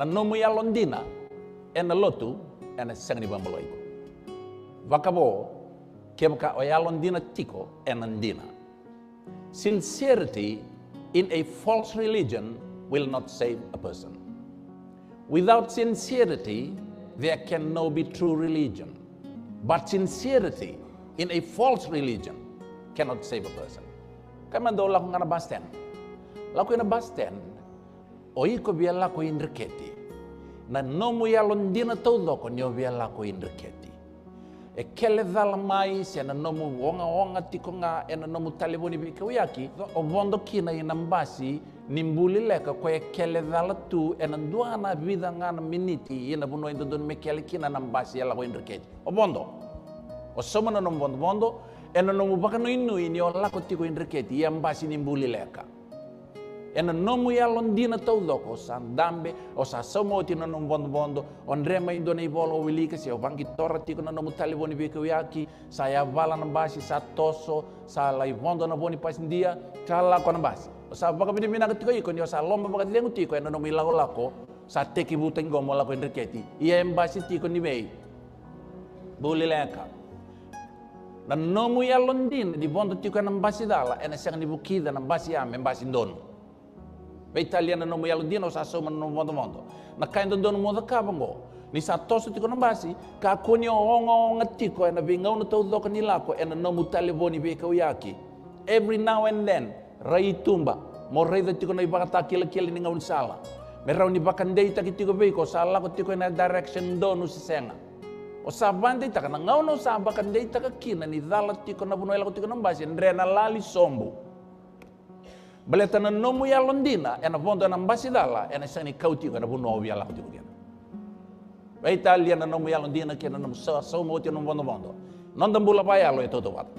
na nomu ya londina ena lotu ena sangni bamboloi. vakabo kebka o ya londina tiko ena ndina sincerity in a false religion will not save a person without sincerity there can no be true religion but sincerity in a false religion cannot save a person kama ndo laku ngana basten laku ina basten oiko biela ko indriketi na nomu yalondina taudo ko niovia lako indoketi e kele dhala mai se na nomu wonga wonga tikonga e na nomu taliboni bikawiaki o vondo kina ina mbasi nimbuli leka ko e kele tu e na duana vida ngana miniti ina buno indo don me kele kina na mbasi ya e ko indoketi o vondo o somana nom vondo vondo e na nomu bakano inu ini o lako tiko indoketi ya mbasi nimbuli leka ena nomu ya mi allontina tau loco, san dambe, o sa bondo bondo, on rema indo nei volo o vilica, si o vanghi torra tico non non tali boni vico viaki, sa ia vala na basi, sa tosso, sa la i vondo non boni pas india, sa la basi. O sa vini mina gatico iko, ni o sa lomba vaga di lengu iko ena non non mi lako, sa teki buta ingomo lako in riketi, ia in e basi tico ni vei. Buli leka. Non di bondo tico e non mbasi dala ena ne sega ni bukida non basi ame, non Ve Italiana no moyalo dia no sa so man no modo modo. Na kain do dono modo kabango. Ni sa toso tiko na basi ka koni o ongo ngatiko ena vinga uno to do kani lako ena no mutale boni be ka uyaki. Every now and then rai tumba mo rai da tiko na ibakata kila kila ni ngaun sala. Merau ni bakan deita kitiko be ko sala ko tiko e na direction dono sisenga. O sa bande ta kana ngau no sa bakan deita ka kina ni dala tiko na bunoela ko tiko e na basi ndrena lali sombo. Beletana nomu ya Londina, ena vondo na dala, ena sani kautinga na bunu ovi ala kutu kugena. Vai Italia na nomu ya Londina kena nomu sa umu moti nomu vondo vondo. Nonda mbula pa lo etoto wata.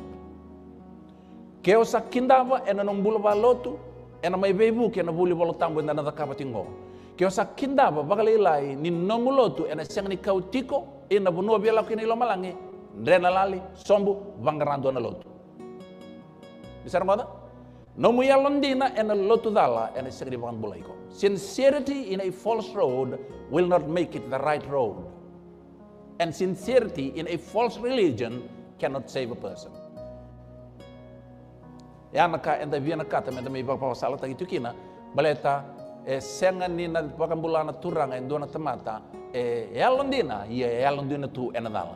Keo sa kindava ena nomu bula pa lotu, ena mai beibu kena vuli volo tambo ena na dakapa tingo. Keo sa kindava bakale ilai ni nomu lotu ena sani kautiko, ena bunu ovi ala kena ilo malangi. Ndrena lali, sombu, vangarando na lotu. Bisa ngoda? Nomu yalondina and a dala ena a segrivan bulaiko. Sincerity in a false road will not make it the right road. And sincerity in a false religion cannot save a person. Yanaka and the Vienna Katam and the Mibapa Salata Itukina, Baleta, e senga nina pakambulana turanga and e dona tamata, e yalondina, ye yalondina tu dala. another.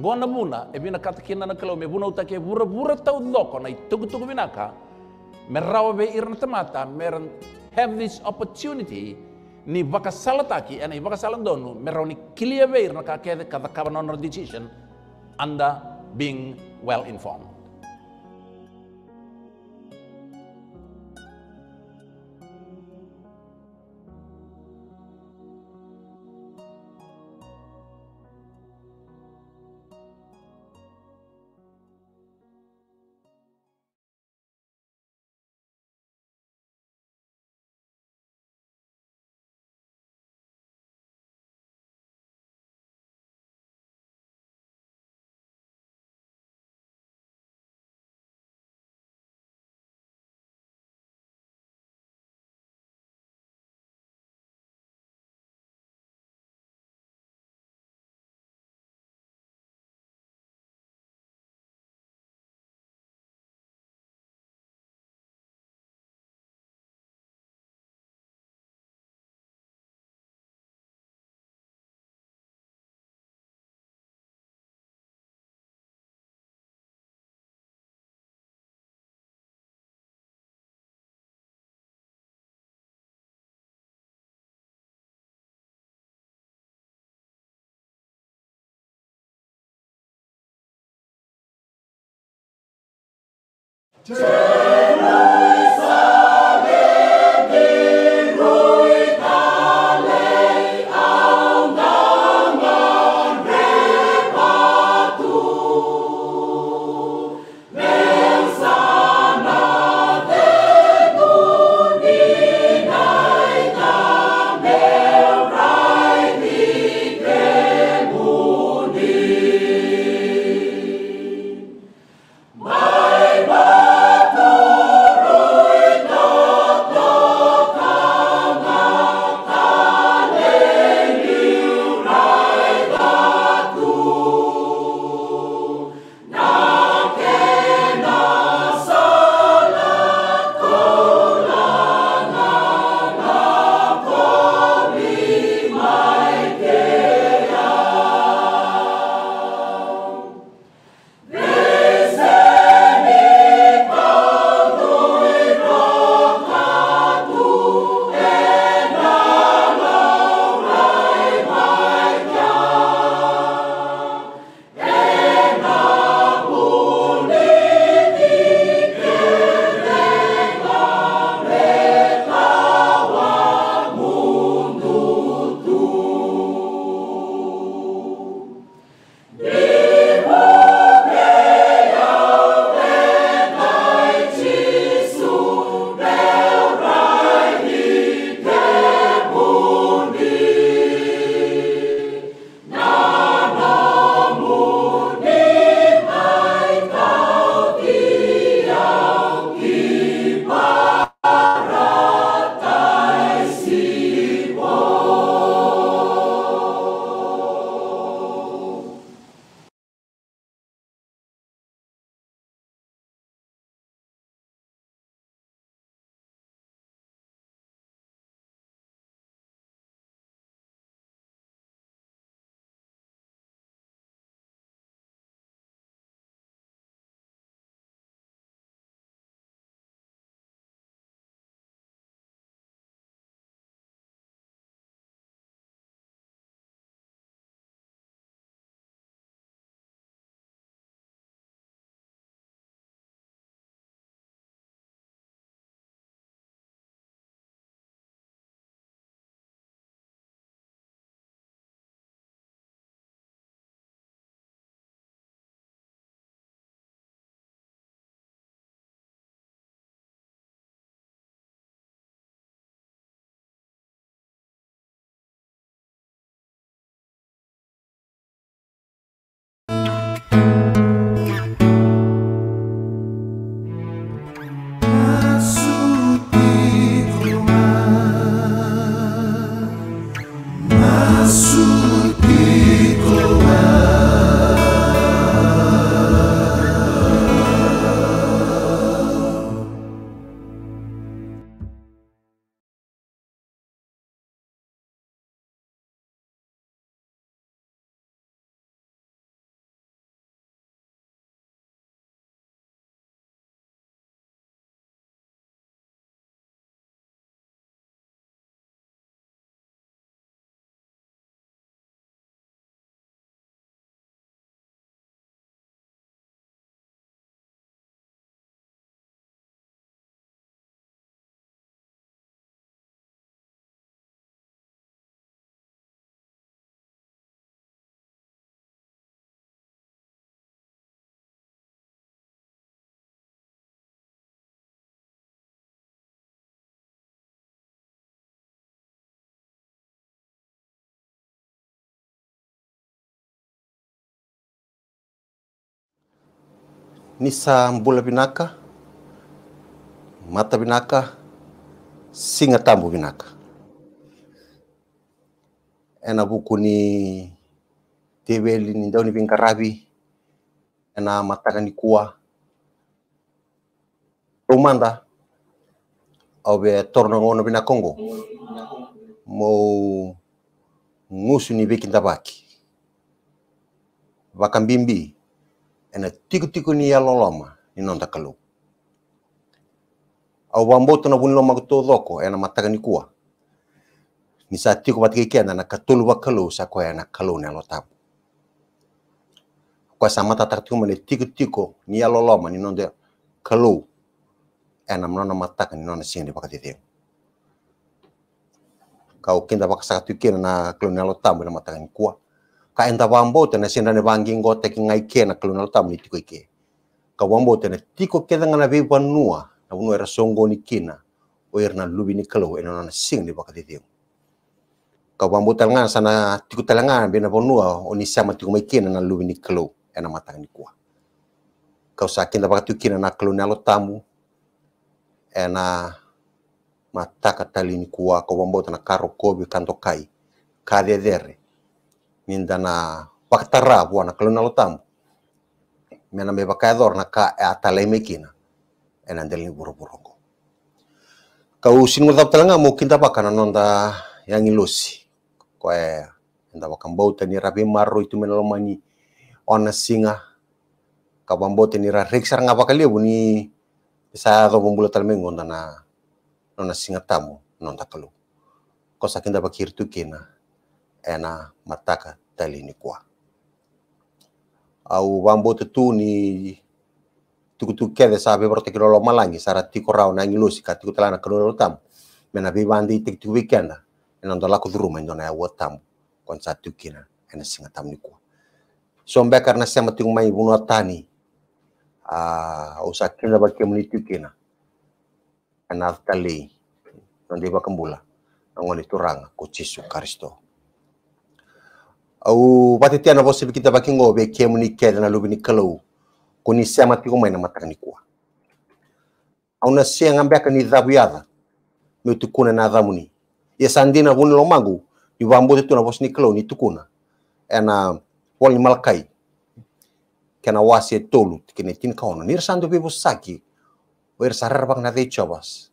Gona muna, e bina kina na kalome, buna utake, bura bura tau doko, na itukutuku binaka, men irna temata, meren have this opportunity ni baka salataki ana eh, baka salandonu merau ni irna ka kede kada kaba decision anda being well informed 今儿 nisa mbula binaka mata binaka singa tambu binaka ena buku ni tebeli ni dauni binkarabi ena mataka ni kuwa rumanda au be torno ngono bina kongo mo ngusu ni bikintabaki bakambimbi ena tiku-tiku ni ya loloma ni non takalu. Au wamboto na buniloma kutu doko ena mataka ni kua. Ni sa tiku patikike na katulu wakalu sa koe ena kalu ni alotapu. Kwa sa mata tiku mele tiku-tiku ni ya loloma ni non de kalu ena mnona mataka ni non sini titi. Kau kinta pakasakatuikena na kalu ni alotapu ena mataka ni kua ka enta wambo tena na ne wangi ngo te ki ngai ke na klonal tam ni tiko ke ka wambo tena tiko ke tanga na be wanua na wunu era songo ni kina o erna na lubi ni kalo ena na sing ni bakati tiu ka wambo tanga sana tiko talanga be na wanua o ni sama tiko mai kina na lubi ni kalo ena matang ni kua ka sa kenda bakati kina na klonal tamu ena mataka tali ni kua ka wambo tena karo kobi kanto kai dere minda na paktarra buana kaluna lutam mena me edor na ka e atale kina, ena ni buru-buroko buru kau singur tap telanga mungkin tapa na nonda yang ilusi ko e nda bakambau tani rabi marro itu mena lomani ona singa kabambo tani ra reksar ngapa kali buni sa do tal mengonda na nona singa tamu nonda kalu kosa kinda bakir tu kina ena mataka talini kwa au wambo tu ni tuku tuku kede sa be prote kilo malangi sara tiko rau na ngilo sika tiku na kilo tam mena be bandi tik tiku weekenda ena ndo laku duru ma ya wo tam kon sa tukina ena singa tam ni kwa so mbe karna sema tiku mai bunu tani a uh, usa kina ba kemuni tukina ena tali ndo ba Angon itu turanga kucisu karisto au vatetea na vosi vikita vakingobe kemu ni kele na lubi ni kalau kuni sema matigo mai na mataka ni kua au na sea ngambeka ni dhabu yadha me tukuna na dhamu ni ia sandina huni lo mangu i vambote tu na vosi ni kalau ni tukuna ena wali malakai kena wasi tolu kene tin kaono nir sandu bibu saki wer sarar bang na dei chobas.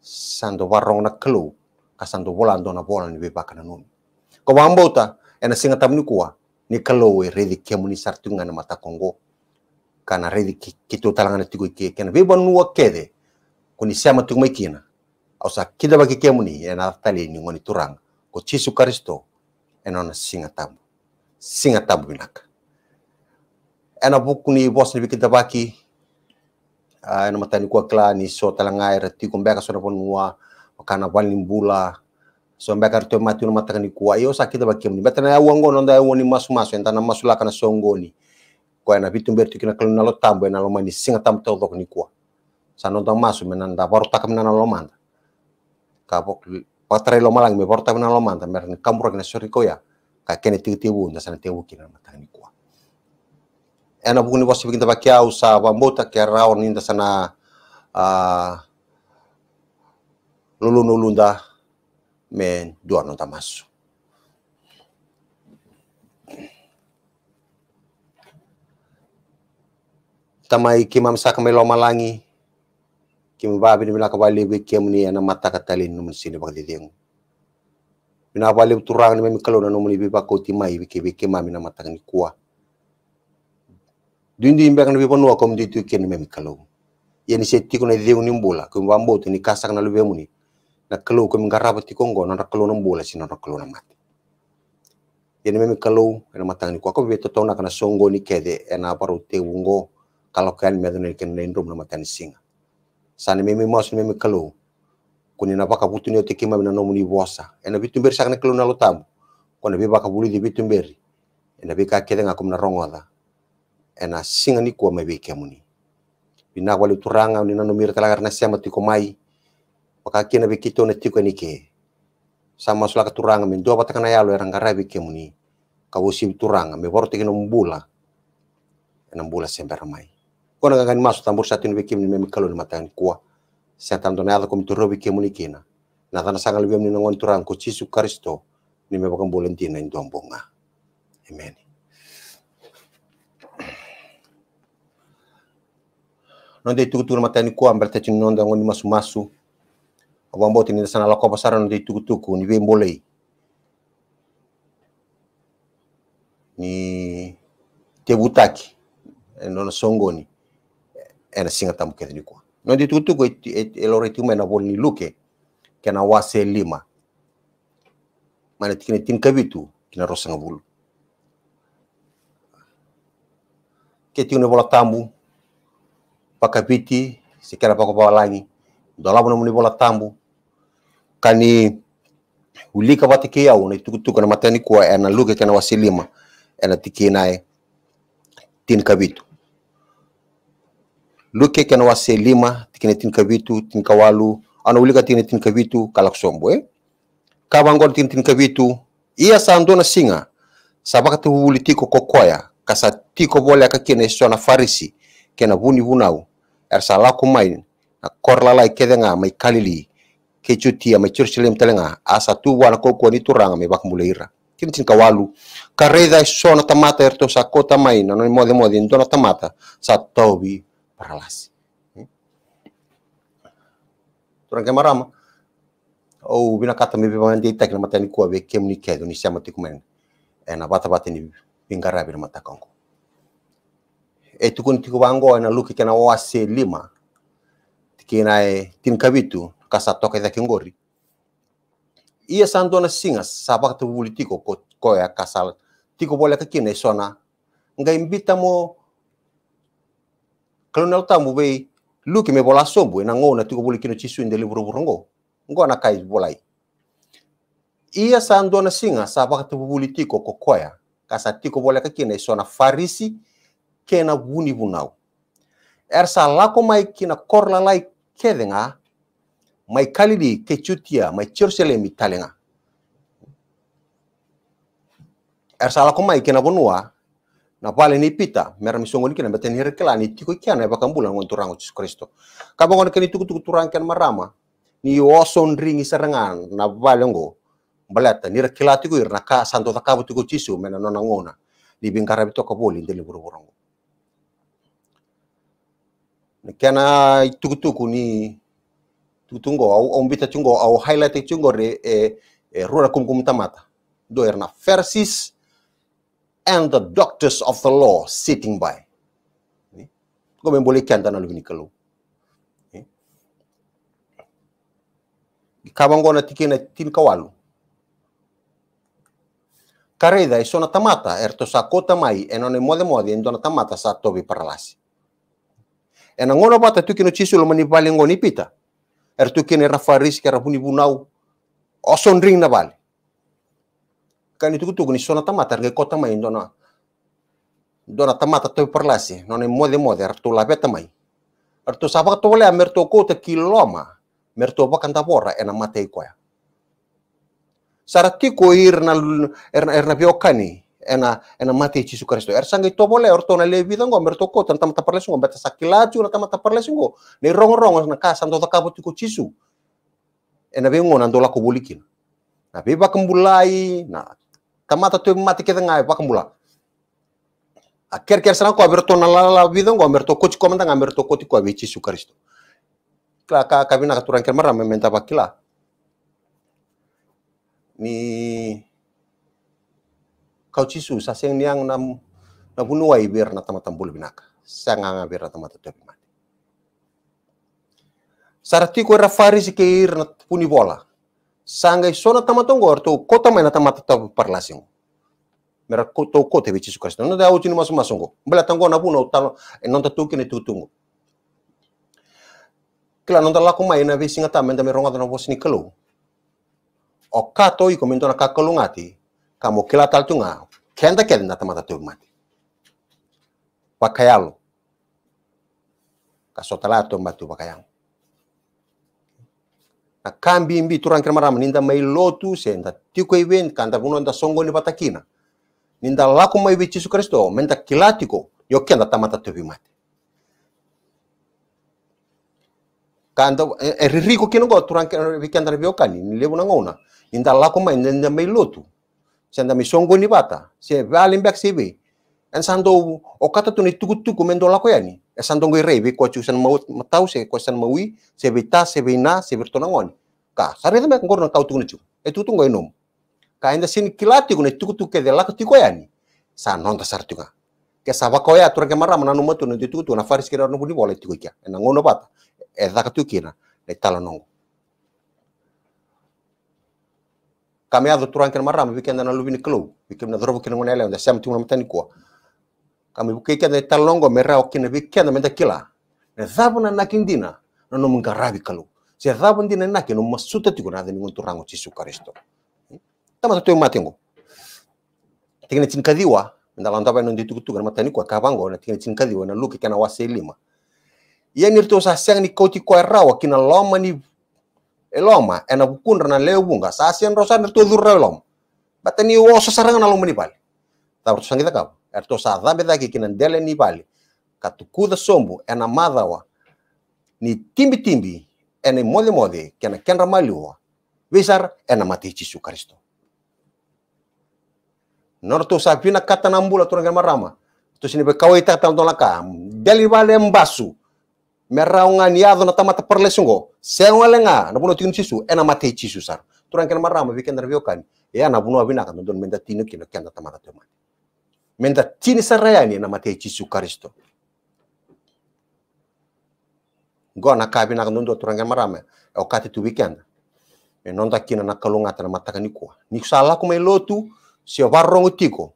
sandu warong na kalau kasando volando na bola ni bebaka na nun ko vambota ena singa ni kuwa ni kalowe redi kemu ni sartunga na mata kongo kana redi kitu talanga na tigo ike kena beba nuwa kede kuni siama tungma ikina au sa kida baki kemu ni ena tali ni ngoni turang ko chisu karisto ena na singa tamu singa tamu binaka ena buku ni bos ni bikita baki ah, ena matani kuwa kla ni so talanga era tigo mbeka sona pon nuwa kana walimbula sombe to matu no matakani kuwa yo sakita bakemuni batana ya wongo nonda ya woni masu masu entana masu laka na songoni kwa na vitu mbertu kina kalu lo tambo na mani singa tam to dok ni kuwa nda masu menanda borta kamna na lomanda kapok lo malang me borta kamna lomanda mer kamro kina ko ya ka kene tiu tiu unda sana tiu kina matakani kuwa ena bukuni wasi bikinta bakia usa bambota kia raon ninda sana ah, lulu nulunda men dua non está Tamai kimam sak melo malangi. Kim babi ni bilaka wali bi kem ni ana mata katali num sini bagdi deng. Bina wali turang ni memi na num ibi bako timai bi kebi kemami na mata ni kuah dundi imbe kan bipon wa kom di tu ken mem kalau yani setti ko ni mbola mbula ko tu ni kasak na amuni na kelu ko minga rabat ti kongo na kelu na bola si na kelu na mati yani meme kelu na matang ni ko ko beto na kana songo ni kede e na paru te wongo kalau kan me dona ken na indrum na matang singa sani meme mas meme kelu kuni na baka butu ni te kima na nomu ni bosa ena bitu ber sakna kelu na lotam kona be baka buli di bitu beri ena be ka kede ngakum na rongoda ena singa ni ko me be kemuni Bina turanga ni nanu mir talagar na siama matiko mai pakaki nabi kito na tiko ni ke sama sulak turanga min dua patakana yalo orang karabi ke muni kabusi turanga me borte ke nombula nombula sempre mai kona ngangani masu tambur satu ni be ke me kalau ni matan kuah sentam donada kom turo be muni kina na dana sangal lebih muni ngon turang ko cisu kristo ni me bakam bolentina indombonga amen tutur mata matani kuam bertecin nonda ngoni masu-masu Wamboti ni sana lako pasara tuku tuku ni bembolei. Eh, ni tebutaki non songoni ena singa kete ni kwa. Non di tukutuku elore tume mena bol ni luke eh. kena wase lima. Mana tikine tim kabitu kina rosanga bulu. Keti une bola tambu pakapiti sekera langi. Dolabu namuni bola tambu kani ulika wati ke yau na tukutuka na matani kuwa ena luka kena wasilima ena tiki nae tin kabitu luke kena wasilima na tin kabitu tin kawalu ana ulika na tin kabitu kalak sombo eh kabangol tin tin kabitu ia sandona singa sabaka tu tiko kokoya kasa tiko bole aka kene sona farisi kena buni bunau er salaku main na lalai kedenga mai kalili ke chutia mai Jerusalem talenga asa tu wana ko ko ni turanga me bak muleira kin tin kawalu kareda e sona tamata erto sa kota mai no no mode mode indona tamata sa tobi paralasi hmm? turang ke marama ou bina kata me biba mandi tekna mata ni kuabe kem ni kedo ni siamo tikumen ena bata bata ni bingara bina mata kongo e tukun tikubango na luki kena oase lima tikina e tin kabitu kasa toke da kingori ia sandona singas sabak tu buli tiko ko koya kasal tiko bola ka kine sona nga imbita mo kolonel tamu be luki me bola sombu na ngona tiko buli kino chisu inde liburu burongo ngona kai bolai ia sandona singa sabak tu buli tiko ko koya kasa tiko bola ka kine sona farisi kena buni bunau ersa lako mai kina korla lai kedenga mai kali ke chutia mai chorsele mi talenga er sala ko mai kena bonua na pale ni pita mera mi songoni kena beten hir kela ni tiko kiana bakam bulan ngon turango Jesus Kristo ka bangon keni tuku tuku turang ken marama ni oson ringi serangan na pale ngo balata ni rekela tiko ir na ka santo takabu tiko chisu mena nona ngona di bingkara bitoko boli ndele buru buru kena tuku-tuku ni tungo au ombita tungo au highlight tungo re e, e rura kum kum tamata do erna verses and the doctors of the law sitting by come boleh kian tanah lebih kalau kabangona tikina tin kawalu Careda e sona tamata erto sa kota mai e non è mode modi e dona tamata sa tobi paralasi. E non ora bata tu che non ci sono manipali pita. ertu kene rafarisi kara huni bunau osondring na bale kan itu kutu ni sona tamata ke kota mai dona dona tamata to parlasi non è mode mode ertu la beta mai ertu sapa to le amerto kota kiloma merto ba kanta ena eh, matei koya sarati ko irna erna er, erna biokani ένα, ένα μάτι έτσι σου κρέστο. Έρσαν και το πολλέ, λέει, ελεύει δεν κόμπερ να τα εγώ, με τα σακλάτσου, να τα μεταπαρλέσουν κόμπερ. Ναι, ρόγω να κάσαν το δάκαβο την κοτσί σου. Ένα ε, εγώ, να το Να πει να τα μάτα του, μάτι και δεν άει να kau jisu sa seng niang nam na bunu wai bir na tamatan bulu binak sanga nga bir na tamatan tepi mani sarati ko rafari si keir na puni bola sangai sona tamatan gor to kota mai na tamatan tabu parlasing mera kota kote cisu sukas na da uti numas masungo bela tanggo na bunu talo e non tatu kini tutungo kila non tala ko mai na visinga tamen da meronga na bosni kelo o kato i komento na kakalungati kamu kila tal tunga kenda kenda na tamata tu mati pakayalo kaso sotala to mbatu pakayalo na kambi mbi turan kira ninda mai lotu senda tiko iwen kanda puno nda songo ni patakina ninda laku mai bici su kristo menta kilatiko yo kenda tamata tuh mati kanda eririko e, ririko kino go turan kira bikenda biokani ni lebu na ngona ninda laku mai ninda mai lotu senta mi songo ni bata e e se valin back sibi en sando o kata tu ni tugu tugu mendo lako ya ni en sando ngoi rebe ko chu sen mau matau se ko san maui se ta se na se bertonangon ka sare da mek kau tu ni chu e tu tu ngoi nom ka enda sin kilati ko ni tugu ke de lako ti ko ya ni sa non da sar tuka, ke sa bako ya tur ke mara mana no matu ni e tugu tu na faris kira no buli bole tugu kia en ngono bata e da ka tu kina le tala nongo caminhado durante uma rama, porque anda na lubin club, porque na droga que não é lenda, sempre tinha uma metánica. Kami bukai kena ita longo merah okina bikin menda kila. Na zabu na nakin dina, na no mengarabi kalu. Se zabu dina nakin no masuta tigo na dini nguntu rango cisu karisto. Tama hmm? tatu mati ngo. Tingna cinka diwa, menda lantapa non ditu kutu kana matani kwa kabango na tingna cinka diwa na luki kena wase lima. Iya nirtu sa siang ni kauti kwa rawa kina lama ni Ελώμα, ένα που να λέει ο άσιαν άσια να το δούρνο ελώμα. Μπατεν ή όσο σαράγα να λέμε τα Θα ρωτούσαν και Ερτό σαδά τα και να ντέλεν σόμπου, ένα Νι τίμπι τίμπι, ένα μόδι μόδι και ένα κέντρο μαλλιούα. Βίζαρ, ένα ματίτσι Χριστό. Να ρωτούσα να κάτα meraunga ya, eh, ya, ni na tamata perlesungo sengo lenga na buno sisu ena mate chisu sar turan ken marama biken na viokan ya na buno abina kan don menda tinu kino ken tamata tema menda tini sarayani ena mate chisu karisto gona kabi na kan don turan marama e okati tu weekend e non da kina na kalunga tana mataka ni ko ni sala kuma lotu si varrongo tiko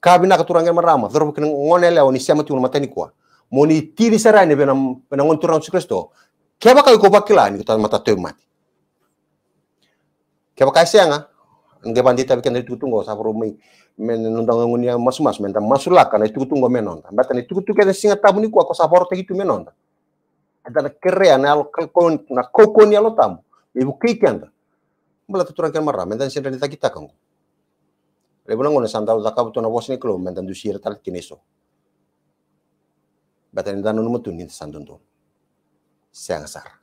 kabi na kan turan marama dorbo ken ngonele o ni siamati un moni tiri serai ne benam benam on turan Kristo keba kai ko bakila ni kutan mata teu mati keba kai senga nge bandita bikin itu tunggu sapro mai men nundang ngunia mas mas men tam masulak kana itu tunggu menon tam batan itu tu singa tabu ni ku aku saporo itu menon ada na kerea na al na kokon ya lo tamu ibu kikian anda. bala tuturan kan marra men tan sinra ni takita kan Lebulan ngone santau zakabu tona bos klo men tan dusir tali kineso Batani dan numu tun ni santun tun. Siang sar.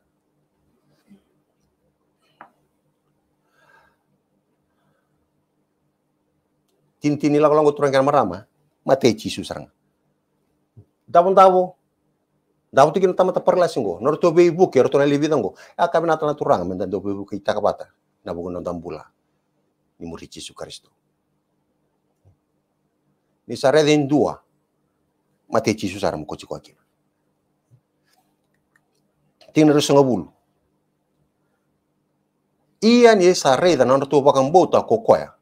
Tintini ila kalau nguturang kan merama, mate cisu sarang. Dawon dawo. Dawo tikin tama taperlas ngo. Nor to ibu ke rotona libi dango. Ya kami nata turang men dan ibu ke ita kapata. Na nonton bula. Ni muri cisu karisto. Ni sare den dua. Ah mateki susara mukoti Ting e na rusa ngabulu. iya ni rei reda na tuwa bakan bota kokoya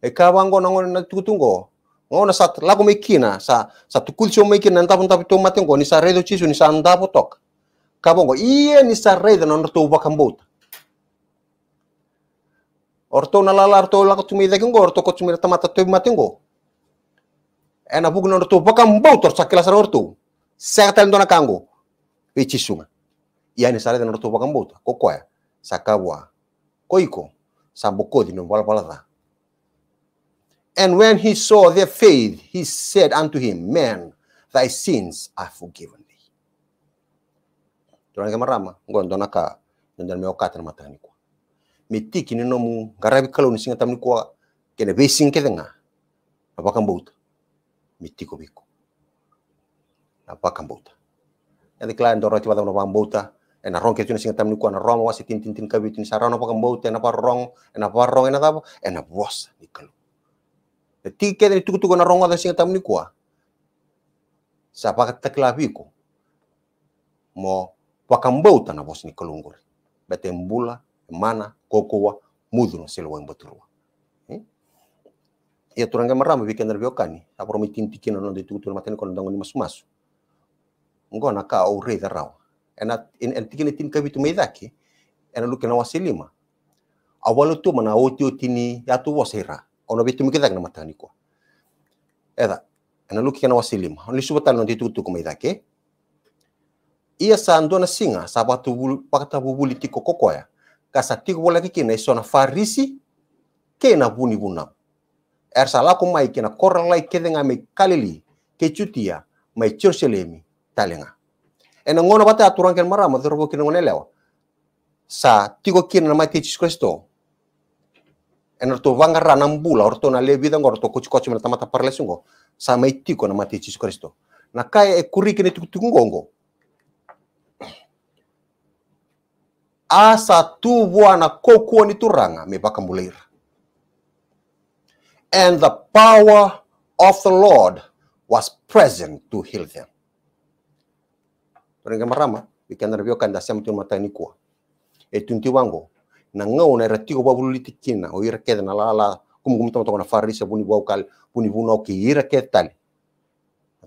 e ka bango na ngona tutungo ngona sat lago mekina sa sa tukulcho mekina ntapo ntapo to matengo ni sa do chisu ni sa ndapo tok kabongo iya ni sa reda na tuwa bakan bota orto na lala orto lako tumi dekengo orto ko tumi tamata tu matengo ena buku non tu bokam bautor tor sakila sara ortu serta dona kango ichi suma yani sara de non tu boka mbau ko ya, sakawa koiko saboko di non bala bala and when he saw their faith he said unto him man thy sins are forgiven thee Dona rama marama dona ka ndon meo na matani kwa metiki ni nomu garabi kaloni singa tamni kwa kene besing kedenga abakan bauta mitico-bico. Na Yang dikelain dorong tiba-tiba napakambota ena rong ke tuni singa tamni ko na rong wasi tin tin tin kabi tuni sarano pa kambau te na pa rong ena pa rong ena tabo ena buas ni kalu e ti ke ni tuku na rong wada singa tamni ko sa pa ka taklavi mo pa kambau na bos ni kalunguri bete mbula mana kokowa mudun selo wen baturwa e ya, aturangamarama vikendra viokani apromitintikina non tutur tutul matene kon dango masu masumasu ngona ka au rei darau ena en tikine tin kabitu meidaki ena luke na wasilima awalo tu mana oti oti ni yatu wasira ono bitu mikidak eh, na matani ko eda ena luke na wasilima oni suba non de tutu ko meidaki ia sandona singa sabatu bulu pakata bubuli tiko kokoya kasa tiko bola kikina isona farisi kena buni bunam Ερσαλάκο μα εκείνα, κόρλα και δεν με καλή και τσιουτία, με τσιόρσε λέμε, τα λέγα. Ένα γόνο πατέα του ράγκεν μαρά μου, δεν και να γόνο λέω. Σα τίγο κίνα να μάθει τσις Χριστό. Ένα το βάγκαρα να μπούλα, ορτώ να λέει βίδαν γόρτο, κότσι κότσι με τα μάτα παρλέσουγκο. Σα με τίγο να μάθει τσις Χριστό. Να κάει εκουρί και and the power of the Lord was present to heal them. Turenga marama, bikana rabioka mata ini matani Itu e, nanti wango, na ngao na ratiko babu litikina, oira keda na lala, tama tama na farisa buni bau kal, buni buno oki ira keda tali.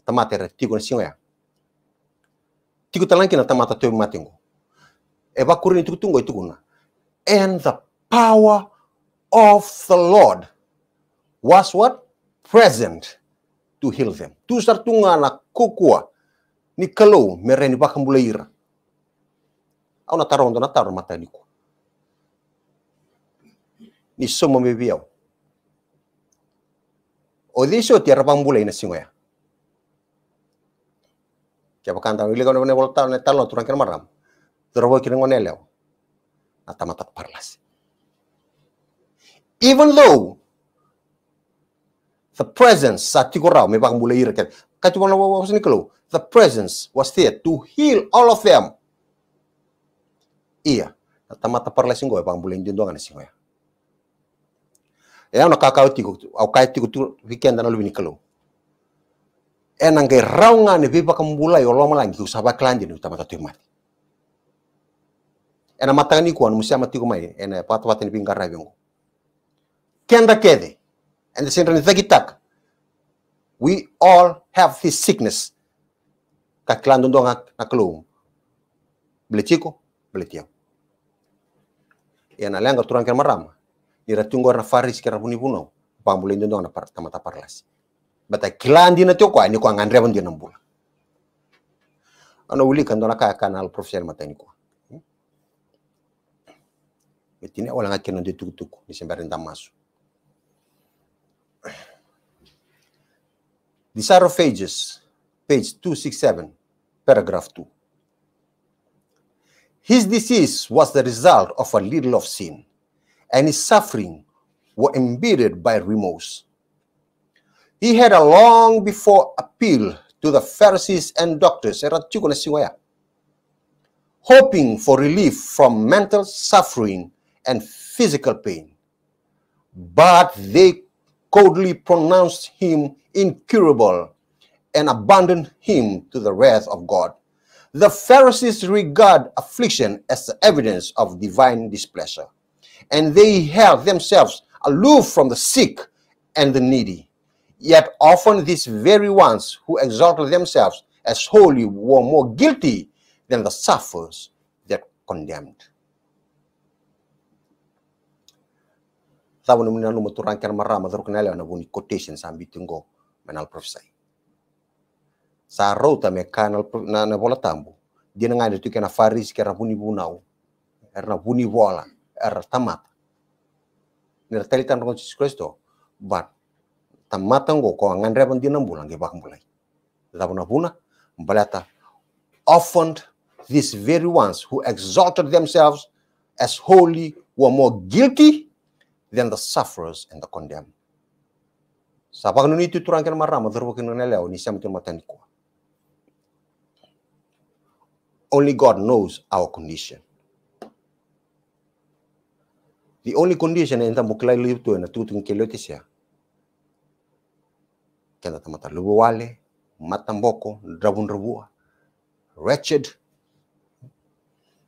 Tamata ratiko kau singo ya. Tiku Tiko kina tama tamata tu matingo. Eba itu tunggu itu guna. And the power of the Lord was what? Present to heal them. Tu sartunga na kukua ni kalau mereni ira. Au na tarondo na taro mata Ni somo biao O diso tiara bambulei bulaina singoya. Kia bakanta ni lego ne volta ne talo turan ken maram. Drobo kin ngoneleo. Atamata parlas. Even though The presence sa satikura me bang bule irken. Kachumana ni nikolo. The presence was there to heal all of them. Iya. Tamata parla singo bang bule indin doang nasi ya. Ya na kakao tiku au kai tiku tu weekend na lubi nikolo. Enang ke raunga ne bipa kambula yo loma langi usaba klanje ni tamata tatu anu, mati. Ena matangani eh, ni kuan musia mati kumai ena patwatani pingar rabengo. Kenda kede and the syndrome is We all have this sickness. Kaklan dong na kalum. Blechiko, bletiam. Yan alang turang ker maram. Ira tunggu na faris ker puni puno. Pambulin dong na par tamata parlas. Bata kilan di na tio kwa ni kwa ngandre bon di na mbula. Ano wili kan dona ka kanal profesional mata hmm? ni kwa. Betina wala ngakena tuku tukutuku ni sembarin tamasu. The Sarophages, page 267, paragraph 2. His disease was the result of a little of sin, and his suffering were embittered by remorse. He had a long before appeal to the Pharisees and doctors, hoping for relief from mental suffering and physical pain. But they coldly pronounced him incurable and abandoned him to the wrath of God. The Pharisees regard affliction as the evidence of divine displeasure, and they held themselves aloof from the sick and the needy. Yet often these very ones who exalted themselves as holy were more guilty than the sufferers that condemned. tawana mina no maturanker marra madrukna le na buni quotation sa tunggu menal profesi. sa rota me kanal na na bola tambu dia na ngade tukena faris kera buni bunau erna buni bola er tamat ner telitan ron Jesus Kristo bat tamat tunggu ko angan ban dia nambulang ge bak mulai tabuna buna balata often these very ones who exalted themselves as holy were more guilty than the sufferers and the condemned. Sa kanuni tu turang kena marama teruk kena leleo ni siam tu matan Only God knows our condition. The only condition yang tamu kelai live tu na tutung kelio tisia. Kena tamata lubu wale, matamboko, drabun rabua, wretched,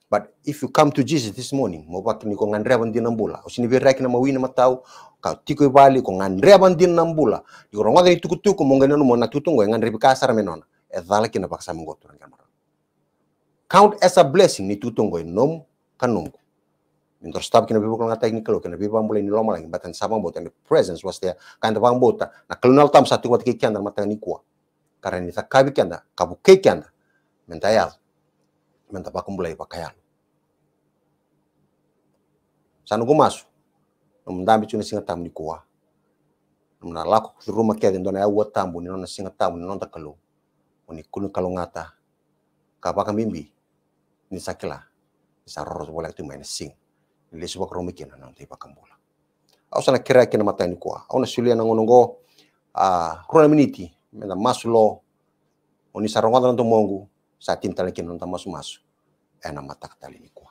But if you come to Jesus this morning, kini kong Andrea bandin nambula, usinibirai kina mawina matau, kau tiko ibali e kong Andrea bandin ng bula. Yung waga ni tuku-tuku mong ganon mo natutungo yang e Andrea bikasar menon. e dhala kina mong menggotur ng kamara. Count as a blessing ni tutungo e nom kanumko. Yung stop kina bibo kong ngatai ni kalo, kina bibo ambulai ni loma lagi, batan sabang bota, and presence was there, kanta bang bota, na kalunal tam satu wat kikianda matang ni kuwa. Karena ni kabi kianda, kabu kanda, mentayal. Manta pakumbula ipakayalo. Sano gumaso. Namundambi chuni singa tamu ni kuwa. Namuna lako kuthuruma kia dendona ya uwa tambu ni nona singa tamu ni nona takalu. Uni kunu kalongata. Kapaka bimbi. Ni sakila. Ni saroro zbola kitu maina sing. Ni lesu baka romi nanti nona ipakambula. Aku sana kira kina matai ni kuwa. Au na sulia na ngonongo. Uh, ah, runa miniti. Mena masulo. Uni sarongonda nanto mongu. Sa tintalaki não estamos mais. É eh, na matakta linikwa.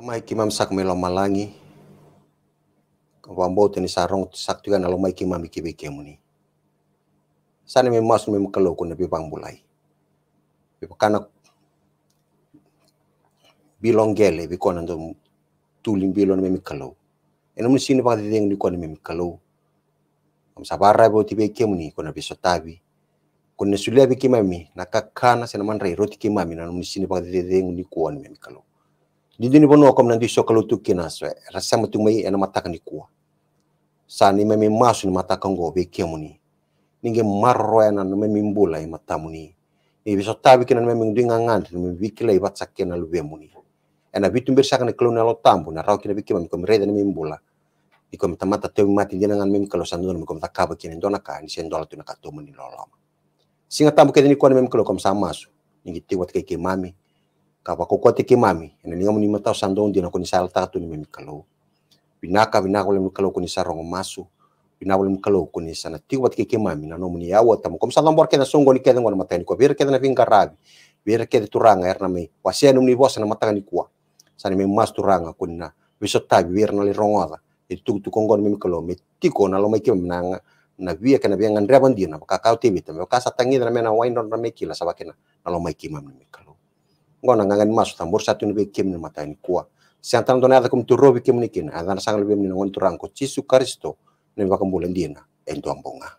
Tamai kimam sak melo malangi. Kawambo teni sarong sak tiga nalo mai kimam iki beke muni. Sana memas mas kalau kuna bi bang bulai. pekana bilong gele be kona ndo tuling bilon mem kelo. Eno mun sini pang dideng ni kona mem kelo. Kam sabara bo ti beke muni kona bi sotabi. Kona sulia bi kimami nakakana sena man rei roti kimami na mun sini pang dideng ni kona mem kelo. Di dini bono kom nanti so kalau tu kina so Rasa mutu mai ena matakan dikua. Sani memi masu ni kan go beke muni. Ninge marro ena no memi mbula i matamuni. Ni biso tabi kina memi ndinga ni memi bikila i batsake muni. Ena bitum bersakan ni kalau nalo tambu na rau kina beke kom reda ni memi mbula. Ni kom tamata teu mati dia ngan memi kalau sandona memi kom takaba kina ndona ka ni sendola tu na katomu ni loloma. Singa tambu kena ni ni memi kalau kom samasu. Ninge tiwat keke mami. Kapa koko ke mami, ene ninga muni matau sandong dia nakoni sal tatu ni memi kalau. Binaka binaka oleh mi kalau koni sarongo masu, binaka oleh mi kalau koni sana tiwa ke mami, nano muni awo tamu kom salam bor na sunggo ni kena ngona matani ko, biar na vinga rabi, biar kena turanga erna mei, wasia num bosa na matani kuwa, sana mei mas turanga koni na, besok tabi biar nali rongoda, itu e tuku tuku ngon memi kalau, me tiko nalo mei ke menanga, na via kena via ngandre bandina, kakau tibita, me kasa tangi na mena wain na mei kila sabakena, na mei kima memi kalau. satu masutan borsatun ni mata matani kuwa siantan ada kum tu robi kina kin adan sangal be mni ngon cisu karisto Yesu bakam bulan dina endo ambonga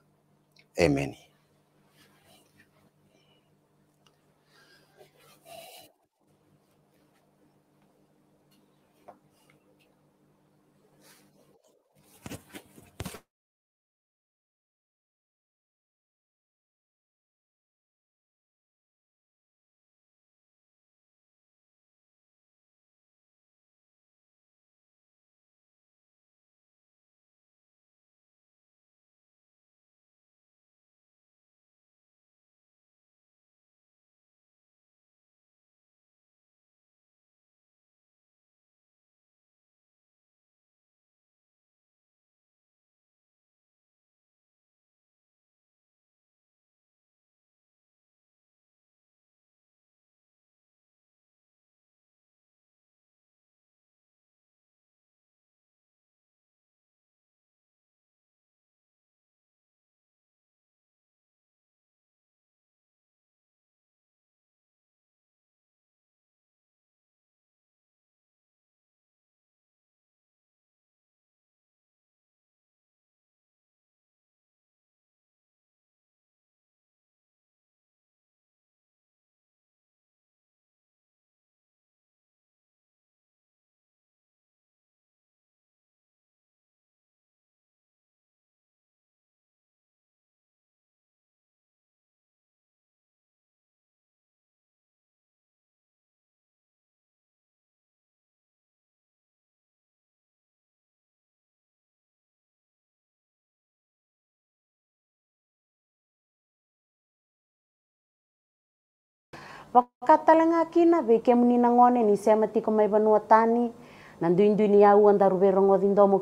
ameni Wakatalanga veke munina ngone ni sema tiko tani na nduinduini yau andaruvero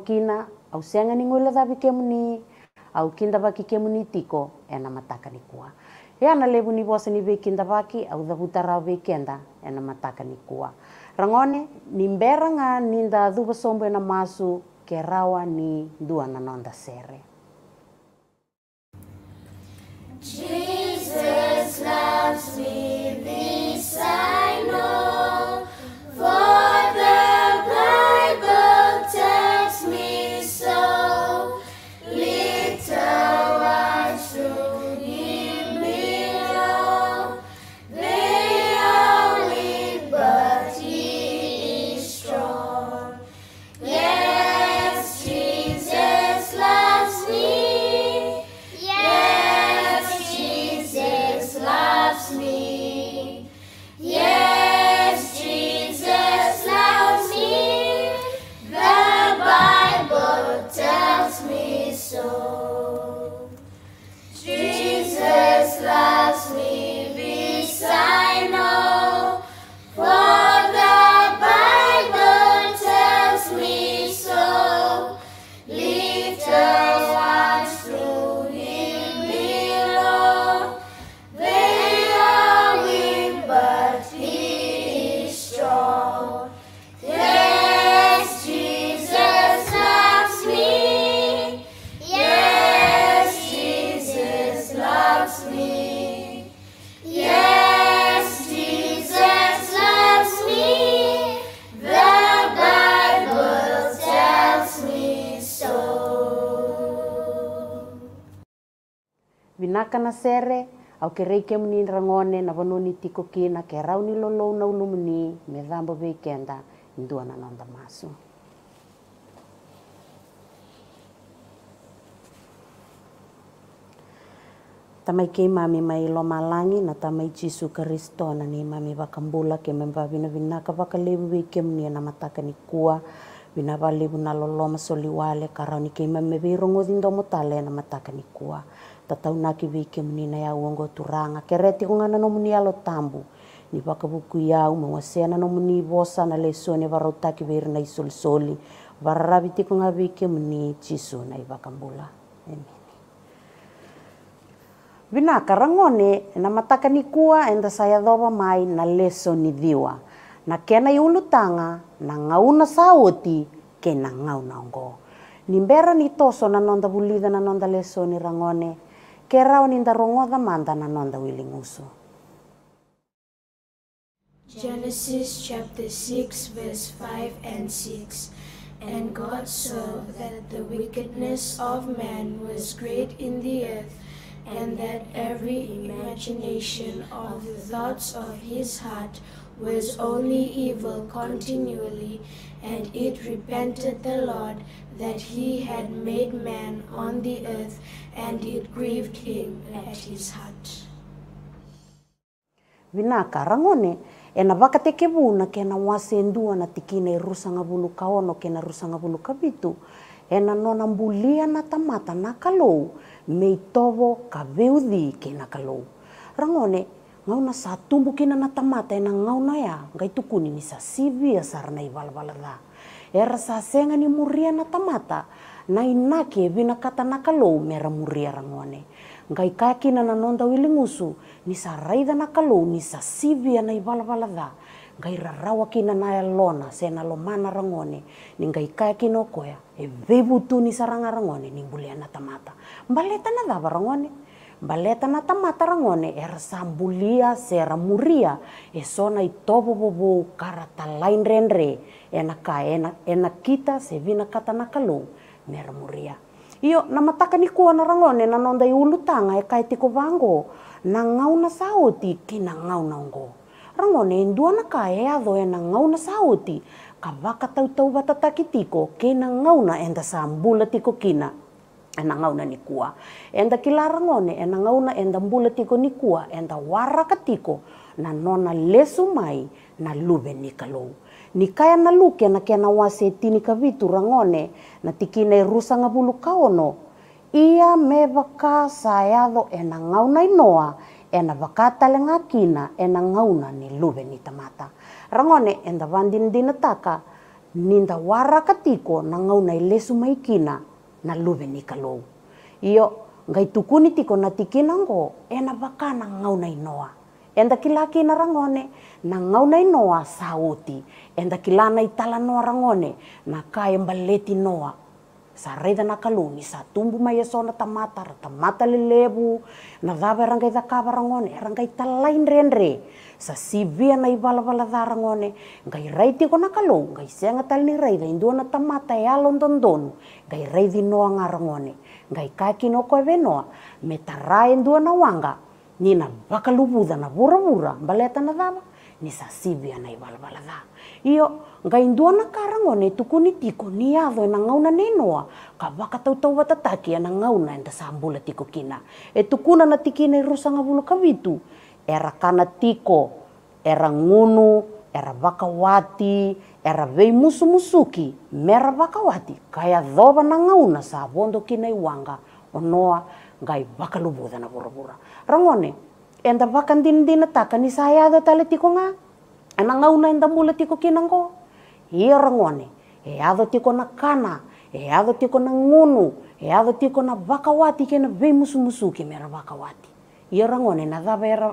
kina au senga ni ngwele dhavi kemuni au kinda vaki kemuni tiko ena mataka ni kua e levu ni vosa ni vekinda au dhavutarau vekenda ena mataka ni kua rangone ni mberanga ninda dhuva ena masu kerawa ni dua nanonda sere Jesus. Jesus loves me, this I know. For naka na sere au ke rei ke rangone na tiko kina ke rau ni lolou na ulumuni me dhambo weekenda indua na nonda masu. tamai kei mami mai lo malangi na tamai Jisu Kristo na ni mami wakambula ke memba vina vina ka wakalebu we ke mni na mataka ni kua vina walebu na loloma soliwale karau ni kei mami we rongo dindo motale na mataka ni kua tataunaki wiki munina yau turanga kereti kungana no muni alo ya tambu ni pakabuku yau mangwasena no muni bosa na lesoni varotaki veri na isolisoli vararavi muni na amen karangone na mataka ni kua enda saya doba mai na leso ni diwa. Na kena iulu tanga na ngauna saoti kena ngauna ongo. Nimbera ni toso na nonda bulida na nonda leso ni rangone kerao ninda rongoda mandana nonda wilingusu. Genesis chapter 6 verse 5 and 6 And God saw that the wickedness of man was great in the earth, and that every imagination of the thoughts of his heart was only evil continually, and it repented the Lord that he had made man on the earth, and it grieved him at his heart. Vinaka rangone ena vakate ke vuna ke na wasendua na tikina i rusanga vulu ka na rusanga vulu ka vitu ena nona na tamata na kalou me i tovo ka veudi ke na rangone na aona na tamata na ngau na ya ngai tokony ni sasivy ya sar na ivalavalada era sasegna ni na tamata na na kalou mera muria rangone ngai kaky na nanonda wilingusu ni kalou ni sasivy ya na ivalavalada ngai rarau akina na alona se lomana rangone ni ngai no koya e bebutu ni saranga rangone ni tamata mbaleta mbale tanadava rangone baletana tamataragoane era sabulia se muria e sona i tobo bobo kara talain renre ena ka ena, ena kita se vina kata na kalou me muria io na mataka nikuo na ragone na nonda i ulutaga e kai tiko vago na ngau na sauti ki na ngau na ogo ragone e dua na ka e avo e na ngau na sauti ka vakatautau vatataki tiko kei na ngau na eda sa tiko kina ena ngauna ni kua enda kilarangone ena ngauna enda mbula tiko ni kua enda waraka tiko na nona lesu mai na lube ni kalou ni kaya na luke na kena wase tini kavitu rangone na tikina irusa ngabulu kaono ia me vaka sayado ena ngauna inoa ena vaka talenga kina ena ngauna ni lube ni tamata rangone enda vandindina taka ninda waraka tiko na ngauna i lesu mai kina na lube ni kalou. Iyo, ngai tukuni tiko e na tikinango e na waka na ngauna inoa. Enda kila kina rangone na ngauna inoa sauti. Enda kila na itala noa rangone na kae mbaleti noa. Sa reda na kalungi, sa tumbu mai na tamata, tamata lelebu, na dhawe rangai dhakava rangone, rangai talain renre sa sivia na ibalabaladarangone gai rai ti kona kalou gai senga tal ni rai dai duana tamata e alon dondonu gai rai di noa ngarangone gai kaki no koe venoa me tarai duana wanga ni na bakalubuda na buravura baleta na dava ni sa sivia na ibalbalada io gai duana karangone tukuni tiko ni ado na ngauna nei noa ka waka tautau watataki ana ngauna enda sa bula tiko kina e tukuna na tikina i rusanga bulu era kana tiko, era ngunu, era bakawati, era vei musu-musuki, mera bakawati, kaya dova na ngauna sa vondo kina iwanga, onoa ngai bakalubuza na burabura. Rangone, enda bakandindina taka ni sayado tale tiko nga, ana ngauna enda mula tiko kinango. Iya rangone, e ado tiko na kana, e ado tiko na ngunu, e ado tiko na bakawati kena vei musu-musuki mera bakawati. ia rangone na dava era,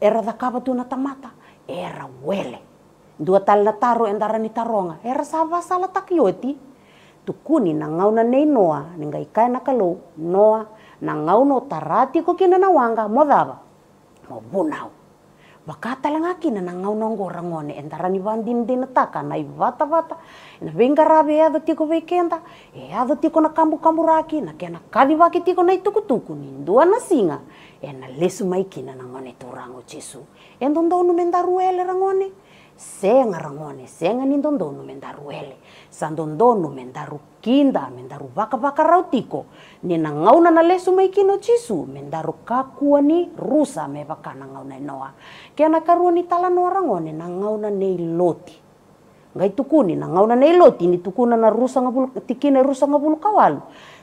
era dakava tu na tamata era wele dua tal na taro e ni taronga era sava sala takioti tukuni na ngauna nei noa ni gai na kalou noa na ngau no tarati ko kina na wanga mo dava mo bunau Waka talangaki na nangaunongora ngone din vandinidinitaka na ivatavata na vingarave eado tiko veikenta eado tiko na kambu raki na kena kadivaki tiko na ituku itukutuku dua na singa e na lesu kina na ngone rango jesu e ndodounu mentaruele ra rangone senga ra ni senga nindodounu mentaruele zandôndôno mendaru kinda mindaro vakavakarao tiako ninagnaonana leso mainkinao jiso mindaro kakoany rosa mevaka nagnaonainao a ke nakaroany talanao aragno ngauna loty ngai ni tukuna na rusa ngabulu tikina rusa ngabulu kawalu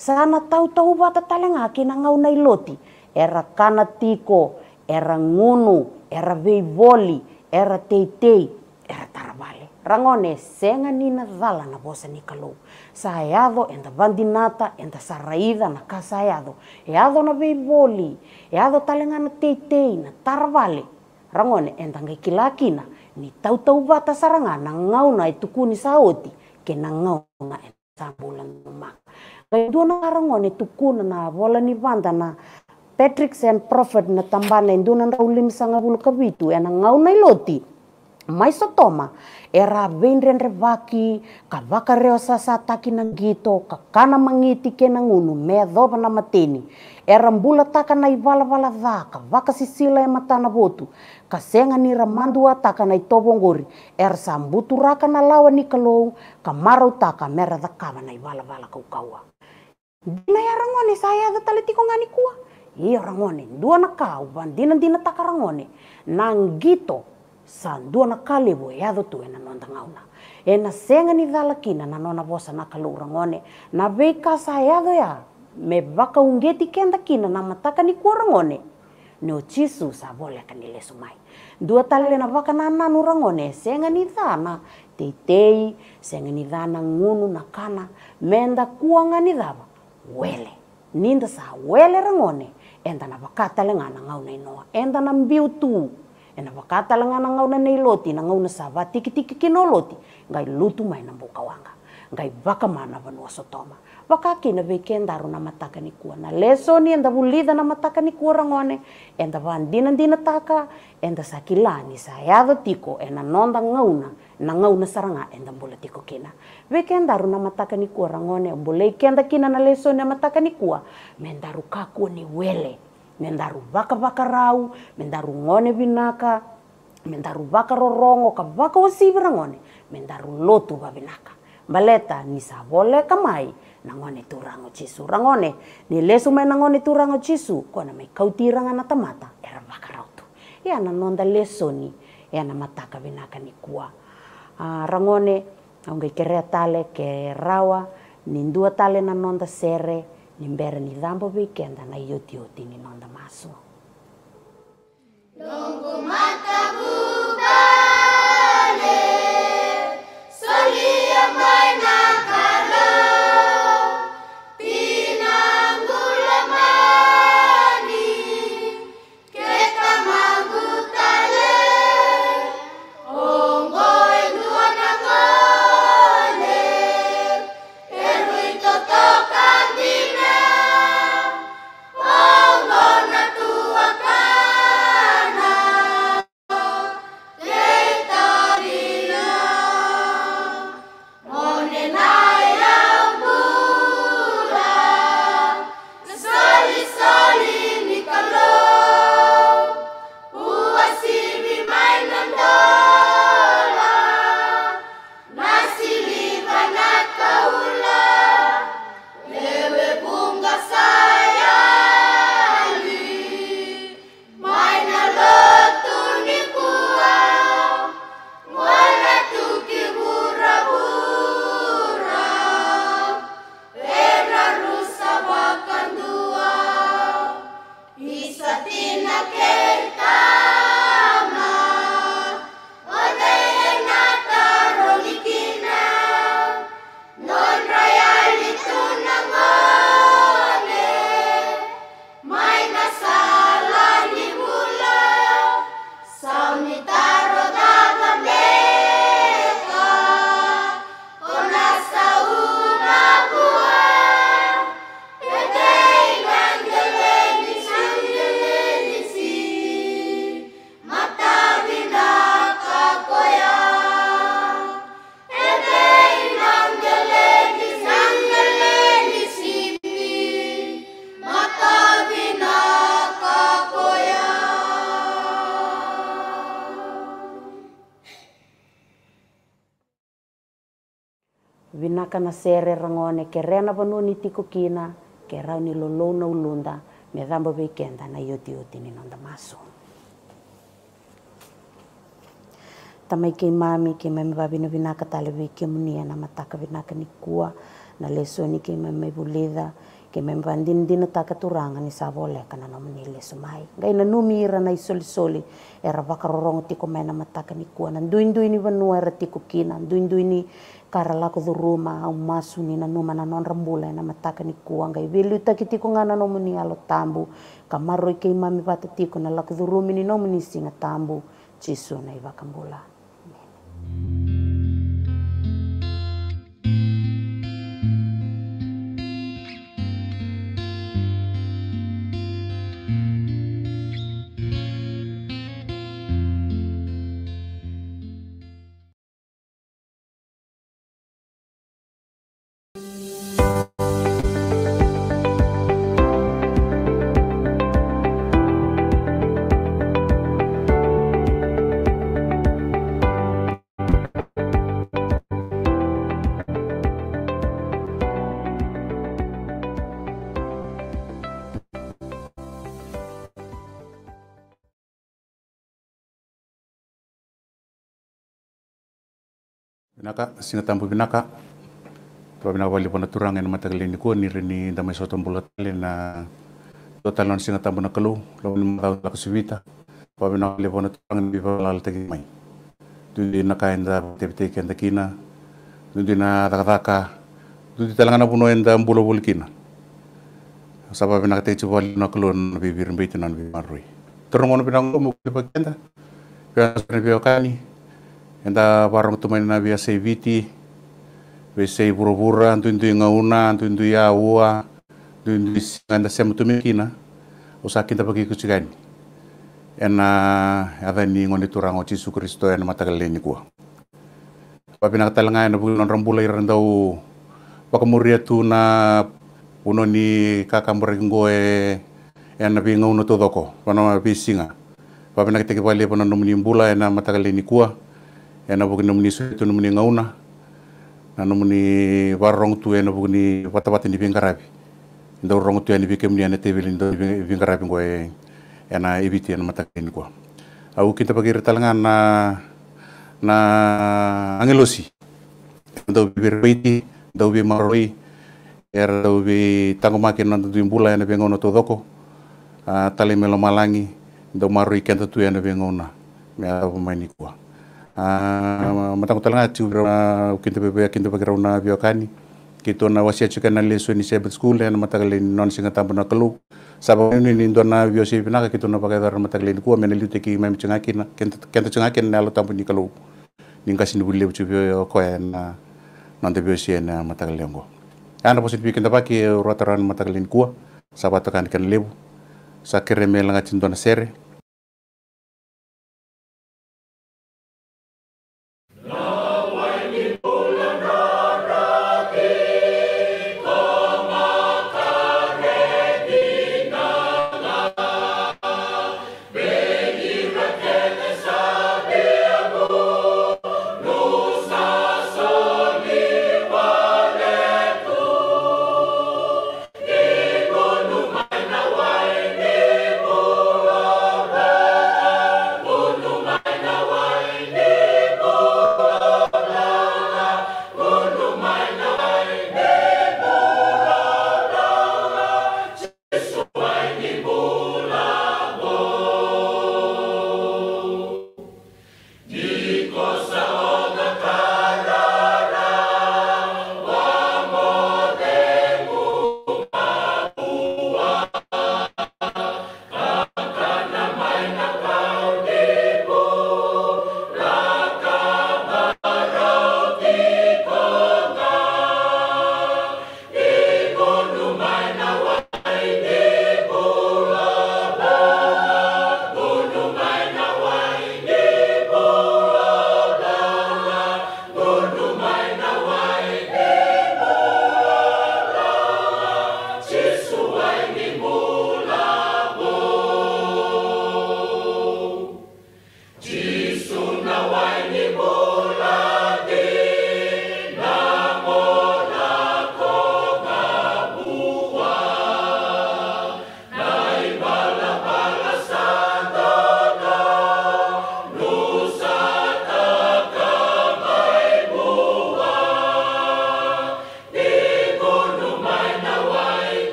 sana tau tau vata talegna ke nei loti era kana tiko era ngunu era veivoli era teitei era tarabale rangone senganina valana bosani kalou sa eado e da enda e enda saraida na kasa eado eado na beiboli, eado talenga na teitei na tarvale. rangone enda da gaikilakina ni bata saranga na gauna na tukuni sa oti ke na enda e sabula maka gaidua na rangone tukuna na ni banda na Patrick and Prophet na tambana induna na ulim sa ngavulu kabitu e na iloti mai sotoma era vendrendre vaky kavakareo sasataky nangito kakana magnitiky nagn'ono meadovana mateny era mbola takanay valavalava kavaka sisila e matana votu kasegna niramandoa takanay tovongory era sa ni lao anikalou kamara utaka mera zakavanay valavala kaukaua dinay arangone sa iaza taletiko nganikua i arangone nduanaka uvandinandina taka arangone nangito sandoa na kale ua e eh, aco tue eh, na no tagauna e na eh, sega ni calakina na nona vosa na kalou ragone na vei kasa e aco ya, me vakaugeti kina na mataka ni kua ragone no jisu sa voleka ni lesu mai dua tale na na ragone e senga ni ca na teitei sega ni ca na na kana menda da ni cava wele Ninda sa wele rangone, enda da na vakatale ga na gauna inoa e da na biu tu ena vakatalangana ngauna nei loti na ngauna sa vatikitiki kino loti gai lutu mai na bukawanga gai vaka mana vanua sotoma vakakina veikedaru na e matakani kua na ni eda vulida na matakani kua rangone eda vadinadina taka enda sakilani kilani sa yada tiko ena noda ngauna na ngauna saranga enda bula tiko kina veikedaru e na matakani kua rangone e bula ikeda kina na lesoni a matakani kua me daru ni wele mendaru vaka vakarau mendaru ngone binaka, mendaru vaka rorongo ka vaka wasivira ngone mendaru lotu vavinaka baleta ni sabole kamai na ngone turango jisu ra ngone ni lesu mai na ngone turango jisu kona mai kautiranga na tamata era vakarau tu ia na nonda lesoni ia na mataka vinaka ni kua uh, ah, ra ngone kerea tale ke rawa nindua dua tale na nonda sere ni nimberany dhambo wikenda na hiyo tioti ninonda maso Dongo matabukale solia mwana kana sere rangone ke rena vanu ni tiko kina ke rau ni na ulunda me dhambo kenda na iotioti ni nonda maso tamai kei mami kei mai me vavinavinaka tale veike munia na mataka vinaka ni kua na lesoni kei mai mai vulida ke na taka turanga ni sa voleka na nomani leso mai gai na numi ira na soli era vakarorongo tiko mai na mataka ni kua na nduin ni vanua era tiko kina duindui karalako dhuruma au masu ni numa na nonra mbula na mataka ni kuanga i velu taki tiko ngana no muni alo tambu ka ike imami vata tiko na lako dhurumi ni no muni singa tambu chisu na i vakambula Amen. Binaka, singa tampu binaka. Tua binaka wali pona turang en mata kelini kuo ni rini damai sotong bulat, tali na total non singa tampu na kelu, lo lima mata wala Tua binaka wali pona turang en bipa lal tegi mai. Dudi na kain enda tepite ken da kina, dudi na takataka, dudi talangana puno enda da mbulo bul kina. Sapa pina katei wali na kelu na bibir mbiti bibir marui. Turang mono pina ngomuk bipa kenda, pina sani kani, enta warung tu maina via seviti, viti ve sei burubura antu intu inga una antu intu ya ua antu intu singa enta semu tu mekina usa kinta ena ada ni ngoni turang oci su kristo ena mata kaleni kua papina katalanga ena bugil non rambula irandau pakamuria tu na uno ni kakamborengo e ena bi ngauna tu doko, pano bi singa papina kiteke pale pano nomni mbula ena mata ni kuah ena ya, bukini muni su nuni ngauna nanu muni warong tu ena bukini wata wata ni bengarabi, ndau rong tu ena bikem ni ena tebeli ndau bingarabi ngoe ena ya, ibiti ena mata matakin kwa au kita pagi retalangan na na angelosi ndo bibirbeiti ndo bimaroi er ndo bi nanti nando dimbula ena bengono doko, doko, ah, tali melo malangi, ndau marui kenta tu ena bengona, ya, mea mai ni kuah. Ah, matang talanga ti ubra pepe kintu kinto background biokani kito na wasia chikan na lesu ni seven school na mata kali non singa tambo na kalu sabo ini ni don na biosi ka kito na pakai dar matagal kali kuwa liu teki mem cengakin na kento kento na lo tambo ni kalu ning kasin ni bulle bucu bio koya na non te biosi na matagal lengo ana posit bi kinto rotaran matagal kali kuwa sabato kan kan lebu sakere melanga na sere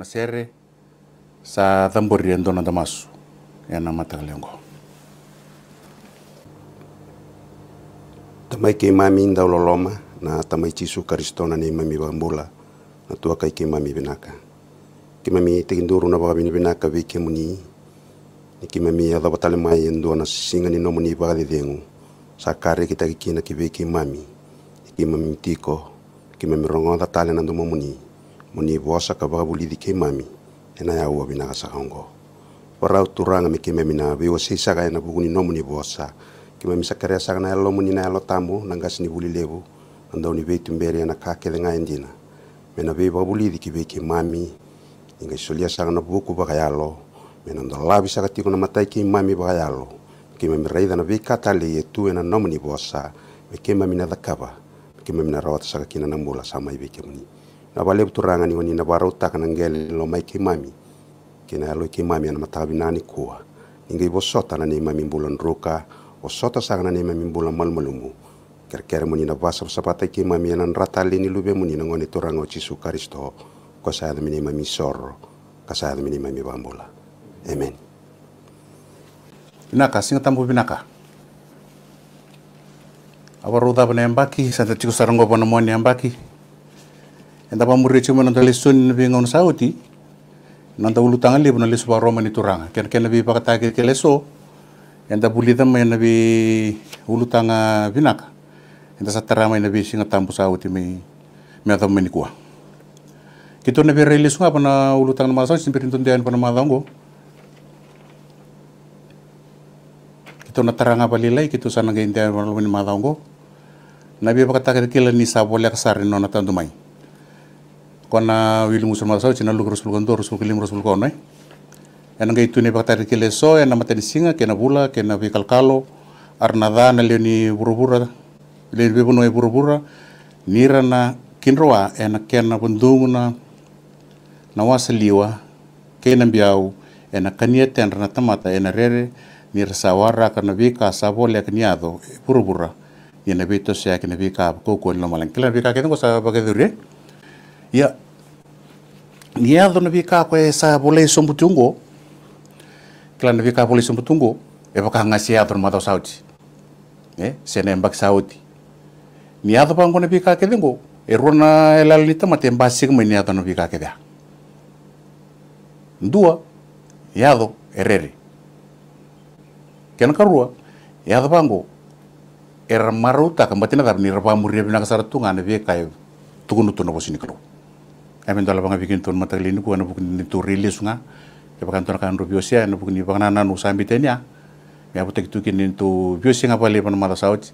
Buonasera sa dhamborriendo na damaso yana matagalengo tamai kei mami dauloloma na tamai jisu karisto na nei mami bambula na tua kai kei mami binaka kei mami tekinduru na baga bini binaka ve kei muni ni kei mami ada batale mai na singani no muni baga de dengu sa kare kita kikina kei ve kei mami kei mami tiko kei mami rongo da tale na ndu muni muni bosa ka baga bulidi ke mami ena ya uwa bina kasa hongo warau turanga mi ke mami na biwa si saga ena buguni no muni bosa ke mami sakare saga na lo muni na lo tamu nangas ni buli lebu andau ni beitu mbere ena ka ke lenga endina mena be baga bulidi ke be ke mami inga solia saga na buku baga yalo mena ndo labi saga tiko na matai ke mami baga yalo ke mami raida na be katale yetu ena no muni bosa ke mami na dakaba ke mami na rawata saga kina na mbula sama ibe ke muni na bale buturangani oni na barauta kana ngele lo mai kimami kina lo kimami an matabi nani kua ninga ibo sota na nema bulan ruka o sota sanga na nema mimbulan malmalumu kerkere muni na basa sapata kimami ana ratali ni lube muni na ngoni turango cisu karisto ko sa na minema mi sorro ka sa na minema mi bambula amen inaka singa tambu binaka awaruda bana yambaki cikus ciku sarango bana moni yambaki Entah pa murre chuma nanta le sun na ngon sauti nanta ulu tangan le le supa roma ni turanga ken ken lebih pakai ke keleso, entah enda bulita yang na bi ulu tanga binaka enda satara mai na singa tampu sauti mi mi atam ni nikua kita gitu nabi rilis nggak pernah ulu tangan masa sih perintun dia pernah mata kita gitu na terang apa lilai kita gitu sana gain dia pernah mata nggo nabi apa kata kira ni nisa boleh kesar nona tandu mai kona wili musul marasau china lu rusul gondo rusul kilim rusul konoi ena ngai tuni bakatari kileso enang matani singa kena bula kena bikal kalo arnada na leoni burubura leoni noi burubura nira na kinroa ena kena bundungu na na wasaliwa kena biau ena kania tenra na tamata ena rere nira sawara kana bika sabole kaniado burubura Ina bito siya kena bika kokon ko lo malang kila bika kita ko sa bagay duri. ia ya. nia dona vika ko e sa bole sombutungo kelana vika bole sombutungo e baka ngasi ya dona matau sauti e sene mbak sauti nia do pangona vika ke dengo e rona e tem mate ni nia dona vika ke da dua yado erere kena karua yado pango er maruta kambatina dar ni rapa muria bina tunga ne vika e tukunu tuna bosini amin dola banga bikin ton mata lini kuana bukin ni tu rilis nga ya bakan ton kan rubio sia na bukin ni bakana nu sambi tenia ya, ya butek tu kin tu bio sia ngapa lepan mata saut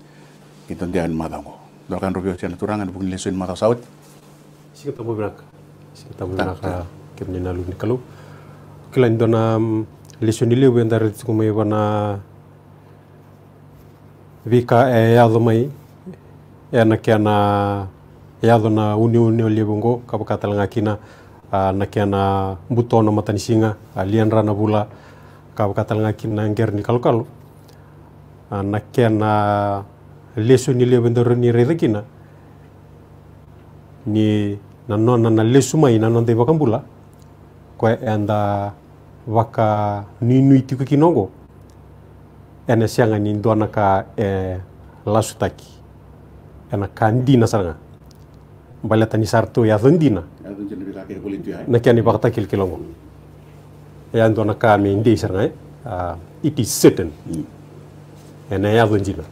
itu dia an mata ngo dola kan rubio sia na turangan bukin lesuin mata saut sikata ketemu binak sikata ya. ketemu binak kem ni nalu ni kalu kilan dona lesuin ni lewe ndar tu kumai wana vika e eh, yadumai e ya, na ya na uni uni olibu ngo kabu katal ngakina uh, na kia na na singa uh, lian rana bula kabu katal ngakina ngger ni kalu kalu na kia lesu ni lebu ndoro ni redekina ni na non na na lesu mai na vakam bula kwe enda waka nui tiku kinongo ene sianga ni ndoana ka eh, lasutaki ena na sanga bala tani sarto ya zondina na kiani bakta kil kilongo ya ndo na kame ndi sarnga eh. ah, it is certain na hmm. ya zondina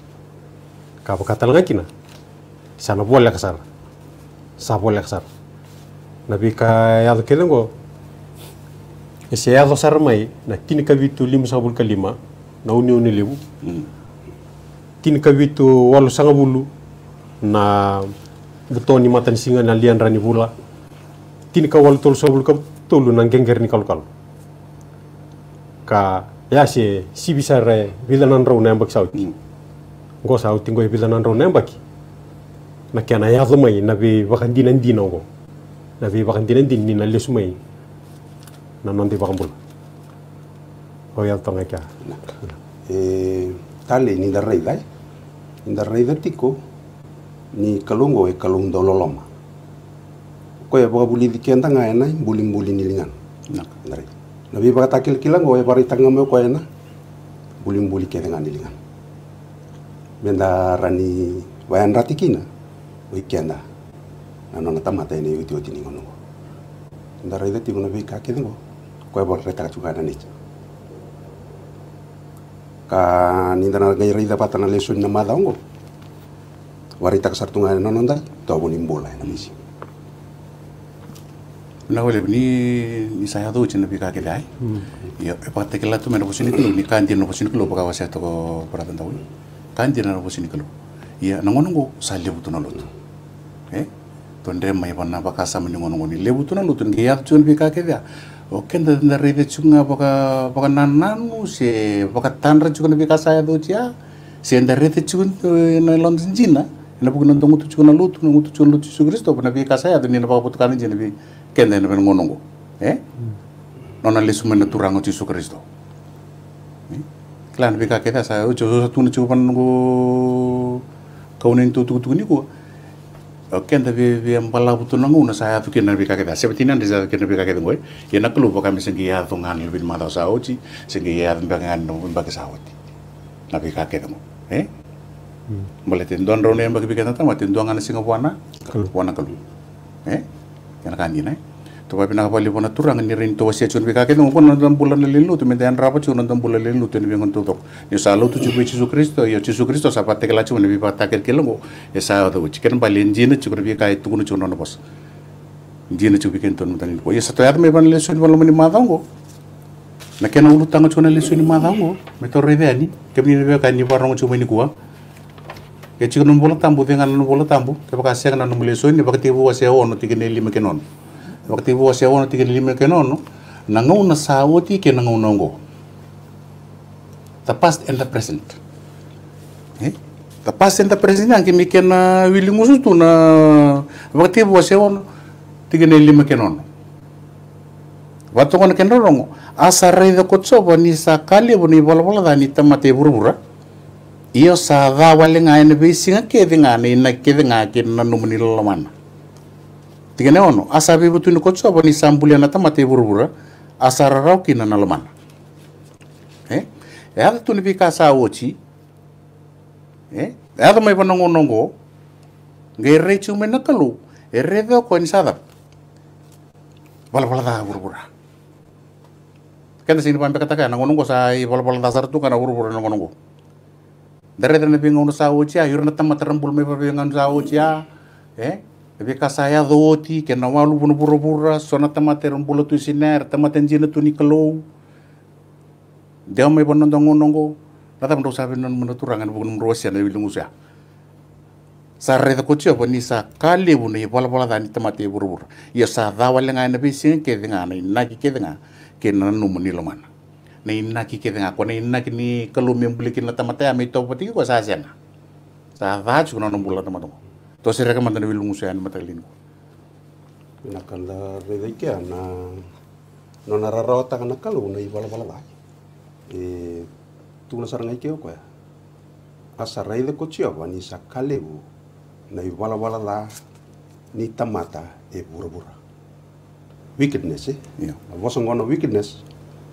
ka bakatal ngakina sana bola kasar sa bola kasar bi ka ya do kilongo ese ya do ya mai na kini ka bitu lim sabul kalima na uni uni limu hmm. kini ka bitu walu na buton ni matan singa na lian rani bula tini ka wal tol sobul ka tolu na gengger ni kalkal ka ya si si bisa re vila nan rau nembak sauti go sauti go ya vila nan rau nembak na kana ya zumai na be wakan dinan dinago na be wakan dinan din ni na na non di wakan o ya tonga e ka eh tale ni da rei dai ni da rei vertiko ni kalungo e kalung loloma. ko ya boga buli dikian tanga e bulim buli nilingan nak ndari na bi baga takil kilang go e ya bari tanga me ko ya na bulim buli kete nga nilingan benda rani wayan ratikina wikenda na nona tamata ene yuti oti ningono rai de tingona ya bi ka kete go ko e bari reta chuga na nicha ka nindana ngai rai dapata na na madongo waritaka sartunga nononda tawabuni mbola na misi na wale ni ni saya do chen bi ka ke lai yo e parte ke la tu mena posini kulo ni kan dir no posini kulo baka wasia to para tan tawun kan dir na posini kulo ya na ngono ngo sale butu na lotu e tonde mai bana baka sa meni ngono ngoni le butu na lotu ngi ya. Oke, nda nda rede chunga baka baka nananu se baka tanra chunga bi kasa saya do chia se nda rede chunga na london jina nabukunanto ngutu chukuna lutu ngutu chukuna lutu Yesu Kristo puna bi kasaya tu nina papu tukani jene bi kenda ina pena ngonongo eh nona lesu mena turango Yesu Kristo eh? klan bi kaketa saya ujo sosa tuna chukupan nungu kaunin tu tuku tuku niku eh, kenda bi bi ampala putu nangu na saya tu kena bi kaketa sebe tinan desa kena bi kaketa ngoe yana kelu poka eh? mi sengi ya tu ngan lebin mata sauci sengi ya tu mbangan nungu mbake sawati na bi kaketa ngoe eh mbole ten don rono yamba kibi kata tama ten don ngana singa wana kalu wana kalu eh yana kandi na to papi naka pali wana turang ni rin to wasia chun bika kendo ngopon bulan lelu tu mende an rapa chun nonton bulan lelu to ni bingon tutok, tok ni salu tu chupi chisu kristo yo chisu kristo sa pate kela chun ni bipa taker kelongo esa to chiken pali enjine chukur bika itu kunu chun nono pos enjine chupi kento nonton ni ko yo sato yar meban lesu ni walo meni madongo na kena ulu tango chun lesu ni madongo meto ani, kemni ni bika ni warong chun ni kuwa ke ci non bola tambu venga non bola tambu ke baka se ngana non bole ni baka tibu lima kenon, non baka tibu wase wono lima ke non na ngau na ke nongo the past and the present eh the past and the present yang kami kena wilingusu tu na baka tibu wase lima kenon, non Watu kono kendo rongo, asa rei do kotso boni sakali boni bola bola dani tamate buru. Iyo saga wali ngain bisinga kedi ngani ina kedi ngakin na numuni lalaman. ne ono asabi butu ni kotso aboni sambulia nata mate burubura asara rau kina na laman. Eh, eh tu ni pika sa wochi. Eh, eh ada mai panongo nongo. Ngere cume nakalu. Ere veo koin sadap. Wala wala da burubura. Kan sini pampe katakan, nongo nongo sai bala bala dasar tu kana na nongo nongo. Dere ne bingon saotia, yur ne tama terembul me bingon saotia, eh? tapi kasaya dhoti, kena walu bunu buru so sona tama terembul tu siner, tama tenjina tu nikelou. Dia me bonon dongo nongo, nata mendo sabi non mendo turangan bunu mrosia ne bilung usia. Sarre da kocio boni sa kali bunu ye ya pola pola dani tama te buru buru. Ye ya sa dawal lengai ne bisin ke denga na ke denga, ke nanu na inaki ke nga kona inaki ni kalumi mbuliki na ya, ame to pati ko sa asiana sa vaj kuna na mbula tamato to sira ka mandana wilu musa an matalin ko na kala rede na na na rarota kana kalu na ibala bala vaj e tu na saranga ke ya asa raide ko chio ni sa kalebu na ibala bala la ni tamata e eh, bura bura wickedness eh yeah. wasn't wickedness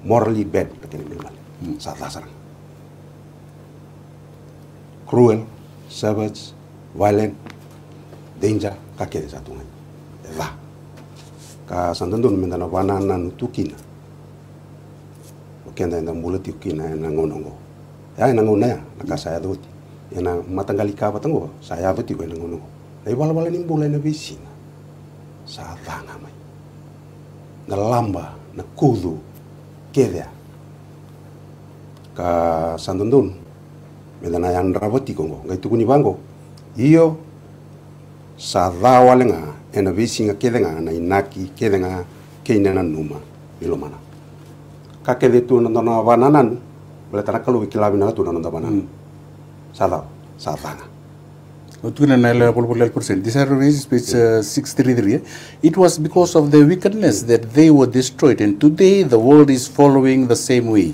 morally bad katanya hmm. saat sarang cruel savage violent danger kakek satu lagi. lah ka santandun mendana banana nutukina okenda enda mulati ukina na ngonongo ya na ngono ya naga saya Ya, nang matanggali kapa tunggu, saya tuh tiba na ngonongo Tapi wala wala ini na besina sa tanga mai na lamba na queda ka sandondon medana yan rawati kongo gaitu tukuni bango iyo sa dawa lenga ena visi nga kedenga na inaki kedenga keinena numa ilomana ka kede tu nondono bananan bela tanakalu kilabi na tu nondono bananan sa dawa sa These are ranges page uh, 633. It was because of the wickedness that they were destroyed and today the world is following the same way.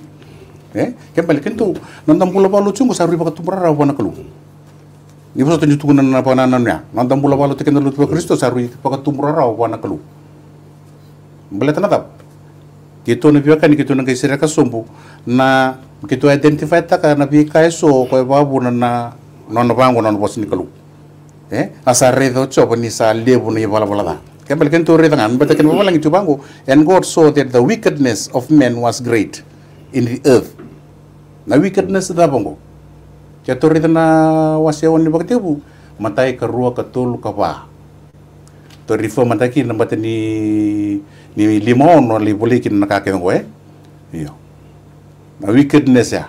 Eh? Kembali kentu nandam pulau palu cungu sarri pakat tumpara rawana kelu. Ibu satu jutu kunan apa nanamnya. Nantam pula palu tekan dulu kristo Kristus sarri pakat tumpara rawana kelu. tana tap. Kita na biwakani kita na kaisira kasumbu na kita identify tak karena biwakai so kau babu na nono bango nono bos kalu eh asa redo chobo ni sa lebu ni bala bala da kembali kan tu redo ngan bata kan bala ngi bango and god saw that the wickedness of men was great in the earth na wickedness da bango ya tu redo na woni ni baktebu matai ka rua ka tolu ka ba to rifo mataki na bata ni ni limon no li bolikin na ka ke ngoe eh? iyo na wickedness ya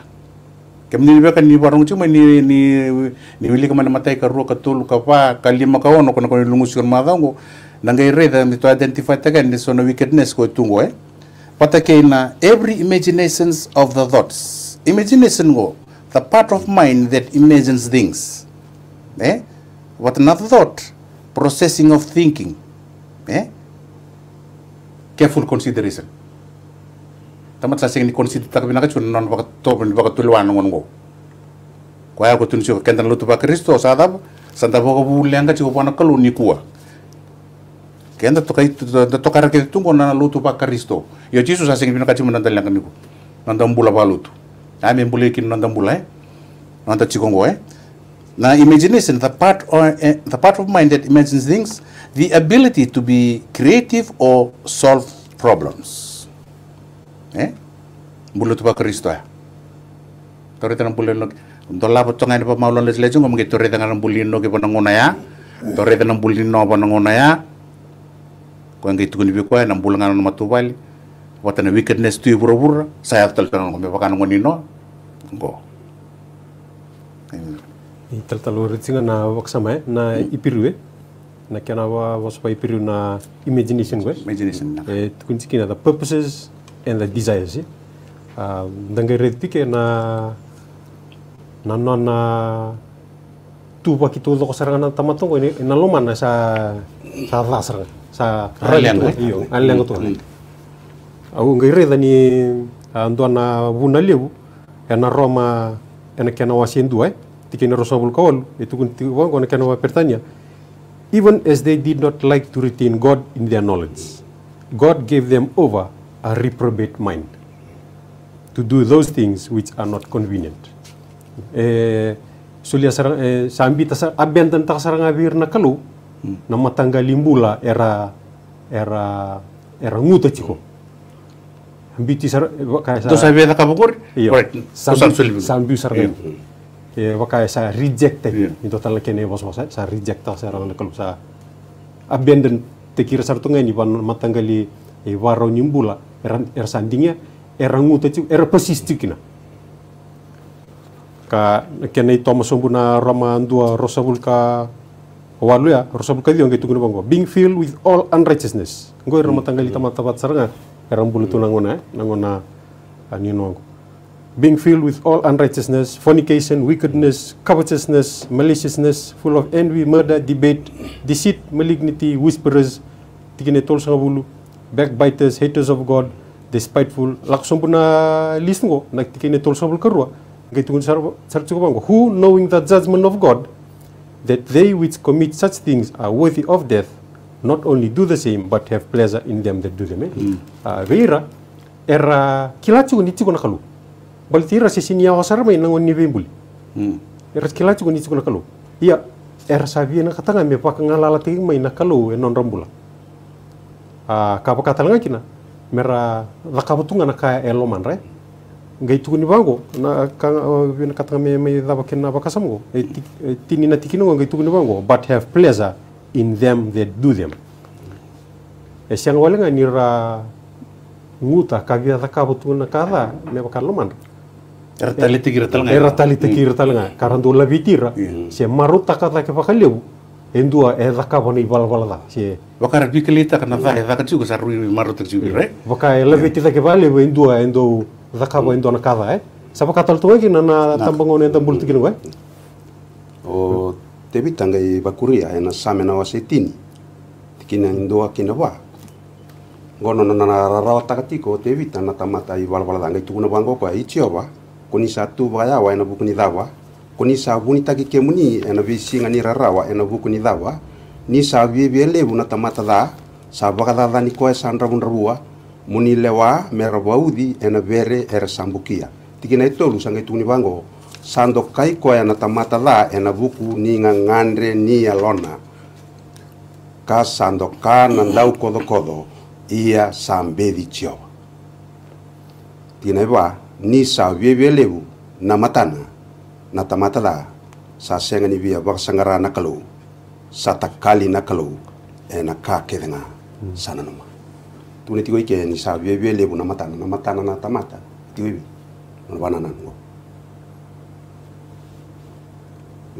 kem ni be ni barong cuma ni ni ni wili kemana matai karu katul kapa kalima kawono kono kono lungus kon madango nangai reda mi to identify tagan ni sono wickedness ko tungo eh na every imaginations of the thoughts imagination go the part of mind that imagines things eh what another thought processing of thinking eh careful consideration tamat sa segni kon sidi takbina ka chun non baka tobin baka luan ngon go Kwa ya ko tun chu lutu pak kristo sadab santa boko bulenga chu pona kalun ni kua. kenda to kai to kara ke tungo na lutu pak kristo yo ya jesus sasing bina ka chun non dalanga ni mbula bula lutu ame mbule kin bula eh non eh nah, imagination the part or uh, eh, the part of mind that imagines things the ability to be creative or solve problems eh bulu Kristo ya. tori tanang bulen nok dola po tongai pa maulon les lesu ngom ke tori tanang bulen nok pa nangona ya tori tanang bulen no pa nangona ya ko watana wickedness tu iburo pura saya tel tanang ngom pa kanang ngonino ngo i tel tel na waksama eh? na hmm. ipirue eh? na kena wa waspa ipiru na imagination ko eh? imagination na eh tukuni sikina the purposes en la dizaizy ndangaireto tiky na nanona tupaky to loko sarangan na ini nalomana sa sa rasrang sa raliango iyo aliango to au ngaireda ando na buna lebu ena ya roma ena ya kena wasendu na tikina rosabul kawal itu kunti wango ena kena wapertanya even as they did not like to retain god in their knowledge god gave them over a reprobate mind to do those things which are not convenient. Eh, Sulia sarang eh, sambi tasar abian dan tasar ngabir kalu, hmm. nama tangga limbula era era era nguta ciko. Sambi eh, wakai wakaya sa. Dosa biasa kabukor. Iya. Sambi sambi sarang. Iya. Wakaya sa rejected. Itu tanah kene bos bos sa reject iya. tasar kalu sa abian dan tekira sartunga ini pan matanggali waro nyimbula er er sandinga er ranguta era er pasistikina ka kenai toma sombuna roma dua rosabul ka walu ya rosabul ka dionge tunggu bango being filled with all unrighteousness ngo era mata ngali tama tabat saranga era ambulu tu nangona eh, aninongo ah, being filled with all unrighteousness, fornication, wickedness, covetousness, maliciousness, full of envy, murder, debate, deceit, malignity, whispers tikine tol bulu backbiters, haters of God, despiteful, langsung punya list nggak? nak tiga ini tolong sabul kerua, tunggu cari cari cukup Who knowing the judgment of God, that they which commit such things are worthy of death, not only do the same but have pleasure in them that do them. Eh? Mm. Uh, ah, Veira, era kilacu ni kalu, baltira sesi ni awasar main nangon hmm. ni bembul. Mm. Era kilacu ni kalu. Iya, era sabi na katanga mepa kangalala ini main nakalu enon eh, rambula uh, kapo katalanga kina mera na kaya elo re ngai tukuni bango na kan bin katanga me me daba kina bakasamgo tini na tikino ngai tukuni bango but have pleasure in them that do them esiang walenga nira nguta kavia na kada me bakalo manre Ratali tikir talanga. Ratali tikir talanga. Karena dola vitira. Se maruta kata ke endua eva eh, kavoni valvalva sie vaka rakbi kelita kana vaka eva katsi ko sarui maro taksi bi re vaka eleve eh, tita ke vale bo endua eh, endo vaka bo na kava e sapa katal tuwe kina na tambango tambul tikino o tebi tanga i bakuria ena samena tini. tiki tikina endua kina va gono na na rarawa takatiko tebi tana tamata i da ngai tukuna bango ko i kuni satu vaya wa ena bukuni dawa kuni sabu ni taki ke ena visi ngani rarawa ena buku ni dawa ni sabi bi le buna tamata da sabu kada da ni koe sandra bun rabua muni lewa merabaudi ena bere er sambukia tikina itolu sangai tuni bango sando kai koe ena tamata da ena buku ni ngangandre ni alona ka sando ka nandau kodo kodo ia sambedi chioba tina iba ni sabi bi lebu na matana na tamatala sa sengani via bak sangara na kalu sa takali na kalu eh, e kedenga hmm. sana numa tuni tigo ike ni sa vie vie lebu na matana na mata, na tamata tigo ibi na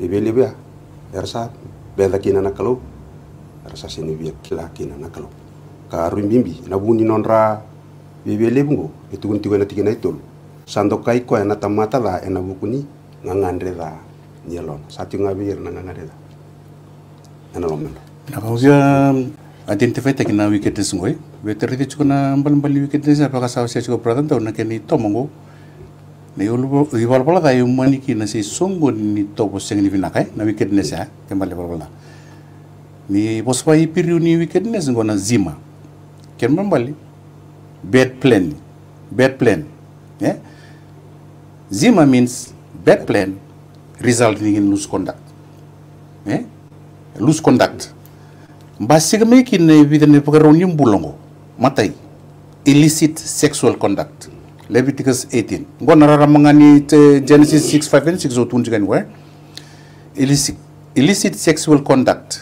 vie lebu ya ersa ya bela kina na kalu ersa ya sini via kila kina na kalu ka rumbimbi na buni nonra vie vie lebu ngo itu tigo na itul sandokai ko ena ya tamata la ena eh, bukuni nga ngandreza nyelona sati ngabir na ngandreza ana lomendo na kauzia identify taki na wicket singoi veter ti chukuna mbal mbal wicket ni sa paka sa sa chukuna pradan tau na keni tomongo na yulu ibal pala ta yumani ki na si songo ni topo seng ni vinakai na wicket ni sa eh? kan eh? eh? kembali pala pala ni pospa ipiriu ni wicket ni singo zima ken mbali bad plan bed plan yeah zima means bad plan resulting in loose conduct. Eh? Loose conduct. Mbasiga meki ne vidane pagaro nyumbulongo. Matai. Illicit sexual conduct. Leviticus 18. Ngo narara mangani Genesis 6:5 and 6 otunji kani where? Illicit, illicit sexual conduct.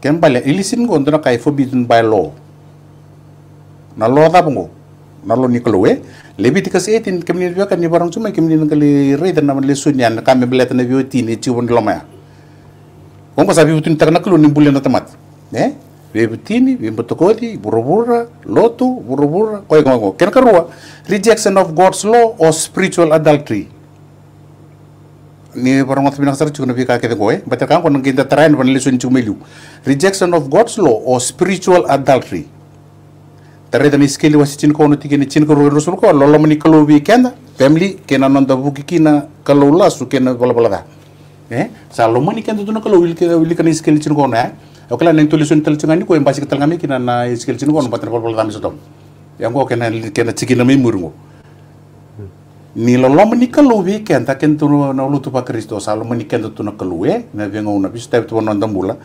Kembali illicit ngo ndona kai forbidden by law. Na law tapo narlo niklowe leviticus 18 eh, kemni biwa kan barang cuma kemni ngkali reader na le sunyan kame belet na biwa tini ci won lomaya on ko sabi butun takna klo nimbul na tamat ne eh? be tini be buru burubura lotu burubura kong kong ken karua rejection of god's law or spiritual adultery ni parang ngot binang sarchu na bika kete koe eh? batakang nang kinta tarain van lesun chumelu rejection of god's law or spiritual adultery taredani skeli wasi chin ko nuti kini chin koro rusul ko lolo mani kalo bi kenda family kena nonda buki kina kalau lasu kena kalo balada eh lolo mani kenda tuna kalau wil kena wil kena skeli chin kono na okala neng tulisun tel chungani ko embasi ketel ngami kina na skeli chin kono no kalo gola balada yang ko kena kena na mi murungo eh? ni lolo mani kalo bi kenda kena na lutu pa kristo lolo mani kenda tuna kalo we na ngau na step tep non nonda mula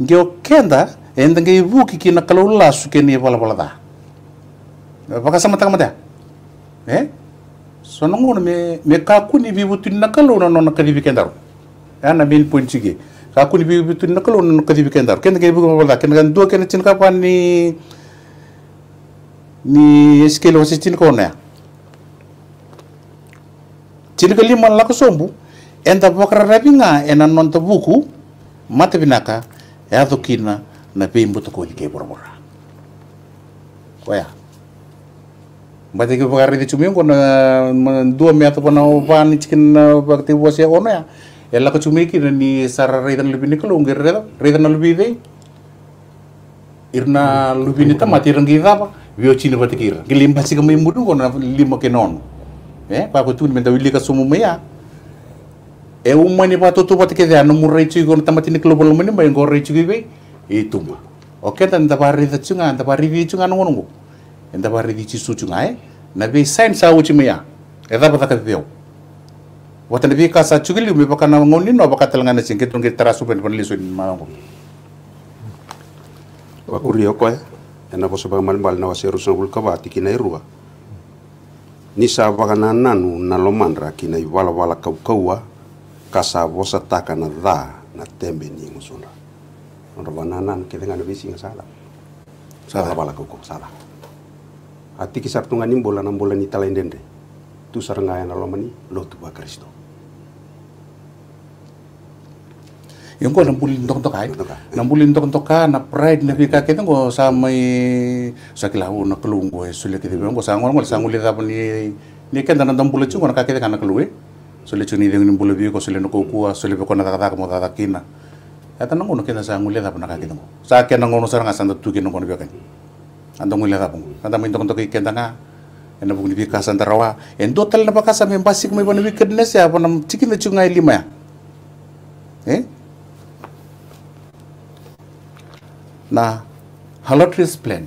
ngeo kenda enteng ngai buki kina kalau lasu kini bala bala dah baka sama tang mata eh sono ngono me me ka kuni bi butun nakalo no no kadi bi kendaro ana ya, min pointi ge ka kuni bi butun nakalo no kadi bi kendaro ken ge bi ko kan wala ken gan do ken tin ka pan ni ni eskel si tin ko na ya? tin ko liman la ko sombu enda bokra ena non ta buku mate binaka ya kina na pe imbuto ko ni ke Bati ke pakari di cumi ko na dua mi to pana opan ni chicken eh, bakti wasi ono ya. Ella ya ko cumi ki ni sara reitan lupi ni kolo ngir reda reitan lupi dei. Irna lupi ni ta mati rang kita pa. Wio chini bati kira. Gilim pasi kami mudu ko lima kenon. non. Eh pa ko tu ni wili ka sumu mea. Ya? E eh, umani pa tutu bati ke dea nomor reitu ko tamati ni kolo polo mani ma yang ko reitu ki Itu ma. Oke, tanda pari ta chunga, tanda pari vi chunga nungu nungu enda suchu ngai na nabi sain sa wucimiya eda ka pipeu wata nabi kasa chugili mi baka na ngoni no baka telangana singkit ngir terasu ben penli suin ngom wa kurio koe ena boso baka mal mal na waseru sungul kaba kina irua ni sa baka na nanu na lomandra kina i wala wala kau kaua ah. kasa bosa taka na da na tembe ni ngusuna Nurwana nan kita nggak bisa nggak salah. Salah balak salah ati kisartunganin bola nan bola ni indende. tu sarangaya na lo lotu ba kristo yung ko nampulin ndok tok ay nampulin ndok ndok ka na pride na fika kita ko sa may sa na kelunggo eh sulit kita ko sa ngol ngol sa ngol ka ni ni kan dan nampulin chung ko na kita kana keluwe sulit chung ni bulu biu, ko sulit no kuwa sulit ko na kakata mo kina Eta nanggono kita sa ka tapon nakakita ko. Sa akin nanggono sarang ko na nanggono biyakan antong mulai kapung kata main untuk toki kentanga ena bung dibi kasan tarawa en total na pakasa men pasik mai bana wiked na sia bana cikin na cungai lima ya? eh na halot plan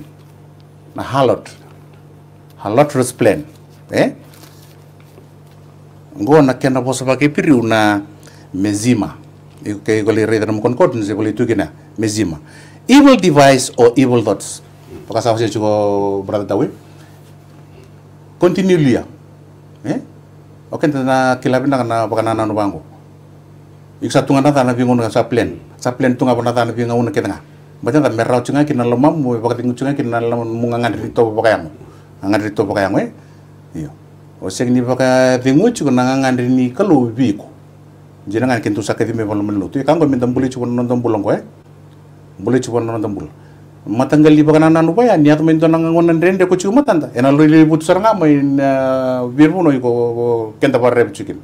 na halot halot plan eh ngo na kena bosa pakai piriu na mezima iko kai gole reda na mkon kodun se gole tukina nah, mezima evil device or evil thoughts paka sa hose chuko brada continue lia eh oken tana kilabin na paka nana no bango ik sa tunga nata na bingo sa plan sa plan tunga bona tana bingo na kenga baca tak kan, merau chunga kina lomam mo paka tingu chunga kina lomam mungangan dari to paka yang dari to paka yang eh iyo o oh, sek ni paka tingu nanga na ngandri ni kalu biko jenengan kintu sakati me bolom melu tu ya, kango mi tambuli chuko non tambulong ko eh boleh coba nonton bulong matanggal di kana nanu niat main tonang into nangangonan rende eh, ko chiu eh? matanda ena lo ili butu saranga ma in no iko kenta barre bichikin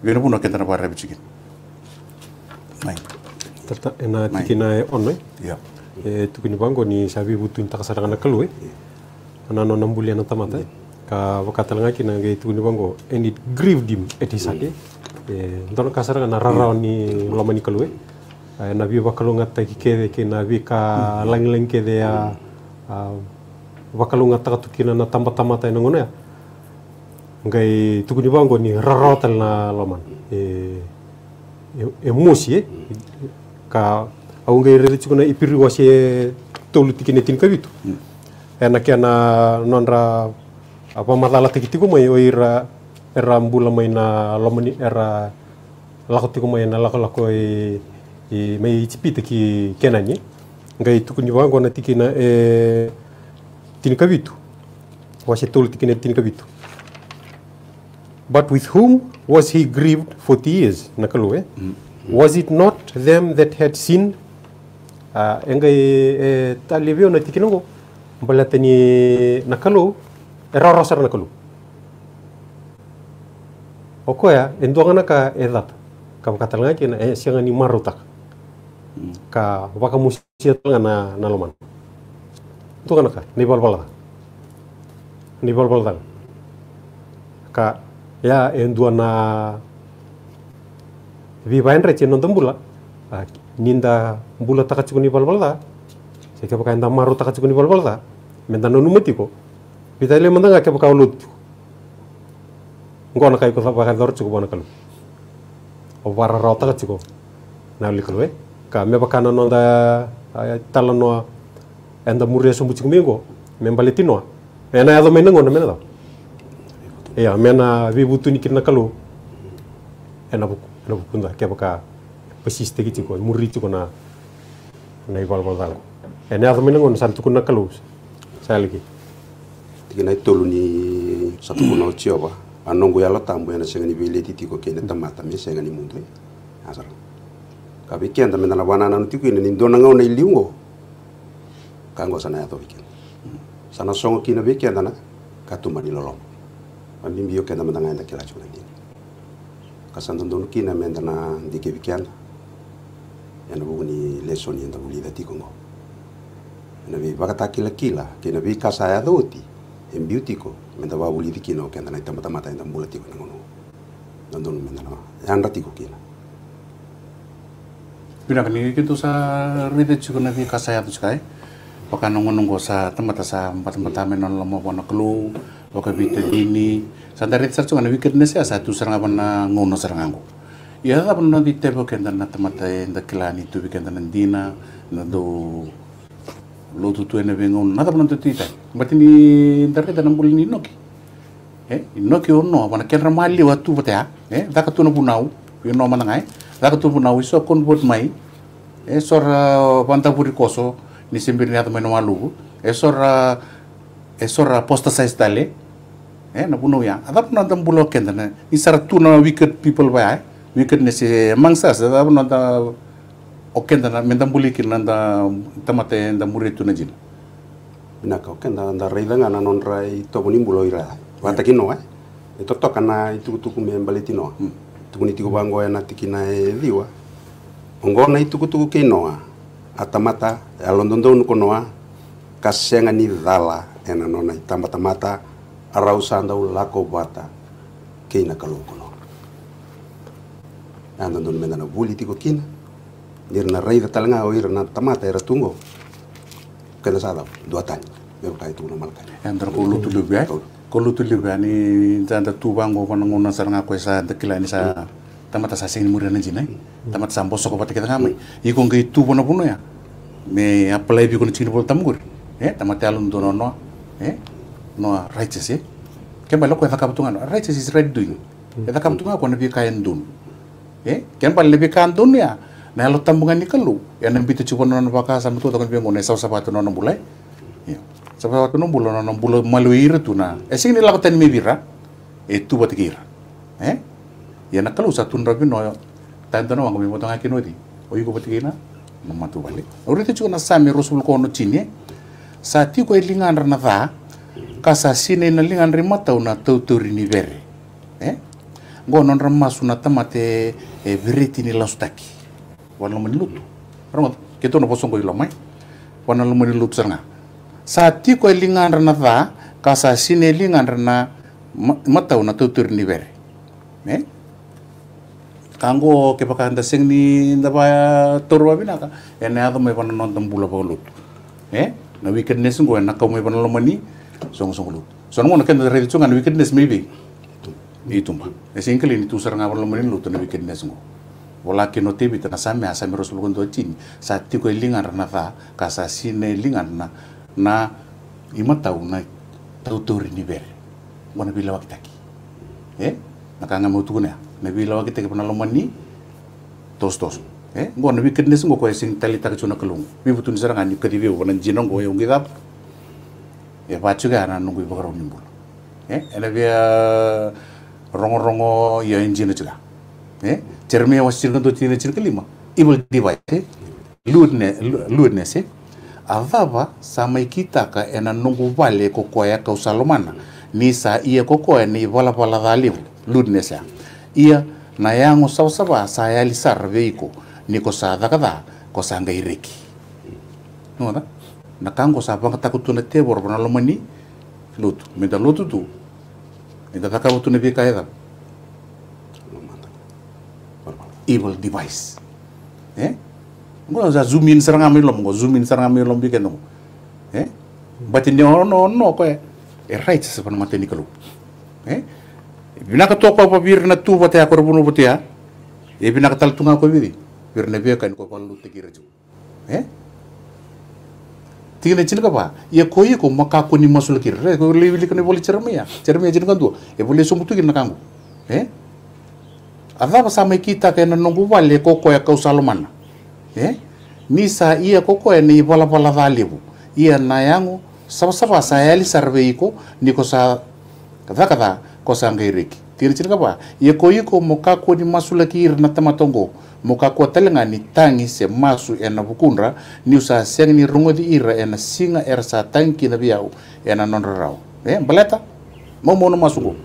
birbuno kenta na barre mai tarta ena tikina e main. ya e tukini bango ni sabi butu sarang kasaranga nakalu e eh? ana ya. no nambuli ana tamata ya. ka wakatalanga kina ge tukini bango and it grieved him ya. e ndono kasaranga na rarao ni lomani kalu e Eh, na vi ta ki kede ki na vi ka mm-hmm. langlang kede a ya, wakalunga mm-hmm. ah, takatukina na tamba ta nangona ya ngai ni bango ni rarotal na loman e e musi e. ka au ngai rere na ipiri wasi tolu tiki tinka vitu mm. e na nonra apa matala tiku mai oira era mbula mai na lomani era lako tiku mai na lako lako e mai tsipita ki kenanye ngai tukuni wangu na tikina e tinika vitu washe tolu tikina tinika vitu but with whom was he grieved 40 years nakalo eh? mm-hmm. was it not them that had sinned uh, ah, engai e, e talivyo na tikinongo mbalatani nakalo e erarosar nakalo okoya e ka edap kam katalanga kina e siangani marutak ka waka musia tonga na na loman tu kana ka ni bol bol ni bol bol ka ya endua na vivain reche non tombula ninda bula takachukuni bol bol da seke baka enda maru takachukuni bol bol da menda no numetiko vitale menda ngake baka ulut ngona kai ko sa baka dor chuko bona kalu o rota kachiko na ulikulu eh? ka meba kana tala noa enda murre sumbu bucing mingo men baletino ena ya do mena ngono mena do ya mena vi butu ni kirna kalu ena buku ena buku nda ke baka pesiste ki tiko murri tsiko na na ibal bal ena ya do mena ngono santu kuna kalu tiki na itolu ni satu kuna chioba anongo yala tambo ena sengani leti tiko kene tamata mi sengani mundu asara kabiki anda mena wana na tiku ina ni ndona ngau na iliungo kango sana ya tobiki sana songo kina biki anda na katuma ni lolong ambimbi yo kenda mena ngenda kila chuna ni kasando ndonu kina menda na ndike biki anda yana bugu ni leso ni anda buli da tiko ngo na bi bakata kila kila kina bi kasa ya doti embiutiko menda ba buli dikino na itamata mata enda mbula tiko ngono ndonu menda na yanda tiko kina Bina kini kita sa rite chukuna nanti kasaya to chukai Pakai nunggu nunggu sa tempat sa empat tempat kami non lomo pono kelu Pakai bintang ini sandari tsar chunga ni sih ya satu serang apa na ngono serang aku. ya apa non di tebo kenda na tempat enda kelan itu bikin dina na do lo tu ene bengon na apa nanti tita berarti ni dari tanam bulan ini noki eh noki ono apa na kenra mali watu bete ya eh daka tu no bunau yo no ngai. Laka tumpu na wiso kon bot mai, esor sor puri koso ni sembir ni ato meno maluku, esor sor e sor e posta size tale, e na puno ya. tam bulo kenda na, ni sara tuna wicked people bai, wicked ni si mangsa sa ada na ta okenda na mendam bulikin na ta tamate na muritu na jina. Binaka okenda na rei lenga na non rai to bulo ira. Watakin no e. Ito tokana itu tuku membali Hmm tukunitiko bango ya natikina ediwa ongo na itukutuku kinoa atamata ya alondondo nukonoa kasenga ni dala ena ya nona itambata mata arausanda ulako bata keina kalunkono ya andondon na buli tiko kina nirna raida talanga na tamata era tungo kena sada dua tanya berukai tungo malkanya andra ya, kulu tu lebih kolo tuh juga nih janda tu bang go panang ngona sarang aku esa dekila ini sa tamat asasi ni murian jinai eh. tamat sampo soko pati kita ngamai i kong kai tu puno ya me apply bi kono chini pol tamgur eh tamat alun dono no eh no righteous eh kemba loko esa kabutungan righteous is red doing esa kabutungan ko na bi kain dun eh kemba lebi kain dun ya na lo tambungan ni kalu ya nambi tu cuba non bakasa mutu takon bi ngone sa sapatu non bulai eh. ya sabata ko kuno bulo nono bulo maluir tuna e ni lakutan mi bira e tu eh, eh, gira eh ya nakal kalau tun nabi no tanto no ngami motanga kinodi o yugo bat gira no tu bale ori te juga sami rusul ko no chini eh? ko elingan rana va kasasi ne na lingan na tau turi ni bere eh gonon ramasu na tamate e beretini ni lastaki wala manilutu Rong, kita no posong ko ilomai, wana lumani lutu sa ti ko lingan rana va ka sa sine lingan rana na tutur ni bere me kango ke pakanda sing ni ndaba torwa binaka ka ene ado me bana non bula pa lut me na wickedness ngo na kau me bana lomani song song lut so ngo na kenda re tsunga na wickedness maybe itumba ese inkeli ni tusar ngabar lomani lut na wickedness ngo wala kino tebi tana sami asami rosulukun do tini sa tiko lingan rana fa kasa sine lingan rana na ima tau na tau tur ni ber wana bila ki, eh nakanga kuna na bila wakitaki pana e? mani tos tos eh ngo na bikit nes ngo koe sing tak chuna kelung bi butun serang ani kadi bi wana jinong ngo yong e gigap e pa chuga ana na nunggu bakar nimbul eh ena bia rongo rongo ya injina chuga eh cermi wasil nonton tina cina lima, ibul dibai eh lu ne lu ne sih avava sama ikitaka ena nungu vale kokoya kausalomana nisa iya kokoya ni vala vala dhalim ludnesa ia na yango sawa sa yali sarveiko niko sa dhakadha ko sa ngaireki nona na kango sa banga takutuna tebor bona lomani lutu meda lutu tu meda dhakabutuna vika edha evil device eh ngula za zoom in seranga mi lom ngo zoom in seranga mi lom bi kendo eh batin oh, no ono ono ko ya? e eh, right sa pan mateni kalu eh ka toko pa bir na tu bata ya, ya? eh, ko bunu butia e ka tal tunga ko biri bir na be kain ko lu tikira ju eh na chin ka pa ye ko ye ko maka ko ni masul kir re ko li li ko ne boli cermia ya jin ka tu e eh, boli sumu tu kin kangu eh Azaba sama kita kena nunggu wale koko ya kau salomana. eh ni sa ia koko e ni bola bola valibu ia na yangu sabo sabo sa yali sarveiko ni ko sa kadha kosa ko sa tiri tiri kapa ia ko iko moka ko ni masula ki na tamatongo moka ko talenga ni tangi se masu e na bukundra ni usa seng ni rungo di ira e na singa er sa tangi na biau e na nonrarau eh baleta mo no masuko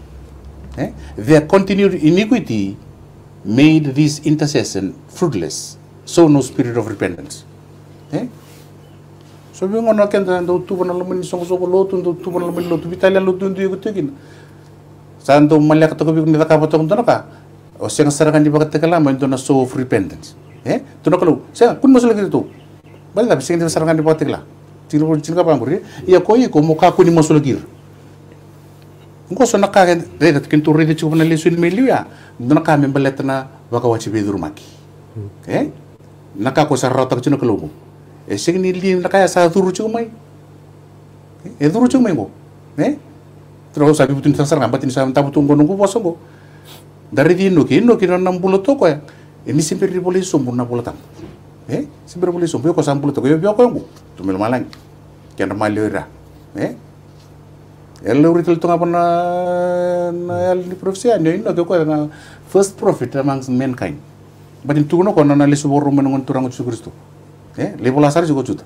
eh the continued iniquity made this intercession fruitless so no spirit of repentance. Eh? So we ngona kenda ndo tuba na song songo songo lotu to tuba na lumini lotu bitalia do ndo yuko tegin. Santo malak to kobi kumita kapa to kuntono ka. O senga sarakan di bakat tekala mo ndo so of repentance. Eh? Tono lo, senga kun masuk lagi itu. Balik tapi senga sarakan di bakat tekala. tino ka cinga panguri. Iya koi ko muka kuni masuk lagi. Ngo so naka reda kintu turi di na lesu in ilmi ya Ndo mi membalet na wachi bedur maki. Eh? naka ko sarrotak chino kalungu e sing ni li naka ya sa duru chu mai e duru chu mai e ne terus sabi butun sasar ngam sa mta tabu gonung nunggu sobo, dari di nuki nuki na nam bulo toko ya e ni simpir di boleh sumbu na bulo tam eh simpir boleh sumbu ko sam bulo toko yo bioko ngu tumel malang kian malera e Ela uri tel tonga pona na el profesia nyo ino ke ko na ya first profit amongst mankind batin tuguno kono na li suboru men ngon turango Yesus kristo eh, ya li bola sar ci Ya juta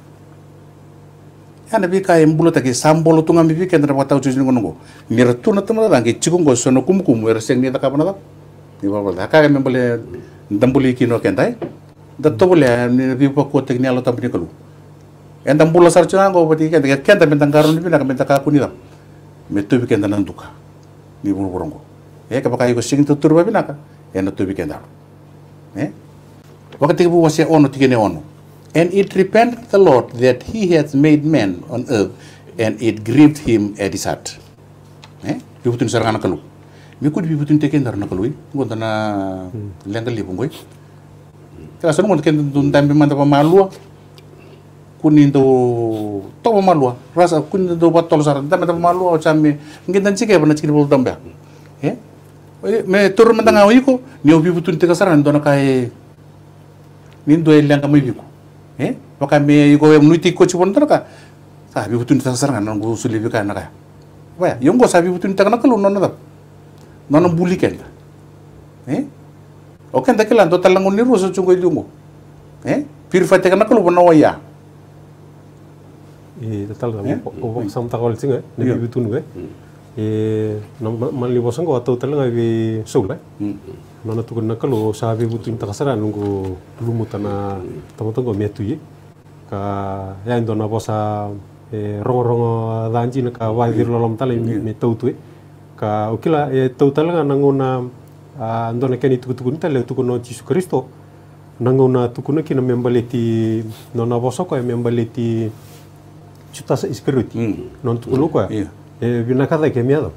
yana bi ka em bulo taki sambolo tunga mi bi kendra ba taw ci ngon ngo mi retu na tama rangi ci ko sono kum wer seng ni takapa ta, ni ba ta ka me bole ndambuli ki no e, da to bole ni bi pa ko tek ni alo tampi ko lu en dambulo sar ci ngo ba kendra kendra men tangaro ni bi na men takaku ni ta, me to bi kendra nanduka ni bulu borongo eh ka ba ka yugo sing tutur ba na ka en kendra Eh? Wakati wasi ono tikine ono. And it repented the Lord that he hath made man on earth, and it grieved him at his heart. Eh? Bibutun sarangana kalu. Mi kudi bibutun teken anak kalu, ngonta na eh? hmm. lenga lipu ngoi. Kala sono ngonta kenta dun tambe manda pa malua. Kunin do to pa malua. Rasa kunin do patol saran tambe pa malua o chami. Ngentan chike pa na chike tambe. Eh? me tur mantanga wiko ni obi butun te kasara ndona kai nin do elang kami biko eh waka me igo em nuiti ko chibon taraka sa bi butun teka kasara ngana ngu suli bika naka waya yongo sa bi butun te kana kalu nona dap nona buli kenda eh oke, te kala ndo talangu ni ruso chungo ilungu eh pir fate kana kalu bona waya i total da ko ko sam ta e mali bosango atau telenga bi sola nona tukun nakalo sahabi butuin takasara nunggu lumu tana tamotongo metuye ka ya indona bosa rongo-rongo danji na ka wai diru lalom tala me tautue ka ukila e tau talenga nangona ndona keni tukutukuni tukun tukuno Yesus Kristo nangona na kina membaleti nona bosoko e membaleti chuta security non tukuno ko yeah. binakatha eh, ikemiatho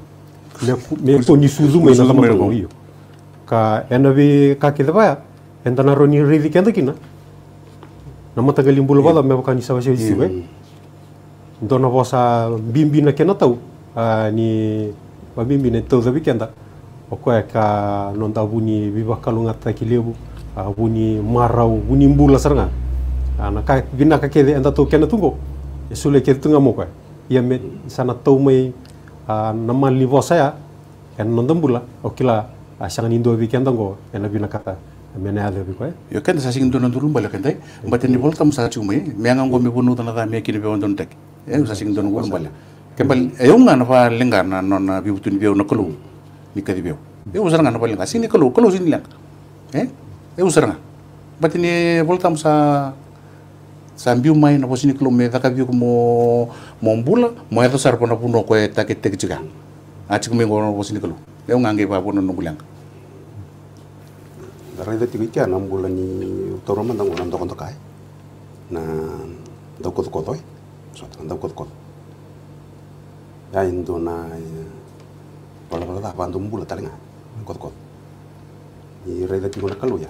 mekũnyicuzuma ina thamatho iyo ka enavi kakithevaya entanaro ni rithi kenda kina namatagali mbulu vatha mevakanisa vaceisiwe mm. ndona vosa mbimbi na kena tau ah, ni vambimbi na tau thavi kenda nonda vuni vivakalungata kilevu ah, vuni marau vuni mbula saranga ah, na vinakakethe enda tau kena tungo esule kethi tunga mokoe yame sana tau mai nama livo saya en nondon bula okila asangan indo weekend ngo en abina kata mena ade bi ko eh. yo ken sa sing donan durum bala kende mbate ni bol tam eh, sa chumi me nga ngombe bunu tan da me kin be won tek e sa sing don ngol bala kembal e yo nga na fa linga na non bi butun be na kulu ni kadi be e usar nga na bala sini kulu kulu sini lang eh, e e usar nga mbate ni bol tam sa sambiu mai na posini kilo me taka biu kumo mombula mo eto sarpona puno koe ta take tek jiga a chiku me ngoro posini kilo e ngange pa puno nungulang garai da tiki kia na mbula ni toro mandang ulam dokon na dokot kotoi eh? so tan dokot ya indo na eh, pala pala da bandum bula talinga kod kod ni rei da tigi na kaluya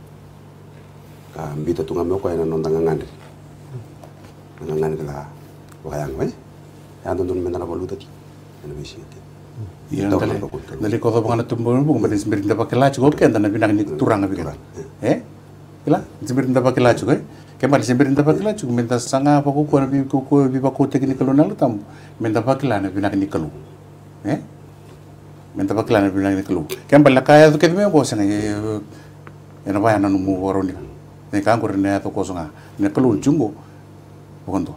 ka mbito tunga me koyna non tanga ngande tanga ngande la wayang we ya nonda nonda mena bolu tati ene be siete ya nonda ndale ko fa bangana tumbo bu ngale smirin da bakela ci gop kenda na binang ni turanga bi kan eh kila smirin da bakela ci goy eh? ke mal smirin da bakela menta sanga apa ko ko bi ko ko bi ba ko teknikal na tam menta bakela na binang ni kalu eh menta bakela na binang ni kalu ke mbal kaya to ke me ko sanga eh, eh, ya na bayana no mu woroni ne kankur ne to kosonga ne kelun jungo bokondo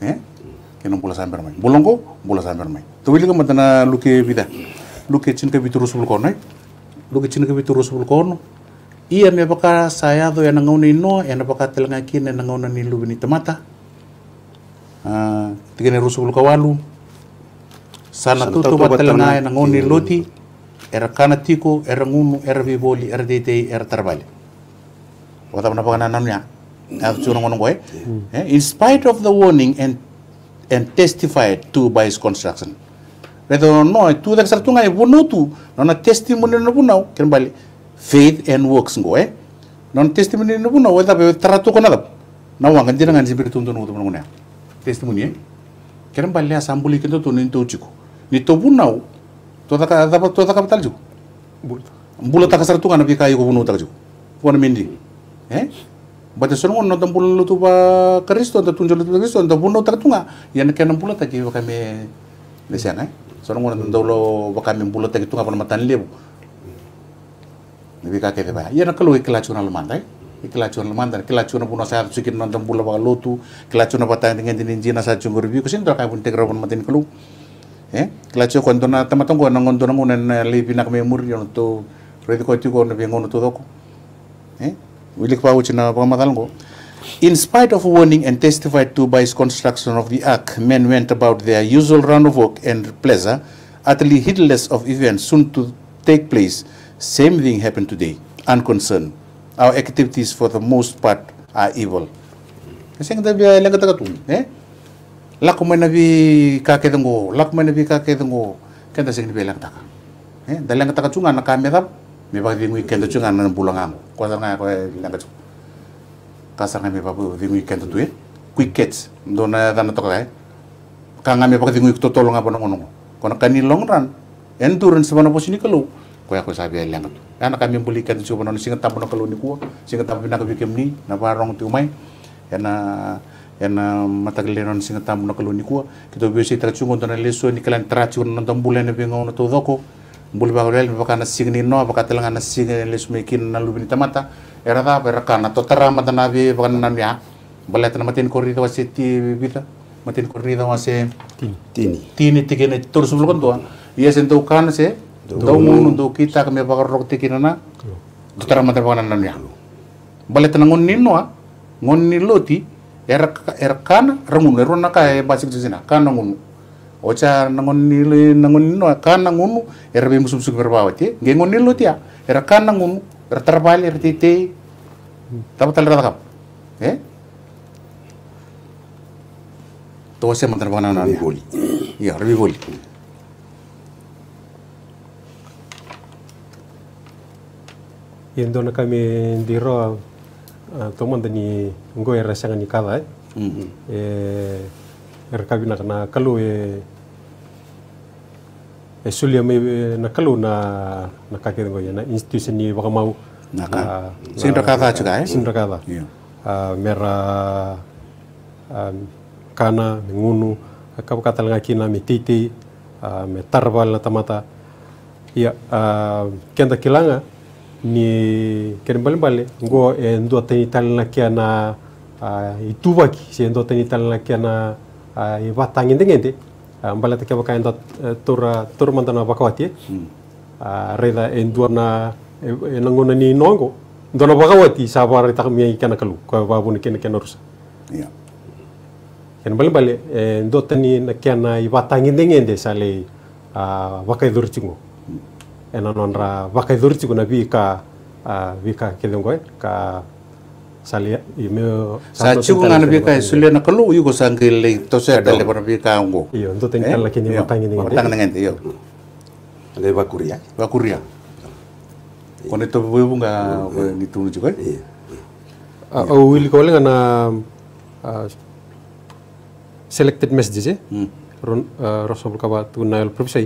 eh kenon pulasan samber mai bolongo pula samber mai to wili kama tana luke vida luke cin vitu rusul bul kono luke cin vitu rusul bul kono iya me baka saya do yana ni no yana baka telenga kine na ngauna ni lubini tamata ah tigene rusul kawalu sana tutu batelanga yana ni loti era kanatiko era ngunu era vivoli era deitei era trabale wakatapana pakana namnya churungono in spite of the warning and and testified to by his construction reto no itu dak sartu ngai wono tu nona testimony no now ken bali faith and works eh non testimony no bunau weda be tratu kona dap na wangan dina ngan sibir tuntu no tumun ngone testimony ken bali asambuli kento tunin to chiku ni to bunau to dak to dak kapital ju bula tak sartu ngana bi kai ko bunau tak ju pon eh bata sorongo no tampul lo tuba kristo ta tunjo lo tuba kristo ta buno ta tunga yan ke nampula ta kiwa kame lesian eh sorongo ono tampul lo bakame mpulo ta tunga pa matan lebu nabi ka ke ba yan ka lo ikela chuna lo mandai ikela chuna lo mandai ikela chuna puno sa sikin no tampul lo bakalo tu ikla chuna bata dengan dinin jina sa chungur bi kusin kai ka bun kero pon matan kalu eh ikla chuna kontona tamatong ko nangon tonangon na lebi na kame mur yon to Redi ko tigo na to doko. Eh, Wilikpauchina Pamatalgo. In spite of warning and testified to by his construction of the ark, men went about their usual round of work and pleasure, utterly heedless of events soon to take place. Same thing happened today, unconcerned. Our activities for the most part are evil. Kasi tabi ay lang katagatun, eh? Lako may nabi kakitang ko, lako may nabi kakitang kan dengo. kanta sing nabi lang taka. Eh, dalang katakatungan na kamera, mi pa dingu kendo chu ngana pulang pulo ngam kwa sa ngaya kwa langa chung, kwa sa ngami pa pu dingu ikento tu e quickets do na dana to kai ka ngami pa kuto tolong apa ngapa nong kwa kono kani long run endurance mana posini kelu kwa ya kwa sa bia langa ana kami mbuli kendo chung bono singa tapo nong kelu ni kuwa singa tapo bina kabi kem ni na rong tu mai ena ena mataglenon singa tapo nong kelu ni kuwa kito si tra chung ngon dona leso ni kalan tra chu nong tambulen e bingo na to doko bulbagulel bakana signi no bakatel ngana signi lesmekin na lubini tamata era ta perakana to tara mata na bi nan nam ya balet na matin korrida wasi ti bita matin korrida wasi tini tini tikene tur sul kon doa yes en to kan se do mun do kita kami bakar rok tikina na to tara mata bakana nam ya balet na ngon ninno ah. ngon niloti era era kan ramun erona ka eh, basik jisina kan ngon ocha nangon nilo nangon no kana ngunu era be musum sum ge ngon nilo tia era kana ngunu era terbali era titi tapi tala takap eh to se mantar bana na boli ya rebi boli Yendo na kami diro ah, tomon dani ngoi rasa ngani kala eh, mm-hmm. eh er kabina na kalu e e sulia me na kalu na na kake ngo ya na institution ni baka mau na ka ah, sin rakata chuka e sin a mera kana ngunu kap katal ngaki na mititi me ah, tarbal na tamata ya ah, kenda kilanga ni kembali bale ngo e ndo tani talna kiana itubaki se ndo tani talna kiana Ibat tangin dengen endi mbala teke keba kain dot tur tur mandana bakawati hmm. reda enduana enangona ni nongo ndono bakawati sabar ta mi kana kalu ko babu ni ken ken rusa ken bale bale ndotani na kana iba tangin ding endi sale wakai durchingo enanon ra wakai durchingo na bi ka bi kedengoi ka salia ime sa chibu ngana bi kai sulle na kalu yu go sang kile to se tele por bi ka ngo iyo nto teng kala eh? kini iya. matang ini matang iya. nengen iyo le bakuria bakuria iya. kone to bu bu gitu kan? ah, ah, ni tunu juga iyo o wil ko ngana ah, selected messages e eh? hmm. ron rasul kawa tunail profesai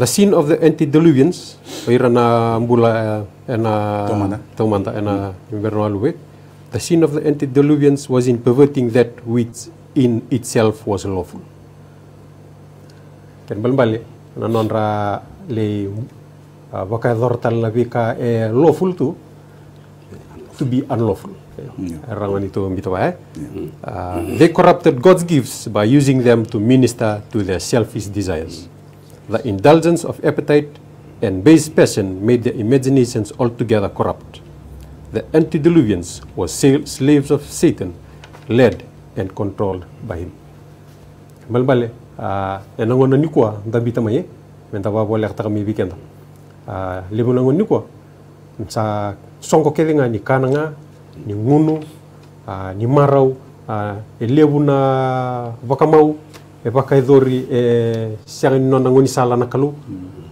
the scene of the antediluvians oirana mbula ena uh, Taumanta. Taumanta and uh, the sin of the antediluvians was in perverting that which in itself was lawful. Ken balbali na nonra le uh, waka dortal la vika e lawful to to be unlawful. Rangani to mitowa. Uh, they corrupted God's gifts by using them to minister to their selfish desires. The indulgence of appetite and base passion made their imaginations altogether corrupt. The antediluvians were slaves of Satan, led and controlled by him. Balbale, uh, enangona ni kwa ndabita maye, menta ba wala lekta kami weekend. Uh, Libo nangon ni kwa, sa songko kede nga ni kananga, ni ngunu, uh, ni marau, elebu na vakamau, e vakaidori, e siangin nonangoni sala nakalu, mm-hmm.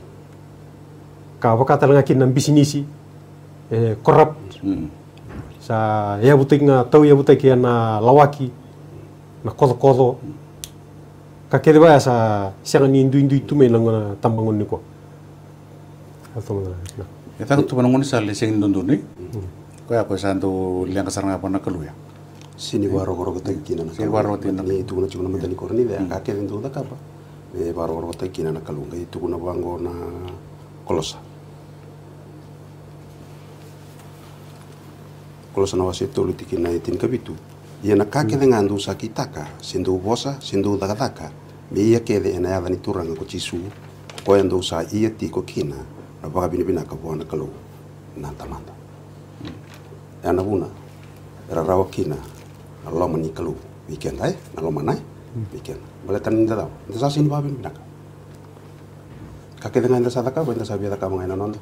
ka wakatalanga kinna business eh, korup, hmm. sa ya sa na tau yabutakia na lawaki na kodo kodo ka kede baya sa siang ni indu indu lang langona tambangon ni ko Kita ketemu ngoni sa lesing dundu ni, hmm. ko ya ko ndu liang kasar ngapa na kelu ya. Sini waro waro kita kina na. Sini waro tina ni itu na cuma nama tani korni deh, kakek dundu tak apa. waro waro kita kina na kelu, ngai itu na bango na kolosa. sana wasi tolu tiki na itin kabitu ia na kake de ngandu sa taka sindu bosa sindu dakataka me ia kede ena yada ni turanga ko chisu ko yandu sa ia ti ko kina na baka bini bina ka buana kalu nanta ya ana buna era rawa kina na loma bikin, kalu weekend ai e, na loma nai weekend boleh tan ndada ndasa sin ba bini bina ka kake de nganda sa daka ko ndasa bia daka mangaina nonda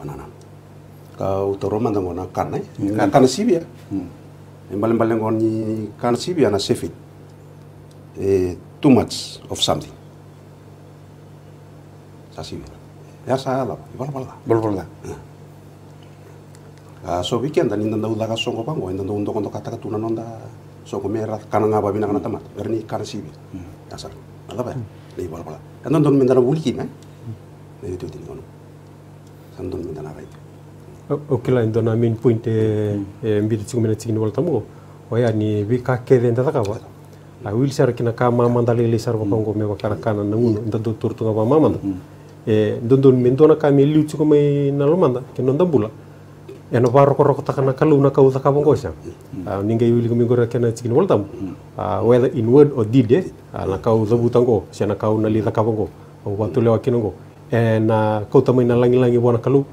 manana ka utoroma ndango ngona kana eh? Hmm. ka kana sibia ya. mm. mbalimbali ngo ni kana ya na sefit eh, too much of something sa sibi ya sa ala bala bala, bala bala, ka so weekend ni ndanda udaga ngoi nda nda undo kondo kata katuna nonda ngomi era kana ngaba bina kana tamat berni kana sibi, ya hmm. sa ala ba ni nda nda nda nda nda nda nda nda nda nda nda nda baik okila okilani na min point eh, mm. eh, mbili tsikumi na tsikini wala tamu oya ni wika kede nda taka wa la wil sar kina ka manda nda lele sar baka mm. pango me baka kana na uno nda do tur tunga mama nda mm. e eh, ndondon min na ka mi liu tsikumi na lo manda kino nda bula eno baro ko roko takana kalu na ka utaka bongo sha ah, ninga yuli ko mingora kana tsikini wala ah, tamu whether in word or deed eh ah, na ka uzabu tango sha na ka una li taka bongo watu lewa kinongo na kautamai na langi langi bwana kalu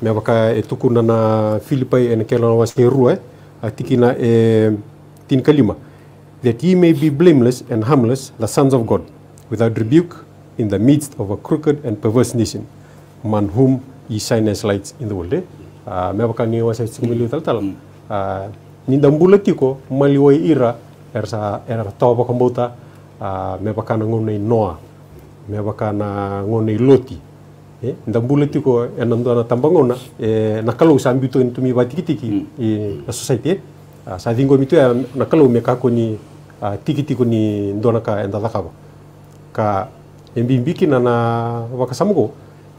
me waka e tukuna e na Philippi and Kelana was Herua, Atikina Tin Kalima, that ye may be blameless and harmless, the sons of God, without rebuke, in the midst of a crooked and perverse nation, man whom ye shine as lights in the world. Eh? Uh, me waka ngi wasa e tsimili e taltala. Uh, nindambulati ko maliwa ira ersa era toba kombota uh, me waka na ngone noa me waka na ngone loti eh, ndambuleti ko enando eh, na tambango eh, na hmm. eh, nakalo usambito ntumi batikitiki mm. na society eh. ah, sa dingo mitu ya nakalo meka ko ni ah, tikiti ko ni ndona ka enda ka ka embimbiki na na wakasamugo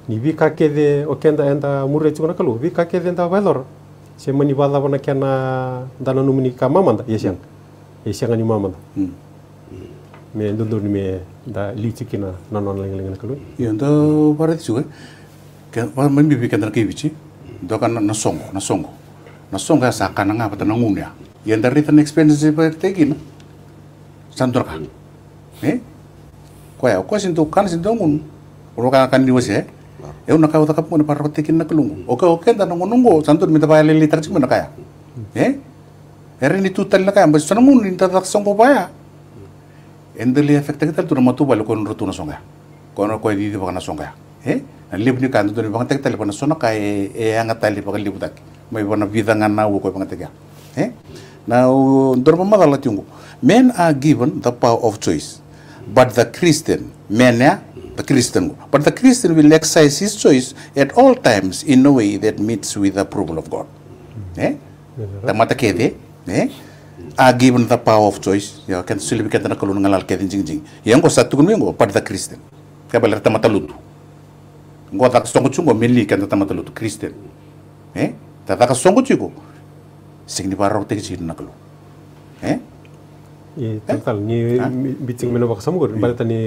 ni bika kede okenda enda mureti ko nakalo bika kede enda mani semani badabana kena ndana numini ka mamanda yesiang mm. yesiang ni mamanda hmm. me ndundur ni me da li chikina na non leng leng kalu yendo pare tsuwe ke pa man bibi kan ke bici do kan na songo na songo na songo sa kan nga pata na ngumya yendo return expense pa na, santor ka eh kwaya ko sin to kan sin to ngun ro ka kan ni wose e na ka wata ka pun para na kalungu oke oke da nungu nungu santor mi ta pa le liter chimana kaya eh Erin itu tali na kaya, mas sanangun, nintatak sangko pa ya. Endeli le afecta ke tal tu ramatu wal ko nrutu songa ko no ko di di bana songa Eh, lib ni kan tu bang tek tal songa sona ka e e anga tal li bakal libutak mai visa vida ngana wo ko bang Eh, e na ndor ma madala tungu men are given the power of choice but the christian men ya the christian but the christian will exercise his choice at all times in a way that meets with approval of god eh tamata kede eh a given the power of choice ya kan sulibi kan tanakulu ngalal ke jing jing yang ko satu kunmi ngo pada kristen kabel tamat talutu ngo tak songo chungo meli kan tamat talutu kristen eh tak ka songo chigo signi barok te jin nakulu eh ya, e eh? total kan, ni biting meno bakasam iya. gor tani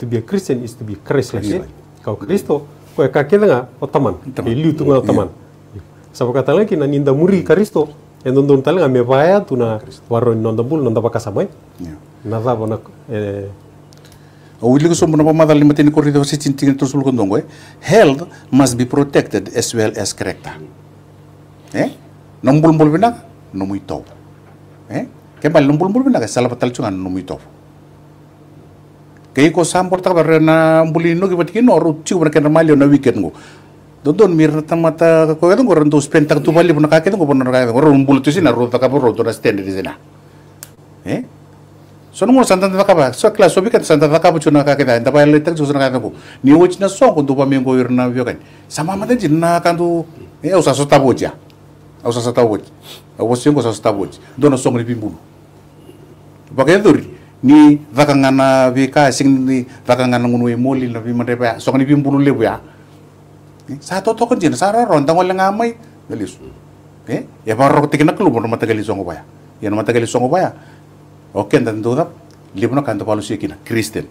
to be a christian is to be christless kau kristo kau kakek tengah otaman liu tunggal iya. otaman Sapa kata lagi, naninda muri karisto, Entonces, tal nga me vaya tu na warro ah, donde bul donde va casa mai. Na va bona eh O willing so bona ma tiene limatin ko rido sitin tin to sul Health must be protected as well as correcta. Eh? No bul bina no muy top. Eh? Ke bal nombul bul bina sala tal chunga no muy top. Ke ko sam porta barrena bulino ke batiki no ru chiu bra ke normal no weekend dodon mir mata, ko kan ko rentu spend tang tu bali pun kaki ko pun tong ko bulu tu sina ruta kapur ruta na stand di sina eh so no santan ta kapa so kelas so bikan santan ta kapa chuna kaki ta tapa le tak so kake kaki ko ni wo china so ko dupa mengo irna vio kan sama mata jinna kan tu eh usa ya. so taboja usa so taboja wo singo so taboja dono so ngi pimbulu bagai ya duri ni vakangana vika sing ni vakangana ngunu moli, na vima mata ya. so ngri lebu ya Sa toko kan jin sara rontang wala ngamay galis. ya ro tikin naklu mo mata galis ongo baya. Ya mata galis ongo baya. Oke ndan tu dap libno kanto palusi kina Kristen.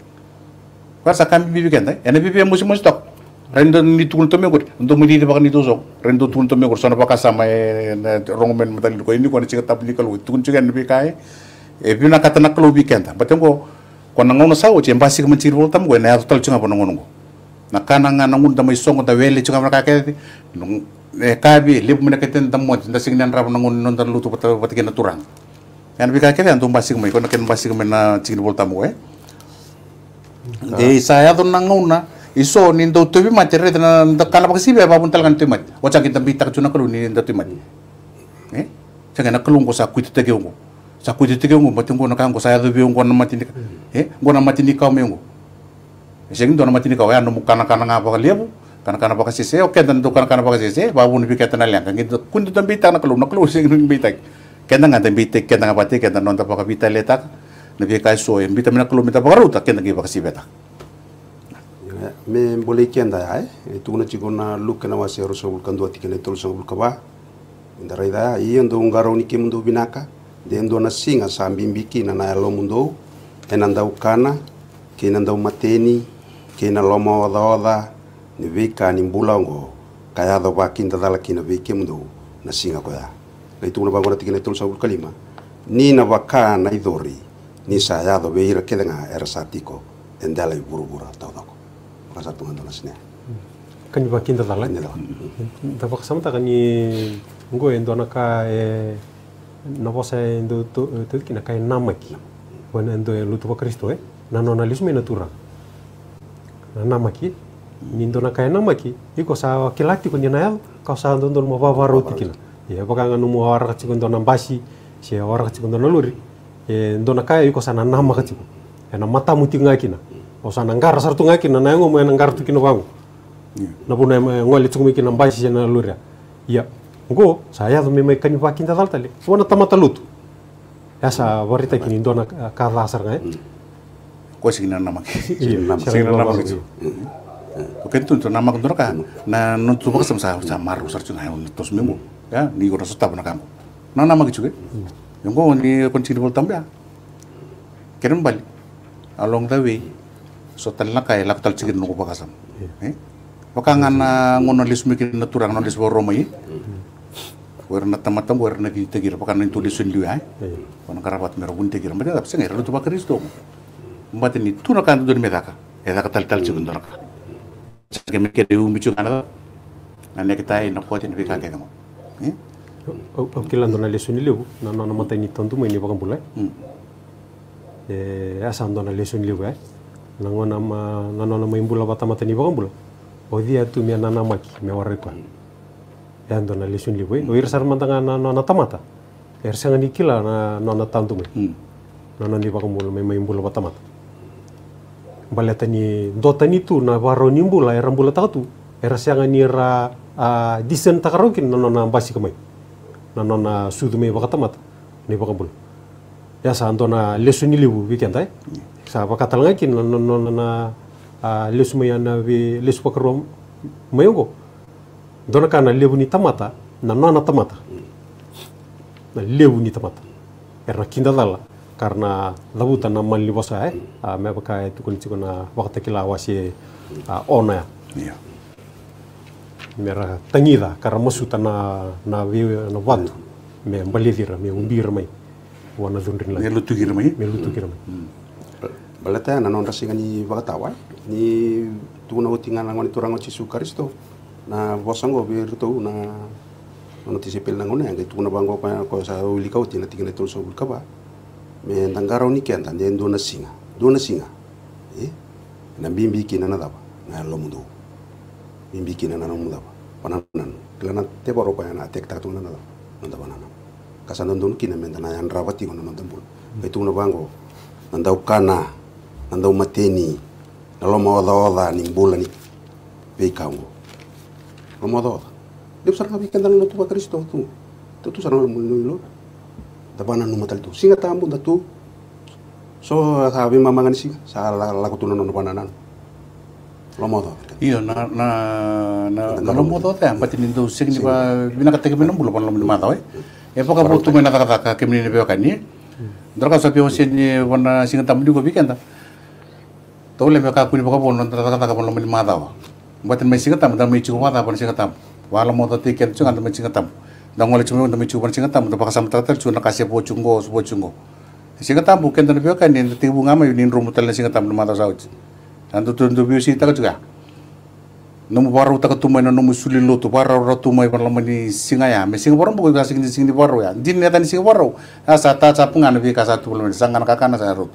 kwa sa kami bibi kenta, kan, eh? ene bibi musim musi tok. Rendo ni tukul to megur, ndo mudi di bakani to sok. Rendo tukul to megur sana baka sama eh, eh, men mata ko ini ko ni cikata bili kalu tukun cikan bi kai. E bi na katana kalu bi kenta. Batengo ko nangono sawo cembasi kemencir voltam gue na total cinga ponongonongo na kana nga nangun da mai songo da wele chunga mra kake e eh, kabi lip mena kete da mo da sing nian rap nangun non da lutu pata pata kena turang Yan bi kake antum kumai kona kena basi kumai na chingin volta mo e eh. de saya nangun na iso nindo tubi matere na da kala paksi be babun ma tumat wacha kita bi tak chuna kalu ni da tumat e eh? changa na kalu ko sa kuitu tege ungo sa kuitu tege ungo matungo na kango saya do bi na hmm. na matini e ngona matini ka mengo Sing dona matini kawai anu eh, mukana kana ngapa kaliabu, kana kana pakai sisi, oke tentu kana kana pakai sisi, babu nabi kata naliang, kan gitu, kundu tu bita na kalum na kalu sing nung bita, kenda ngata bita, kenda ngapa kenda nonta pakai bita letak, nabi kai soe, bita mina kalum bita pakai ruta, kenda ngi pakai si beta. Me boleh kenda ya, eh. itu guna cikuna luk kena wasi harus ngul kandua tikene tol ngul kaba, rai da, iya ndo ngaro ni ndo binaka, den dona singa sambi mbiki na na elo mundo, enandau kana, kenandau mateni, kina loma oda oda ni vika ni bulango ngo kaya do ba kinda dala kina vike mdu na singa koya kai tu na bangona tikina tul ul kalima ni na baka na idori ni ya do beira kedenga era satiko endala i burubura tawdako rasa tu ngando sine kan ba kinda dala ni da ba samta kan ni ngo na ka e na vosa endo tu kina kai namaki wana endo lutu kristo e na nonalismo e natura namaky mindonaka kai namaki iko sa kilati kundi na ao kau sa andondona mavavaro tikila iya baka agnanomô araka tsiko andona ambasy sy araka tsiko andona lory e ndonaka kai iko sa nanamaka tsiko ena muti tiko ngakina o sa nangara sarto ngakina na yango mo nangara tukino vango na bona ngole tsiko mikina ambasy sy na luri iya ngo sa ya do memai kani vakinda daltale wana tamata lutu asa ya varita kini ndona kadasar ngai eh. mm ko signa nama ki iya, signa nama ki ko itu tun nama ko ka na non tu bakasam sa maru sar chun hayon tos ya ni ko rasu tab na kam na nama gitu kan? Hmm. yang ko ni kon chiri bol tambya kerem bali along the way so tal na kai lak tal chigin no bakasam eh wakangan na iya. eh, ngono lis mikin na turang no lis boroma yi iya? hmm. werna tamatam werna ki tegir pakan tulisun liu eh? ai kon karabat merobun tegir mereka tapi sengaja lu tuh pakai mbate ni tuna kan do me daka e daka tal tal chukun dona ka ke me ke de um bichu kana na ne kita e no ko te ni ka ke mo eh au au kila ndona le suni lebu na na mata ni tontu mo ni bakam pula hmm. eh asa ndona le suni lebu eh na ngona ma na na ma imbula bata mata ni bakam pula o dia tu me na na ma ki me warre pa ya ndona le suni lebu eh? hmm. o ir sar mantanga na na tamata er sanga ni kila na na tantu mo hmm. na na ni bakam pula me ma imbula bata mata baletani dotani tu na waro nimbula era mbula tatu era sianga ni era uh, disen takarokin na na basi kamai na na sudu baka tamat ni bul ya sa na lesu ni libu weekend ai sa bakatalanga kin na na na uh, lesu mei na vi lesu pakaro mayogo dona kana lebu ni tamata na na tamata na lebu ni tamata era kinda dala karena labu tanam mali bosa hai eh? a ah, me baka e tukun tikuna wakta kila wasi a ah, ona ya iya mera tangida karena mosu tana na vi na watu me mbali dira me umbir mai wana dundrin la me lutu gira mai me lutu gira mai mm. balata na non rasinga ni wakta wai ni tukuna utinga na ngoni turango cisu karisto na bosango birtu na ono tisipil na ngone ngai tukuna bango kau sa ulikau itu tingna tulso ulkaba me tangkara ni kian tan jen dona singa dona singa eh na bimbi kina na daba na lo mundu bimbi kina na mundu daba pananan kelana te boro pa na tek tatu na daba na daba na kasana don kina men tan yan rawati kono na dambul be tu na bango na kana na mateni na lo nih, oda oda ni mbula ni be kango lo ma oda oda Dep sarang kabi Kristo tu, tu dabana nu matal tu singa tambu datu, tu so habi mamangan singa sa la la kutuna no lomo lomodo iyo na na na na lomodo ta pati sing ni ba bina benum bulo pan lomo mata we e poka butu mena kata kata kemini ne beokan ni mm. droga so pio singa wana singa tambu di ko bikan ta me lebe kaku ni poka bonon tata kata kapon mata wa batin mesinga tamu tamu ichi ko mata pon singa tamu wala moto itu cungan tamu ichi tamu nangole chumi ndami chuban singa tamu ndapa kasam tata chuna kasia po chungo supo chungo singa tamu buken tan pio kan ni tibu ngama yuni rumu tan singa tamu ndama ta sauch tan tu tu bio si taka juga nomu baru taka tumai na nomu sulin lotu baru ro tumai pan lamani singa ya me singa baru bukan singa ni singa baru ya din nah, ya. ni tan singa baru asa ta sa pungan bi kasa tu belum sangan kakana sa rut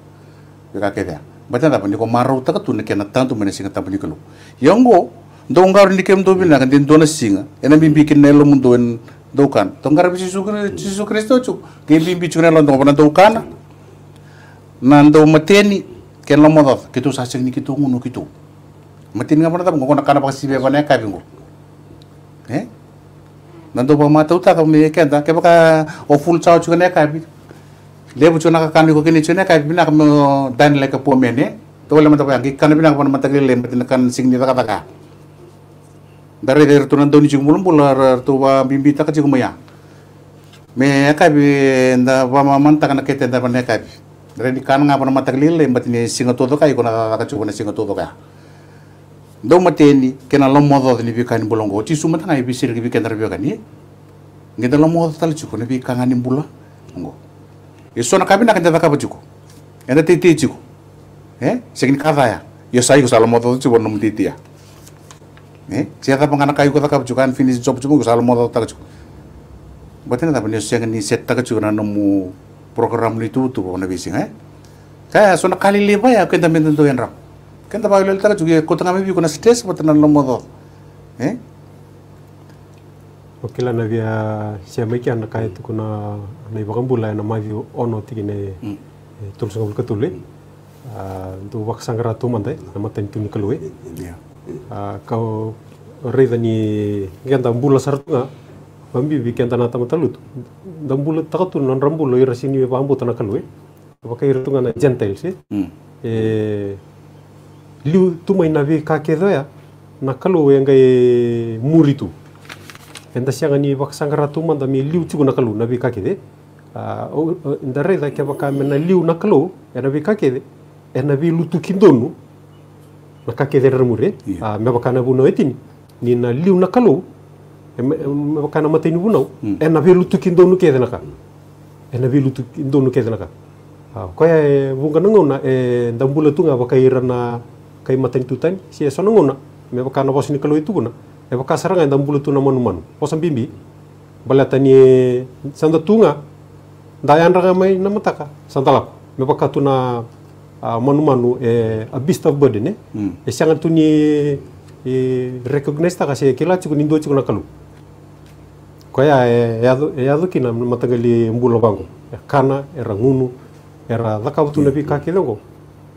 bi kakek ya bata da ko maru taka tu ni kena tan tu mena singa tamu ni kelu yongo ndongar ni kem tu bilang kan din dona singa ena mi bikin nelo dukan tongkar bisi sukri jesus kristo cuk gebi bi cune lon dokan dokan nan do mateni ken lo modot kitu sasing ni kitu ngunu kitu matin ngapa nata ngoko nakana pasi be bane kabi eh nan do pama tauta ka me ken ta ke baka o full chao cuk ne kabi le bu cune kakan ni kokini cune kabi bina ka mo dan le ka po mene eh? to le mata pa ngi kan bina ka mo le sing ni ta ka ta ka dari dari tunan doni ini bulan pula eh, wa bimbi tak kecil kumaya me kabi nda bama tak nak kita dapat nak kabi dari kan ngapa nama tak lile mati ni singa tuh kai kena tak kecil kena singa tuh kai do mati ni kena lomo tuh ni bi kan bulong goti sumber tengah ibi sirki bi kena rabi kan ni lomo tuh tali cukup nih bi kangan ni bula ngo isu nak kabi nak kita tak apa cukup enda titi cukup eh segini kata ya yo saya kusalamoto cukup nom titi ya Eh, siapa pun anak kayu kita kau cuci kan finish job cuma kesal mau tak cuci. Bukan tapi nih siang ini set tak cuci karena nemu program itu tuh kau nabi sih, eh. Kaya so kali lima ya kita minta tuh yang ram. Kita bawa lalu tak cuci. Kau tengah mimpi kau nasi tes bukan modal, mau eh. Oke lah nabi ya siapa anak kayu itu kuna nih bukan bulan nama view ono tiga nih hmm. eh, tulis ngobrol tulis, Uh, untuk waksangkara mandai, nama tentu nih keluwe. Iya. kao raidany genda mbula sartunga pambibi kenta na tama talut da mbula takatu non rambulo ira sini ba ambuta na kalwe ba kai rutunga na gentle si e liu tuma ina vi ka kedo ya na kalwe ngai muritu enda sianga ni ba sangara tuma da mi liu chugo na kalu na vi ka kede nda raida ke ba ka mena liu na kalu ya na vi ka kede ya na vi lutu kindonu na kakezereramure yeah. Iya. mevakana vunau etini nina liu nakalu, kalou e mevakana mateni vunau mm. ena velutuki ndonu kethenaka ena donu ndonu kethenaka koya vungana ngona e dambulatunga, tunga vakairana kai matani tutani sie sona ngona mevakana vosini kalou etuguna evakasaranga e ndambula tuna manumanu vosa mbimbi balatani e sanda tunga ndayandraga mai namataka sandalako tuna. Ah, manu manu eh, a beast of burden e eh? hmm. eh, sanga tuni e recognize ta kasi kila chuku nindo chuku na kalu koya e yadu e yadu kina matagali mbulo bango e ya, kana e rangunu e ra dakabu tuna bi ka kilengo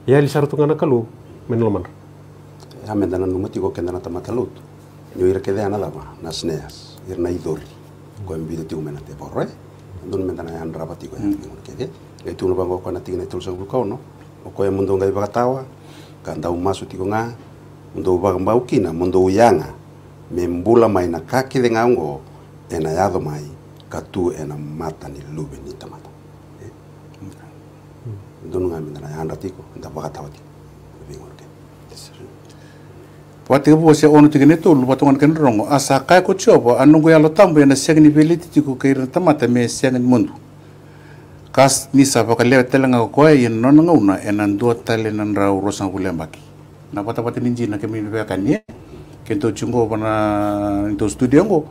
ya li saru tungana kalu menelo mana hamendana numati go kendana tamatalut nyo ira kede ana dama nasneas irna idori ko embido ti umena te borre don mendana andra batiko ya ngone kede e tu no bango kona tigna tulsa bukau no okoye mundu ngai bakatawa kanda umasu tikonga mundu kina mundu uyanga membula mai na kakilenga ngo ena yado mai katu ena mata ni lube ni tamata eh? mm. donu na yanda tiko nda bakatawa tiko bingorke Pati ka puwasi onu tiki ni tulu patungan rongo asa kai ko chobo anungu yalo tambu yana siang ni beliti tiku kairna tamata me mundu kas ni sa pakalewa tela nga koe yin non nga una enan dua tele nan rau rosa kulia baki na pata pata ninji na kemi ni beka ni eh. kento chungo pana into studio ngo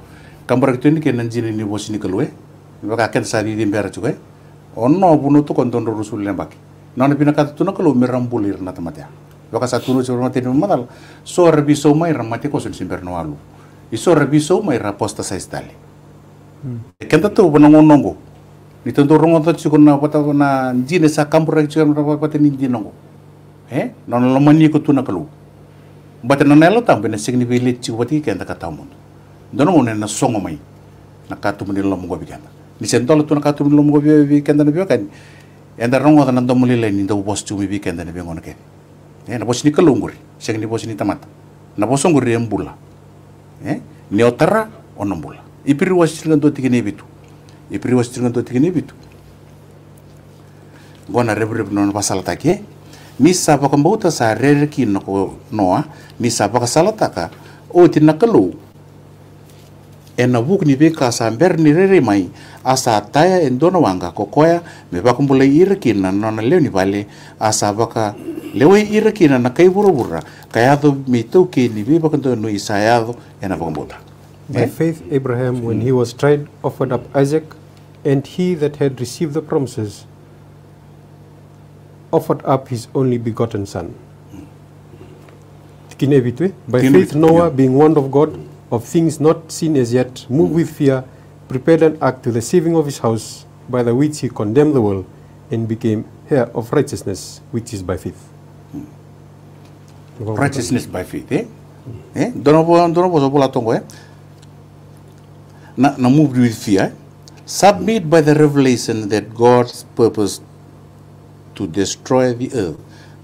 kambar kito ni kenan jini ni bosi ni kelue eh. beka ken sa di bera chukwe eh. onno bunu tu konton roro sulem baki non pina kata tuna mi meram bulir na tamatia beka sa tunu choro mati ni madal so rebi so mai ramati ko sun simper no alu iso rebi so mai raposta sa istali hmm. kenta tu bonongo nongo Nitonto rongo to chukun na pata na jine sa kampura chukun na pata pata ni jinongo. Eh, na na lamani ko tuna kalu. Bata na nelo tambe na signi vile chukubati kenta mon. Dono mon na songo mai. Na katum ni lomo gobi kenta. Ni sentolo tuna katum ni lomo gobi kenta na biwa kan. Enda rongo na ndo muli leni ndo bos chumi bi kenta na biwa ngona kenta. Eh, na bos ni kalunguri. Signi bos ni tamata. Na bos nguri embula. Eh, ni otara onombula. Ipiru wasilan do ni bitu e pri wasitinga to tikini bitu gona rebreb non pasal take mi sapa ka mbauta sa rere ki noa misa sapa ka salata ka ena buk ni be ka mber ni rere mai asa taya en dono wanga kokoya me ba kumbule irkin nona leu ni bale asa baka lewe irkin na kai buru burra kayado mi to ki ni be ba kundo no ena ba kumbula By eh? faith, Abraham, when he was tried, offered up Isaac, And he that had received the promises offered up his only begotten son. By faith, Noah, being warned of God, of things not seen as yet, moved with fear, prepared an ark to the saving of his house, by the which he condemned the world, and became heir of righteousness, which is by faith. Righteousness by faith, eh? Eh? Don't know what I'm talking about. Not moved with fear. Eh? Submit by the revelation that God's purpose to destroy the earth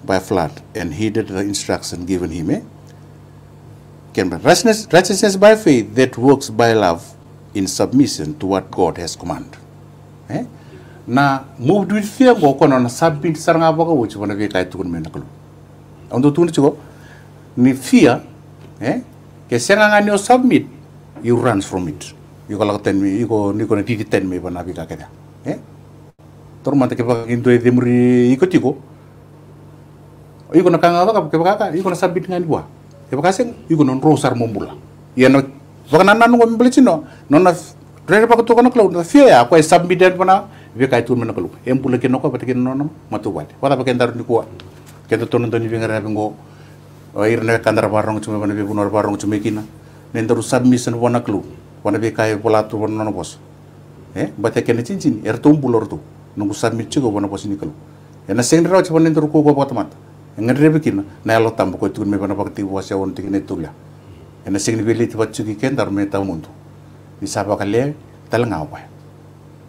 by flood and heeded the instruction given him. Eh? Can righteousness, righteousness by faith that works by love in submission to what God has commanded. Eh? Na moved with fear go on and submit saranga boga which one of you kai tukun menakulu. Ondo tuni chuko ni fear eh? ke saranga ni submit you run from it. Iko lak tenmi iko niko na titi tenmi pa nabi kakeda eh toro mata kepa kinto e demuri iko tiko iko na kanga waka kepa kaka yuko na sabit ngani bua kepa kaseng Iko non rosar mombula iya na waka na nanu ngomi beli cino non na Rere pa na na fia ya kwa e sabit den pana via kai e tun mena kalu em pula keno kwa patikin nonom matu wali wala pakin darun ni kuwa kento tonon toni vinga rabi ngo oir na kandar barong cuma pana vi barong cuma kina nendaru submission wana klaun wana be bola tu wana nono bos eh bate kene cincin er tu, nunggu nungu mi cigo wana bos kalo, eh ena seng rau ci wana nduru ko go eh ngan rebe kina na elo tambo koi tukun me bana bakti wasa won tulia, eh ena seng ni beli tiba cugi ken dar me tamundu ni saba kale tal pa,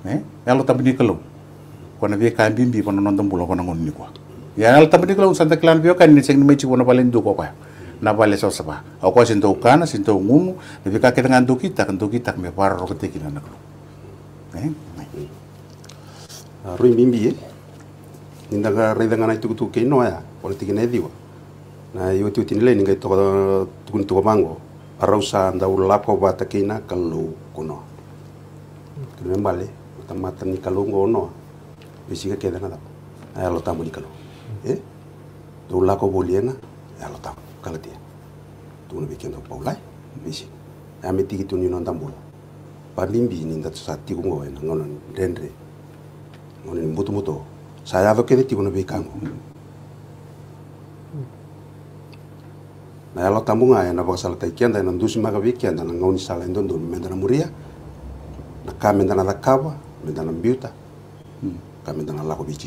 eh elo tambo ni kalo, wana be kai bimbi wana nonton bulo wana ngon ni kwa ya elo tambo ni kalo santa klan bio kan ni seng ni me ci wana balen du ko na bale so sapa au kwa sinto kana sinto ngumu na bika kete dengan tu kita kentu kita me paro ke tikina na klo eh ah, ruim bimbi e eh? ninda ka rei danga ya, na tu tu ke ya ya tiki na ediwa na yo tu tini le ninga to tu tu mango nda ulla bata kina kalu kuno kene bale mata ni kalu ngono bisiga ke dengan na ay lo tamu ni kalu eh tu ulla ya lo tamu kalau dia tuna be kendo paulai misi ame tigi tuni non tambula pamimbi ni ndatu sa tiku ngoe na ngono rendre ngono mutu mutu sa yava kede tiku no be kango hmm. na yalo tambunga ya na bakasala tai kenda na ndusi maka be kenda na ngoni sala ndo menda na muria na kamenda na dakaba menda na biuta hmm. kamenda na lako be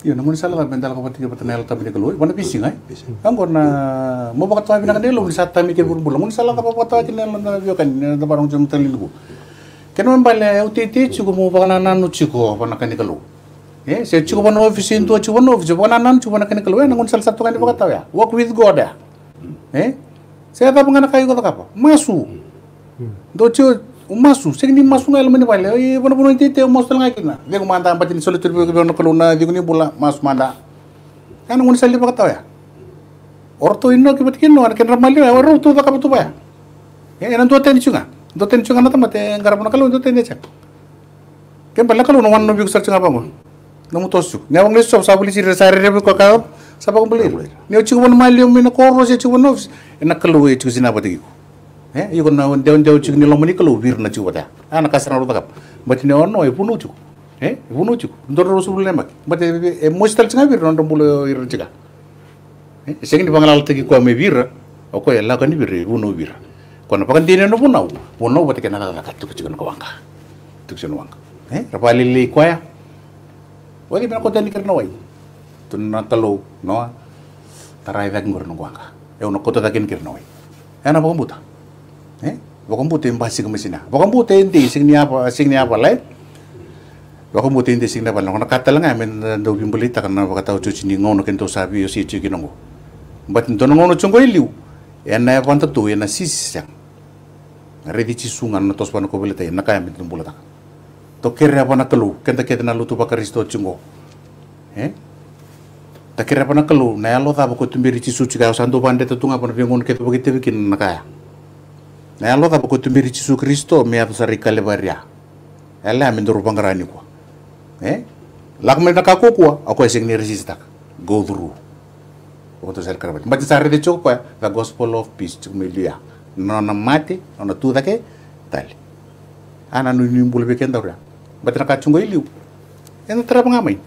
Iya, namun sala ben mental ko wati jobata nel tabi ko loy wona pisi ngai kan korna mo bakat tabi na kadelo mun sata mi ke bur bul namun sala ka papata ti nel na ya yo kan na barong jom telin ko ken men bale utiti chugo mo bakana nanu chugo wona kan ko eh se chugo wona office into chugo wona office wona nan chugo wona kan ko loy na satu kan bakat ya work with god ya hmm. eh saya tak mengenai kau kata apa masu do hmm. chugo umasu sering di masu ngai lemani wale oi bono bono ti te umasu ngai kina de ko manda pati ni solitur be bono koluna di kuni bula masu manda kan ngun sali pakata ya orto inno ke batkin no kan ramali ya orto to ka batu ya ya nan to ten chunga do ten chunga na tamate ngara bono kalu do ten ne chak ke bala kalu no wan no bi kusar chunga bango namu tosu ne wang lesu sa buli sir sare re ko ka sa ba ko beli ne chugo bono mali o mina korro se chugo no na kalu e chugo sina batiki ko eh, yugo na deon deon chuk ni lomoni kalu wir na chu bata ana kasana ro kap, bati ne onno e punu chuk e punu chuk ndor ro sul le mak bati e eh, mostal chinga wir non dombulo ir chiga e sengi ni bangalal tegi ko me wir ya ni wir punu wir kono pakan dine no punau punau bati kana kala kat tuk chigan ko wanga tuk chigan wanga e rapali li ya. koya wali bena ko wai tun na talo no tarai vek ngor no wanga e eh, ono kota takin kerno wai ana eh, bomuta eh wakambu tempa sing mesina wakambu tenti sing ni apa sing ni apa lai wakambu tenti sing ni apa lai kata lengah men do gimbali karena kana wakata ucu cini ngono kento sabi yo si cuci nongo bat ntono ngono cungko iliu ena ya kwanta tu ena sisi sang redi cisungan no tospan ko beleta ena kaya men tumbula ta to kere apa na kelu kenta kete na lutu pakaristo cungko eh takira pana kelu na yalo tabo ko tumbiri ci suci ka santo pande to tunga pana ringon ke begitu bikin na kaya na yalo ka tumiri chisu Kristo me ap sarikale baria ele ya amin duru pangrani kwa eh lakme na kakokwa ako esing ni resista go through oto ser bati, mbati sare de chokpa ya, the gospel of peace chukmelia nona mati, nona dake, tali ana nuni nimbul be kenda ria mbati na kachungo iliu ena ya tra pangamai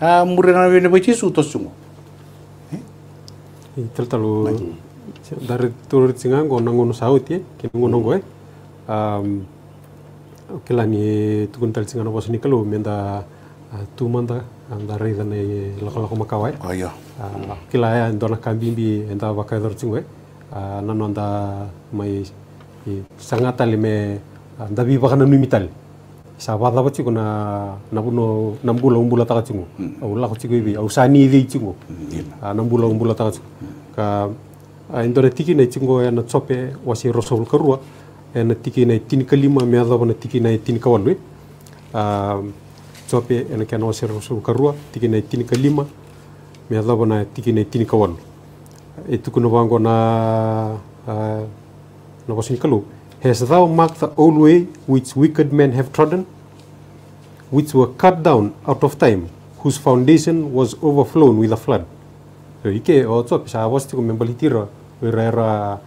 a ah, murena ne bechisu tosungo eh Terlalu dari turut singa ngono ngono sawit ye, kini ngono gue kila ni tukun tal singa nopo sini kalau minta eh, tu manta dari dan lako lako makawai e. oh iya eh, kila ya ndona kambimbi enta wakai dor singa e. eh, nano nda mai tali me, anda bi bakana mital, sabar dapat sih kuna nabuno nambula umbula taka cingu, hmm. au kau cingu ibi, ausani ibi cingu, hmm, iya. nambula umbula taka cingu, ka indona tiki na itsingo ya na tsope wa si rosol karua na tiki na itin kalima me adaba na tiki na itin kawalwe tsope na kana wa si rosol karua tiki na itin kalima me adaba na tiki na itin kawalu etuku na wango na na wasin kalu has thou marked the old way which wicked men have trodden which were cut down out of time whose foundation was overflown with a flood so ike o tsope sa wastiko membalitira irera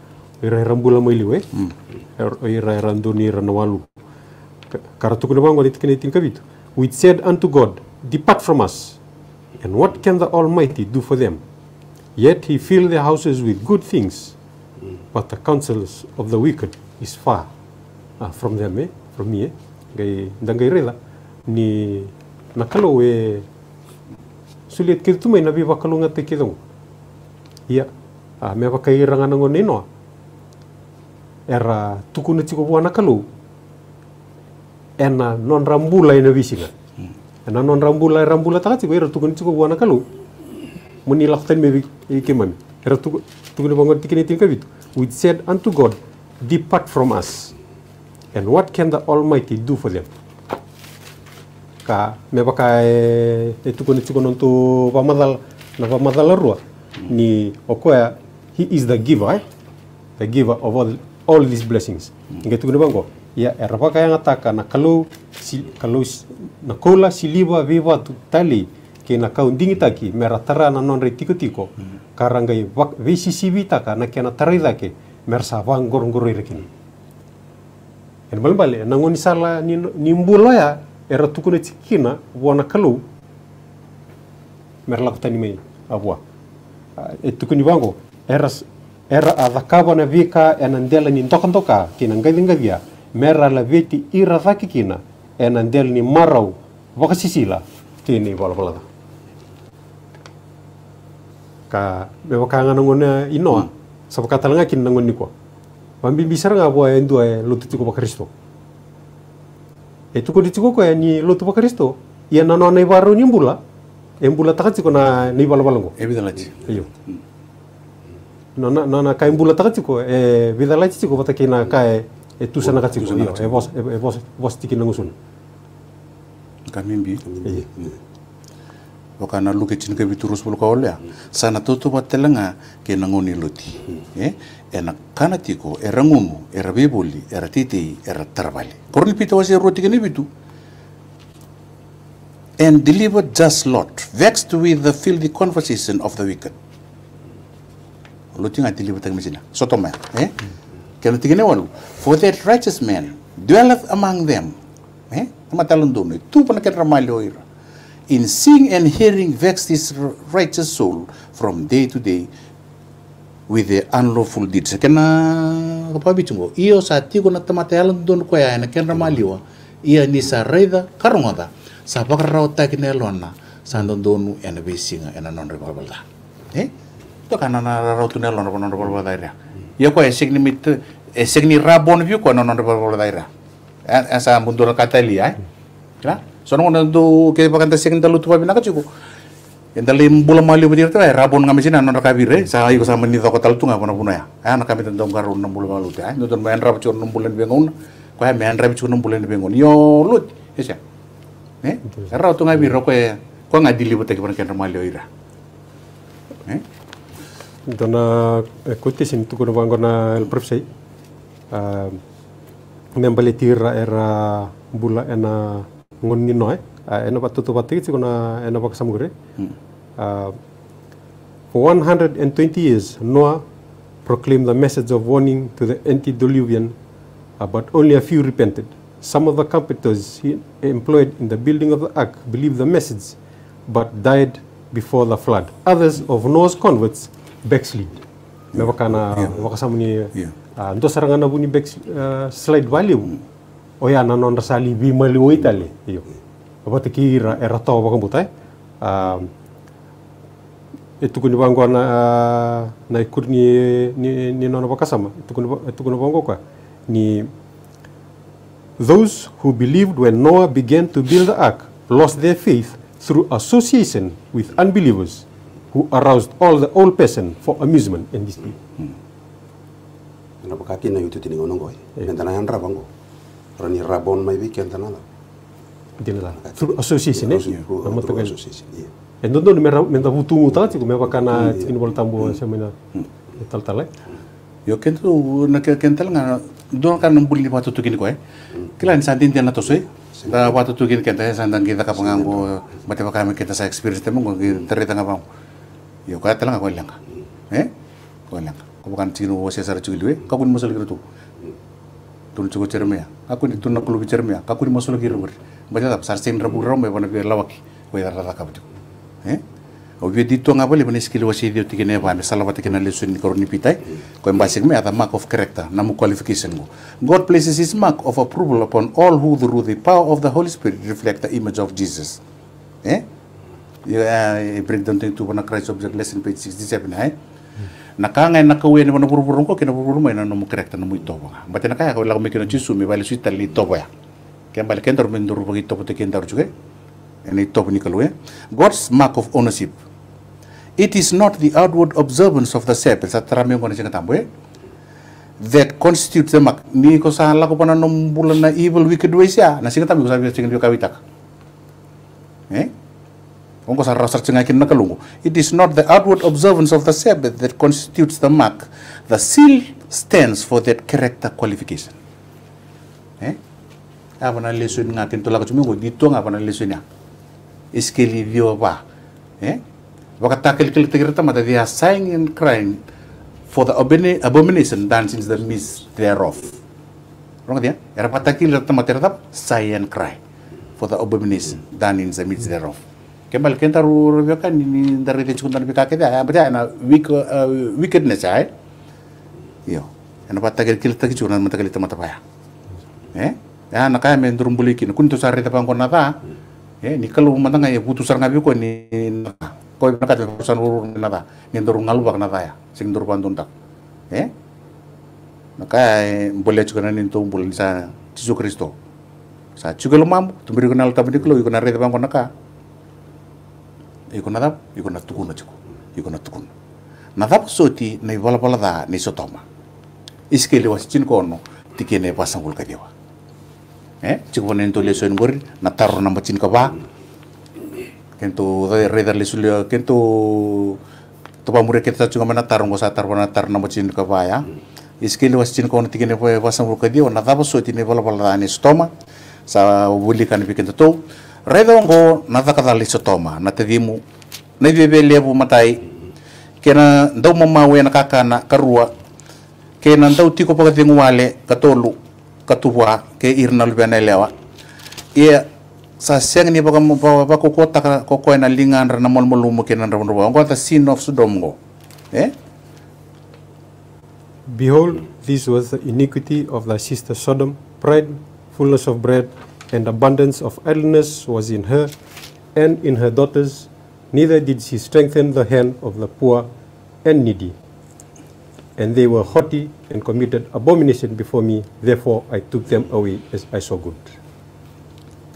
irairam mbula mailio hmm. e er, irairan-doni ranao karaha tokony avao anditiky nitiny kavito We said unto god depart from us and what can the almighty do for them yet he filled their houses with good things but the counsels of the wicked is far uh, from them eh? from me eh? ngai ndangai rela ni nakalo we sulit kirtumai na nabi wakalunga te kidong yeah a ah, me ko kai ranga nango nino era tukuna tiko buana kalu ena non rambula ina visinga hmm. ena non rambula rambula takati era tukuna tiko buana kalu muni lakten me mami era tuku tukuna bangon tikini tinka vit we said unto god depart from us and what can the almighty do for them ka me baka e, e tukuna tiko non tu pamadal na pamadal hmm. ni okoya He is the giver, eh? the giver of all, all these blessings. kuni hmm. bango ya erapa eh, kaya ngataka na kalau si, kalau na kola liwa viva tu tali ke na kau dingi taki meratara na non retiko tiko hmm. karangai i vak taka na kena tari taki mersa vang gorong gorong rekini. En balik balik na ngoni sala nimbulo ya era eh, tikina wana kalu, mer lakutani mei avua. Ah, ah, itu kuni bango eras era adhakavana vika enandelani ntokantoka kina ngadingavia mera la veti ira zaki kina enandelani marau vakasisila tini balabalada ka bewa ngana ngone inoa mm. sapa katalanga kina nangoni kwa wambi bisara ngabwa endua e lotu tiko bakristo e tuko ditiko ko e ni lotu bakristo ya nanona ibaru mbula embula takatiko na nibalabalango ebidanati iyo mm nana nana kai mbula taka tiko e vida lai tiko vata ke na kai e, e tusa naka tiko e bos e, e bos bos tiki na ngusun kamimbi e waka na luke chin ke biturus bulu kaolea sana tutu watelanga ke na ngoni luti e, e na kana tiko era e rabi boli, e titi e tarbali korni pita wasi roti ke ni bitu and delivered just lot vexed with the filthy conversation of the wicked lutinga dilibatang mesina soto men eh kelo tigene walu for that righteous man dwelleth among them eh matalun dunu tu pon ken ramalio ira in seeing and hearing vex this righteous soul from day to day with the unlawful deeds kena apa bitungo iyo sati kona tamatelan dunu ko ya ken ramalio ia ni sareda karungata sapa karauta kine lona sandon donu ena bisinga ena non rebalda eh το κανόνα ni mit νέλων ni rabon view Ιόκο εσέγνη ράμπον βιού κονόν τον Ροπολοδαϊρά. Ένα σαν μουντούρο κατέλεια, ε. Soalnya mana tu kita pakai tes ni terlalu tua bina Yang tali bulan malu berdiri tu, rabon kami nana anak kabir, saya ikut sama ni toko talu tu nopo naya, eh Anak kami tentang karun enam bulan malu tuh, itu main rabu cuma enam bulan bengun, kau yang main rabu cuma enam bulan bengun, yo lut, ya Eh, rabu tu nggak biro kau, kau nggak dilibat lagi pernah malu ira. Eh, Dona eh, Cotisin tu kuna na el profsei. Ah, Membali tira era bula ena ngonni noe. Ena eh? ah, patutu patiki kuna ena pakasamugre. For mm. ah, 120 years, Noah proclaimed the message of warning to the antediluvian, uh, but only a few repented. Some of the carpenters he employed in the building of the ark believed the message, but died before the flood. Others of Noah's converts backslid mevakana yeah. wakasamuni yeah. uh, ah, ndo eh, hmm. oh, ya, iya. eh? ah, na buni back uh, slide ya, oya non sali bi mali itali. iyo era kira erata wakambuta um etukuni bango na na ikur ni ni nono bakasama itu kuni bango kwa ni those who believed when Noah began to build the ark lost their faith through association with unbelievers who aroused all the old person for amusement in this dispute. Hmm. Kenapa kaki na yutu tini ngono ngoi? Eh. Kenta yang rabang go. Rani rabon may bi kentana la. Dinala. Through association eh? Yeah, through association, Yeah. And don't know mera menta butu muta tiku mera kana tini bol tambo mina. tal tal eh. Iya. Hmm. Hmm. eh? Yo kento na kental ngana don kan nembuli watu tukin Kila ni santin tiana eh? tosoi. Watu tukin kenta santan kita kapanganggo. Mati kami kita sa experience temo ngong kita bang yo ya, ka tala ko langa eh ko langa ko kan tinu wo ra chugilwe ka kun musal girtu tun chugo chermea ka kun tun nakulu ya, ka kun musal girwur baja sar sen rabu rombe bana ke lawaki ko yara ra ka bitu eh o bi di tonga bole bana skill wo sidi tike ne ba me salawata kena lesu ni koroni pitai ko embasic me ada mark of character namu qualification go god places his mark of approval upon all who through the power of the holy spirit reflect the image of jesus eh Ya, eh, breakdown teng tu na Christ object lesson page 67 ai na kanga na ka wen na burburung ko kina burburung mai na no correct na muy toba bate na kaya ko la mikino chisu mi bale suita li toba ya Kaya bale ken dormen dur bogi tobo te ken dar juge ni ni God's mark of ownership it is not the outward observance of the Sabbath sa tramio ngone chinga tambwe eh. that constitutes the mark ni ko sa la ko pana nombulan na eh, evil wicked ways ya na singa tambi ko sa singa kawitak. eh onko sa rasar kin nakalungu it is not the outward observance of the sabbath that constitutes the mark the seal stands for that character qualification eh abana lesu nga tola kachumi gitu, ngo dito nga abana lesu nya iskeli dio ba eh wakata takil kel tigrata mata dia sighing and crying for the abomination done since the midst thereof wrong ya, ya, dia era patakil rata matera tap sigh and cry for the abomination done in the midst thereof kembal kenta rur be kan ni ndar ke kita tan be na weak eh, wickedness ay yo Na patta kita kilta ke mata mata paya eh ya na kaya men durum bulikin kini nata ah? eh ni kalu mata ngai butu ya, sar ngabi ko ni ko na ka urusan urur nata ni durum ah? ngalubak nata ah, ya sing dur pantun tak eh na kaya eh, boleh juga ni sa Yesus Kristo sa chukulan mam tumbiri kenal ni kulo yukuna reta naka iko nadhap iko na tukuna jiko iko na tukuna nadhap soti na ibala bala da ni sotoma iskele wasi chin kono tikene pasangul kadewa eh jiko ponen to leso en gori na taro na machin kaba kento da redar leso le kento to pamure kita juga mana taro ngosa taro na taro na machin kaba ya iskele wasi chin kono tikene pasangul kadewa nadhap soti ne bala bala da ni sotoma sa wulikan bikin to Reve ongo na thakatha sotoma na te dimu na ibebe levu matai kena ndau mamawe na kakana karua kena ndau tiko paka tengu wale katolu katuwa ke irna lubena lewa ia sa siang ni paka paka koko taka koko na lingan rana mol molumu kena ndau rana ongo ta sin of sudomgo eh Behold, this was the iniquity of thy sister Sodom, pride, fullness of bread, and abundance of idleness was in her and in her daughters, neither did she strengthen the hand of the poor and needy. And they were haughty and committed abomination before me, therefore I took them away as I saw good.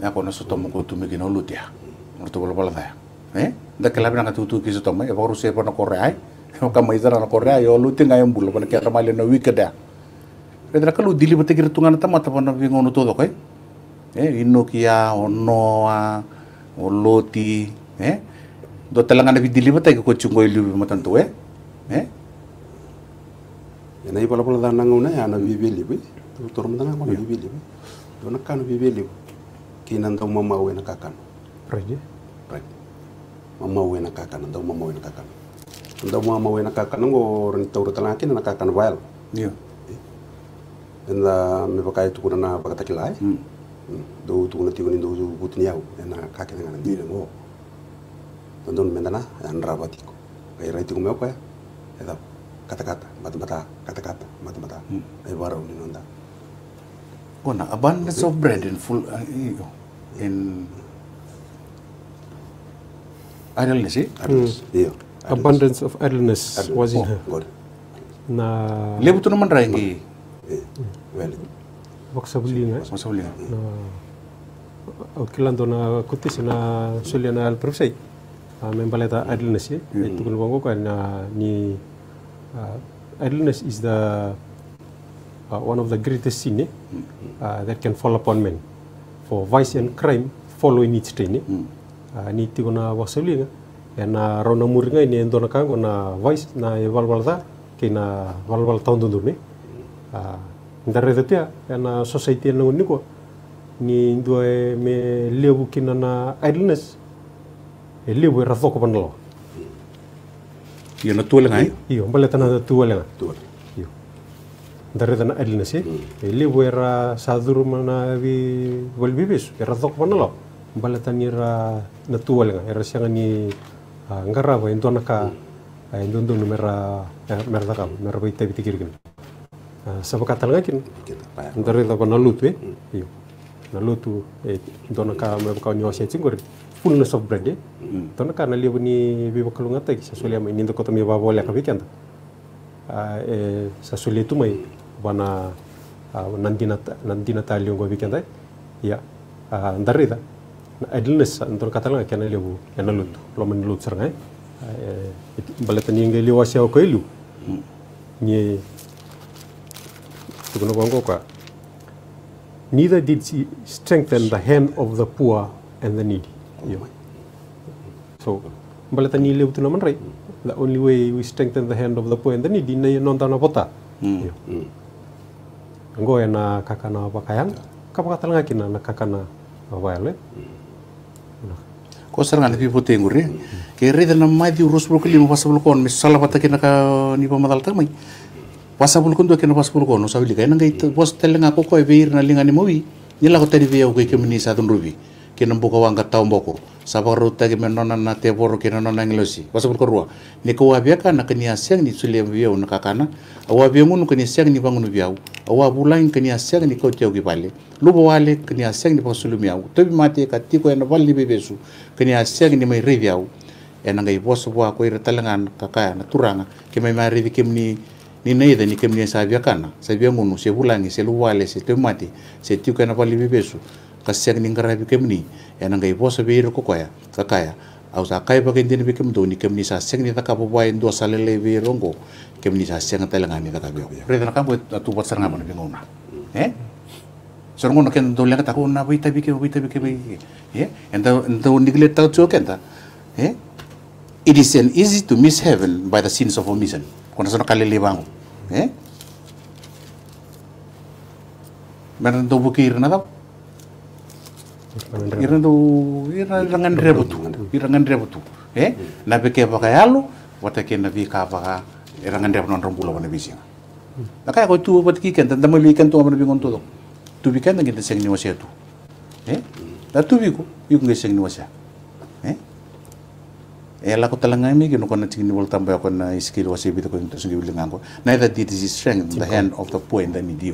Ako na soto mo ko tumigin o lutia. Nuto wala wala daya. Eh? Da kala bina katutu kisi toma, e baru sepa na korea, e kama izara na korea, yo luti ngayong bulo, pa na kaya kamali na wika daya. Kaya dala kalu dili ba tigir tungan na tama, tapa na bingono todo ko eh? eh, Inokia onoa, oloti eh do telangana bi diliba tay ko chungo ilubi matanto eh eh ena pala pala dana ngona ya na bibi libi to tor dana ko na bibi libi do na kanu bibi libi kinan to mama we na kakan right ya? right mama we na kakan do mama we na kakan do mama we na kakan ngo ren to telangana kinan na kakan vail yeah ya. eh? enda mi pakai tukuna na bakatakilai eh? hmm do tuguna tigoni do zu butniau ena kake na ngana dire don don mendana an rabatiko kai rai tigume ko eda kata kata mata mata kata kata mata mata ai barau ni nonda ona abundance of bread in full uh, in idleness eh? idleness mm. abundance of idleness was in her god na lebu to naman rangi well Boxabling, Boxabling. killandona kan ni ah, is the uh, one of the greatest sin uh, that can fall upon men for vice and crime follow in its train uh, ni tigona wasolinga ena ya rona muringa ni endona kango na vice na evalvalda kina valval taundundurne uh, Νταρεδοτία, είναι society ένα ονίκο, νιντουα με είναι κοινά να αιλίνες, λίγο ραθόκο πανλό. Για να του έλεγα, ε? Ιω, μπαλέτα να του έλεγα. Του έλεγα. Νταρεδοτία να αιλίνες, να βι βολυμπίπης, ραθόκο πανλό. Μπαλέτα ερα σιάγα νι νομέρα μερα Eh, safakatalgakin ntarita pa eh? hmm. iya. nalutu e eh, iyo nalutu e dona ka me ka nyoshe tsingori fullness of bread e dona hmm. ka na lebu ni biba kalunga ta kisa sulia mai ninda kota mi ba bola ka bikenda ah, sa sulia tu mai bana ah, nandina nandina ta liongo bikenda ya ah, ntarita idleness dona ka talanga kana lebu ya nalutu lo man lutu sernga e balata ni ngai liwa sha ilu ni kunakuanguka. Neither did she strengthen the hand of the poor and the needy. Yeah. So, mbaleta ni leu tuna manrai. The only way we strengthen the hand of the poor and the needy hmm. na non tana pota. Mm. Yeah. kaka na kakana pakayang, kapakata lang kina na kakana wale. Ko sar ngana pipo tengur re. Ke re dana mai di urus brokeli mo pasablo kon, misala kina ka ni pamadal tamai wasabul kundu kena wasabul kono sawi liga nanga ito was tele ngako ko ebe irna linga ni mowi nyela ko tele via uke kemini sa tun rubi kena mboka wanga tau mboko sapa ruta ke menona na te boro kena nona ngelosi wasabul korua ni ko wabia kana keni asiang ni sule via una kakana awa via ngunu keni asiang ni bangun via awa bulang keni asiang ni ko teo ki pale lubo wale keni asiang ni pasulu miau tobi mati ka tiko ena bal ni bebesu keni asiang ni mai revia enanga ibosu bua ko ira talangan kakaya na turanga kemai mai revi kemni ninaidhani kamnia savyakana savyang'unu sevulangi seluwale setemati setiukana palivevesu kassekni ngaravi kamni yananga ivosa veira kokoya kakaya sa kai pa kendini pe kem doni kem ni sa seng ni taka popai e ndo salele ve rongo kem ni sa seng tele ngani taka bio pre tana kambo atu pot saranga mana bingo na eh sorongo na ken doli ngata ko na bui tabi ke bui tabi ke wi eh enda enda nigle ta cho kenta eh it is an easy to miss heaven by the sins of omission kona sono kalele bango eh? Merentu bukirna kap. Irentu irengan drebutu, irengan drebutu. Eh, na peke baka yalo, wata ke na vika baka irengan drebutu non rombula wana bisinga. Na kaya ko tuwa pat kiken, tanda mo likan tuwa mana bingon tuwa. Tubi kan na kita seng ni wasya tu. Eh, na tubi ko, yung ngeseng ni wasya. Eh, ela ko talanga mi ki no kona tingini wal tamba ya ko na skill wasi bita ko to sungi bilinga ko neither did his strength in the hand of the poor and the needy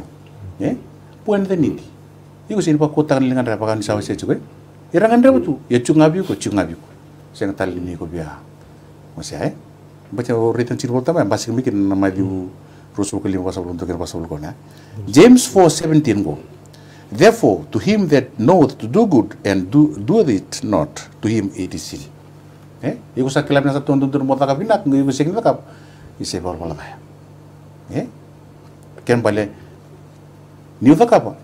eh poor and the needy ko sin pa ko tangan lingan ra pa kan sawe ko chuke irangan ra tu ya chu ngabi ko chu ngabi ko seng tali ni ko bia mo se eh? baca ritan chin wal tamba ya, basi mi ki na ma diu rusu ko lim wasabul untuk wasabul ko na eh? james 4:17 go. Therefore, to him that knoweth to do good and do, doeth it not, to him it is sin. Eh? Iku sa kilap na sa tuntun tuntun mo takap ina, ngi wisik ni takap, isi eh? Ken bale, ni wu takap,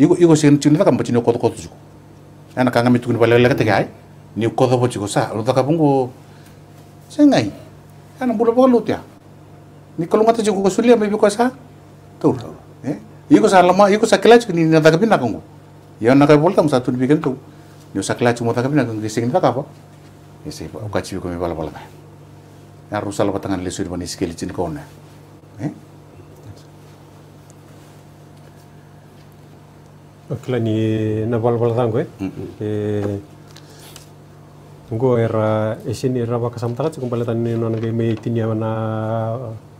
iku iku sing eh, ni takap mba chino koto koto chiku. Ana kanga mi tukun bale lele kate kai, ni wu koto koto chiku sa, wu takap ungu, sing Ni kalo ngata chiku ko sulia mi biko sa, tau tau, iku sa lama, iku sa kilap chiku ni ni takap ina kungu. bikin tu, ni wu sa kilap chiku mba takap, isi ba uka chibi komi bala bala ba ya rusala batangan lesu di manis keli cin kona eh Kelani na bal bal tanggo eh, eh ngo era esini era baka sam takat sekumpala tani nona ngai mei tinia ya, mana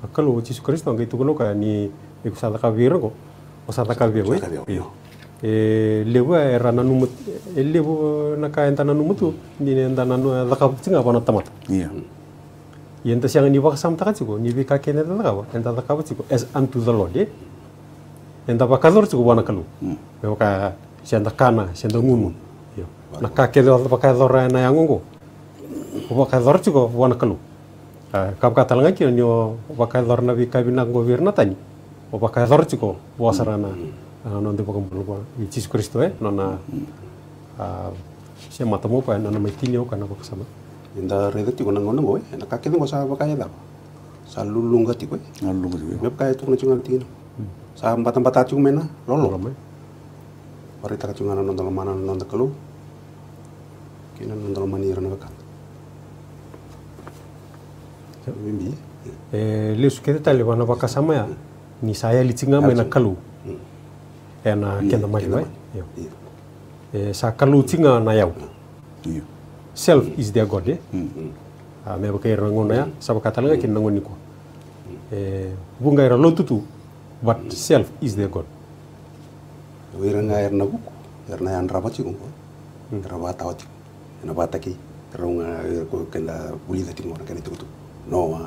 akalu oh, Yesus Kristus ngai tukuno ni ikusata ka viro ko osata ka viro eh E, lewa e, era nanumut e, lewa naka enta nanumutu iya. ni enta nanu dakap tinga pana tamat iya yenta siang ni bakasam takatiko ni bika kene dakap enta dakap tiko Es unto the lord enta bakador tsiko wana kalu mewa mm. ka sianda kana sianda ngumun yo naka kele wala bakador na ya waka bakador tsiko wana kalu kap katalanga kino ni bakador na bika binang governatani bakador tiko wasarana mm -hmm. Ah, no andevakambolanako i jisy Kristo e eh? nana ah, sia matamopa e eh? mai maitini oka nako sama inda reda tiko nangona moe eh? na kake tengo sa bakae dapa sa lulunga tiko e lulunga tiko e me bakae tiko na chinga sa mbata mbata tiko mena lolo Warita kacungan nonton mana nonton kelu, kina nonton mani e rana bakan. Eh, lesu kita tali wana bakasama ya, ni saya licinga mena kalu ena kenda mai mai yeah. e sa kalutinga na yau self is their god mm, mm. mm. eh a me bokai rango na ya sa ba katalanga kin nango niko e bunga ira lotutu but self is their god we ranga er na buku er na yan rabati ko rabata oti na bataki runga ko kenda bulida tingo na kenda tutu noa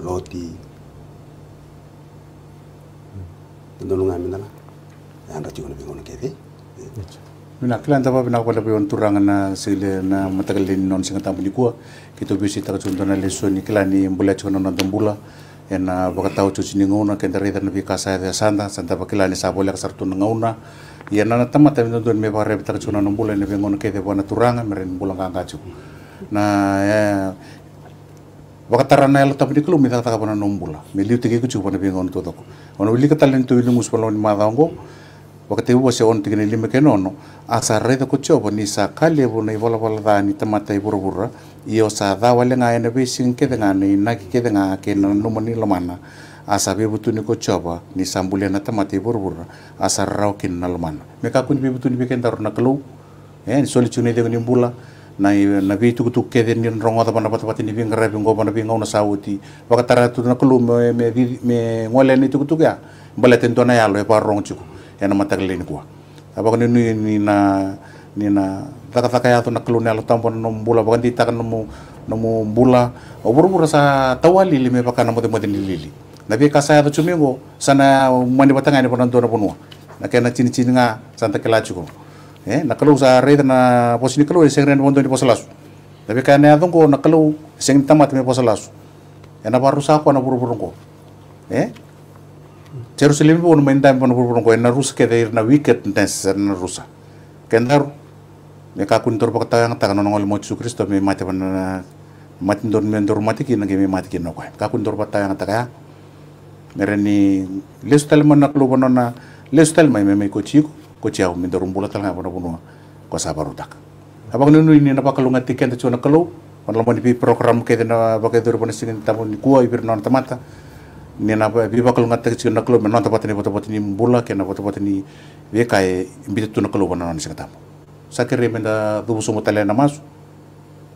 loti lu ngamin na anda tiwon lebih ngono kebe iya. na kila ntapa bina kwala bi on turanga nah, na sile na matagalin non singa tampu ni kua kito bi sita kachunta na lesu ni kila ni mbula na ena bakatau cuci ni ngona kenta rita na bi kasa ya santa santa bakila ni sabola kasartu na ngona ya na na tama tapi nonton me bare bi takachuna na mbula ni bi ngono kebe bwana turanga meren mbula kangachu na wakatara na elo tapini kilo mitaka taka pana nombula meliu tiki kucu pana bingon totoko ono wili katalin wakati huo se on lima lime kenono asa redo kuchobo ni sa kale bu nei vola vola dani tamata i ya burubura i sa dawa le nga ene bisin ke nga ni naki kede nga ke na numo ni lomana asa be butuni ya kuchobo ni sa mbule na tamata i ya burubura asa rao kin na lomana me ka kun be butuni be kendaro na kelu eh ni soli chune de ni mbula na na be tuku tuku kede ni rongo da bana bata pata ni bing rabi ngo bana bing ngona sauti wakatara tu na kelu me me me ngole ni tuku tuku ya baleten tona yalo e parong chuku ena matakile ni kuwa apa ni ni ni na ni na taka taka ya na kelune alo tampo no bula bakan ti taka nomu nomu bula obur bura sa tawali lime pakana mote mote ni lili na bi kasa ya chumingo sana mani batanga ni ponan dona ponua na kena cini cini nga santa kela chuko eh na kalau sa rei na posini kalau sengren bondo ni posalasu tapi kayaknya itu kok nakalu sing tamat me posalasu ena baru sa ko na buru-buru ko eh Jerusalem pun main time pun pun kau na rusa ke dari na wickedness na rusa. Kendar ya kakun tur pakata yang tangan orang mo Yesus Kristus main eh, mati na mati don main don mati kina kini mati kina kau. Kakun tur pakata yang tangan ya. mereni lesu tel mana keluar nona lesu main kocih memai kociu kociu mi don bulat tengah pun pun kau sabar utak. Abang nunu ini napa kalau ngati kenta cuma kalau Kalau mau di program kita na pakai turun sini tamu ni kuah ibir non temata, nena pa bi bakal ngata ci naklo menon tapat ni pota ni mbula ke na pota ni we kai mbita tu naklo bona sekata sa sakere menda dubu sumo tale na masu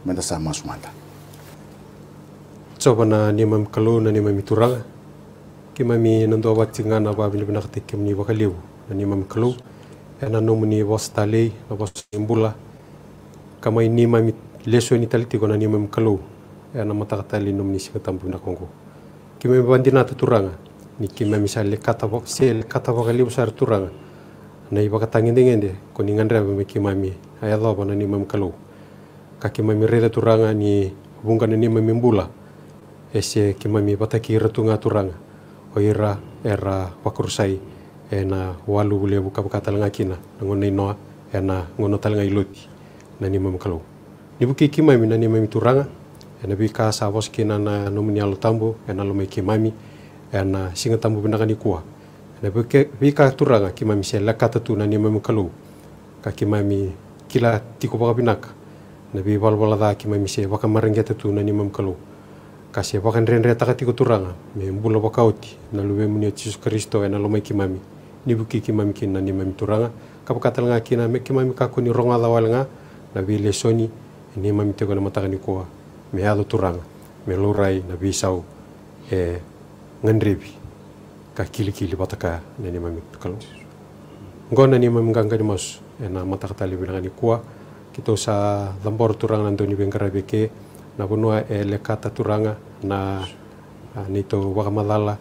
menda sa masu manda coba na ni mam kalu na ni mam turanga ki mami nando wat singa na ba bi na tek kem ni bakaliu na ni mam kalu na no muni was tale na was mbula kama ini mami leso ni talti ko na ni mam kalu na mata katali no sekata bu na kongo kime bandinata turanga ni kime kata katabo sel katabo ali besar turanga na iba katangin dengan dia kuningan rebe me kimami ayalo bana ni mam kalau kaki mami rela turanga ni bungkan ni mami bula ese kimami bataki retunga turanga oira era wakurusai ena walu bule buka buka talanga kina ngon nei noa ena ngono talanga iloti na ni mam kalau ni buki mi na ni mami turanga ena bi ka sa vos kina na nomini alo tambo ena lo meki mami ena singa tambo bina kani kua ena bi ke bi ka turanga kima mami sen kata tuna na ni mami kalu ka mami kila tiko baka binaka na bi bal bala da mami se baka marenge ta na ni mami kalu ka se baka nren reta ka tiko turanga me mbula baka oti na lo memi ni Jesus Kristo ena lo meki mami ni buki ki mami kina ni mami turanga ka baka talanga kina me mami ka kuni ronga dawalanga na bi lesoni ni mami tego na mataka ni kua me turang, turanga me lurai na bisau e ka kili kili bataka na ni mami kalau na ni mamik ngangga ni mas e na mata kata libi na ni kuwa kita sa dambor turanga na ndoni bengkara beke na bunua e lekata turanga na nito wakamadala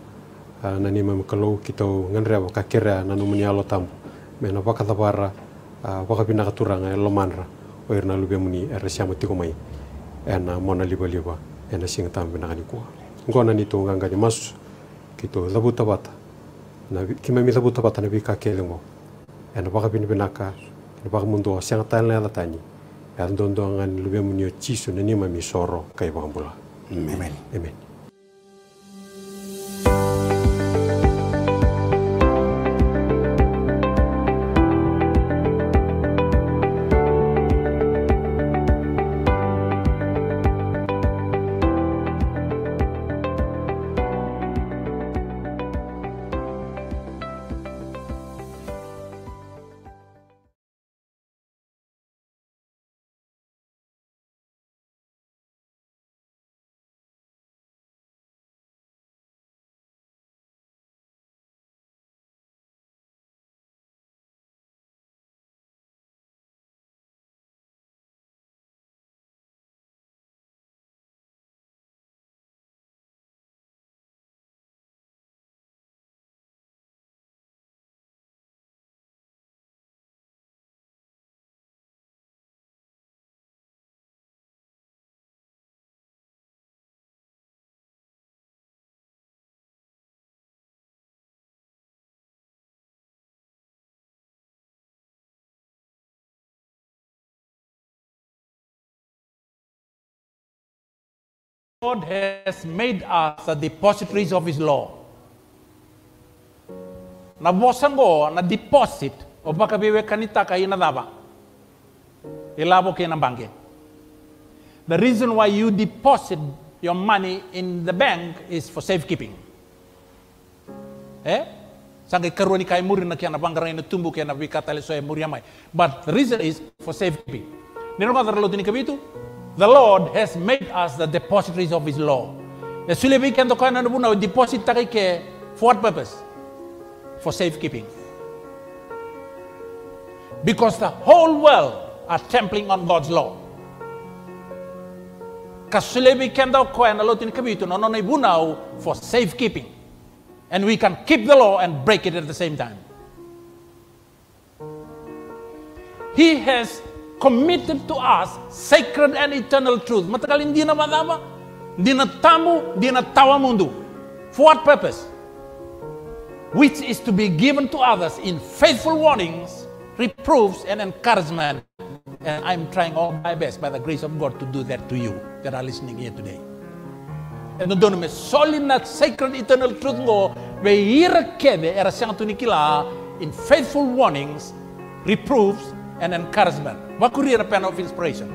na ni mamik kalau kita ngandrewa ka kira na numuni alo tambo me na wakata bara turanga e lomanra oirna lubi muni e resiamo tiko mai ena mona liba liba ena singa tambe nakani kua ngona ni tunga ngani masu kito labu tabata na kima mi labu tabata na bika kele ngo ena baka bini binaka ena baka mundo singa tanya lela tani ena dondo ngani lube munio chisu na nima mi soro kai bambula amen amen God has made us the depositories of His law. na bosango na deposit O biwe kanita ka inadaba ilabo ke nambange the reason why you deposit your money in the bank is for safekeeping eh sange karoni kai muri na kiana bangara ina tumbu kiana bikatale so muri amai but the reason is for safekeeping Nino ka kadar lo tinikabitu the Lord has made us the depositaries of his law. The Sulebi can the depositary for what purpose? For safekeeping. Because the whole world are trampling on God's law. Kasulebi can the and for safekeeping. And we can keep the law and break it at the same time. He has committed to us sacred and eternal truth. Matagal hindi na malama, hindi na tamo, hindi na tawa mundo. For what purpose? Which is to be given to others in faithful warnings, reproofs, and encouragement. And I'm trying all my best by the grace of God to do that to you that are listening here today. Ενώ τον με σόλιν να sacred eternal truth ngo ve ira kebe era siyang tunikila in faithful warnings, reproofs, and encouragement. What could be a pen of inspiration?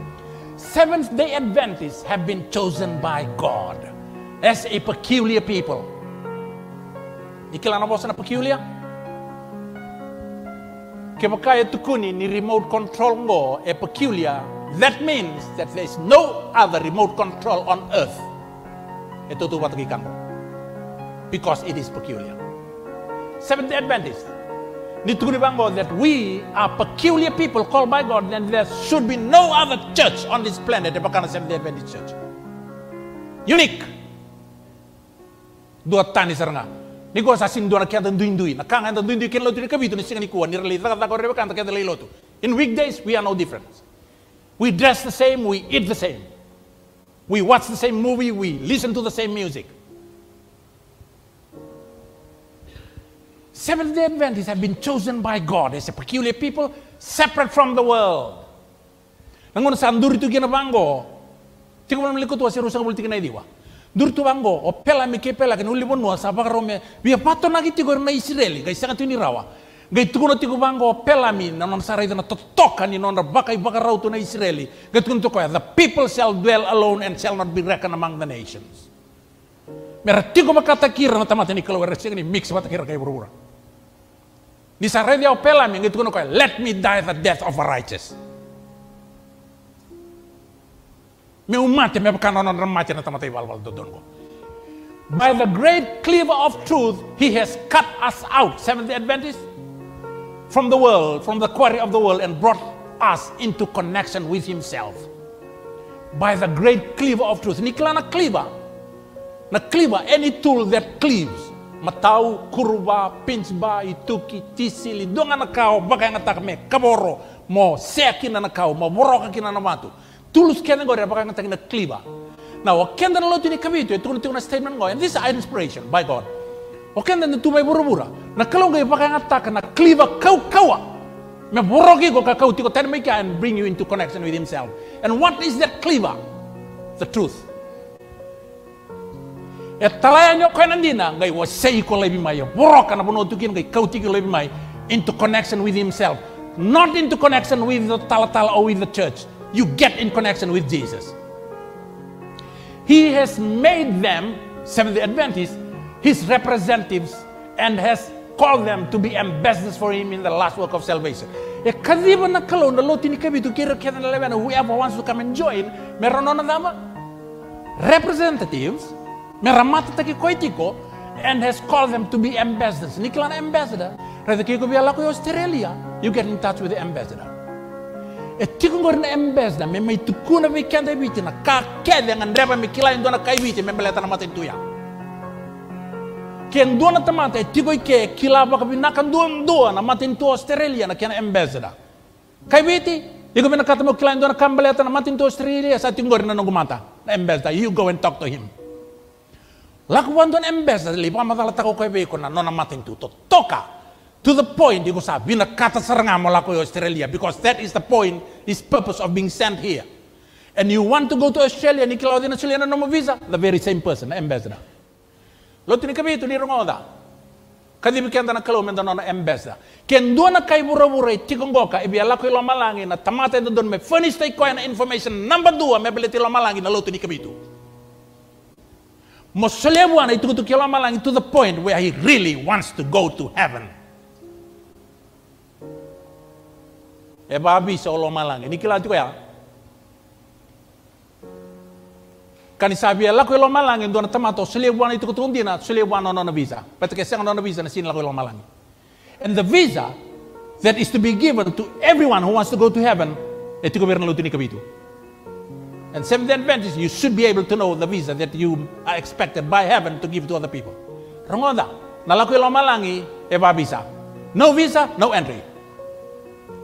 Seventh day Adventists have been chosen by God as a peculiar people. Ikilana wasn't peculiar? Kebakaya tukuni ni remote control ngo a peculiar. That means that there is no other remote control on earth. Ito tuwa Because it is peculiar. Seventh day Adventists need to that we are peculiar people called by God, and there should be no other church on this planet, Epakana Seventh-day Adventist Church. Unique. Dua tani saranga. Niko sasin dua nakia dan duin duin. Nakang dan duin duin ken lotu nikabi tu nisinga nikuwa nirali taka taka rebe kanta kenta lei lotu. In weekdays we are no different. We dress the same, we eat the same. We watch the same movie, we listen to the same music. Seventh day Adventists have been chosen by God as a peculiar people, separate from the world. sa sanduri tu kina bango. Tiga bulan melikut wasi rusak bulu tiga naidiwa. Dur tu bango, opela mi kepela kena uli bonua sabak rome. Biar pato nagi tiga orang Israel, guys sangat ini rawa. Gai tukun tiku bango opela mi nanon sarai na totokan ni non bakai bakarau tu na Israeli. Gai tukun tukoya, the people shall dwell alone and shall not be reckoned among the nations. Meratigo makata kira na tamatan ni kalau resing ni mix matakira kay burura. Disaret yaw pelami nga tukono ko. let me die the death of a righteous. Me umate me kana non ramate na tamatay do dodon By the great cleaver of truth, he has cut us out, Seventh-day Adventists, from the world, from the quarry of the world, and brought us into connection with himself. By the great cleaver of truth. Nikla na cleaver. Na cleaver, any tool that cleaves. matau kurwa pinchba ituki tisili donga na kau baka yang atak me kaboro mo seakina na kau mo boroka kina na matu tulus kena gore baka nah, yang atak na kliba now wa kenda na lotu ni kabitu itu na statement go and this is inspiration by God wa kenda na tumai buru na kalonga yu baka yang atak na kliba kau kawa ah. me boroki go ka kau tiko ten and bring you into connection with himself and what is that kliba the truth etala nyo kanandina ngai wa sei ko lebi mai boro kana bono tukin ngai kauti ko lebi mai into connection with himself not into connection with the talatal or with the church you get in connection with Jesus he has made them seventh adventists his representatives and has called them to be ambassadors for him in the last work of salvation ekadiba na kalau na loti ni kabitu kira kena lewena whoever wants to come and join meronona dama representatives Meramata taki koitiko and has called them to be ambassadors. Niklan ambassador. Rather kiko bi alako Australia. You get in touch with the ambassador. E tiko ngor na ambassador me mai tukuna bi kanda bi tina ka kede ngan reba mi kila indona kai bi tina me leta na mata intuya. Ken dona tamata e tiko ike kila baka bi nakan duan duan na mata intu Australia na kena ambassador. Kai biti Iko bina kata mo kila indona kambaleta na mata intu Australia sa tingor na nungumata. ambassador you go and talk to him. Lá quando é embesa, ele vai mandar lá taco que nona mati em toka, To the point, digo sa, bina kata sarangamo lá com Australia, because that is the point, is purpose of being sent here. And you want to go to Australia, ni kalau di Australia no visa, the very same person, ambassador. Lo tini kabi itu ni rongoda. Kadi bikin tanah kalau menda nona ambassador. Ken dua na kai bura bura tikongoka, ibi ala koi lama langi na tamata itu don me furnish take kau information number dua me beli ti lo malangi na lo tini kabi itu kutu itukutu kilamalang to the point where he really wants to go to heaven. Eba habis Allah malang. Ini kila juga ya. Kan sabi Allah ko malang itu na tamato selebwana itu kutundi na selebwana nona nona visa. ke? no nona visa na sin la malang. And the visa that is to be given to everyone who wants to go to heaven, itu ko berna tini kabitu. And Seventh day Adventist, you should be able to know the visa that you are expected by heaven to give to other people. Rongonda, nalakoy lo malangi, eva visa. No visa, no entry.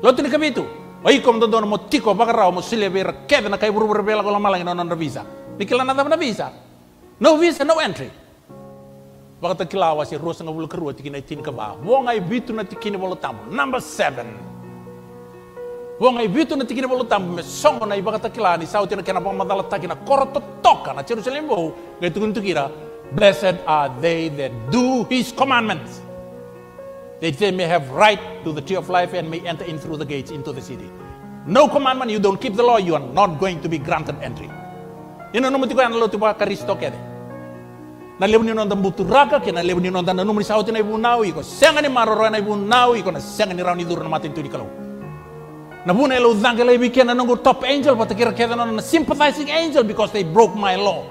Lo tini kabitu. Oi kom dodon mo tiko bagarao mo silebe rakeda na kai buru buru bela malangi no non visa. Nikila na na visa. No visa, no entry. Bakata kilawa si rosa ngabulu bulu kerua tikina tin kaba. Wongai bitu na tikini bolo tamu. Number seven wong ai vitu na tiki na tam me songo na ibaka takila kilani sauti na kena pama dala taki na koroto toka na Jerusalem bohu ngai tukun tukira blessed are they that do his commandments that they may have right to the tree of life and may enter in through the gates into the city no commandment you don't keep the law you are not going to be granted entry ina nomo tiko ana ya lo tipa karisto kede na lebu ni nonda raka ke na lebu ni nonda na numri sauti na ibu nawi ko sengani maroro na ibu nawi ko na sengani rauni duru na matin tu di kalau na buna elo udanga le na top angel pa kira keda na sympathizing angel because they broke my law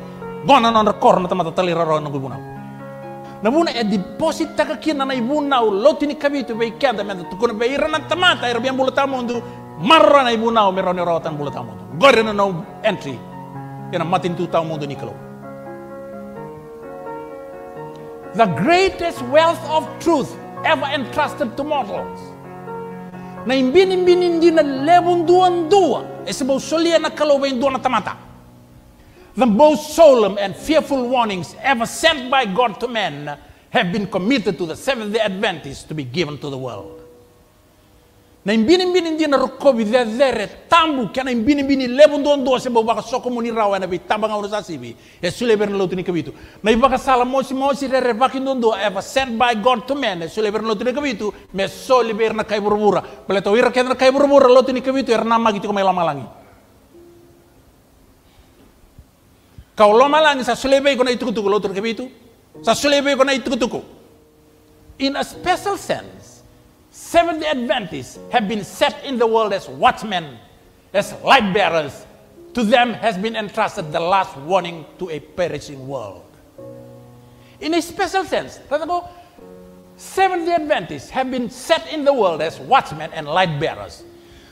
gona na kor e na tamata tali roro na buna na buna e deposit taka kina na ibuna o lotini kabito be keda me tukuna be irana tamata ira bian bula tamundu marra na ibuna o merone rawatan tan bula tamundu gore na entry ina e matin tu tamundu nikalo The greatest wealth of truth ever entrusted to mortals naimbinimbinim din na lebon duan-dua e se bau solia na kaloweng duan na tamata. The most solemn and fearful warnings ever sent by God to men have been committed to the Seventh-day Adventists to be given to the world. na imbinimbini ndi na rukobi dha dhere tambu kana imbinimbini lebu ndo ndo se bobaka soko muni rawa e na bitamba sasi bi e sule le berne lotini kabitu na ibaka sala mosi mosi re re baki ndo ndo ever sent by god to e sule le berne lotuni kabitu me so le berne kai burbura bale to ira kendra kai burbura lotuni kabitu erna magi tiko langi malangi kau lo langi sa sulebe kona itu kutuku lotuni kabitu sa sulebe kona itu kutuku in a special sense Seventh Adventists have been set in the world as watchmen, as light bearers. To them has been entrusted the last warning to a perishing world. In a special sense, Tatako, seventy Adventists have been set in the world as watchmen and light bearers.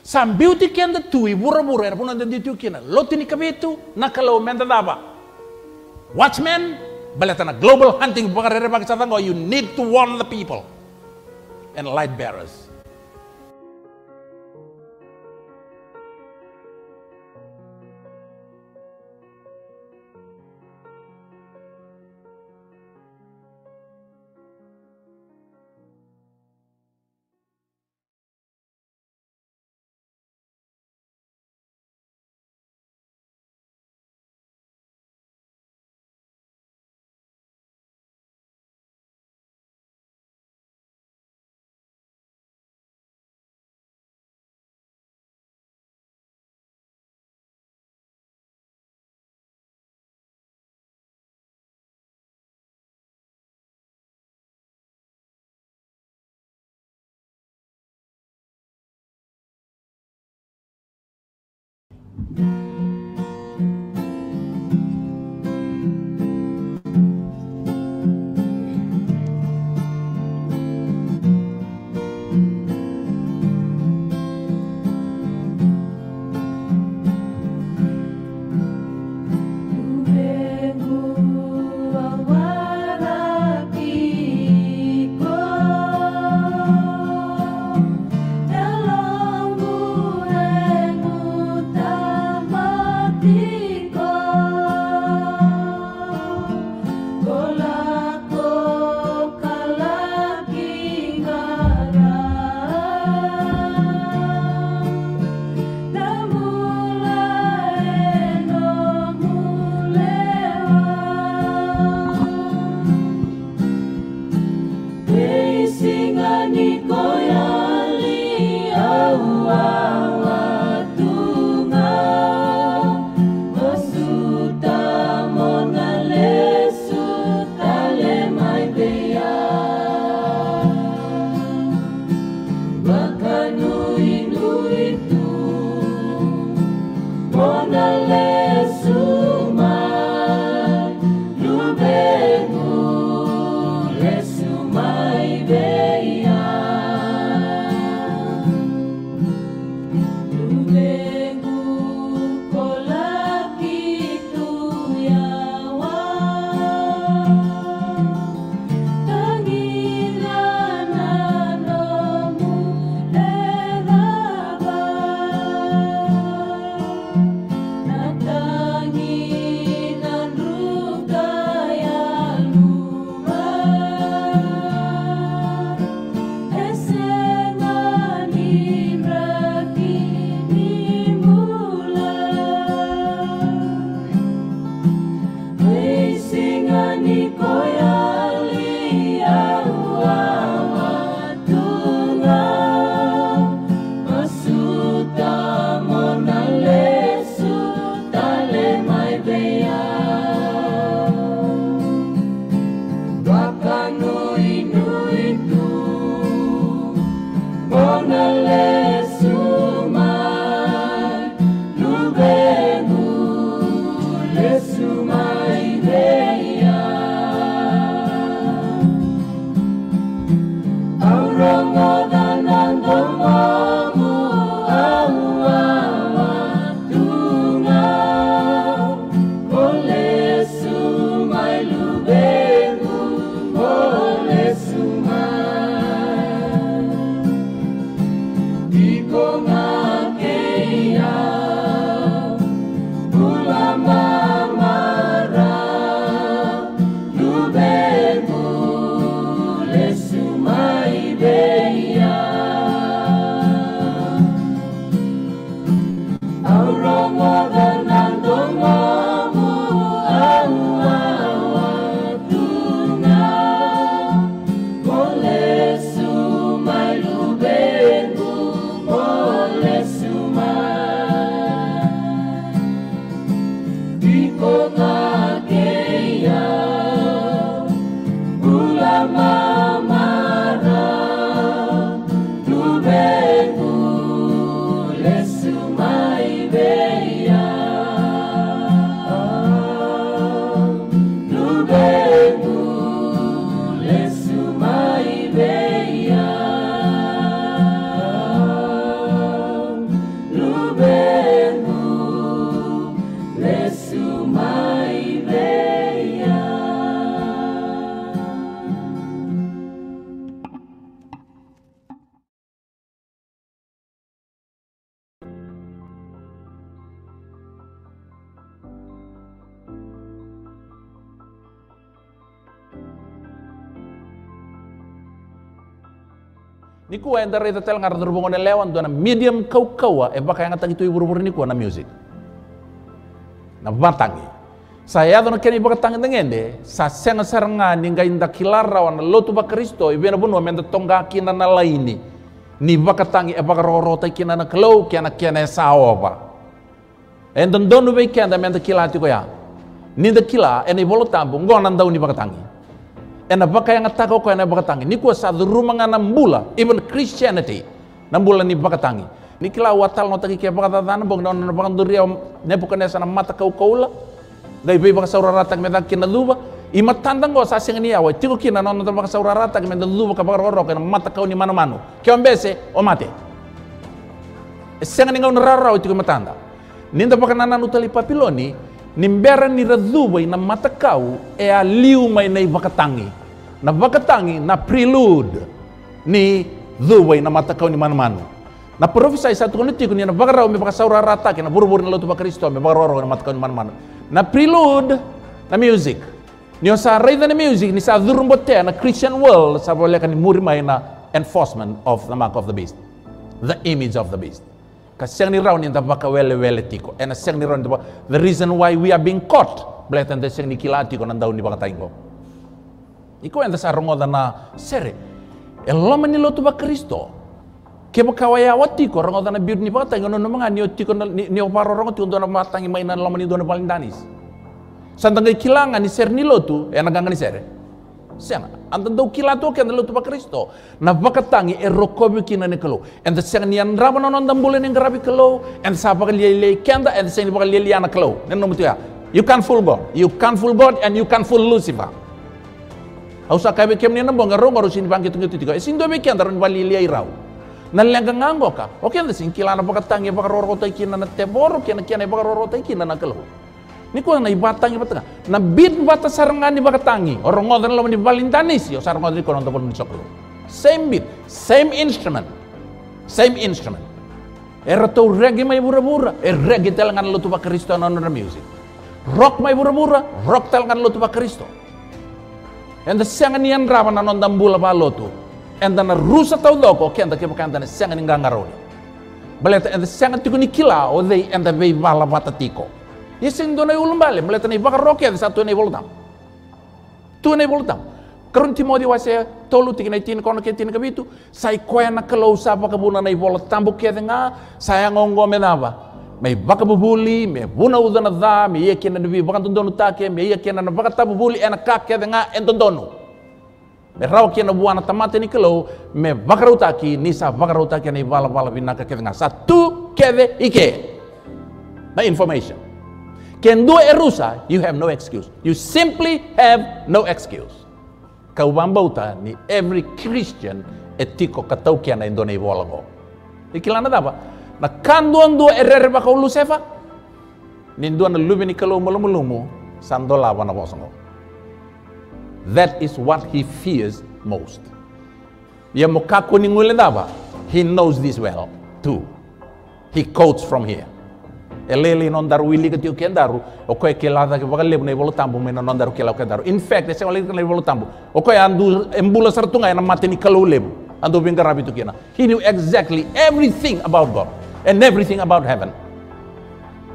Sambiutiken the tui bura-bura pun ada ditukin. Lotini kabitu nakalo mentadaba. Watchmen, balatana global hunting bangsa tanggo. You need to warn the people and light bearers. Thank you. entara ita tel ngarang terhubung ne lewan tuan medium kau kau eh bakal yang atang itu ibu rumur ini kuana music na batangi saya dono keni baka tangi tengende sa senga saranga ninga kilar rawan lo lotu bakal kristo ibu na bunu menda tongga kina na laini ni bakal tangi eh bakal roro tak kina na kelau kina kiana apa sawa ba baik kian, be kiana menda kilati koya ninda kila eni bolo tambu ngona ndau ni baka tangi ena baka yang ataka ko ena baka tangi ni ko sa rumanga nambula even christianity nambula ni baka tangi ni kila watal no taki ke baka tan bong don na baka duria ne bukan esa na mata kau kaula dai be baka saura ratak me tak kina luba i matandang ko sa singa ni awa ya, tiko kina no na baka saura ratak me luba ka baka roro kana mata kau ni mano mano ke ombese o mate senga ni ngau raro tiko matanda ninda baka nanan utali papiloni nimbera ni radhuwai na matakau e a mai na vakatangi na vakatangi na prelude ni dhuwai na matakau ni manamanu na isa satu konitiku ni na vakarau me vakasaura rataki na buruburu na lotu vakaristo me vakaroro na matakau ni manamanu na prelude na music ni osa raitha ni music ni sa dhurumbotea na Christian world sa voleka ni murimai na enforcement of the mark of the beast the image of the beast ka seng ni raw ni ta ka wele wele tiko ena seng ni raw ni the reason why we are being caught bletan te seng ni kilati ko nan daun ni baka taingo iko enta sa rongo dana sere elo mani lotu ba kristo ke ba waya wati ko rongo dana biur ni baka taingo no manga ni ko ni oparo rongo tiko dona matangi mainan lo mani dona paling danis santang kilangan ni ser ni lotu ena gangan ni sere anda tahu kila kilato ken lo tupa kristo na bakatangi e eh, rokobi kina ne kelo and the anda ni andrama no non dambule kelu, grabi kelo and sa bakal lele kenda and senga bakal lele anak kelo nen no mutia you can fool god you can fool god and you can fool lucifer hausa kabe kem ni na bonga rongo ro sin bangkit ngitu tiga eh, sin do be ken daron bali lele irau na lenga ngango ka oke and the kila kilana bakatangi tangi roro tai kina na teboro kina kina bakal roro kina na kelo Ni kurang na ibatang ibatang. Na bit bata sarangan di bakatangi. Orang ngodon lawan ni balintanis. Yo sarang ngodon nonton pun nisok Same beat, same instrument. Same instrument. Era eh, tu reggae mai bura-bura. E eh, reggae telangan lo tupa Kristo non music. Rock mai bura-bura, rock telangan lo tupa Kristo. And the siang ni yang rama na non dambula lo tu. And na rusa tau doko kenta ke pakanta na siang ni ngangaroni. Baleta and the siang tikuni kila o oh, dei and the bei bala batatiko. tiko. Yesen dona ulum bale mleta ni bakar rokia di satu ni voltam. Tu ni voltam. Kerun timodi di wase tolu na tin kono ke tin kabitu sai koya na kalau sapa buna na voltam bukia denga saya ngongo menaba. me baka bubuli, me buna udana za me iya kena nabi baka tondonu take, me iya kena baka tabubuli buli ena kakea denga entondonu. Me rawa kena buana tamate ni kalau me baka rautaki, nisa baka rautaki ni bala bala binaka ke denga satu keve ike. Na information. can do erusa, you have no excuse. You simply have no excuse. Kauwambauta ni every Christian etiko kataukian na indone iwalamo. Ikilana dapa. Na kanduan dua erere baka ulusefa. Ninduan na lumini kalau mulumulumu sandola wana bosongo. That is what he fears most. Ya mukaku ni ngule He knows this well too. He quotes from here. elele daru wili ke tiuken daru okoy lada ke bagal bune bolo tambu mena daru ke lauke daru in fact ese wali ke bolo tambu okoy andu embula sartunga ena ni kalu lebu andu binga rabi tu kena he knew exactly everything about god and everything about heaven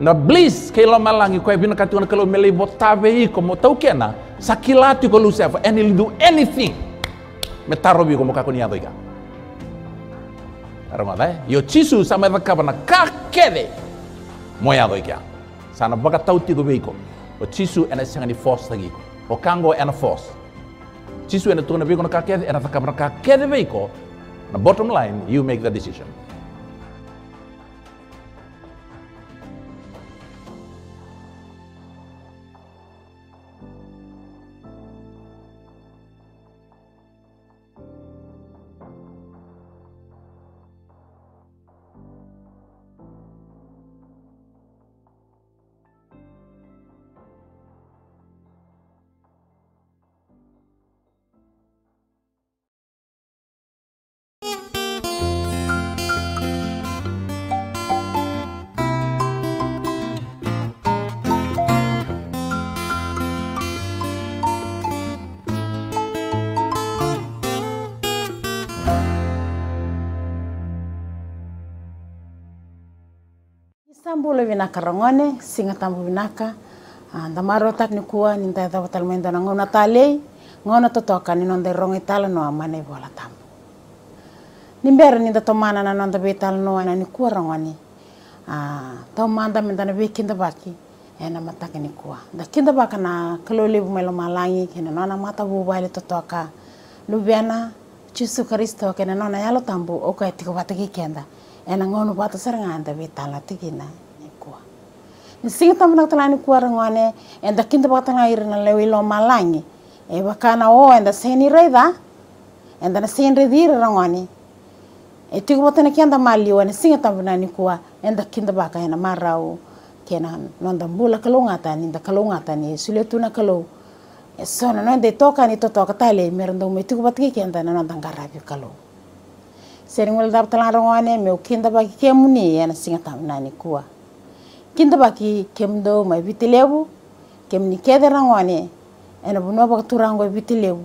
na bliss ke lo malangi koy bina katuna kalau mele botave i mo tau kena sakilati ko lucifer and he'll do anything metarobi como kakunia adoiga Ramadai, yo chisu sama edakabana kakede kya sana baga tauti go beiko o tisu ena sengani force tagi o kango ena force tisu ena tona beiko na ka kede ena takamra ka kede wey na bottom line you make the decision vulo vinaka rongone ah, singa tamu vinaka da maro tak ni kua ni ta tawa tal menda ngo na talei ngo na to toka ni non de rongi no amane bola tam ni ber ni da tomana na non da betal no na ni kua rongoni a ah, to manda menda na bekin da baki ena mata ni kua da kinda baka na kalo lebu melo malangi kena nona mata bu bale to toka lubena Jesus Kristo kena na yalo tambu oka tiko bataki kenda ena ngono batu saranganda betala tikina nsingi tam na talani kuara ngwane enda kinta ba talani na lewi lo malangi e o enda seni reda enda na seni redir ngwane e tigo botana kenda mali wane singa tam na ni kuwa enda kinta ba kana marau kena nonda bula kalonga tani enda kalonga tani sule tuna kalo e sona no toka ni totoka tale merndo me tigo botki kenda na nonda ngarabi kalu, sering wal dab talani ngwane me kinta ba kemuni yana singa tam na ni kuwa kinda baki kemdo ma bitilebu kemni kederangwane ena buno bak turango bitilebu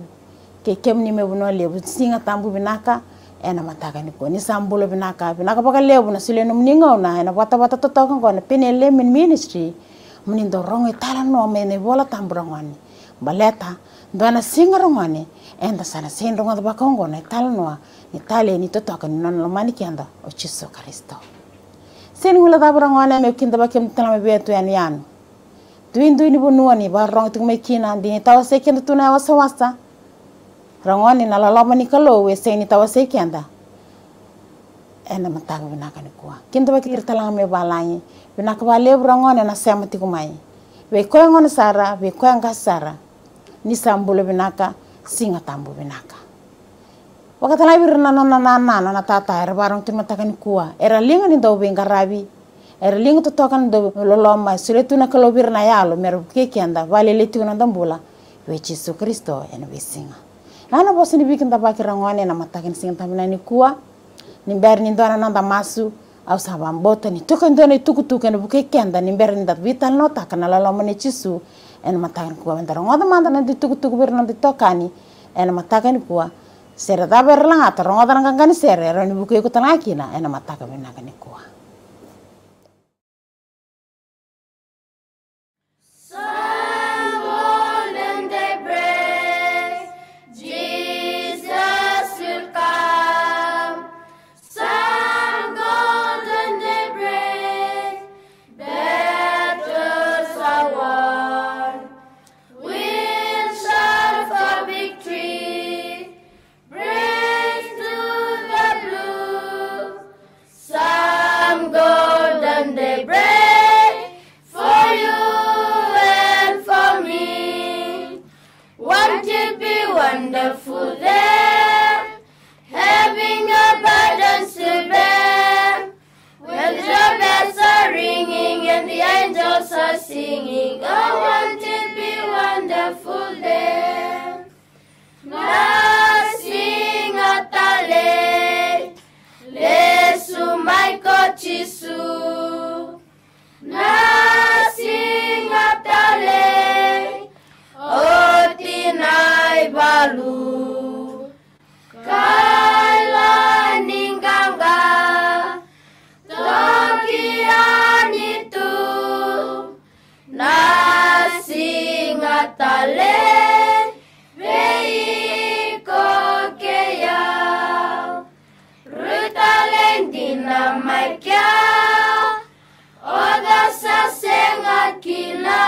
ke kemni me buno lebu singa tambu binaka ena mataka ni koni sambulo binaka binaka baka lebu na sile num ninga ona ena bata bata toto kan kona pinele min ministry muni rongo talan no me ne bola tamburangwane baleta dona singa rangwane enda sana sendrongo baka ngona talan no ni tale ni toto kan non lo mani kenda o chiso kristo sen wula da burang wana me kin da ba kem tala me betu yan yan tuin duin bu nuani ba rong tu me kina di ni tawa se kin tu na wasa wasa rangwani na la lama ni kalo we se ni tawa se kin da ena mataga bina kan kuwa kin da ba kir tala me balani bina ka ba le burang wana na se kumai we ko ngon sara we ko sara ni sambulo binaka singa tambu binaka wakati na bir na na na na tata era barang tu matakan kuah era linga ni dau rabi era linga tu tokan do loloma sule tu na kalau bir na yalo mer ke kenda vale le na dambula which is Kristo en we singa nana bos ni bikin ta bakira ngone na matakan singa tamina ni kuah ni ber ni dona masu au sabam bota ni tokan dona tuku tuku na buke kenda ni ber ni dat vital no takana loloma ni chisu en matakan kuah mendaro ngoda manda na dituku tuku bir na ditokani en matakan kuah sere taber langa kan tarangangani sere rani buku ikutan laki na ena mataka minaka nikuwa singing, oh, want not it be wonderful day? Nursing atale, le sumai kochisu. Nursing o otinai balu. Katale veikokeia. Rutalen dinamaikia. Odasa sengakila.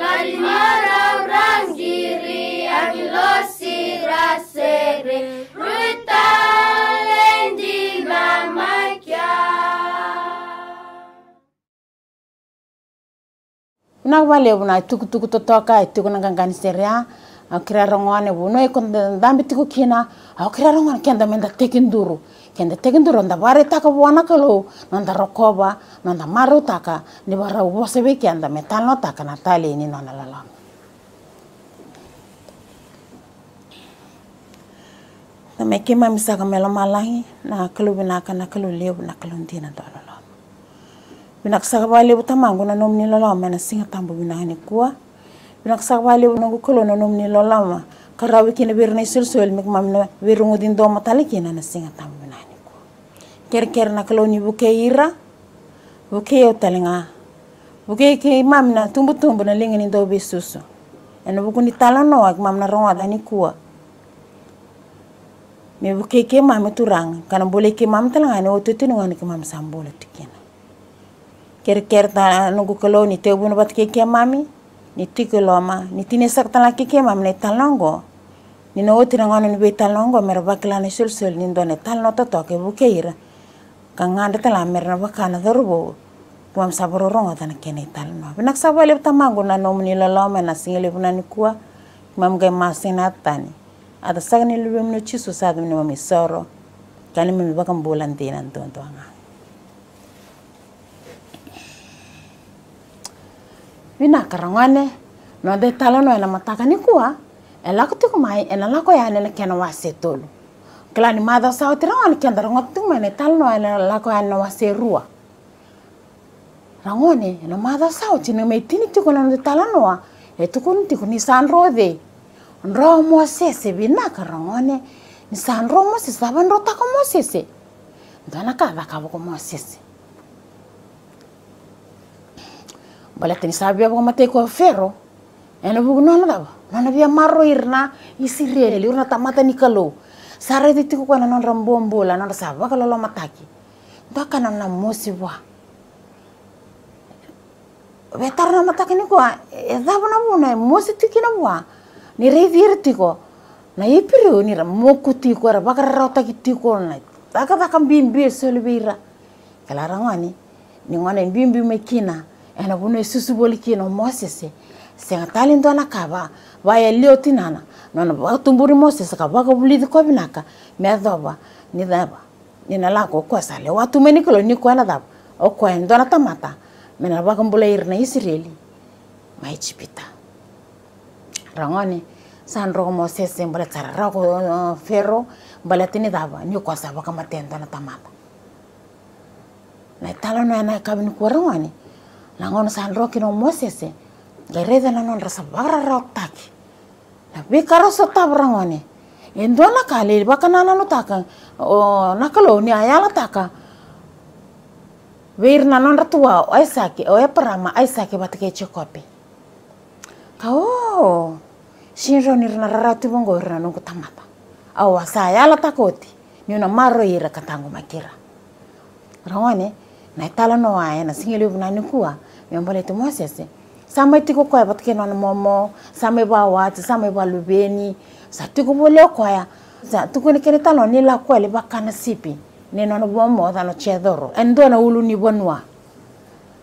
Lalimara urangiri angilosi rasere. Rutalen dinamaikia. na wale buna tuku tuku totoka toka tuku na gangan seria akira rongwane buno ikon dambi tuku kina akira rongwane kenda menda tekin duru kenda tekin duru nda bare taka buana kalo nanda rokoba nanda maru taka ni bara wose be kenda metalo taka na tali ini nona lala Tama kima misaka melo malangi na kalu binaka na kalu na kalu binakisaka balebu tamangu na nomu niloloma na singa tambu binangani kuwa binakisaka bu nangu kolo na nomu niloloma karawi kina biri na isolsol mik mam na biri ngudin doma tali kina na singa tambu binangani kuwa ker na kalo ni buke ira buke yo nga buke ke mam na tumbu tumbu na lingani do susu ena buku ni talano ak mam na rongoda ni kuwa Mi buke ke mam turang kana bole ke mam tala ngani, o ni nungani ke mam sambole tukina ker ta nugu kelo ni te bunu bat keke mami ni ti kelo ma ni ti ne sakta la keke mami ne talongo ni no oti ngono ni be talongo mer ba kla ne sul sul ni ndo ne ta no ta to ke bu keira ka ngande la mer na ba kana dorbo kuam saboro rongo ke no benak sabo le ta mangu na no ni lolo ma na sing le bunani kuwa mam ga masina tani ada ni lu bem no chisu sadum ni mami soro kani mami bakam bulan tinan ton to anga wina karangane de talano ela matakani kuwa ela mai ela la ko nene kena wase tolu kila ni madha sao tirangan kenda rango tumene talono ela lako wase rua rangone no madha sao tine meitini no nende talonoa e tiku ni sanrode se mosese wina karangone ni sanro mosese sabanro tako se ndona kadha kabo ko mosese balakini sabia boko mate ko fero ena yaani bugu nono daba nono bia marro irna isirele irna tamata nikalo sare ti ko kana non rambombo non sabba kala lo mataki baka non na mosi wa vetar na mataki ni ko e na buna e, mosi tiki na wa ni revir tiko na ipiro ni ra tiko ra baka ra tiko na taka taka bimbi solbeira kala rangani ni ngone bimbi mekina ena no enakuno esusubolikie nomosese sengatalindo nakava vayalio tinana nona vatumburi mosese ka kavakavulithi kovinaka methova nitheva ninalako okwasale watumenikelo nikuenathava na tamata mena vakambulairi na isireli maijipita rangone sanrogo mosese mbole tsara rago uh, fero mbole tinithava nikwasavaka na tamata na italanoena kavinikua rangone langon sanrokino mosese gareza nanon rasa bagrarok taki tapi karo sotabrangone indona kali bakanananu taka nakaloni ayala taka wir nanon ratua ay o oya parama ay saki batke chekopi o shinro nirna raratu bongo irna nungu tamata awa sayala takoti niuna maro ira katangu makira rangone na itala no ayana singeli ubunani kuwa yambala sese. mwasese samba eti kukoya patukena na momo sama eba wati samba eba lubeni sa tukubule okoya sa tukunikene talo nila koya leba karena sipi nena no bomo talo chedoro endo na ulu ni bonwa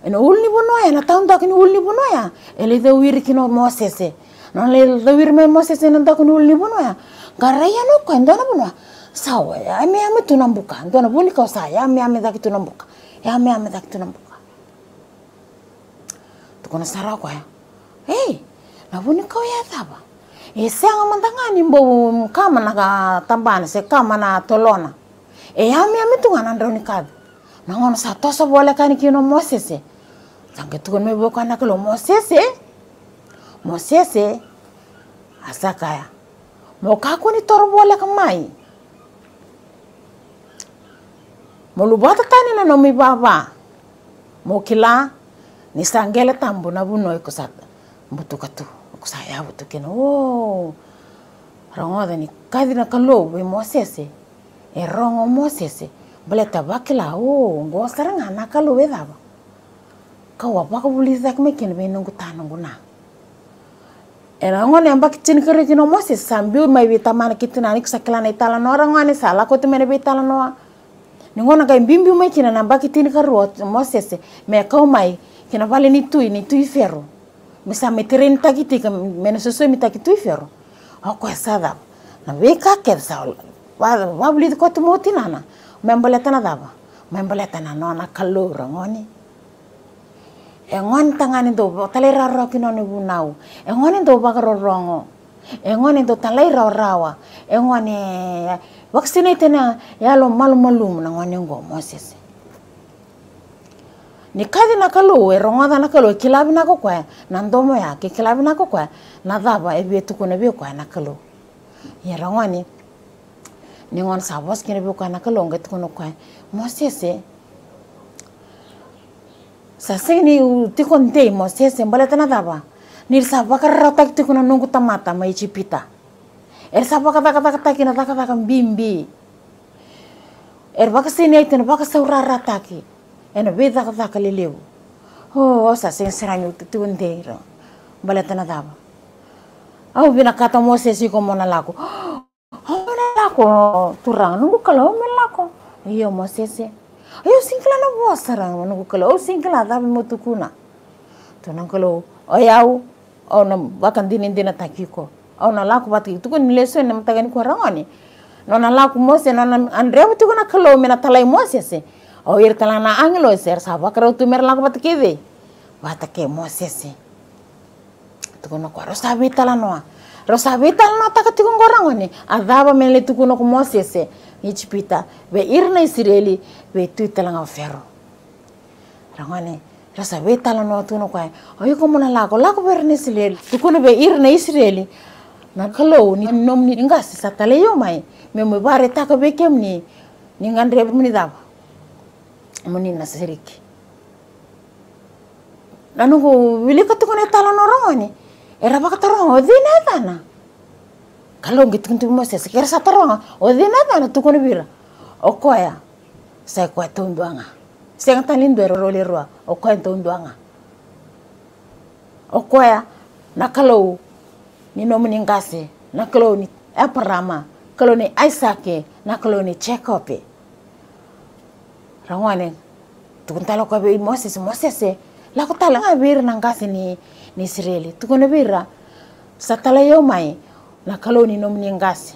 ena ulu ni bonwa ya, na taunda kini ulu ni bonwa ya. ele de wiri kino mwasese non le de wiri me mwasese na ndako ni ulu ni bonwa garaya no koya endo na bonwa sawa ya ame ya, ame tunambuka ndo na buli kosa ya ame ame daki buka, ya ame ame daki buka tukunasara kwaya hey navunika uyatava isenga mandangani mbovu mkama nakatambani kama na tolona eyami eh, yami tungana ndronikadhi nangono bole kani kino mosese zange tukoni kelo mosese mosese kaku ni toro voleka mai molubota tani na nomi baba, vava mokila nisangele tambona buno ikusa mbutuka tu kusa ya butu keno. oh. rongoda ni kadina kalo be mosese e rongo mosese bale tabakila o oh. ngo saranga na kalo be daba ka wa baka buliza kme ken be nungu tanu nguna e rongo ne ambaki tin kere kino mosese sambi mai vita tamana kitina ni kusa kila na itala no rongo ne sala ko temene be itala no ni ngona ga mbimbi mai kina na mosese me mai kena vale ni tui ni tui ferro mesa metere ni taki tika mena sosoi mi taki tui ferro hoko esa da na ve kake sa vavuliti koti moti nana memboleta na dava memboleta na no na kaloura ngoni e ngoni tangani do talai raroroki noni nau e ngoni do vakarorongo e ngoni do talai raurawa e ngoni vakisinetena yalo malumalumu na ngoni go mosese nikathi nakaluwe rong'otha nakalue kilavi nakukwaya na ndomo ya ke kilabi na na na kalu thava evyitukuno vyikwaya nakaluwe yerong'oni ning'on savoskino vyikwaya nakalonga etikuno kwaya mosese sasini utiko ntei mosese mboleta na thava nilisavakararata kitikuno nungu tamata maichipita erisavakathakathakatakina thakathaka mbimbi eri vakasini aitini ki ena vê vakavaka leleu o oh, sasa ensranho teu inteiro baleta na dava au vina kata mo sesi ko mona lako mona lako turang nungu kalau mona lako iyo mo iyo singkala na mo sarang nungu kalau singkala dava mo tukuna tunang kalau oyau au na wakan dinin dina takiko au na lako batu tukun leso na matagani ko rangoni nona lako mose, se nona andrea tukuna kalau mena talai mo sesi oh ir iya, kalana angelo ser sava karo tumer lako patikidi wata ke mosesi tukono ko rosabita lanoa ah. rosabita lanoa taka tikon gorang oni adaba mele tukono ko mosesi ichipita be irna isireli be tuitalanga fero rangoni rosabita lanoa tukono ko oh ko mona lako lako berna isireli tukono be irna isireli na ni nom ni enggak sisa tale mai memo bare taka be kem ni ni ngandre mini daba moni na siriki nanu ko wili katu kone talo norongoni era baka tarongo odina tana kalau gitu kuntu mose sekira sa odi odina tana tu kone bira okoya sai kwa tunduanga senga talindo erorole roa okoya tunduanga okoya na kalau ni no ni ngase na kalau ni aparama kalau ni aisake na kalau ni chekope rawane tukun ko be moses moses la ko tala nga bir nang ngasi ni ni israeli tukono birra satala yo mai na kaloni nom ni ngasi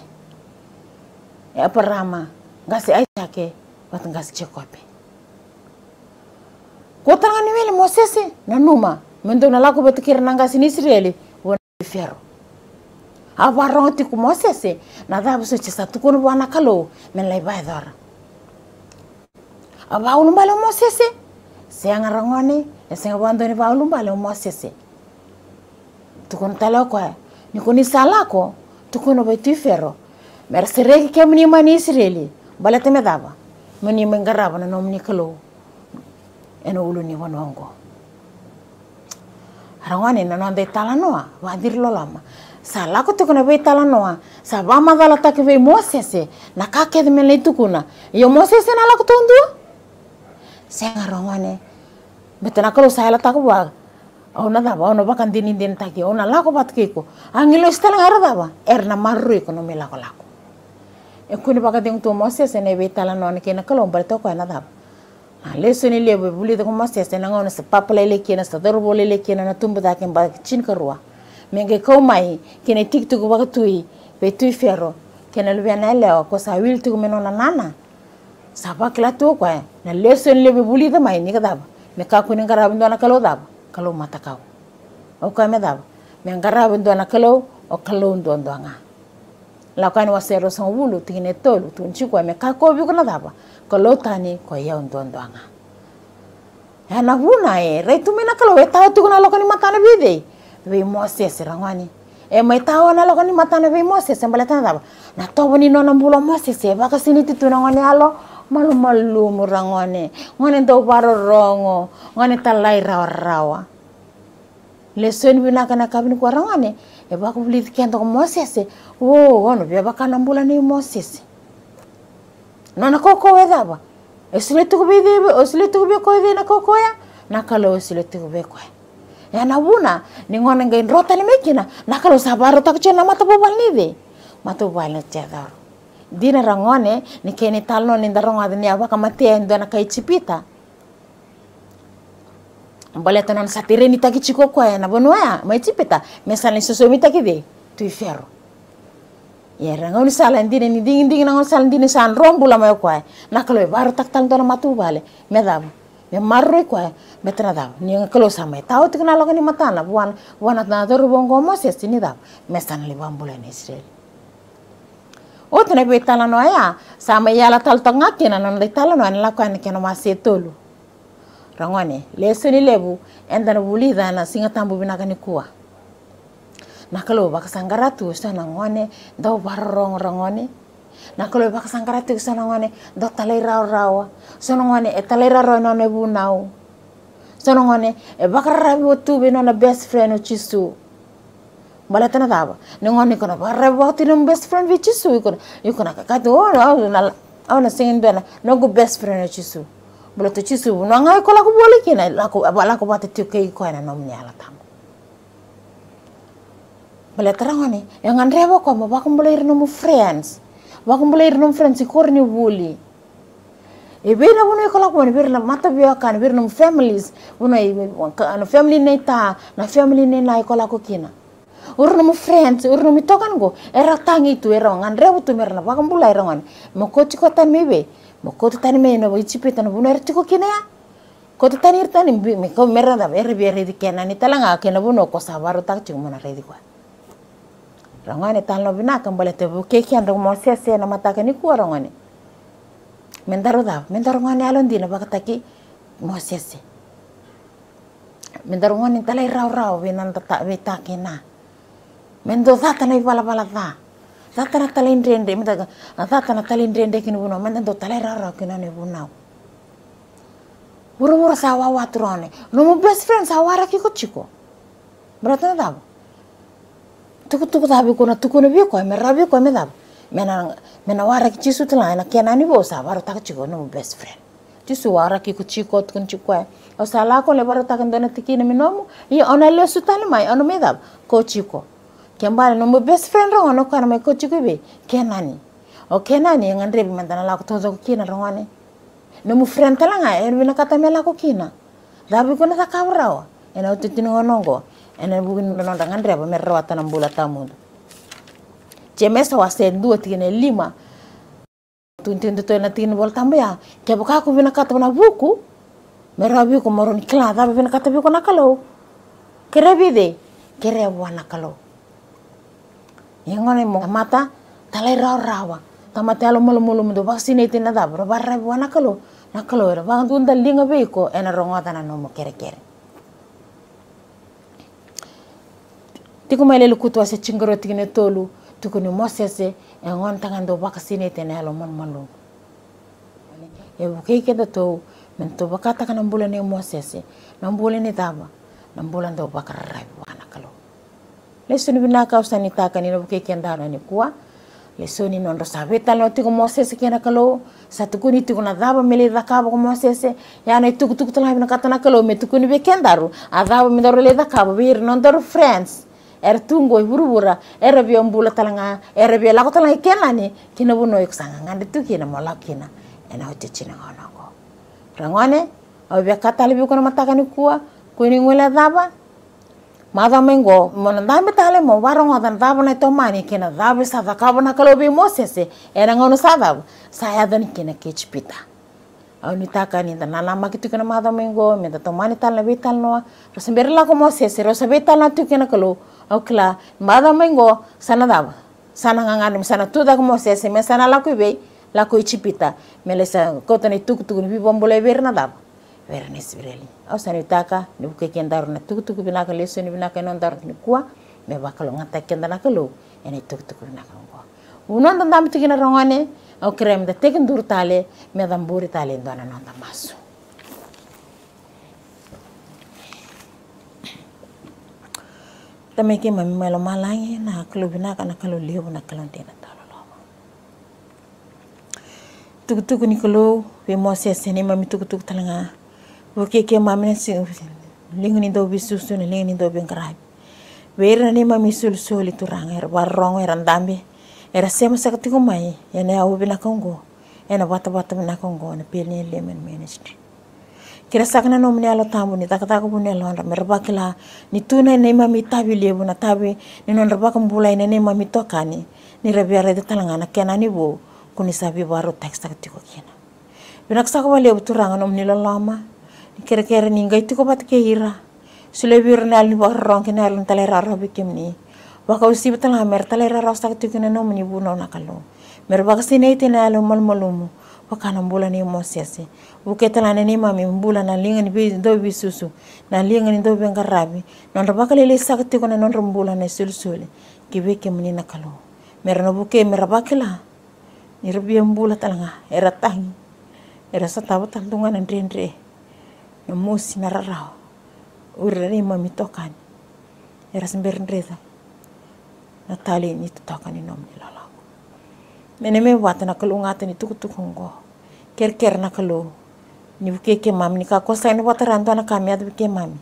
e rama ngasi aitake wat ngasi chekope ko tanga ni wele moses na numa mendo na lako betikir na ngasi ni israeli wona fero moses na dabu so chesa tukono wana kalo men lai bai dora abawulu mbala omosese seanga rongoni esenga bwandoni bawulu mbala omosese tukunitala kwa nikunisalako tukuno baitu ifero mersereki ke mani ni isireli bala temedaba mani ngaraba na nomnikalo eno ulu ni wanongo rongoni na nonde talanoa wandir lolama Salako ko tukuna be noa, sa ba madala tak mosese na ka mele tukuna yo mosese na ko saya Aku sengaronwane betena kalo sahela takuba ona daba ona bakan dinin din taki ona lako batkiko angilo istela ngara daba erna marru ekonomi lako lako ekuni baka ding tu mosia sene be tala non kena kalo berto ko na daba na leso ni lebe buli de mosia sene ngona se papala le kena sa dorbo le kena na tumbu da ken ba chin karua menge ko mai kene tiktuk baka tui be tui ferro kena lubena leo ko sa wil tu menona nana sapa kila to kwa eh. na lesson le be buli da mai ni ka daba me ka kunin garabin do na kalo daba kalo mata ka o ka me daba me garabin do na kalo o kalo do nga la ka ni wasero son wulu tine tolu tun chi eh. me ka ko bi na daba kalo tani ko ya do do nga ya na huna e re tu me na kalo e eh. ta tu na lo ka ni mata na bi de be mo se se rangani e mai ona na loko ni matana be mo se se mbala ta daba na tobo ni nona mbulo mo se se ka sini titu na ngani alo malu malu murang ngone ngone tau paro rongo ngone talai rawa rawa lesoni bina kana kabini kwa rangane e ba ku blit kento ko mosese wo ono bia ba kana bulan ni mosese nona koko wedaba esule tu bidi esule tu bi ko de na koko e e ya na kala esule tu bi ko ya na buna ni ngone gain rota ni mekina na kala sabar tak chena mata bobal ni de mata bobal ni cedar dina rangone ni keni talno ni darongo adni awa kamatia ya ndona kai chipita mbole tonan satire ni taki chiko kwa ya, na ya, mai chipita mesal ni soso mitaki de tu ferro ya rangon salan dine ni ding ding rangon salan dine san rombula mai kwa ya. na kalo baru tak tal ndona matu bale medabu Ya marro kwa metra da ni kalo sama tau tikna ni matana buan buanat atna doru bongo moses ni da mesan li bambula ni israel otuna be talano aya sama yala tal tonga kina non le talano an la nomasi kena masi tolu rangone le suni lebu na buli dana singa tambu binaka kua. kuwa nakalo baka sanggara tu sana ngone dau barong rangone nakalo baka sanggara tu sana ngone dau talai raua, rawa sana ngone e talai raw none bu nau sana ngone e bakara rabi tu bina na best friend o chisu bala tana nengoni ningoni kono barre wakti nung best friend vi chisu ikono ikono kakati oh na na ona singin na nungu best friend chisu bala to chisu no ngai kola ko boli kina lako bala ko bate tiu kei ko na nom nyala tam bala ngoni yang andre ba ko ba ko irno mu friends ba ko bala irno friends ni wuli e be na bono ekola ko bir la mata bi kan bir no families family ne ta na family ne na ekola ko kina urno mo friends urno mi tokan go era tangi tu erongan rebu tu merna pakam bula erongan mo kochi mi be mo kotu tani me no ichi petan er ya. er er bu no erchiko kina ya kotu tani irtani mi ko merna da beri bi di kena ni talanga kena buno no ko sabaru tak chung mana di kwa rongani tan lo bina bale te bu kekian dong mo se na mata ni kuwa rongani mendaro da mendaro ngani alon dina taki mo se mendaro ngani talai rau rau binan tak, betaki kena mendo na i valavala va satana talendrendre mitaga satana talendrendre kini buno, mendo talerara kina ni buno, Buru-buru sawa watrone, nomu best friend sawa raki kochiko, berarti dabo, tuku tuku tabi kuna tuku na biko eme rabi ko dabo mena mena wara ki chisu na ena kena ni bosa waro taka chiko no best friend chisu wara ki ku chiko tukun chiko e o lako ko le waro taka tikina minomu, i ona le sutani mai ona medab ko chiko kembali nombo best friend rongo no kana mai kochi kube kenani o kenani ngan rebi mandana la ko tozo ko kina rongane no mu friend tala nga en bina kata mela ko kina rabi ko na ta kabrawa en o tutin ngonongo en en bugin no nda ngan rebi mer rawata nam bula tamundo jemesa wa se duo tigene lima tuntin to na tin bol tambaya ke buka ko bina kata na buku merabi ko moron kila rabi bina kata bi ko nakalo kerebi de kerebu nakalo ingone mo mata talai rawa rawa. Tamate alo molo molo mundo vaccinate na bro barra kalo nakalo nakalo era bang tunda linga beko ena rongota na nomo kere kere. Tiku lu kutu kutua chingro chingaro ne tolu tuku ni mosese engon tangan do vaccinate na alo mon molo. E bukai keda to men to bakata kana mbula ne mosese na mbula ne daba na do ndo bakarra bua kalo lesoni vinaka usanitakani navukekendanwa ni kuwa lesoni non nondo savetalo tiku mosese kenakalo satukuni tiku na dava mele dakava ku mosese ya na tuku tala vina katana kalo me tukuni vekendaru adava mindoro le dakava vir nondoro friends er tungo iburubura era er talanga era bielako talanga ikenani kina vuno ikusanga ngande tukina molakina ena hotechina ngonoko rangone obia katali bikuna matakani kuwa kuini ngwela dava mada mengo mona dambe tale mo warongo dan dava na tomani kina dava sa da na kalobi mo sese era ngono sa dava sa ya kina kechpita au ni taka ni na kitu kina mada mengo me tomani tal na vital no la como sese rosember tal na tu kina au mada mengo sana dava sana me sana me kotani tuk tuk ni bombole ver vernis vireli au oh, sani taka ni buke kendaro na tukutuku binaka leso ni binaka non daro ni kuwa me bakalo ngata na kalo ene tukutuku binaka ngwa unon dan dam tikina rongane au oh, krem da tekin dur tale me dam buri tale ndona non da masu tameke mami malo malangi na kalo binaka na kalo lebo na kalo ndena tuk ni kalo we mo sesene mami tuk talanga oke ke mamne si lingni do susu ni lingni do bi krai wera ni mami sul itu turang er warong er andambe era sema sakti ko mai ene au bina kongo ena bata bata bina kongo ne pelni lemen ministry kira sakna no mne alo tambu ni takata ko ne alo ra merba kila ni tuna ne mami tabi lebu na tabi ni non rba ko mbula ne ne mami tokani ni rabi ara de talanga na kena ni bo kuni sabi waro text takati ko kena binak sakwa lebu turang no mne lalama kere-kere ninga itu ko pat ke ira sule bir nal ni bar rong ke nal tale raro bikim ni waka usi betal hamer tale raro sak tu kene no muni buno na mer waka sine ite na alo mal malumu waka na mbula ni mo sese buke tala ne ni mami mbula na lingan ni bi do bi susu na lingan ni do bi ngarabi non ro lele sak tu kene non ro mbula na sul sule ki be ke mer no buke mer waka la ni ro bi mbula tala nga era tangi era sa tabatal dunga musi tokan, ya mamitokani erasmberndreza natali ni tutokani nomni lalago mene me wata nakalo ngata ni tukutukungo kerker nakalo ni buke ke mami ni kakosa ni wata ranto na kami adu buke mami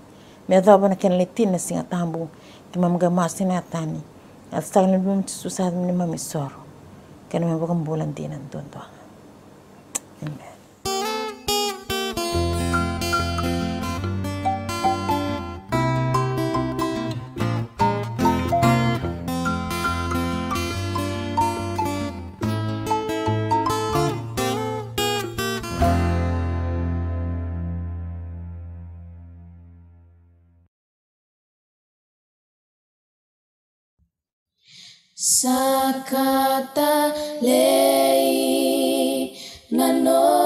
me daba na kena letin na singa tambu ke mami ga masi na tani at sa ni bum ni mami soro kena me bukan bulan tinan tuan tuan Amen. Sakata lei nano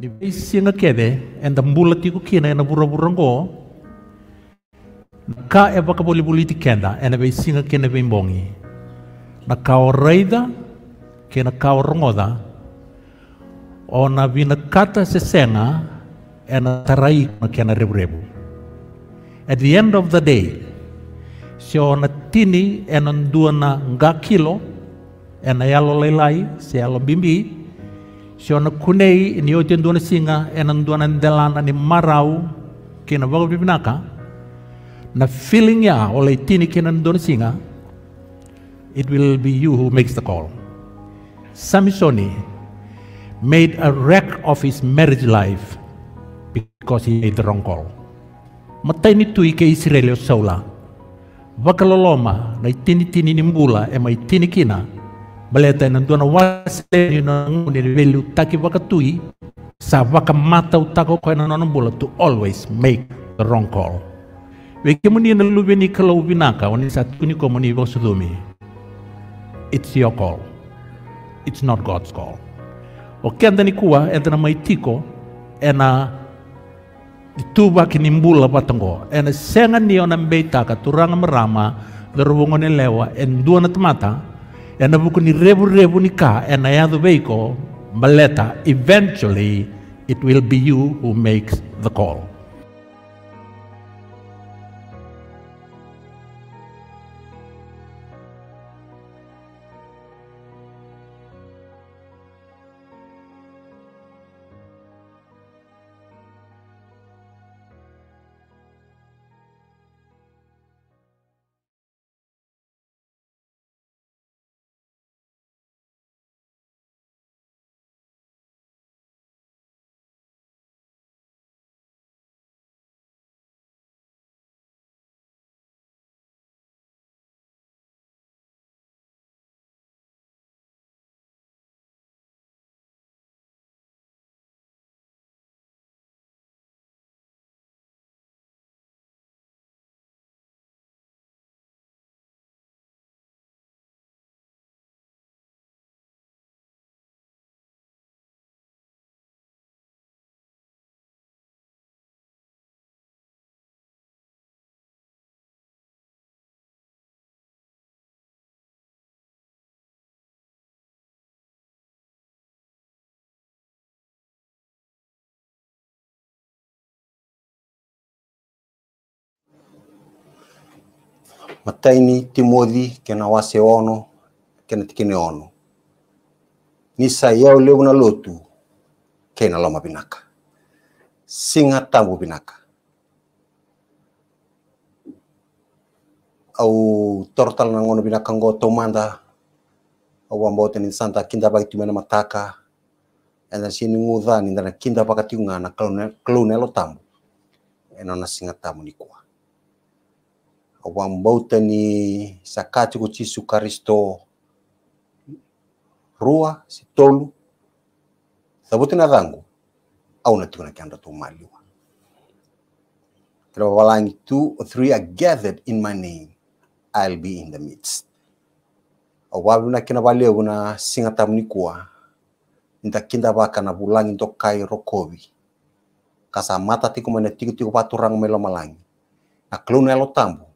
Di singa kede enda mbulati tiku kina ena buru buru ngo. Ka eba ka boli boli tikenda ena be singa kena be mbongi. Na kena ka rongoda. ona bina kata sesenga ena tarai kena rebu At the end of the day, si ona tini ena dua na nga kilo ena yalo lelai si yalo bimbi siona kunei ni oti ndona singa ena ndona ndelana ni marau kena wago pipinaka na feeling ya ole tini kena ndona singa it will be you who makes the call Samsoni made a wreck of his marriage life because he made the wrong call matai ni tui ke Israel yo saula wakaloloma na tini tini ni mbula e mai tini kina baleta nan tuana ni na ngune velu taki wakatui sa waka mata utako ko na nono bula to always make the wrong call we kemuni na lube ni kalau binaka wani sa tuni ko moni bo sudumi it's your call it's not god's call o kenda ni kuwa enda maitiko ena tuba kinimbula patongo ena senga ni ona mbeta turanga merama Darwongo ni lewa en duana tamata yanavuku ni revu revu nika enayadhu veiko maleta eventually it will be you who makes the call mataini timodhi kena wase ono kena tikene ono nisa yau leu na lotu kena loma pinaka singa tambu pinaka au tortal na ngono pinaka ngo tomanda au ambote ni santa kinda bagi tumena mataka ena sini ngudha ni ndana kinda baka ngana klone klone lo ena na singa tamu ni kwa bauta ni sakatiko ti sukaristo rua si tolu sabuti na dhangu au na tuna kianda tu maliwa kila two or three are gathered in my name I'll be in the midst awabu na kina baleu na singa tamni kuwa nda kinda baka na bulangi ndo kai rokobi kasa mata tiku mana tiku tiku paturang melo malangi na klonu ya tambu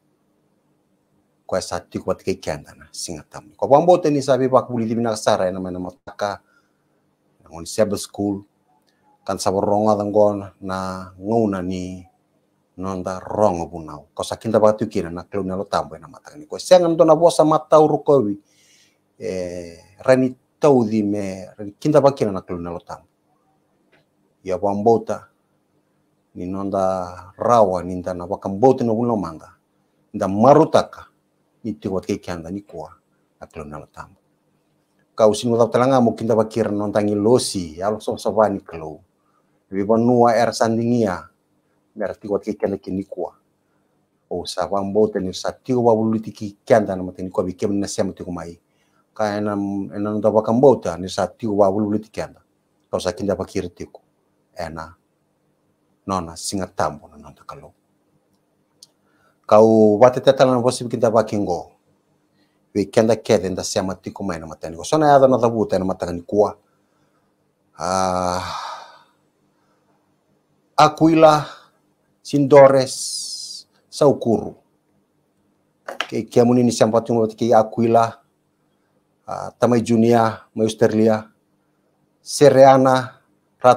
kwa sati kupatika ikiandana singatamu kwa pambote ni sabi pak bulidi bina sara ena mena mataka na ngon sebe school kan sabar ronga danggon na ngona ni nonda ronga bunau ko sakinda batu kira na kleu na lo tambo ena mataka ni ko sengan dona bosa mata urukowi e, Reni tau di me kinda bakira na kleu na lo tambo ya pambota ni nonda rawa ni ndana bakambota na bunau manga nda marutaka i te wa ke kianda ni koa a kilo na tamo ka usin wa talanga mo kinta bakir non tangi losi ya lo so vani kilo vi bonua er sandingia ner ti wa ke kianda ki ni koa o sa van bote ni sa ti wa buluti ki kianda na mateni ko bi kem na sem ti kumai ka ena ena no tapa kambota ni sa ti wa kianda sa kinta bakir ti ena nona singa tambo na non takalo Καου βάτε τίποτα να βοηθήσει να πάει και εγώ. Δεν θα είμαι σύμπαντος για να μάθω όσα θα κάνω. να Και έτσι έπρεπε να μάθω όσα θα κάνω. Στην Αιγουρία, στην Αυστραλία, στην Σερριανά,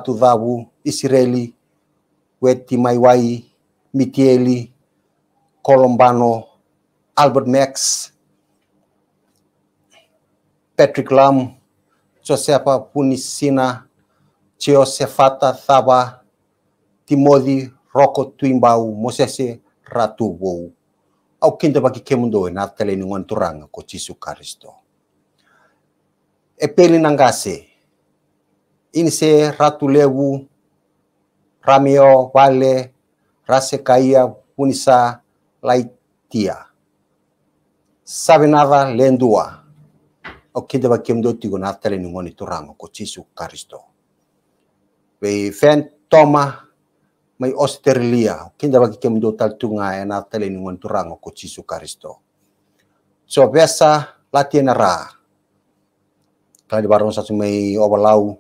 Δάβου, Ισραήλ, στη Μαϊουάη, στη Colombano, Albert Max, Patrick Lam, Josefa Punicina, Fata Thaba, Timothy Roko Twimbau, Mosese Ratubou. Au kinda baki kemundo e na tele ni nganturanga ko Jesu karisto. E peli nangase. Inse ratu lebu ramio vale rase kaia punisa laitia sabe nada lendua o que deva kim do tigo na tele ni moni turango ko chisu karisto ve fen toma mai australia o que deva kim do tal tunga na tele turango ko chisu karisto so besa latiana ra kala di barong satu mai obalau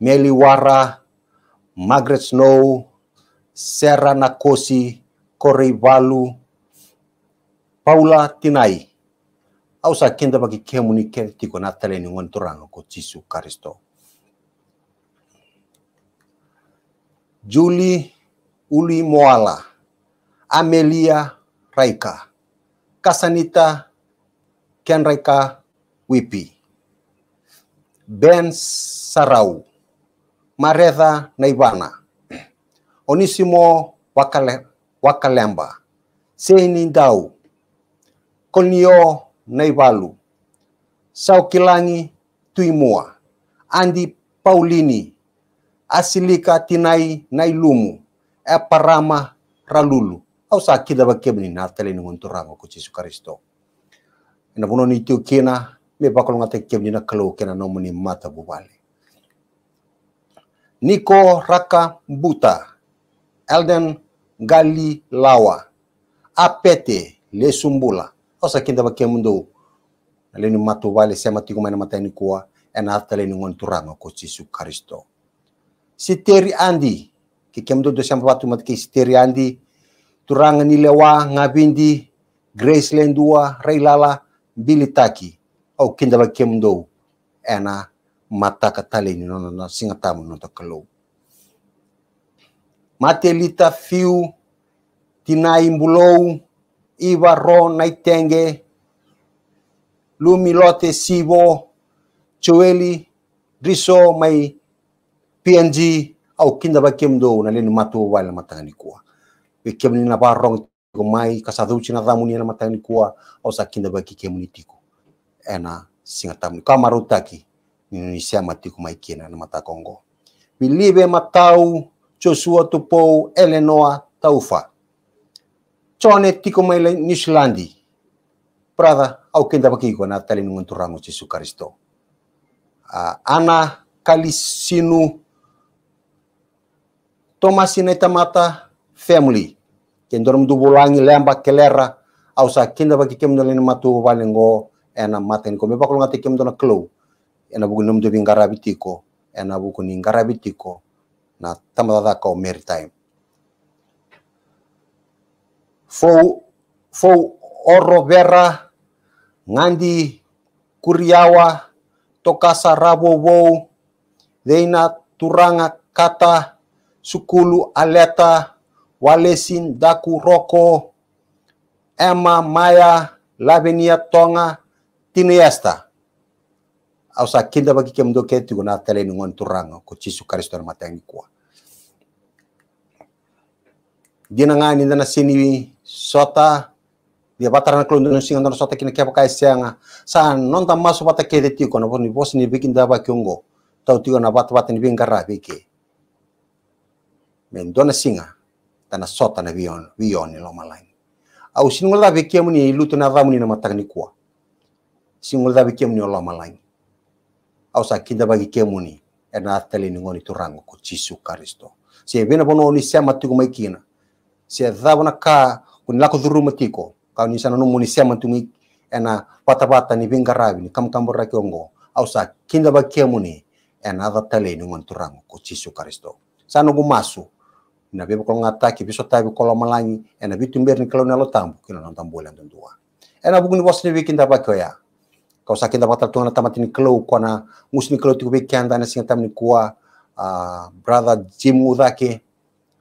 meliwara magret snow serra nakosi kori balu paula tinai ausa kenda bagi kemuni ke tiko natale ni ngon turanga ko Yesus Kristo Juli Uli Moala Amelia Raika Kasanita Kenreka Wipi Ben Sarau Maretha Naivana Onisimo Wakale, Wakalemba Seni kolio naivalu. Saukilangi tuimua. Andi Paulini. Asilika tinai lumu. E parama ralulu. Au sa kida ba kebni na tele ni ngonturanga ko Jesu Kristo. Na buno ni tiu kena. me bakol ngate kebni na kalo kena no muni mata bubale. Niko Raka Buta, Elden Galilawa, Apete Lesumbula, osa kinda ba kemundo ale ni matu mati sema tiku mana matani kuwa ena afta le ko Kristo siteri andi ke kemundo do sema watu matke siteri andi turanga ni lewa ngabindi grace lendua Lala, mbili taki au kinda ba kemundo ena mata tale ni nona na singa tamu no matelita fiu tinai mbulou iwa ro naitenge lumilote sivo chueli riso mai PNG au kinda ba kemdo na leni matu wala matangani kuwa we kemni na ba rong ko mai kasaduchi na ni na matangani kuwa au sa kinda ba ki kemni tiku ena singatam ka marutaki ni Indonesia matiku mai kena na mata Kongo Bilibe matau Joshua Tupou Eleanor Taufa chone tiko maila Nishilandi. Prada au kenda baki ko na tali nungun turamu Yesu Kristo. Uh, ana kalisinu tomasina tamata family. Kendorum dubulangi lembak kelera au sa kenda baki kemdo len matu valengo ena maten ko me bakol na klo. Ena bugu num do bingarabitiko. Ena bugu ningarabitiko. Na tamadada ko maritime. Fou, Fou Orobera, Ngandi Kuriawa, Tokasa Rabowou, Deina Turanga Kata, Sukulu Aleta, Walesin Daku Roko, Emma Maya, Lavenia Tonga, Tiniesta. Ausa kinda bagi kem do keti guna tele ni ngon turanga ko cisu karistor matangi kwa. Dina ngani dana sini sota dia batara na klon dun singa don sota kina kepa kai sianga ah. sa non ta maso bata kede ti kono boni bos ni bikin daba kyongo tau ti na bata bata ni bikin garra bike men singa tana sota na bion bion ni loma lain au sinungol da bike muni lutu na ramu ni na matak ni kua sinungol da bike muni loma lain au sa kinda bagi kemuni ena ateli ni ngoni turango ko Jesu Kristo se bina bono ni sema tugo maikina se dhabona ka Kun lako zuru matiko kau ni sana no muni sema tumi ena pata pata ni vinga rabi ni kam kambo raki ongo au sa kinda ba kia muni ena ada tale ni ngon turango ko chisu karisto sana gu masu na bebo kolo ngataki biso tabi kolo malangi ena bitumber ni kalo nalo tambu kina non tambu dua ena buguni wasni ni kinda ba kia ya. kau sa kinda batal tuna tamati ni kalo kona musni kalo tiku be singa tamni kua ah, brother Jim Udake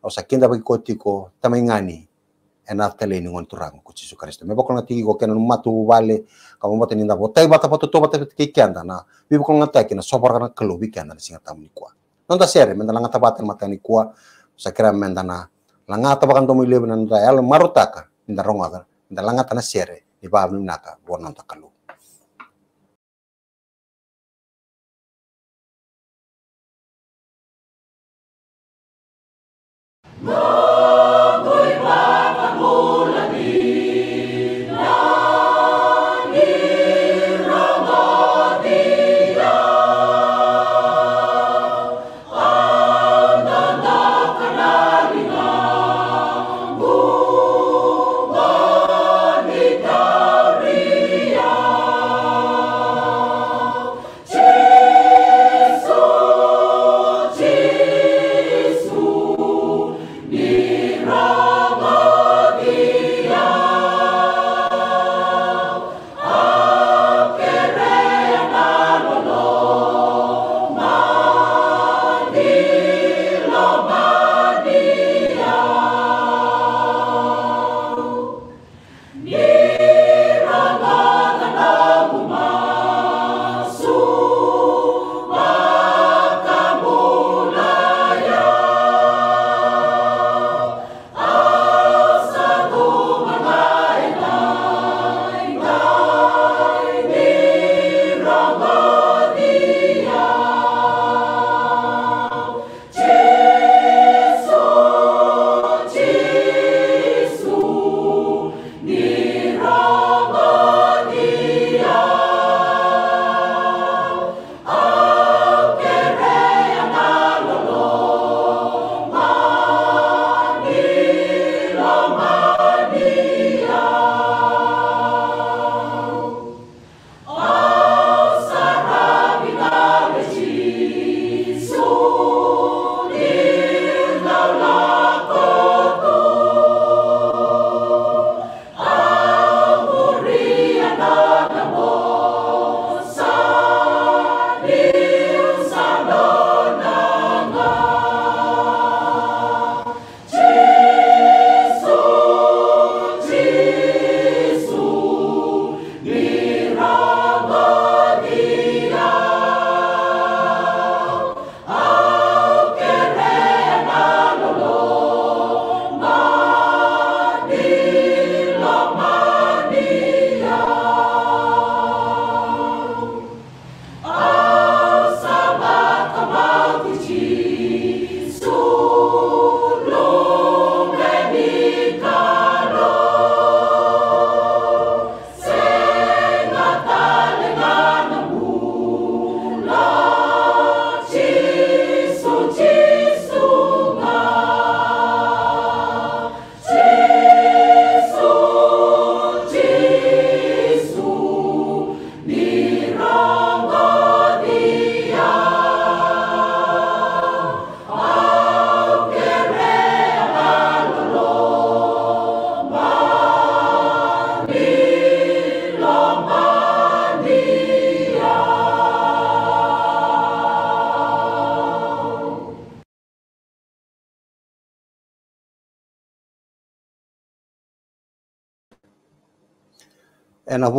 au kenda kinda kotiko tamai ενάθελε είναι γόνι του ράγκου κουτσί σου καρίστε. Με πόκονα τι εγώ κέναν μάτου βάλε καμό μάτα νιντα βοτέ βάτα βάτα το βάτα και κέντα να βίβο κόνα τα κένα σόπορ γανα κλουβί κέντα να σιγά τα μουνικουά. Νόντα σέρε με τα λαγά τα βάτα μάτα νικουά σα κρέα με τα να λαγά τα βάγαν το μιλίβι να ντα άλλο μαρουτάκα νιντα ρόγαγα νιντα λαγά τα να σέρε νιπά μνημνάκα βόνον τα καλού. Oh!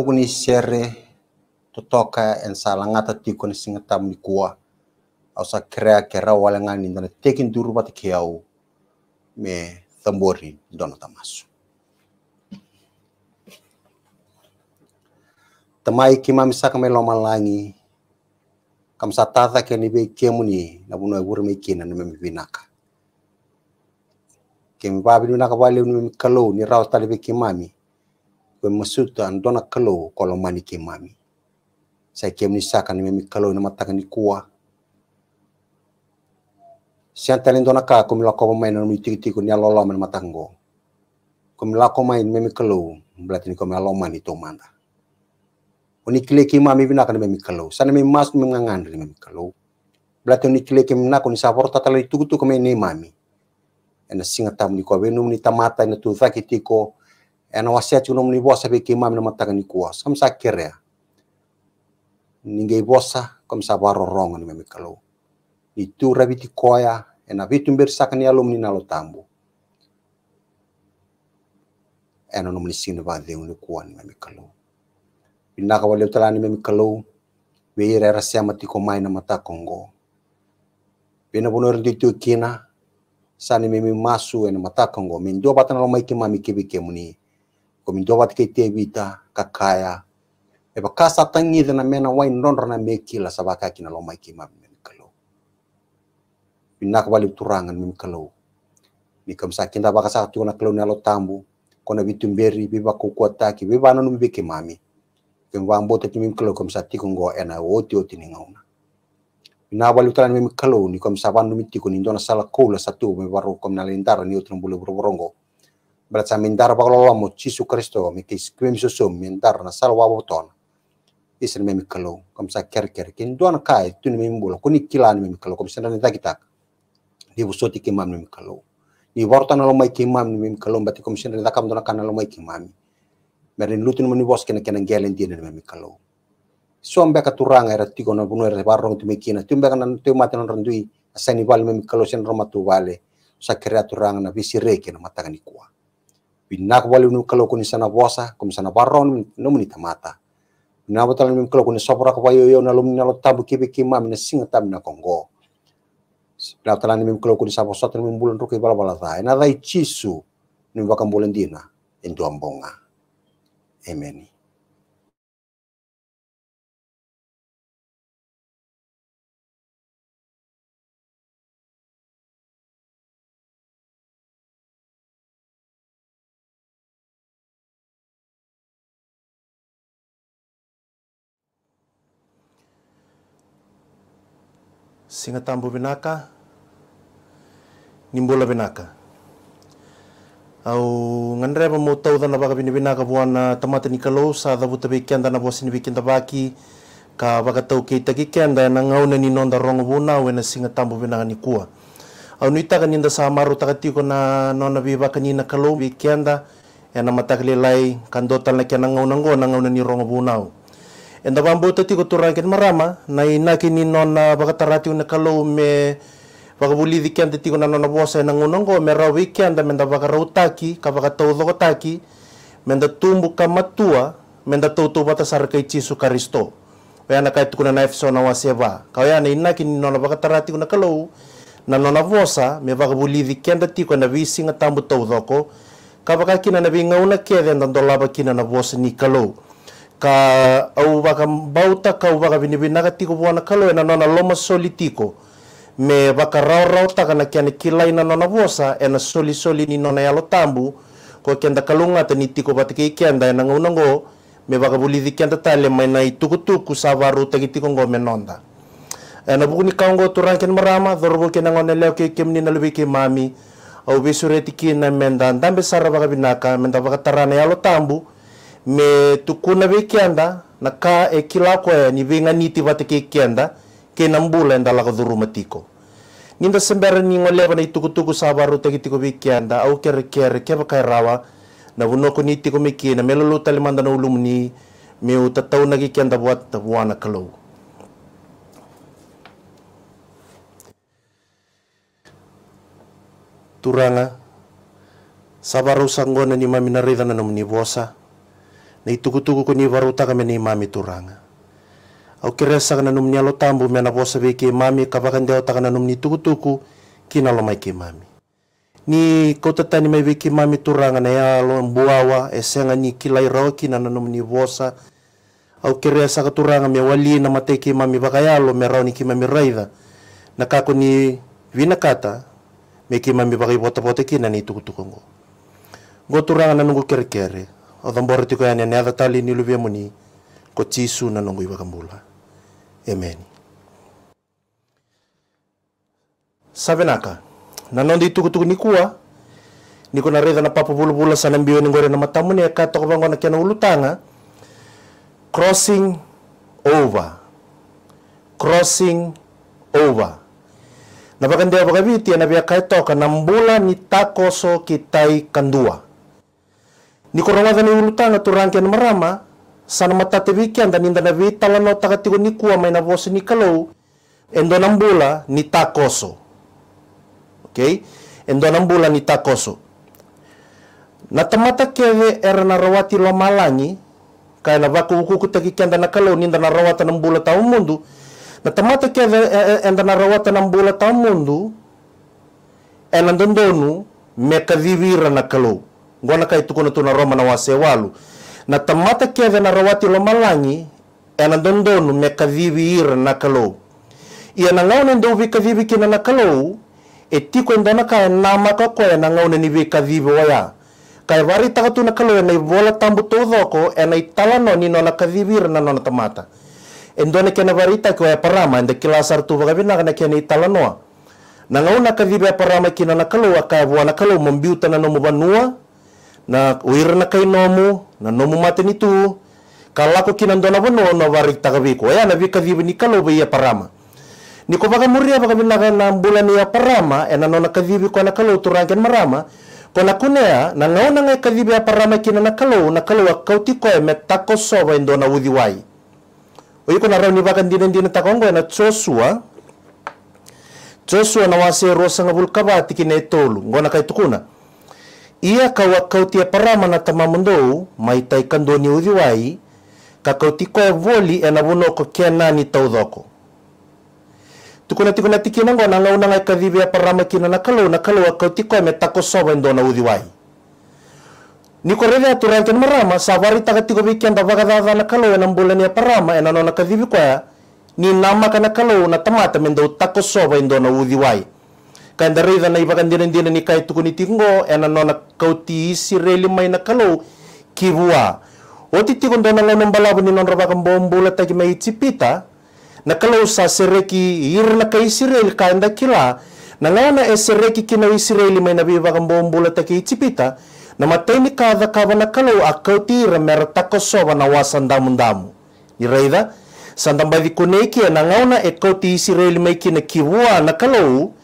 kuni sere toka en salangata tikoni singa tamu ni kua au sa krea kera wale ngani ndana tekin duru bati kiau me tambori dono tamasu. Tamai kima misaka me loma langi kam sa tata ke ni be kemuni na buno e me kina na me binaka. Kemi babi ni naka wale ni me ni rau tali be mami kwe masuta andona kalo kolo mani ke mami. Sai ke sakan saka ni memi kalo na mataka ni kan kan kua. Sian talen dona ka kumi lako main na mi tiki tiku ni alola mani matango. Kumi lako main memi kalo berarti ni kumi mani to tomanda. Oni kile ke mami bina ni memi kalo. Sana memi mas mi ngangan ni memi kalo. Berarti oni kile ki mina kuni sabor itu tu ni mami. Ena singa tamu ni ko benum ni tamata ni tu tiko ena wasia chuno mni bosa be kima mna mataka ni kuwa sam sa kerea ya. ninge bosa kom sa baro rongo ni meme kalau ni tu rabiti koya ena vitu mber sakani alumni nalo tambo ena nomni sini ba de unu kuwa ni meme kalau ka wale kalo meme kalau weira era siama tiko mai na mata kongo bina bunor tu kina sani meme masu ena mata kongo min do batana lo mai kima mi kibi kemuni komin do wat ke tebita kakaya e ba kasa tangi na mena wai nonra na mekila sabaka kina lomai kima men kalo pinak balik turangan men kalo ni kam sakin da baka sakti ona kalo nalo tambu kona bitumberi biba kukuataki biba nanu bibike mami kem wambo te mim kalo kom sati kongo ena oti oti ni ngauna na balik turangan mem kalo ni kom saban numi tiko ni dona sala kola satu me baro kom na lentara ni otro bule bororongo kolo pakalolamu chisu Kristo mi kis kwim susum mintar na salwa boton mi mi mikalo kom sa ker ker kin duan kai tun me mbulo kuni kilan mi mikalo kom sa nanda kita di busoti kim mam mi mikalo di wartan na lomai kim mam mi mikalo mbati kom kam duan kana lo mam merin lutun ni bos kena kena gelen mi me mikalo suambe ka turang era tigo na bunu era barrong tu mekina tu beka na tu matan rondui asani bal mi mikalo sen romatu wale sa na visi reke na matakan binak wali nu kalau kuni sana puasa, kum sana baron, nu muni tamata. Na botala nu kalau kuni sopra ko wayo yo na lum tabu kibi kima mina singa tam kongo. Na botala nu kalau kuni sabo sot nu bulan ruki bala bala ta. Na dai chisu nu bakam bulan dina, en Amen. singa tambu binaka nimbula binaka au ngandre mo tau dana baka bini binaka buana tamata ni kalau sa dabu tabe kian dana bosi ni bikin tabaki ka baka tau kei taki kian dana ngauna ni nonda rongo buna wena singa tambu binaka ni kua au nui kan ninda sa maru taka tiko na nona bi baka ni na kalau bi kian da ena matakle lai kandota na kian na ngona ngauna ni rongo buna enda bambote tiko koturangin marama na ina kini nona bakatarati une kalou me vakavulici keda tiko na nona bosa na qo me rawi kianda menda taki ka taki menda tumbuka matua menda toutou batasarakai jisu karisto weana kai tukuna na efeso na waseba na ina kini nona bakatarati una kalou na nona vosa me vakavulici keda tiko ena veisiga tambu taudhoko ka kina na veigauna kece eda dolaba kina na vosa ni kalou ka au waka bauta ka waka binibinaga tiko buana kalo ena nona loma soli tiko me waka rau rau taka na kiana na nona wosa ena soli soli ni nona yalo tambu ko kenda kalunga tani tiko patike kenda ena ngo me waka bulidi kenda tale maina i tuku tuku sa waru taki tiko ngo menonda ena buku ni kaungo turanken marama dhorobo kena ngone leo ke na lubi ke mami au besureti kina menda ndambe sara waka binaka menda waka tarana yalo tambu me tukuna bikianda na ka ekila koe ni binga niti vate kikianda ke nambula enda la kaduru matiko ninda sembera ni ngoleva na itukutuku sabaru tekitiko bikianda au kere kere keba kai rawa na vunoko niti ko miki na melulu talimanda na ulumni me utatau na kikianda buat tabuana kalau turanga sabaru sanggona ni maminarida na nomni bosa na itukutuku ko ni waruta kami ni mami turanga. Au kiresa kana num nialo tambu me na posa ke mami kapakan deo ta kana num ni tukutuku kina lo mai ke mami. Ni kota tani mai ke mami turanga na ya mbuawa buawa e esenga ni kilai rao kina na num ni Au kiresa ka turanga me wali na mate ke mami bakayalo me rao ni ke mami raida. Na kako ni vinakata me ke mami bakai bota bota kina ni tukutuku ngo. Ngo turanga na nungu kere kere o dombora tiko ya ne ada tali ni luvia ya muni ko tisu na nongo iwa kambula amen Sabenaka, na nondi tuku tuku kuwa, ni na reza na papa bulu bulu sana mbio ni ngore na matamu ni ya eka toko bango na kiana ulutanga crossing over crossing over na bagandia bagabiti ya na biakai toka na mbula ni takoso kitai kandua tanga tu turanke ya merama, sana mata dan anda nindana vitala no tigo nikua maina kalau endo nambula ni takoso okay nambula ni takoso na tamata keve era na rawati lo malangi kaya na vaku ukuku kian dan na kalau ni indana rawata nambula tau mundu na tamata keve e, e, enda na rawata tau mundu enan dondonu meka vivira na kalau ngona kai tukuna tuna Roma na walu na tamata keve na rawati lo malangi ena dondonu me kavivi ira na kalou ia na ngau nende uvi kavivi kina na kalou e tiko indona kai e nama ka koe na ngau nende uvi kavivi waya kai wari e taka tuna kalou ena i vola tambu tau dhoko ena i talano ni nona kavivi ira na nona tamata endone kena varita ko e parama ende kilasar tu vagabina kana kena i talanoa na ngau na kavivi parama kina na kalou akai vuana kalou tana no mubanua na uir na kai nomu na nomu matenitu, itu kala ko kinando na bono na warik tagabi ko ya na bi kavi ni kalo bi parama ni ko baka muria baka min naga na bulan ya parama e na nona kavi ko na kalo marama ko na kunea na nona na ngai kavi ya parama kina na kalo na kalo akauti ko e metako soba indo na udiwai o iko na rauni baka ndina ndina takongo e na chosua Joshua na wase rosa ngabul kabati kine tolu ngona kai tukuna Ia kawa kau tia paramana mendo mai tai kando ni udiwai, ka kau tiko e voli e na wono ko kia nani taudoko. Tukuna tikuna tiki nango na ngau nangai kadhive parama kina na kalau na kalau kau tiko e me tako soba ndo na udiwai. Niko rede atu ranken marama, sa wari taka tiko viki anda vagadada na kalau e na mbula ni parama e na nona kadhive kwa ni nama kana kalau na tamata mendo tako soba ndo na udiwai. kanda rida na iba kandina dina ni kai tukuni tingo ena eh, nona kauti isi reli mai na kalau kibua oti tikun dona ngai nombalabu ni nonra bakam bombula taki mai tipita na kalau sa sereki ir na kai Israel kanda kila na ngai na esereki kina Israel mai na biba kam bombula taki tipita na matai ni kada kava na kalau a kauti ira mera takosoba na wasan damu damu ni rida sandambadi kuneki na ngau na e kauti Israel mai kina kibua na kalau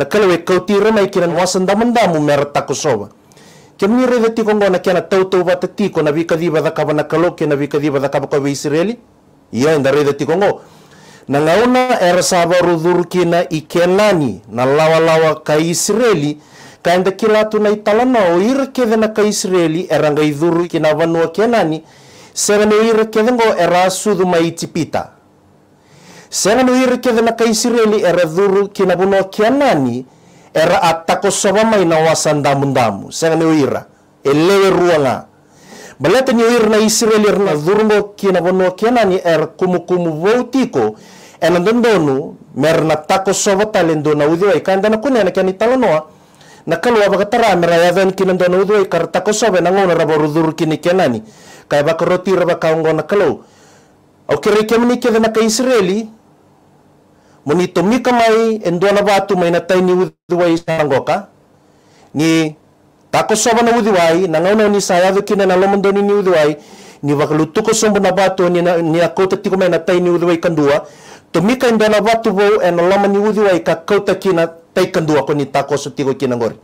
na kalawe kauti na ikinan wasan damandamu merata Kosovo. Kiam ni rede tiko ngona na tautau vata tiko na vikadiva dakava na kaloke na vikadiva dakava kwa Israeli. Ia inda rede tiko ngo. Na ngauna era sava rudhuru kina ikenani na lawa lawa ka Israeli ka enda kila na italana o ira kethe na ka Israeli era ngai dhuru kina vanua kenani. Sera ne ira kethe ngo era sudu maitipita. Sena nuhiri iri vena kaisireli era dhuru kina buno kianani era atako sabama ina wasan damundamu. Sena nuhira. Elewe ruanga. Balete ni uir na Israeli na dhurmo kina bono kianani era kumukumu vautiko Ena dondonu merna tako sobata lendona udhiwa ikanda na kune na kiani talanoa. na kalua bakatara mera yaven kinan dona udwe karta ko sobe na ngona rabo rudur kini kenani kay bakaroti raba kaungo na kalau au kere kemni ka Israeli muni tomi mai endona watu mai na taini udhiwai sarangoka ni tako soba na udhiwai na ngauna ni sayadu kina na lomondoni ni udhiwai ni wakalutuko sombo na batu ni, na, ni akota tiko mai na taini udhiwai kandua tomika ka endona watu vau ena lama ni udhiwai ka kota kina tai kandua ko ni tako so tiko kina ngori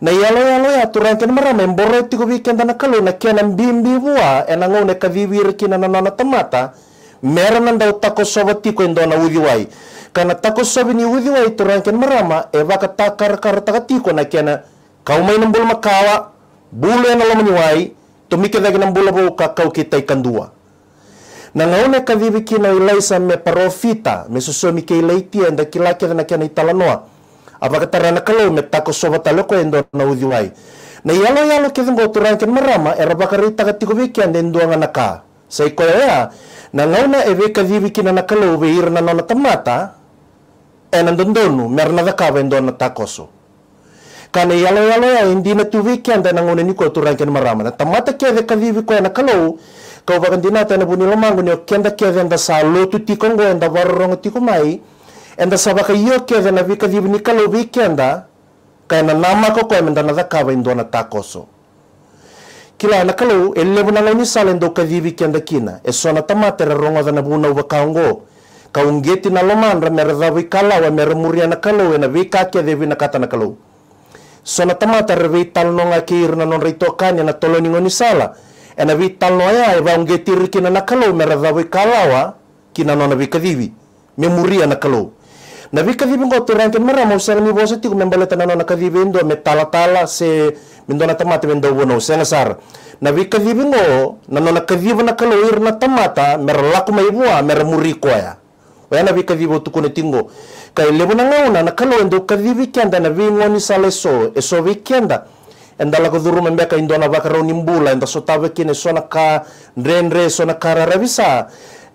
na yalo yalo ya turang kena mara memboro tiko na kalau na kena mbimbi vua ena ngauna kaviwir kina na nana tamata meranandau tako soba tiko en dona udiwai kana tako soba ni udiwai turanken marama e baka takar kar taka tiko na kena kau mai makawa bulu en alam niwai to mike dagi nambul bo ka kau kita ikandua na ngauna kavivi kina ilaisa me parofita me susomi ke ilaitia enda kilake na kena italanoa abaka tarana kalau me tako soba taloko en na udiwai na yalo yalo kedeng go turanken marama era baka rita katiko bikian den duanga naka sai koya ah, nanauna e vekacivi kina na kalouve ira nanona tamata ena ndondonu, dodonu meara na cakava e dona takoso kana i aloealoea e dina tuvi kiada e na goneni koe turaike na tamata kece kacivi koe ya na kalou kalau dina ata e na vunilomagu nio kiada kece e da sa lotu tiko go e da tiko mai e da sa vakaio kece na vikacivi ni kalouve i kiada kaya na namaka koe ya me na cakava e dona takoso kila na kalau elevo na ngoni salen do kadivi kenda kina esona tamate rongo dana buna uva kaungo kaungeti na lomandra ra mera davi kala wa mera muria na kalau e na vika kia devi na kata na kalau sona tamate re vi na nonri rito kanya na toloni ngoni sala e na vi talno ya e ungeti rikina na kalau mera kala wa kina nona vi kadivi me muria na kalau na bikavibi ngo turanke mera mo sanga ni bose ti ko membala tanano na kavibi ndo me tala tala se mindo na tamata mendo wono sanga sar na bikavibi ngo na no na kavibi na kaloir na tamata mera laku mai bua mera muri koya Oya na bikavibi tuku ne tingo kai lebo na ngau na kalo ndo kavibi kenda na vi ngoni sale so e so vi kenda enda lako dhuru membeka indona vakarau nimbula enda sotave kine sona ka nrenre sona kararabisa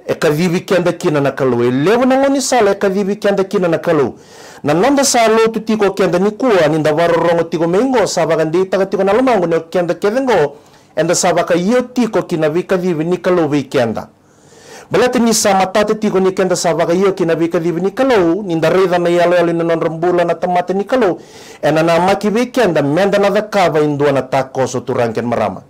e ka vivi kenda kina na kalou e lewa na ngoni sala e ka vivi kenda kina na kalou na nanda sa lotu tiko kenda ni kuwa ni nda waro tiko mengo saba kan di tiko na lomango ne kenda ngo enda saba ka iyo tiko kina vika vivi ni kalou vi kenda Balati ni sa tate tiko ni kenda sa iyo kina vika vivi ni kalou ni nda na yalo yalo ni non na tamate ni kalou ena na maki vi kenda menda na dhakava indua na takoso turanken marama.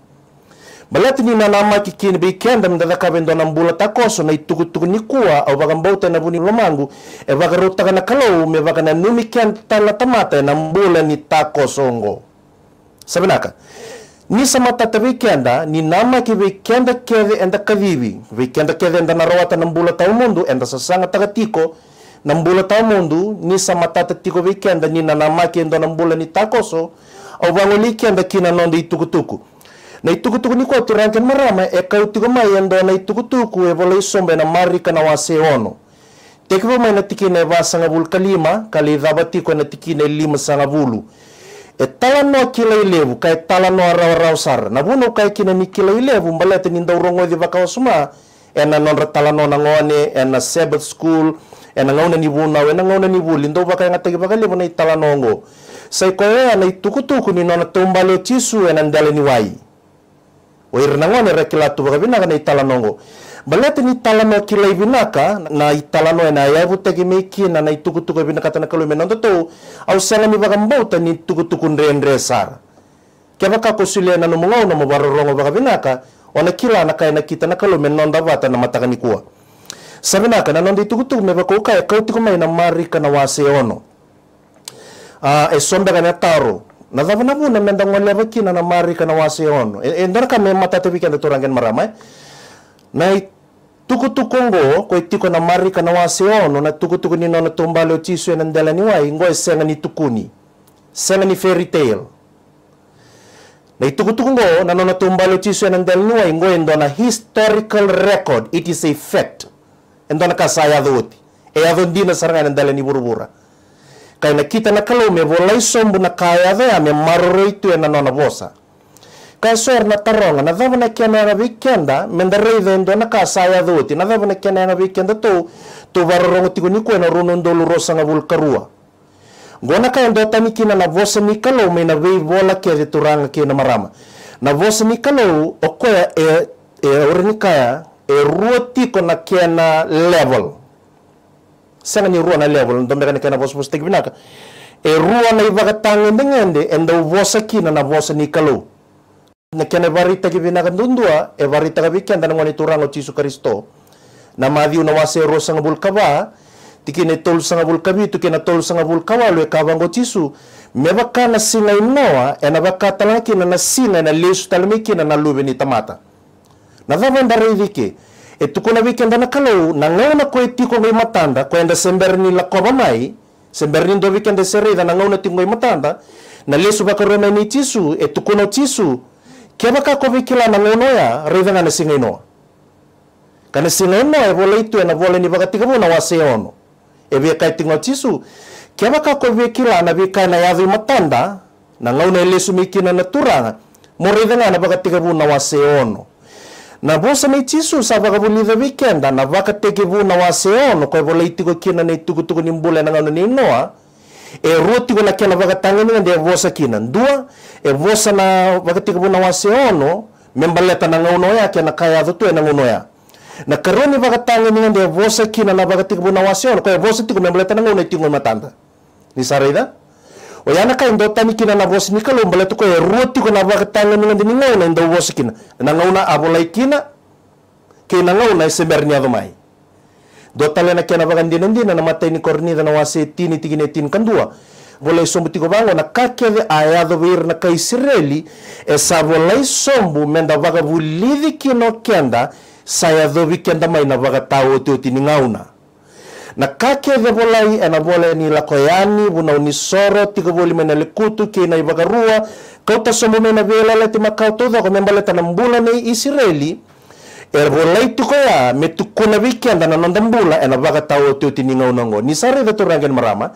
balatini ki kini bikenda mdadaka bendo nambula takoso na ni nikua au bagambauta na buni lomangu e bagarutaga na kalau me bagana numi kenta la tamata e na mbula ni takosongo sabenaka ni samata ta bikenda ni nama ki bikenda kede enda kavivi bikenda kede enda narawata nambula tau mundu enda sasanga tagatiko nambula tau mundu ni samata ta tiko kenda ni nanamaki endo mbula ni takoso au bangoliki enda kina nondo itukutuku na itukutuku ni kwa turanke marama e kautuku mai ando na itukutuku e vola sombe na mari kana wase ono tekwa mai na tikine va sangavul kalima kali dhabati ko na tikine lima bulu. e talano kila ilevu kai e talano arau arau sar na buno kai kina ni kila ilevu mbalete ni ndaurongo di vakawasuma ena non talano na ngone ena sabbath school ena ngauna ni buna ena ngauna ni buli ndo baka ngata ki bakali buna itala nongo sai koya na itukutuku ni nona tumbalo chisu ena ndale ni wai o irinangone reki latu vakavinaga na italanongo balete ni talano kila ivinaka na italano ena ya vutegi meki na na itukutuku ivinaka tana kalu menando au salami mi vakambauta ni tukutuku ndrendre sara kia vaka kosule na no mungau na vakavinaka ona kila na na kita na kalu menonda vata na matakani kuwa savinaka na nondi tukutuku me vakauka ya kautiko mai na marika na wase ono a uh, esombega na taro na vuna menda ngoleva kina na marika na wasi ono. Endora e, kame matatu weekend turangen maramai. Eh? Na tuku tuku ngo ko itiko na marika na wasi ono na tuku tuku ni nona tumbalo chisu na ndala ni wai ngo esenga ni tukuni. Senga ni fairy tale. Na ituku tuku ngo na nona tumbalo chisu na ndala ni wai ngo endona historical record. It is a fact. Endona kasaya dhuti. E adhondina e, sarangana ndala ni burubura kaina kita na kalau me volai sombu na kaya vea me maroroi tu ena nona vosa. Ka soer na taronga na dhava na kena nga vikenda mendarei vendo na ka saya dhuti na dhava na kiana nga vikenda tu tu varorongo tiku niku ena runo ndolu rosa nga vulkarua. Gona ka endo tani kina na vosa ni kalau me na vei vola kia vituranga kina marama. Na vosa ni kalau okoya e, e orinikaya e, e ruotiko na kiana level. sengani ruana level ndombekani kana vosa vosa tekivinaka e ruana i vakatangendengende e dou vosa kina na vosa ni kalou na kena varita kivinaka dudua e varita kavikenda na ngoni turango jisu kristo na mathiu na wase ro sanga bulkava tikine tol sanga bulkavi tukina tol sanga bulkawa lue kavango jisu me vaka na singa inoa e na vaka talanga kina na singa na lesu talamikina na luve ni tamata na vavandaraivike e tukuna wikenda na kalau na ngau na koe tiko ngoi matanda koe enda semberni la koba mai semberni do wikenda e sereda na ngau na tiko matanda na lesu baka rome ni tisu e tukuna tisu kia baka kobe kila na ngau noya reda ngana singai noa kana singai noa e vole itu na vole ni baka tika na wase ono e bia kai tiko tisu kia baka kobe kila na bika na yadhi matanda na ngau na lesu mikina na turanga mo reda ngana baka tika na wase sava ka savaka voliva weekend navaka teke vonao asa eono koa e vola itiko kina ne itiko tokony mbola nagnano ninoa e rua tiko nakia navaka tagnanina de vosa kina dua e vosa na vaka teke vonao asa eono na nagauno ya kia nakaya atu na nagauno ya na karoni vaka tagnanina de vosa kina navaka teke vonao asa eono koa e vosa tiko membaleta nagauno e ngono e matanta ni saraida oya yana ka indo tani kina na vosi mika lo mbala tuko e ya ruoti na vaka tanga mina dini ngau na indo vosi kina na ngau na abolai kina ke na ngau na e seber ni do tale na kena vaka ndina ndina na matai ni korni na wase tini tigine tini kandua volai sombu tiko vango na kakeve ayado veir na ka isireli e sa volai sombu menda vaka vulidi kino kenda sa yadovi kenda mai na vaka tau ote na kake vevolai ena vole ni lakoyani vuna unisoro tikavuli mena likutu naibaga rua, kauta sombo mena velala ti makau toda ko membala tanambula nei Israeli er tu koya me tukuna weekend na nondambula ena vaga tau teu tininga unongo ni sare marama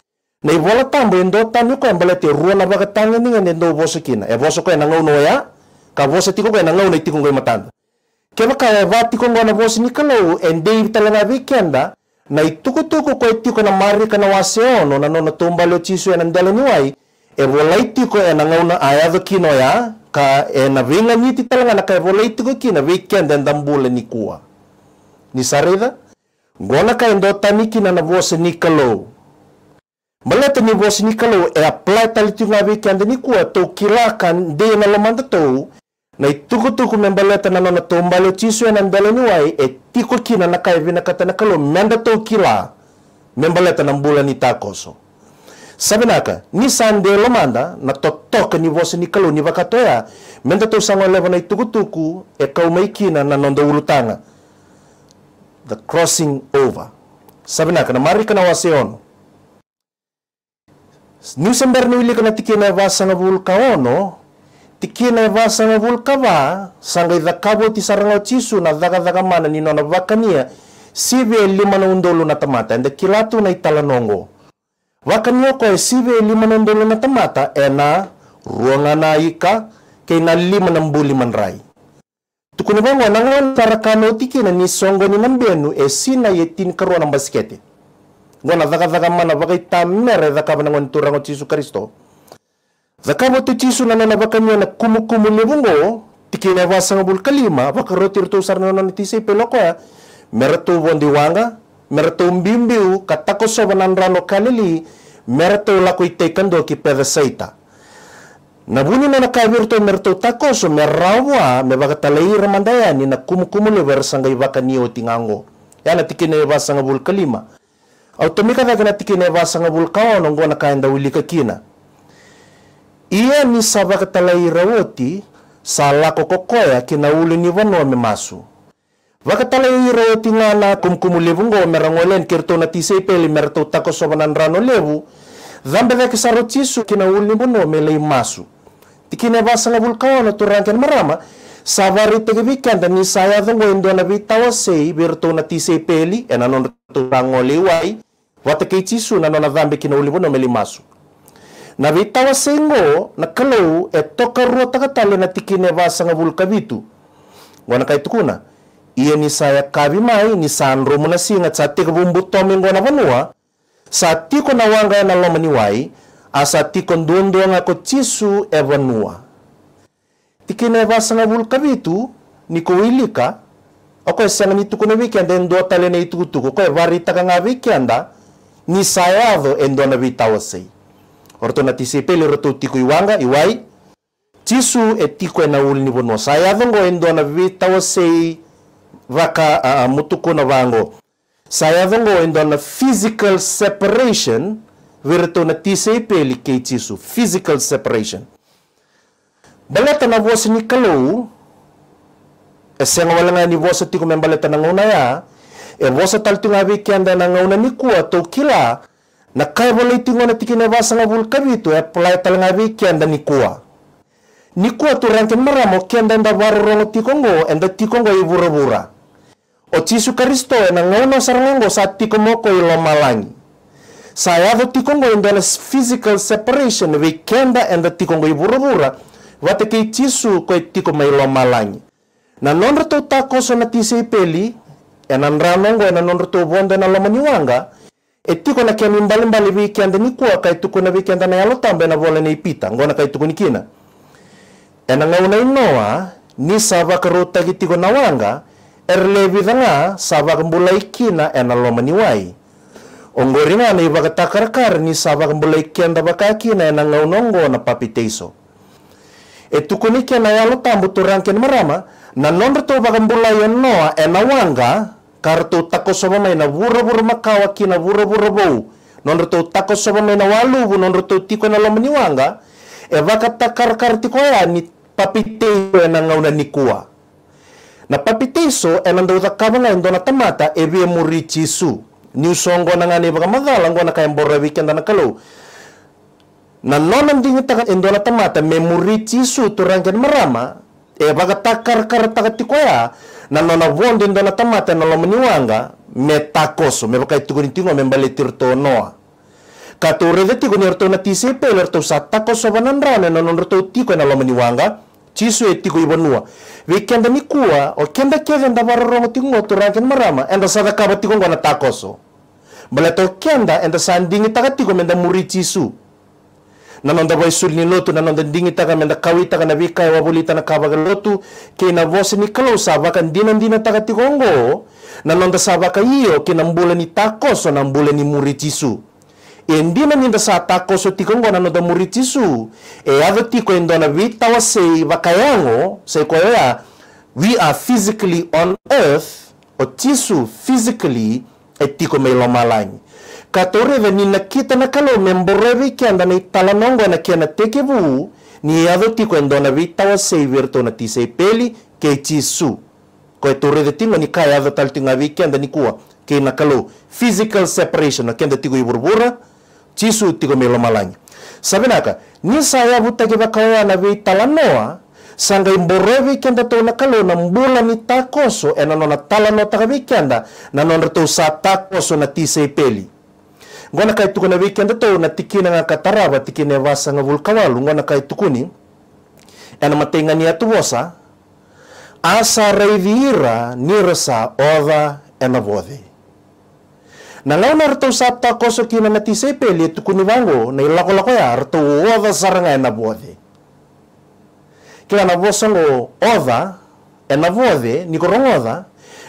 Nei vola tambo endo tanu ko embala te rua na vaga tanga ninga nendo voso kina e ena ngau noya ka voso tiko ena ngau nei tiko matanda Kema kaya e vati ko ngona voso ni kalau en dei talanga na itukutuko ko itiko na mari kanawaseo no nano na tumbalo chisu en andalo niwai e volaiti ko en angau na ayado kino ya ka e na vinga niti talanga na ka volaiti ko kina weekend en dambule ni kua ni sarida gona ka endo tamiki kina na vose ni kalo malata ni vose ni kalo e apply talitu nga weekend ni kua to kilakan de na lomanda to na ya e tukutuku me bala tanano na tombalo tisue na bela niuai e tiko kina na kaive na katanakalo meda toki kila me bala bula ni takoso sabenaka ni sande lomanda na totoka ni vosa ni kalu ni vakatoya meda tou sango leva na e tukutuku e kaumaikina na the crossing over sabenaka na marika na wase ono niu sember kana ilika na tiki na vasa na vulka ono tikina vasa vulkava sanga idhakavo tisaranga chisu na dhaka mana nino na vakania sive e lima na undolo na tamata enda kilatu na italanongo vakania koe sive e lima na undolo na tamata ena ruanga na ika keina lima na mbuli manrai tukuni vango nanga tarakano tikina ni songo ni nambenu e sina yetin karua na baskete ngona dhaka dhaka mana vakai tamere dhaka vanangon turango chisu kristo Zakabo tici sunana na bakamia na kumu kumu lebungo tiki na wasang bul kalima baka rotir tu sarna na tisi peloko ya meratu bondi wanga meratu mbimbiu katako sobanan rano kalili meratu lako iteikan ki Nabuni na nakabir to merto takoso merawa me baka talai ramandaya na kumu kumu tingango ya na tiki na basanga bul kalima Automika daga na tiki na basanga bul kawa nonggo na kina ia ni savakatalai rawoti sala kokokoya kina ulu ni vanome masu vakatalai rawoti ngana kumkumu levu ngo merangolen na tisei peli merto tako sovanan rano levu dhambe veke sarotisu kina ulu ni vanome lei masu tikine vasanga vulkaona turanken marama savari tegevikanda ni saya dongo indona vitawa sei na tisei peli enanon turango lewai tisu kina ulu ni vanome lei masu na wa sengo na kalau e toka rua tali na tikine vasa nga vitu. ngona kai tukuna ia ni saya kavi mai ni sanro muna singa sa tika tomi ngona vanua sa tiko na wanga ya na loma ni wai a sa tiko ndondo nga ko tisu e vanua tikine vasa nga vitu ni ko ilika ako esanga ni anda endo e tali na itukutuku ko ya e varitaka nga anda ni avo endo na wa sengo. orto na tisepe le roto tiku iwanga iwai tisu e tiku e na uli ni bono sa ya dongo endo na vivi tawa sei vaka uh, mutuko na vango sa ya dongo endo na physical separation verto na tisepe li ke tisu physical separation balata na vosi ni kalou e senga wala nga ni vosa tiku membaleta na ngona ya e vosa talitunga tunga vi kenda na ngona ni kua tau kila na kai wala basa tikina vasanga vulkavitu e pulai talngavi kianda nikua nikua tu ranke maramo kianda nda varorongo tikongo enda tikongo i bura-bura. o cisu kristo e na ngono sarangongo sa tikomoko i lomalangi sa yavo tikongo enda na physical separation vi kianda enda tikongo i bura vate kei cisu koi tikoma i lomalangi na nonra tau takoso na tisi i peli e na nranongo e na nonra tau vonda na lomaniwanga e na kiami mbalimbali vikianda nikua kai tuku na vikianda na yalotamba na vola nei pita ngona kai tuku nikina e na ngauna inoa ni sava karuta gitiko na wanga erlevi danga sava kambula ikina e na loma ni wai ongori ngana iwa katakarakar ni sava kambula ikianda bakakina e na ngauna ngona papiteiso e tuku nikina yalotambu turanken marama na nondra to bakambula yonoa noa e na wanga kartu tako soma mai na wuro wuro makawa kina na wuro wuro bou non to tako soma mai na walu bu non to tiko na lomani wanga e vaka takar kar tiko ya ni papiteso e na una nikua na papiteso e nanda uta kavanga na endona tamata e vie muri chisu ni usongo na ngane baka madala na kai mbora weekend na kalo. na nona dingi taka endona tamata me muri chisu turangken ya marama e vaka takar kar tiko ya Nona na vondo tamate na tamata nalo mniwanga metakoso mebaka itukuni tingo tirto noa. kato reveti kuni erto na tisipe erto satako sobanan rane nano erto tiko nalo mniwanga chisu etiko ibonua wikenda nikua o kenda kevenda barorongo tingo turaken marama enda kaba batiko ngona takoso baleto kenda enda sandingi takatiko menda muri chisu nanonda vaisul ni lotu nanonda dingitaka menda kawitaka na vika na kavaka lotu na vosi ni kalau savaka ndina ndina taka tikongo nanonda savaka iyo na mbula ni takoso na mbula ni muritisu e ndina ninda sa takoso tikongo nanonda muritisu e ado tiko endona wa sei vakayango sei koya we are physically on earth o tisu physically e tiko meilomalangi Katore ve ni nakita na kalo memborevi ke anda na italanongo na kia na teke vuu ni ado tiko endona vi tawa seivir na ti seipeli ke chisu. Ko e tore de tingo ni kai ado tal tinga vi ke anda kua ke na kalo physical separation na kenda tiko iburbura tisu tigo melo malanya. Sabenaka, ni saya buta ke bakaya na vi talanoa sanga imborevi kenda tau na kalo na mbola ni takoso e na nona talano taka vi kenda na nona tau sa takoso na ti seipeli. ngona kai tukuna weekend to na tikina nga katarawa tikina wasa nga vulkawalu ngona kai tukuni ena matenga ni atu wosa asa reivira nirasa oda ena vodhi na lau na sapta koso kina na tisei peli tukuni wango na ilako lako ya ratau oda saranga ena vodhi kila na vosango oda ena vodi nikorongoda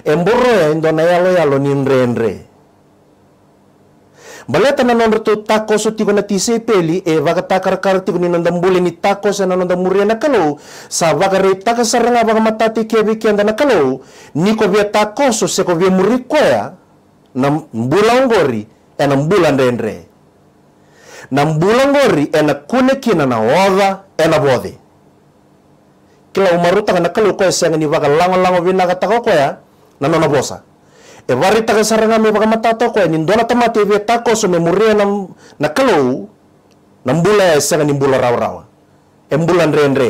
emboro endo na yalo yalo ni nre nre baleta na nondra to takoso tigo na tisepeli e vaga takarkar tigo ni nandambule ni takoso na nondamuria e na kalau sa vaga rei takasaranga vaga matati kebe kianda na kalau ni ko via takoso se ko via na mbula ngori e na mbula ndendre na mbula ngori e na kune kina na oda e na bode kila umaruta na kalau koya senga ni vaga lango lango vina katako koya na nona bosa e warita taka saranga me baka matata ko e nindona tama tv e tako so me muria e na na kalau nam mbula e sanga ni mbula rawa rawa e mbula ndre ndre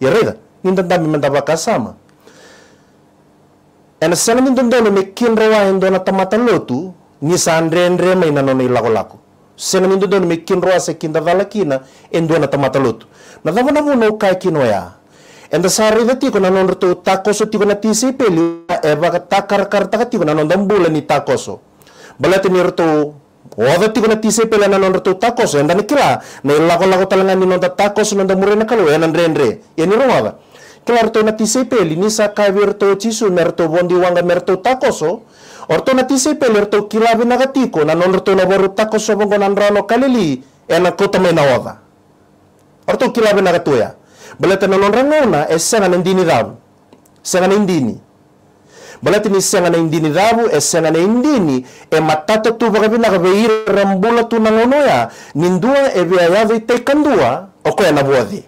e manda baka sama ena sanga nin ndono me kin rawa e ndona tamata tu ni sa ndre ndre me na nono ilako lako sanga nin ndono me kin rawa se kinda valakina e ndona tamata tu na dava na vono kai kinoya En dasar ita tiko nanon rito takoso tiko na tisi peli eva takar karta ka tiko nanon dambula ni takoso. Balati ni rito Wada tiko na tisi pela na non rito takoso en dani kila na ilako lako talaga ni non takoso non damure na kalu en andre andre. ini e ni rumaba. Kila rito na tisi peli ni sa kavi rito chisu na rito bondi wanga na rito takoso. Orto na tisi peli rito kila binagatiko na non rito na boru takoso bongo nan rano kalili en akota may na wada. Orto kila ya. balete rangona e senga na indini balete ni senga na indini ematata eh, eh, tuvaka vinaka veira mbula tunang'onoya nindua eveaya vina kwa ya. Eh,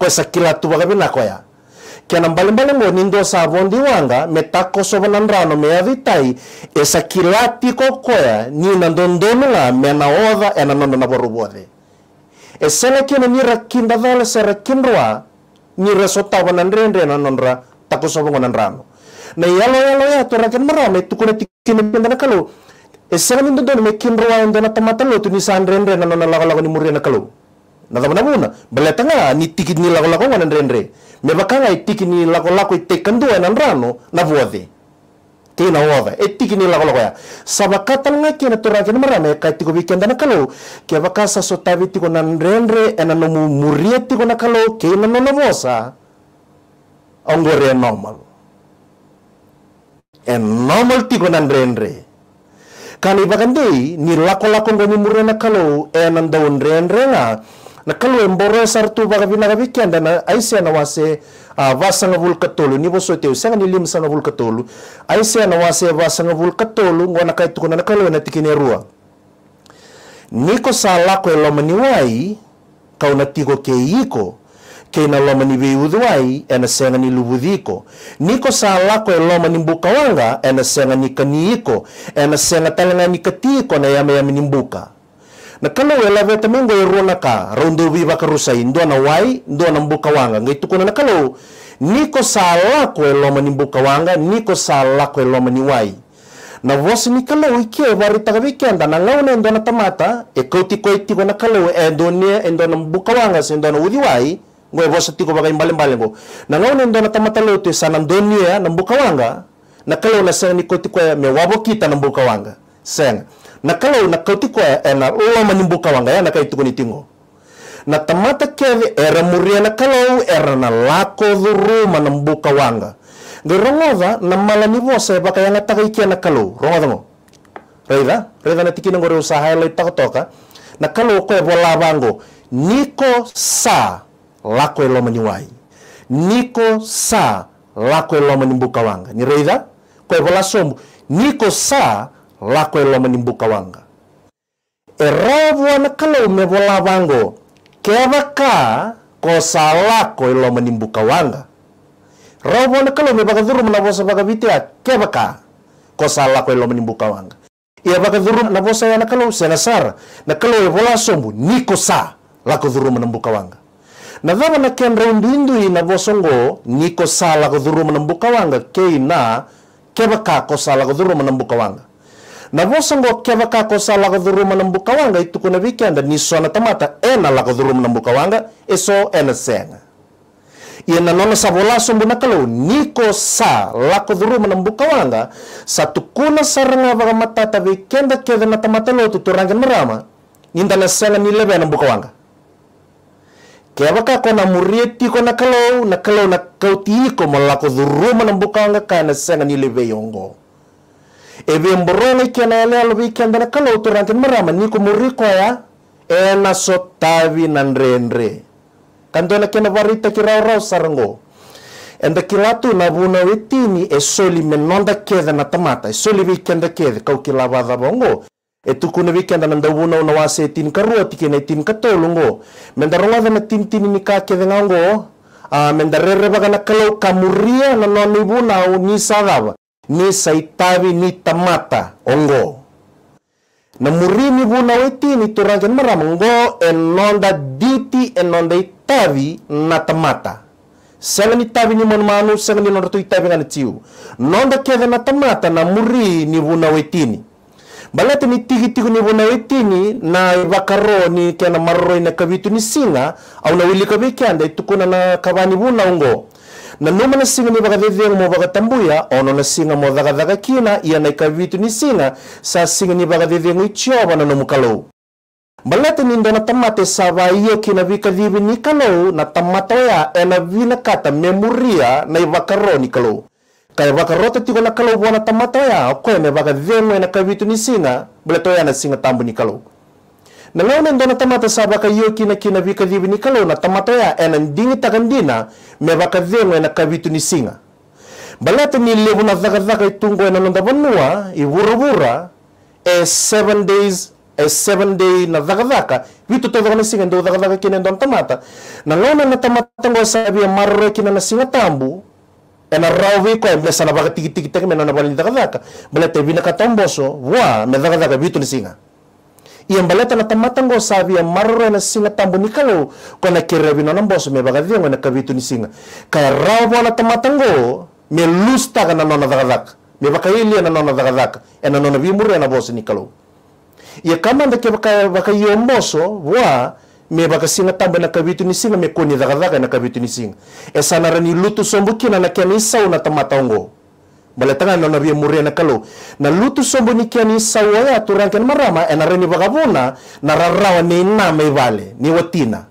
koesakila oh, na mbali mbali mbalimbali nindua savondi wanga metakosovanandrano meavitai esakila tikokoya ninandondonula menaodha enanonda navoruvuodhi e sene kene ni rakinda sa rakin roa ni resota wanan rendre na nonra takoso sobo ngonan rano na yalo yalo ya to rakin marame tu kuna tikine pendana kalu e sene mindo don me kinroa ndona tamata lo tu ni sandrendre na lago lago ni na kalu, na dama na muna bele tanga ni tikin ni lago lago ngonan rendre me bakanga itikini e lago lago itekan e do nan rano na vuade tena wava e tiki ni lagolago ya savakatal nga kena turaki nomara marana kai tiko weekend na kalau ke sa so tavi tiko na nrenre ena nomu muria tiko na ke na mosa ongore ya normal e normal tiko na nrenre kani vakandei ni lako ngomi muria na kalau e na nrenre na kalau emboro mboro baga sartu vakavina ka na aise na wase avasagna volo katôlo ni voasoateo sagnany limy sana volo katôlo aisena ho asy avasagna volo katôlo ngo na tokony anakalohena tikiny aroa niko sa lako e lomani wai kauna tiko ke iko ke na lomani veiudhu wai e na segani luvuthi iko niko sa lako e lomani mbuka wanga ena na ni kani iko ena na sega talanga ni kati iko na yame ni mbuka Nakalaw ela eh, veta mengo ero na ka rondo viva ka rusai ndo na wai indo na mbukawanga ngai tuko na nakalaw niko sala ko elo eh, mani mbukawanga niko sala ko elo eh, mani wai na vos ni kalau ike wari taka anda na ngau na tamata e kauti ko iti ko na kalau e ndonia e mbuka wanga se ndona udiwai ngo vos ti tiko bagai mbale mbale ngo na ngau na ndona tamata lo te sana e na wanga na kalau na sanga ni kauti ko me wabo kita na wanga senga na nakalaw nakautiko ena lo manimbuka wangaya nakaituko ni tingo na tamata keve era muria na nakalau era na lako dhuru manambuka wanga ngai rongoza na malani vosa baka yang taka ikia nakalau rongoza ngo reida reida na tikina ngore usaha lai takotoka nakalau ko bola bango niko sa lako elo maniwai niko sa lako elo manimbuka wanga ni reida ko bola sombu niko sa lako lo menimbuka wanga erovo vola mevola vango kevaka kosa lako lo menimbuka wanga rovo anakalo mebakaduru menavosa bakavitia kevaka kosa lako lo menimbuka wanga ia dhuru manavosa ya nakalo senasara nakalo vola sombu niko sa lako duru menimbuka wanga na dhava na ken raundindu i na vosongo niko sa sala kudhuru menambuka wanga kei keina kosa lako sala kudhuru menambuka wanga na vosa ngo kevaka kosa lagadhuru manambukawanga itukuna niso nisona tamata ena nambu kawanga eso ena senga ena nona savola sombu nakalau niko sa sa tukuna sa saranga vaga matata wikenda keve na tamata lotu turanga narama nindana senga nileve nambukawanga kevaka na murieti kona kalau nakalau ma tiiko malakodhuru manambukawanga kana senga nileve yongo ebe mboro ni kena ele albi la na kalau turantin merama ni kumuri koya ena so tavi nanrenre kanto na kena varita kirau rau sarango enda kilatu na buna wetini e soli menonda keda na tamata e soli wikenda keda kau kilaba bongo e tuku na wikenda na ndabuna una wase tin karua tikena tin katolungo menda rongada na tin tin ni ngango a menda rere na kalau kamuria na nonibuna ni sadaba ni saitawi ni tamata ongo Namuri murimi buna weti ni turagen maramongo enonda diti enonda itavi na tamata sela ni ni manmanu sela ni nonda tu itavi ngana tiu nonda keve na tamata na muri ni buna wetini balete ni tigitigu ni buna na vakaro ni kena marroi na kavitu ni singa au na wili kavi kenda itukuna na kavani buna ongo na numa na singa ni vakavevenga mo vakatambuya ono na singa mo thakathaka kina ia na ikavitu ni singa sa singa ni vakavevenga ichiova na nomu kalou ni nindo na tamate savaia kina vikavivi ni kalou na tamata tamatoya ena vina kata memoria na ivakaro ni kalou kaya vakarota tiko na kalou vona tamatoya me vakavenga ena kavitu ni singa baletoya na singa tambu ni kalou na law na ndona tamata saba ka yoki na kina vika dhivi ni kalau na tamata ya ena ndingi takandina me vaka vengo ena kavitu ni singa balata ni lebu na zaka zaka itungo ena nonda vanua i vura, e seven days e seven day na zaka zaka, vitu to dhaka na singa ndo zaka zaka kina ndo tamata na law na tamata ngo sabi ya marro kina na singa tambu ena viko ya e mbesa na baka tiki tiki tiki mena na balin zaka dhaka balata e vina katomboso wa me zaka zaka vitu ni singa iambaleta natamatago savi a marore na singa tambu nikalo kona kere na boso me vakavengo na kavitu ni singa kaya ravo na tamatago me lustaka na nona vakavaka me vakaili na nona e na nona vimuru na boso nikalo ia kamanda ke vakaio moso voa me baka singa tamba na kavitu ni singa me koni vakavaka na kavitu ni singa e sanara ni lutu sombukina na kena isau na tamatago baletanga na ria muria na kalo na lutu sombo ni kiani sawaya Turang marama ena reni vagavona na rarawa ni nama ivale ni watina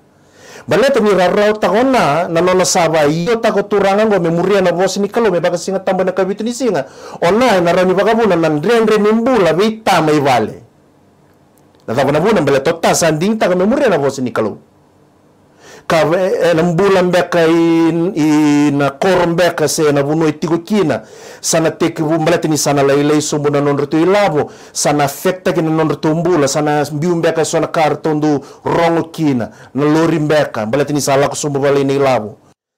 baleta ni rarawa takona na nona sava iyo tako turanga ngo me muria na vosi ni kalo me baka singa tamba na kabitu ni singa ona e na reni vagavona na ndrendre ni mbula be tama ivale na na vuna mbele ta sanding taka me muria na vosi ni kalo ena eh, mbula mbeka ina koro mbeka se na vunua itigo kina sana teki vumaletini sana lai sombu na nondro teu ilavo sana afekta kina nondro teu bula sana biu mbeka karton kar tondu rongo kina na lori mbeka maletini sa lako sombu valaina ilavo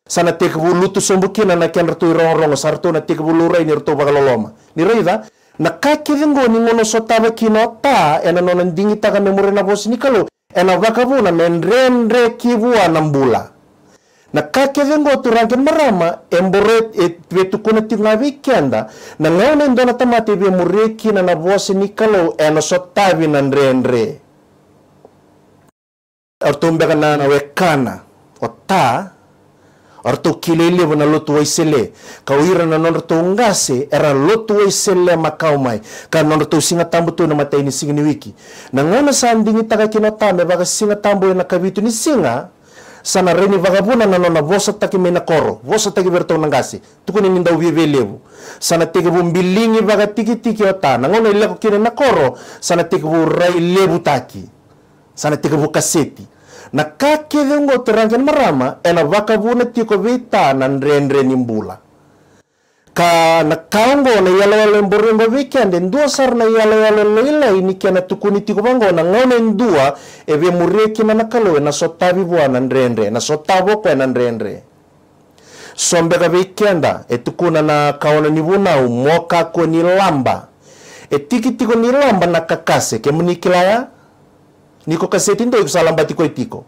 sana teki vu lutu sumbu kina na kian rato rongorongo sa sarto na teki vu lurai ni rotou vakaloloma ni da. na ka keve ni ngono kina ta ena nonan dingitaka memori na vosi ni kalo elavaka vuna mendrendre kivuana mbula na kakeve ngo turange marama embore e vetukuna tingavi kenda na ngauna indona tamate ve murekina na vosi nikalo ena so tavi na ndrendre ortumbeka na na wekana ota Orto kilele wana lotu waisele. Kawira na norto ngase era lotu waisele ya makau mai. Ka norto singa tambo tu na matai ni singa ni wiki. Na ngona sandingi taka kina tame baga singa tambo ya na kabitu ni singa. Sana reni vagabuna na nona vosa taki mena koro. Vosa taki berto ngase. Tuku ni minda levu. Sana teke bu mbilingi baka tiki tiki ota. Na ngona ilako kire na koro. Sana teke bu rai levu taki. Sana teke bu kaseti na kakeve ngo torangeni marama ena vakavune tiko vitana ndrendreni mbula ka na kango na yalo yalo mborengo vikende ndua sar na yalo yalo loila inike na tukuni tiko vango na ngone ndua eve mureki na nakaloe na sotavi vuana ndrendre na sotavo kwena ndrendre sombeka vikenda etukuna na e kaona nivunau moka ko nilamba etikitiko nilamba na kakase kemunikilaya niko kasetindo ikusala tiko itiko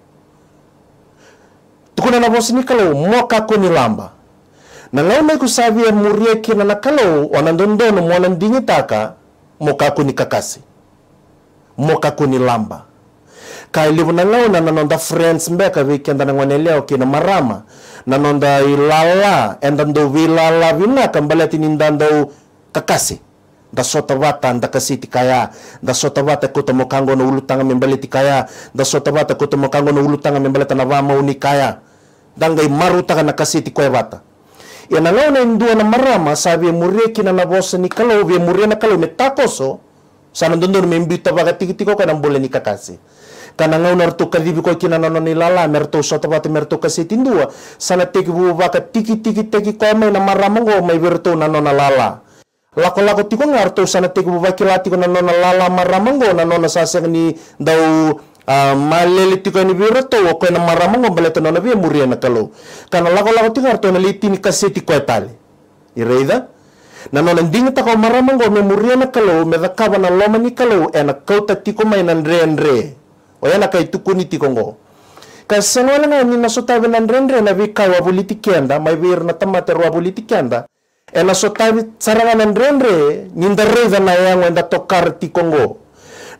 tukuna na vosi nikalo moka koni lamba na launa ikusavia murie kina na kalo wanandondono ndinyi taka moka koni kakasi moka koni lamba kailivu na na nanonda friends mbeka vikenda na ngwaneleo kina marama na nanonda ilala enda ndo vilala vinaka mbaleti nindandau kakasi da sotavata da kasi tikaya da sotavata kuta mokango na ulutanga membele tikaya da sotavata kuta mokango na ulutanga membele kaya dangai marutaka na kasi tikoya vata ia na lau na indua na marama sa muria kina na vosa ni kalau via muria na kalau takoso sa na dondon me mbiuta vaga tikitiko kana mbole ni kakasi kana ngau na rtu kadi ko kina na noni lala merto sota vata merto kasi tindua sa na teki vuvaka tiki tiki teki kome na marama ngo mai verto na nona lala lako lako tiko ngarto, sana tiko bubakila lati na nona lala maramango na saseng ni dau Uh, malele tiko ni biro to ko na maramango bale to na bia muria na kalo kana lako lako tiko ngarto to na liti ni kaseti ko tale e ireida ndinga maramango me muria na kalo me da na loma ni kalo e kauta tiko mai na ndre ndre o ya na kai tuku ni tiko ngo kasanola nga ni na mai vir na tamate ro ena so na tsarangan ni ndareza na yangu enda tokar ti Kongo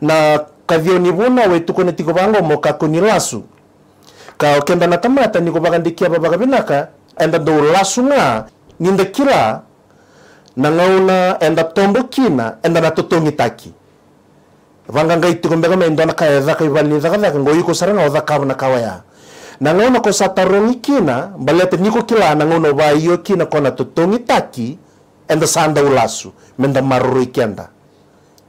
na kavyo nivuna wetukone tiko bango mokako ni lasu ka okenda na kamata niko bagandikia babaga binaka enda do lasu nga ni kila na ngauna enda tombo kina enda na totongi taki vanga ngai tiko mbega mendo ka kaedha kaivali dhaka dhaka ngoyiko sarana odhaka na kawaya na na ko sa tarong kina balet ni ko kila nangaw na wayo kina ko na tutong itaki and sanda ulasu menda marroi kenda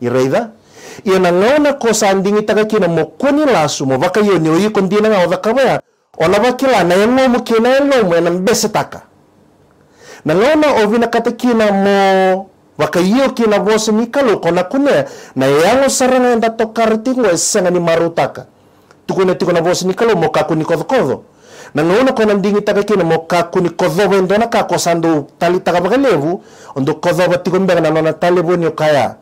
ireida ia na na ko sa andingi taka kina mo kuni lasu mo vaka yo ni oyi kondi dina ngaw waka waya ona wakila na yang mo kina yang mo enan besetaka taka na ovi na kata kina mo wakaio kina vosi nikalo kona kune na yango saranga enda tokaritingo esenga ni marutaka tukuna tikona vosi nikalo mokaku ni kodhokodho na noona kona mdingitaga kina mokaku ni kodhova endona kakosandu talitaga vakalevu ondo tiko tikombega na nona talevu ni okaya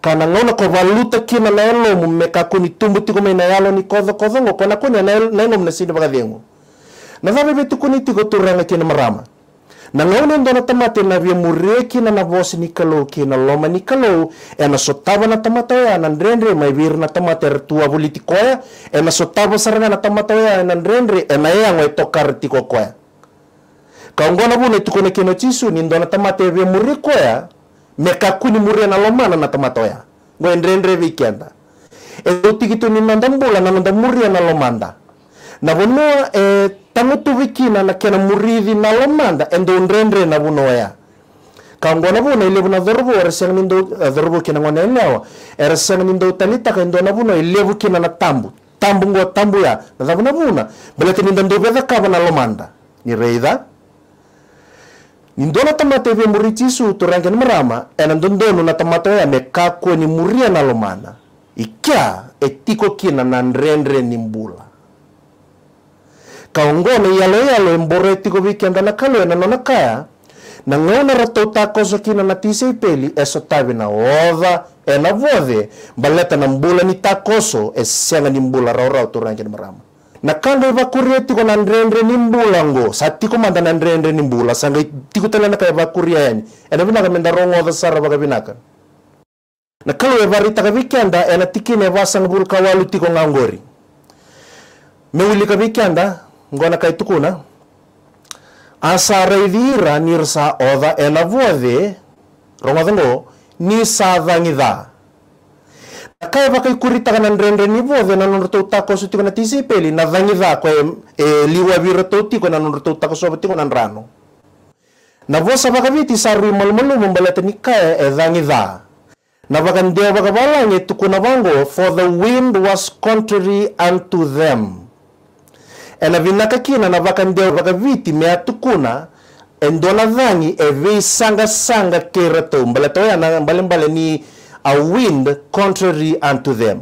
kana ko valuta kina na elo kaku ni tumbu na yalo ni kodhokodhongo kona konya na elo mnasini vakadhengo na vavevetukuni tiko turanga kina marama nalaony andona tamata enareo murieki kina navosy nikalou kina loma nikalou e nasotavana tamata oya nandrendre maivirina tamata er tua volitikoya e nasotava sarangana tamata oya e nandrendre e naeago e tokartiko koya kaongona vuna e tukona kina jisu nindona tamata eve mure koya me kakuni mure na lomana na tamata oya go e vikenda e utikitu ninanda mbula nananda mure na lomanda e tango tuvekina na kena murithi na lomanda endo ndrendre na bunoya kangona buna ile buna dorobo eresang nindo dorobo kina ngona elewa eresang nindo talita kendo na buna ile bukina na tambu tambu ngo tambu ya na dabuna buna belete nindo ndo beda kaba na lomanda ni reida nindona tamate be murichisu turange ni marama ena ndondono na tamato ya mekakwe ni muria na lomana ikya etiko kina na ndrendre ni mbula kaongone yalo yalo mbore tiko wiki anda nakalo ya nana nakaya na ngona ratau tako kina na ipeli eso tavi na oda ena na vode baleta na mbula ni takoso esenga senga ni mbula raurau turangi ni marama na kando evakuria tiko na ndrendre ni mbula ngo sa tiko manda na ndrendre ni mbula sanga tiko na yani ena vinaka menda rongo oda sara baka vinaka na kalau evarita ka wikenda ena tikine vasanga bulka walu tiko ngangori mewili ka wikenda ngona kay tukuna asaraithira nirsa otha ena vuothe rongathengo ni sathangitha kaeva kai kuritaga na ndrendre ni vuothe na nondu tou takosu tiko na tisipeli na thangitha kwe e, liwa vira tou tiko na nondu tou takosu tiko na ndrano na vosa vakaviti sarui malmalumu balata ni kae e thangitha na vakandia vakavalanye tukuna vango for the wind was contrary unto them ena kina na vakandia vakaviti mea tukuna endola dhangi evisangasanga kera to mbala toyana mbalimbali ni a wind contrary unto them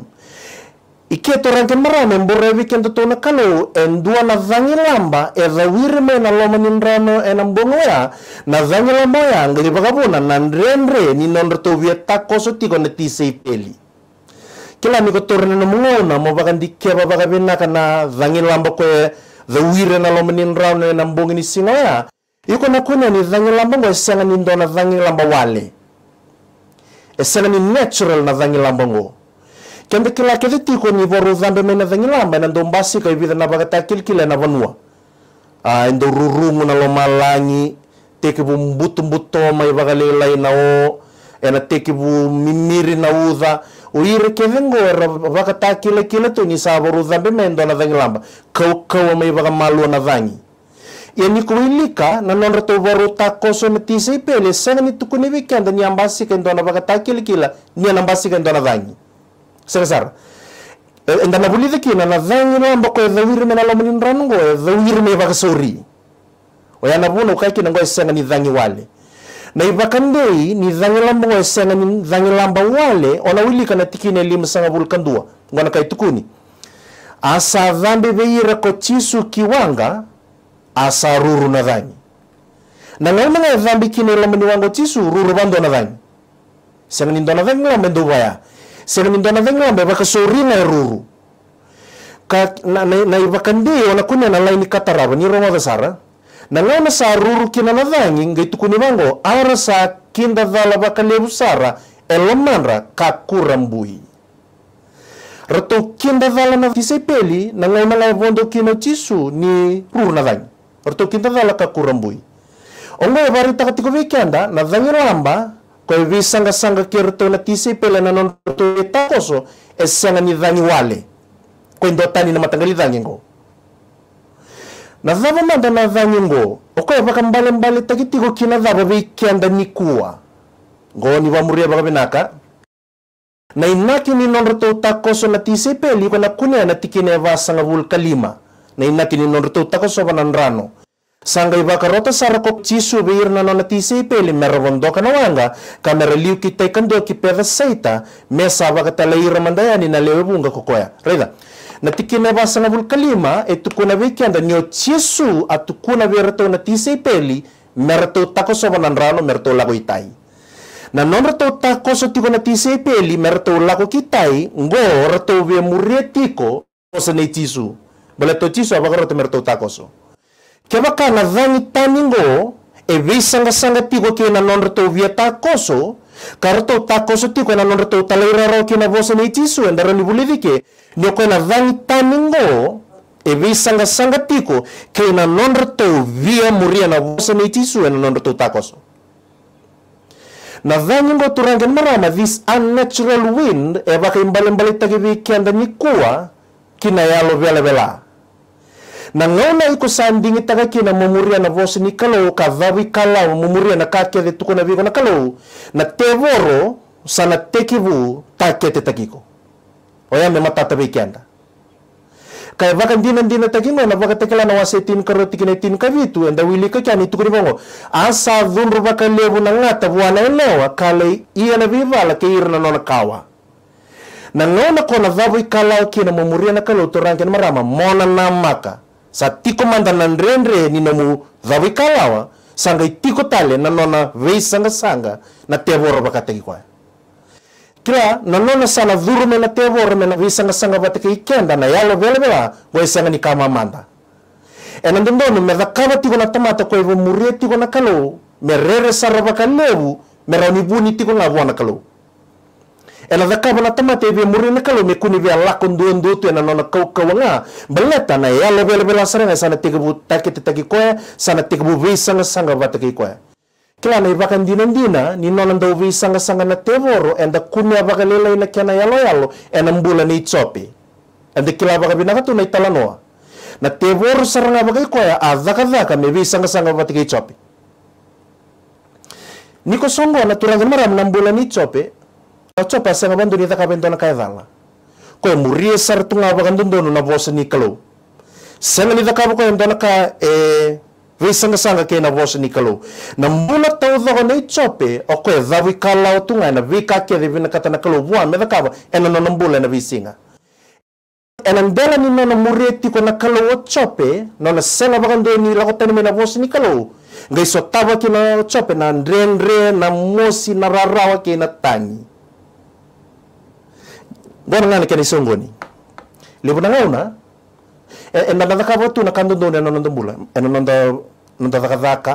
iketo ranke marame mbore na tona kalo endua na dhangi lamba edha wirime na loma ni ndrano ena mbongo ya na dhangi lamba ya ngeli vakavuna na ndrendre ni nondro tovia takoso tiko na tiseipeli kila mi torne na mungo na mo bakan di keba baka bina kana dhangin ko e the wire na lomenin raun e, na mbongi ni singa ya iko na kone ni dhangin lamba ngo esenga ni ndona dhangin lamba wale esenga ni natural na dhangin lamba ngo kende kila kede tiko ni voru dhambe mena dhangin lamba e na ndombasi ka ibida e na baka takil kila na vanua a ndo rurungu na lomalangi teke bu mbutu mbutoma ibaka na o ena teke bu mimiri na udha kile kile uirekevengoera ni tunisavoro dhambi mendo na lamba kau kau kaukaua mai vakamalua na vangi yani kuilika na non ta koso na metisa ipele sanga ni tukuni weekend ni ambasi kile kile ni anambasi kendona vangi sanga sara e, endana vulithikina na na dhangi lamba ko edhawirime na Oya na vakasori oyanavuna na ngoi sanga ni dhangi wale na ivakandei ni dhangilamba wesenga ni dhangilamba wale onawilika na tikine limu sanga vulkandua ngwana kaitukuni asa dhambi veira kotisu kiwanga asa ruru na dhanyi na ngaima nga dhambi kina ilamba ni wango tisu ruru bando na dhanyi senga ni ndona dhanyi lama ndubaya senga ni ndona dhanyi lama vakasorina ruru ka, na, na, na ivakandei onakune na laini kataraba ni romadha sara nangana sa ruru kina navangi ngai tukuni vango ara sa kinda dhala vakalevu sara elamanra kakura mbui ratou kinda dhala na fisaipeli na ngai vondo kino chisu ni ruru na navangi ratou kinda dhala kakura mbui ongai takatiko vekianda na vangi lamba koi vi sangasanga ki ratou na tisaipeli na non ratou etakoso e sanga ni vangi wale koi ndotani na matangali vangi ngou na zavo manda na zanyi ngo okoya vaka mbalembale takitiko kina zavo vikianda nikuwa ngoni vamuria vaka vinaka na inaki ni nonro tau takoso na tisipeli ko na kunea na tikine vasanga vulkalima na inaki ni nonro tau takoso vananrano sanga ivaka rota sarakok cisu veir na nona tisipeli meravondoka na wanga kamera liu kitai kando kipeva saita mesa vaka talaira mandayani na lewevunga kokoya rega natikina sanavul kalima e tukuna ve kenda nio Yesu a tukuna ve rato na tise peli merto takoso so rano merto lago itai na non takoso tako so tiko na tise peli merto lago kitai ngo rato ve muretiko kosa ne tisu bala to tisu abaka rato merto takoso. so kebaka zani dhangi taningo e ve sanga tiko ke na non via takoso. tako takosoti tiko non reto talaira ro kina vosa ni tisu enda ro libulivike na kona tani paningo e vi sanga sanga tiko kena non reto via muria na vosa ni tisu enda non reto takoso. Na dhani ngo turange marama this unnatural wind e vaka imbali imbali tagivi kenda nyikua kina yalo vela vela. nalona iko sandigitakakina mumuriana vosi ni kalau kavavi kalau mumuriana kakete tukuna viko na kalau na tevoro sana tekivu takete takiko oyame matatavi kenda kai vaka dina dina takino na vaka takela na wase tin karo tikine tin kavitu anda wili ka kani tukuri bongo asa dhunru vaka levu na ngata vuana elewa kale iya na vivala ke irna nona kawa na ngona kona vavu ikalau kina mumuriana kalau turanke marama mona na maka za tiako mandana ny rendreny ninamo zaho ekalaoa sanga itiako taly nanona veisy sangasanga natevora vakatay koa kira nanona sana dhurume natevora me na veisy sangasanga vataka ikenda na yalo velavela goesanga ni kama manda e nandodono me zakava tiko na tamata koe vo muria tiko na kalo me rere sara vakalevu me tiko na ela kaba na tama te ve muri na kalo me kuni ve ala kondu ondu dutu ena nona kau kawanga belata na ya lebe lebe la sana te bu take te take koe sana te bu visa sanga sanga vata koe kila na kan dina dina ni nona ndau ve sanga sanga na te voro enda kuni abaka lela ina kena yalo yalo ena mbula ni chopi enda kila abaka binaka tu na italanoa na te voro saranga abaka koe a zaka zaka me sanga sanga chopi Niko songo na turang bulan ni chopi. Coba sa ngaban duni taka bento na kaya dala. Ko muri riesar tunga bakan dun dono na vosa ni kalau. Senga ni taka bako yang dona ka e visanga sanga ke na vosa ni kalau. Na mula tau doko na icope o koe kalau na vika ke di vina na kalau buan me taka ba ena na nambula na visinga. Ena ndela ni nona murieti ko na kalau o cope nona senga bakan duni lakotani me na vosa ni kalau. Ngai so tawa ki na na ndren na mosi na rarawa ki tani. bona ngani kani songoni le na ngauna e, e na daka botu na kando ndo na ndo mbula e na ndo ndo daka daka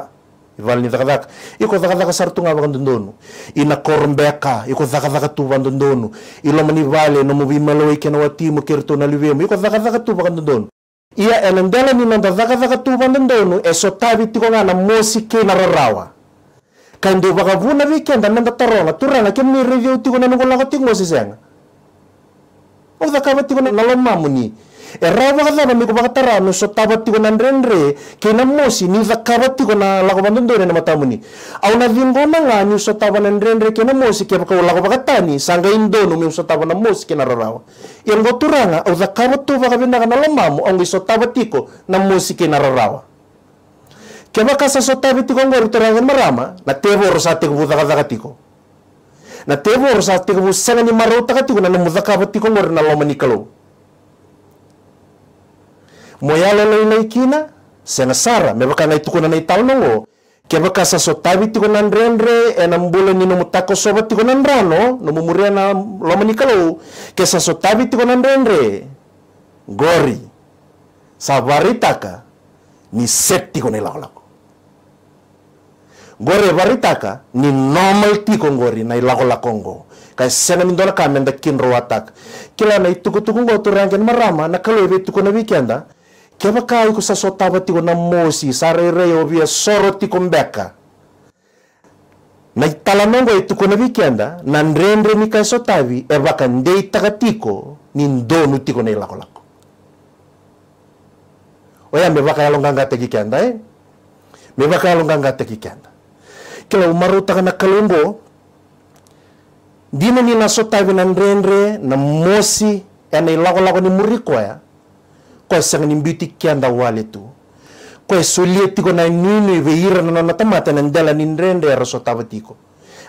vale ni daka daka iko daka daka sartu nga kando ndo ina korbeka iko daka daka tu kando ndo ilo mani vale no mubi malo ike na wati mo kerto na live iko daka daka tu kando ndo ia e na ndela ni ndo daka daka tu kando ndo e so tavi tiko nga na mosi ke na rarawa kando baka vikenda nanda tarona turana taronga turanga tiko na ngo lago tingo sisenga o da kawati ko na mamuni e rawa ka dana miko baka tarano so tawati ko na nrenre ke na mosi ni da kawati ko na lako bandondore na matamuni au na vingo na ngani so tawa na nrenre ke na mosi ke baka sanga indono mi so tawa na mosi ke na rarawa e ngo turanga au da kawati baka bina na lamamu au ngi so tawati ko na mosi na rarawa ke so tawati ko ngori marama na tevo rosate ko budaka na tevo ro sa tiko bu senga ni maro taka tiko na namu zaka bati ko ngor na loma ni kalo moya lele lele kina sena sara me baka nai tiko na nai tau nongo ke baka sa so tabi tiko na nrenre e na mbule ni nomu tako soba tiko na muria na loma ni kalo ke sa so tabi tiko na nrenre gori varitaka ni set tiko na gore baritaka ni normal ti kongori na ilago la kongo kai sena min dona kamen da kinro atak kila na ituku tuku ngo tu rangen marama na kalo ibe tuku na weekenda kia ba kai ku so taba ti na mosi sare re obia soro tiko mbeka na mongo ituku na weekenda na ndrendre mi kai sotavi e baka ndei takatiko ni ndonu ti na ilago lako oya me baka yalonganga teki kenda eh me baka yalonganga teki kenda kilo maru takana kalumbo dina ni naso tabi nan renre na mosi ena ya ilago lago ni muriko ya, koya sang ni beauty kianda wale tu koya solieti ko na nino ibe ira na na tamata nan dala ni renre ya raso tabatiko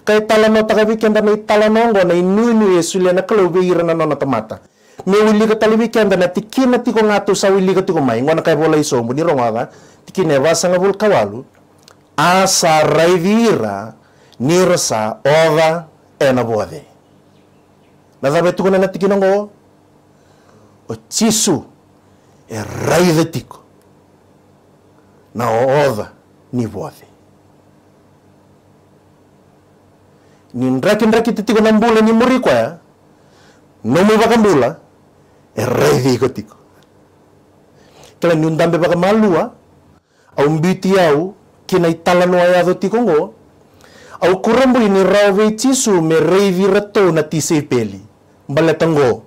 kaya talano takabi na italano na inunu e ya sulia na kalau ibe na na tamata me wili ka talibi kianda na tikina tiko ngatu sa wili ka tiko mai ngona kaya bola isombo ni rongaga tikina vasa ngabul kawalu asa sa raivira nira sa oda ena bode na zabe tukuna e na tikina ngo o chisu e raide tiko na o ni bode ni ndraki ndraki titiko na mbula ni murikwa ya no mu baka mbula e raide tiko kala ni undambe baka malua au mbiti yao kinahitalanuaya do ti Kongo, au kurambu ini rawe tisu me revi rato na ti sepeli balatango. tango.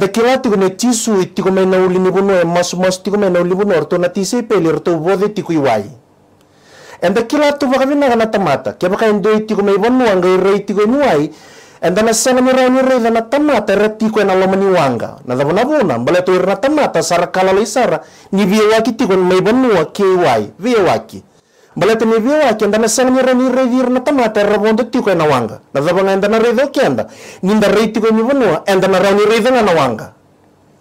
the kila tiko ne tisu itiko me na uli nibuno e masu masu tiko me na uli buno rato na ti sepeli rato wode tiko iwai. wai. the kila tu wakavina na tamata, kia baka endo itiko me ibonu anga ire itiko inuai, and then asana ni rani rei na tamata ratiko e na lomani wanga. Na dhavona vuna mbalato to na tamata sara kalala sara. ni via waki tiko me ibonu wa kia iwai, via waki balati niviwa kenda na sang nyira ni revir na tamata rabondo tiko na wanga na zaba enda na redo kenda ninda reiti ko nivono enda na rauni redo na wanga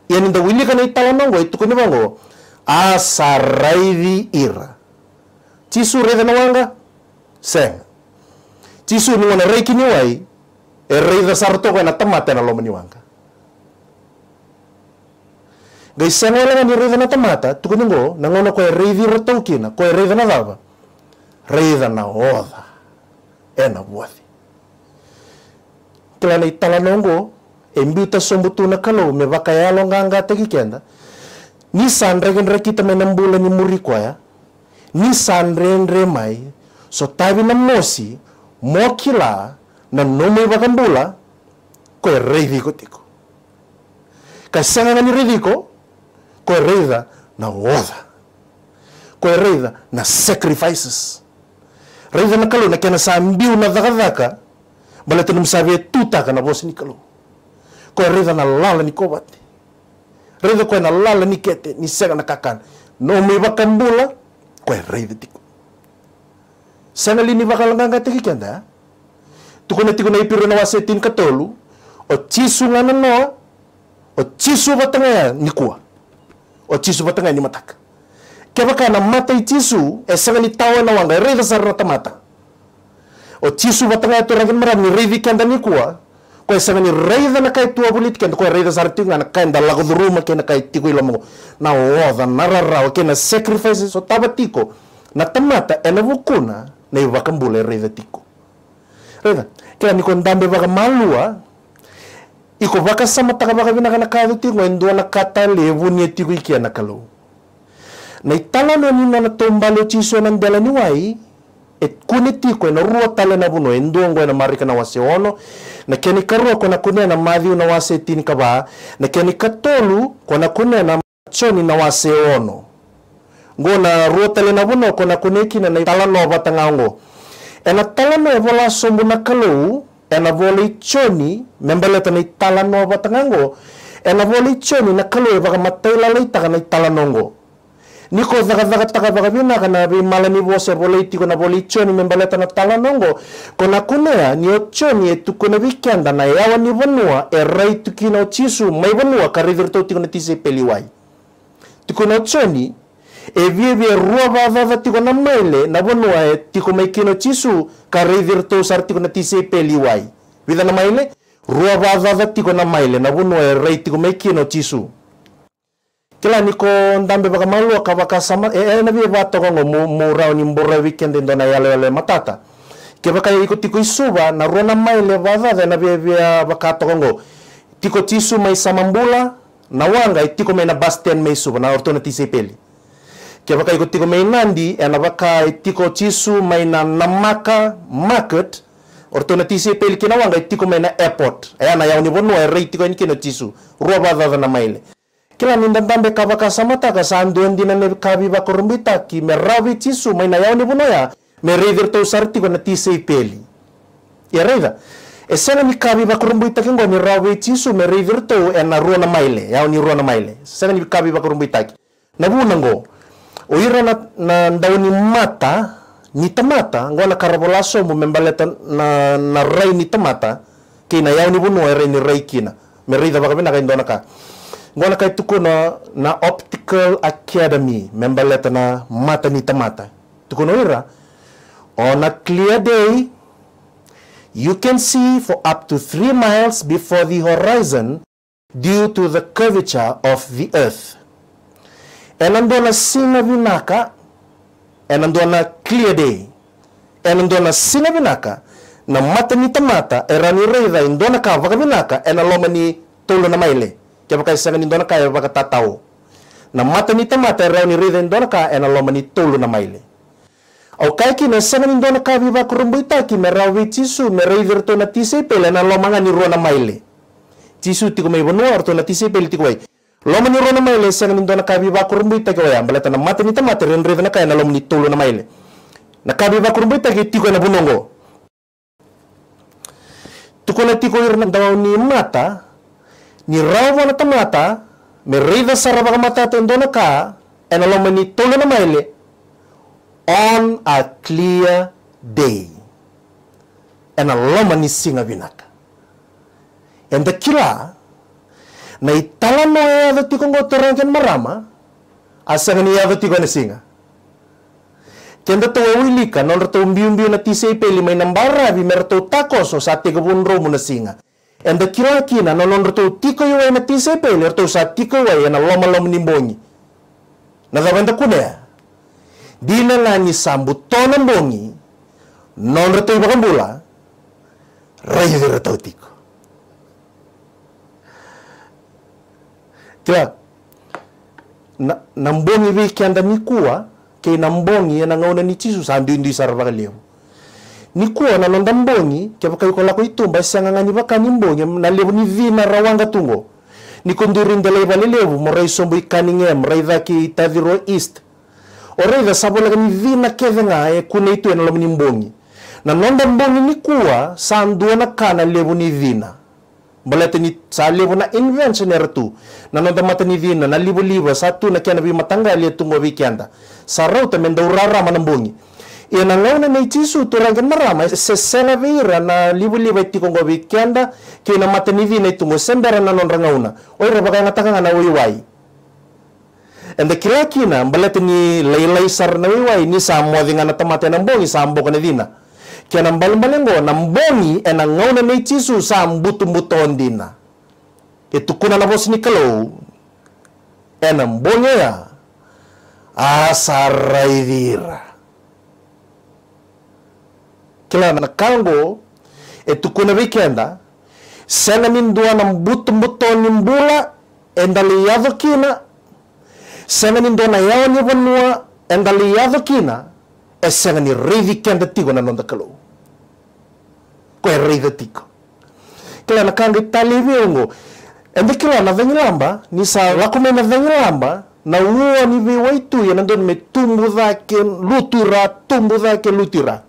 ya ninda wili kana itala na ngo itiko ni bango asa raidi ira tisu redo na wanga seng tisu ni wana reiki ni wai e redo sarto ko na tamata na lomo ni wanga gai seng wala ni redo na tamata tuko ni ngo na ngono ko e reidi ko e redo na zaba reyðana na oða ena vuathi. Kila na itala nongo, embiuta sombutu na kalau me wakaya longa anga teki kenda. Ni sanre gen rekita menambula ni ya Ni sanre nre mai, so tabi na mosi, mokila na nome mbula koe reythiko tiko. Ka sanga ni reythiko, koe reytha na oda. Koe reytha na sacrifices. Reza na kalo na kena sambiu na zaka zaka, bala tenu msave tuta kana bosi ni kalo ko Reza na lala ni kobate raiza ko na lala ni kete ni sega na kakan no me bakambula ko Reza tiku. sana lini bakal bakalanganga teki kenda tukuna na ipiru na wasetin katolu o cisu ngana noa o cisu batanga ni kuwa o cisu batanga ni mataka keba na mata itisu e ni tawa na wanga rida sarra tamata o tisu batanga e to rangin mara ni revi kenda ni kuwa ko e ni rida na kai tua bulit kenda ko rida sarra tinga na kenda lagduru ma kenda kai tiku ilomo na oda na rara o kenda sacrifices o tabatiko na tamata e na vukuna na ibakambule rida tiku rida kela ni ko ndambe baka malua iko baka sama taka baka vina kana kadu tingo endua na kata levu ni e tiku ikia na kalou na itala no ni na tombalo chiso na e ndela ni wai et kuniti ko e na rua tala na buno endongo e na marika na waseono na keni karua ko na kunena na madhiu na wase tini kaba na keni katolu ko na kunena na choni na waseono ono ngo na rua tala na buno ko na kuneki na itala no batanga ngo ena tala no vola sombu na kalu ena voli choni membele tana itala no batanga ngo ena voli choni na kalou e vaga matai leita leitaka itala tala nongo niko kana vi malani vose voleitigo na ni membaleta na nongo kona kunea ni ocho ni ochoni etukona vikenda na yawa ni vanua e rai tukina ochisu mai vanua karidirtoutigo na tise peliwai ocho ni e vie vie rua vavava tigo na mele na vanua e tigo maikina sar karidirtousartigo na tise peliwai vida na maile rua vavava tigo na maile na vanua e rai tigo maikina ochisu kila niko ndambe baka malua aka baka sama e eh, eh, na bi ba to ngo mu mu rao ni mbora weekend ndo na yale yale matata ke baka iko tiko isuba na rona maile le vava de na bi baka to ngo tiko tisu mai samambula na wanga itiko e mai na basten mai suba na ortona peli ke baka iko tiko mai nandi e na baka e tiko tisu mai na namaka market ortona peli kina wanga itiko e mai na airport e na yauni bonwa e reitiko ni kino tisu ruwa vava na maile kila nindandambe kavaka samata ka sanduendinane kaviva korumbita ki meravi tisu maina yaoni vunoya merivir to sarti na tise ipeli yareva esena mi kaviva korumbita ki ngo meravi tisu merivir to ena ruona maile yaoni ruona maile sena mi kaviva korumbita ki na vuna ngo oira na, na ndauni mata ni tamata ngo na karabolaso mu membaleta na na rai ni tamata kina yaoni vunoya e rai ni rai kina merida ka indona ka ngona kay tukono na optical academy membaleta na mata ni tamata tukuna ira on a clear day you can see for up to 3 miles before the horizon due to the curvature of the earth and andona sina vinaka and andona clear day and andona sina vinaka na mata ni tamata erani ni reida indona ka vakavinaka vinaka ni tolo na maile ke sanga ni dona kai baka tatau na mata ni tamata reu ni riden dona ka ena eh, loma ni tulu na maile au kai ki na sengen indona ka bi baka rumbu me rau tisu me rei na tise eh, pele na loma ni rua na maile tisu tiku mei bonua arto na tise pele tiku loma ni rua na maile sengen dona ka bi baka rumbu itaki wai ambaleta na mata ni tamata reu ni rida ka ena loma ni tulu na maile na ka bi baka rumbu ki tiku ena bunongo irna dawa ni mata, ni rawa na tamata me rida sarava kamatata ndona ka and along mani na maile on a clear day e and along singa vinaka En the kila na itala no e ado tiko marama asa ni e ado tiko na singa Kenda to wawilika, e non rato umbi-umbi na tisei peli, may nambara, vi merto takoso o sa tigabunro mo na singa enda kirakina nanon rtou tika yo ena tise pele rutu sa tiko yo ena loma loma nimbongi na zawenda kunea na lani sambu tona mbongi non rtou bakambula kambula. rtou tika Kira, na, na nambongi wiki anda mikua, kei nambongi yana ngau na ni chisu sa ndi ndi sarabaka ni nikuona londa yuko la kuitumba bakani vakani na lebu ni vina rawanga tungo ni kunduri ndele nikundurindela ivalelevu mora isombo ikaning'em ra ivaki itaviro east ora ive vina nivina keveng'ae kuna itu lomu ni mbonyi na nonda ni kuwa sandua na kana lebu ni vina mbalete ni sa lebu na invention era tu na nonda mata ni vina na libu livu sa tu na kiana vi matangali tungo vi kianda sa rauta menda urarama na mbongi enanagnana ity so toranginy mara sesenava se raha na livoliva itiko kongo weekend ke na matanivina itungo sembera una oi raha vakagnatakagna na oiwai enda kira kina balete ni na sarna wai ni sa moadhignana tamata na mbongi sa mbokana dina ke na ngo na mbongi enangnauna na ity so sa mbutumbutondina tukuna na vosini kalau ena mbongi e kila na kango etu kuna wikenda sena min dua na mbutu mbutu ni mbula endali yadho kina sena min dua na yao ni vanua endali yadho kina e sena ni rivi kenda tigo na nonda kalu kwe e rivi tigo kila na kango itali viongo endi kila na venilamba ni sa lakume na venilamba na uwa ni viwaitu ya nandoni metumbu dhake lutura tumbu dhake lutira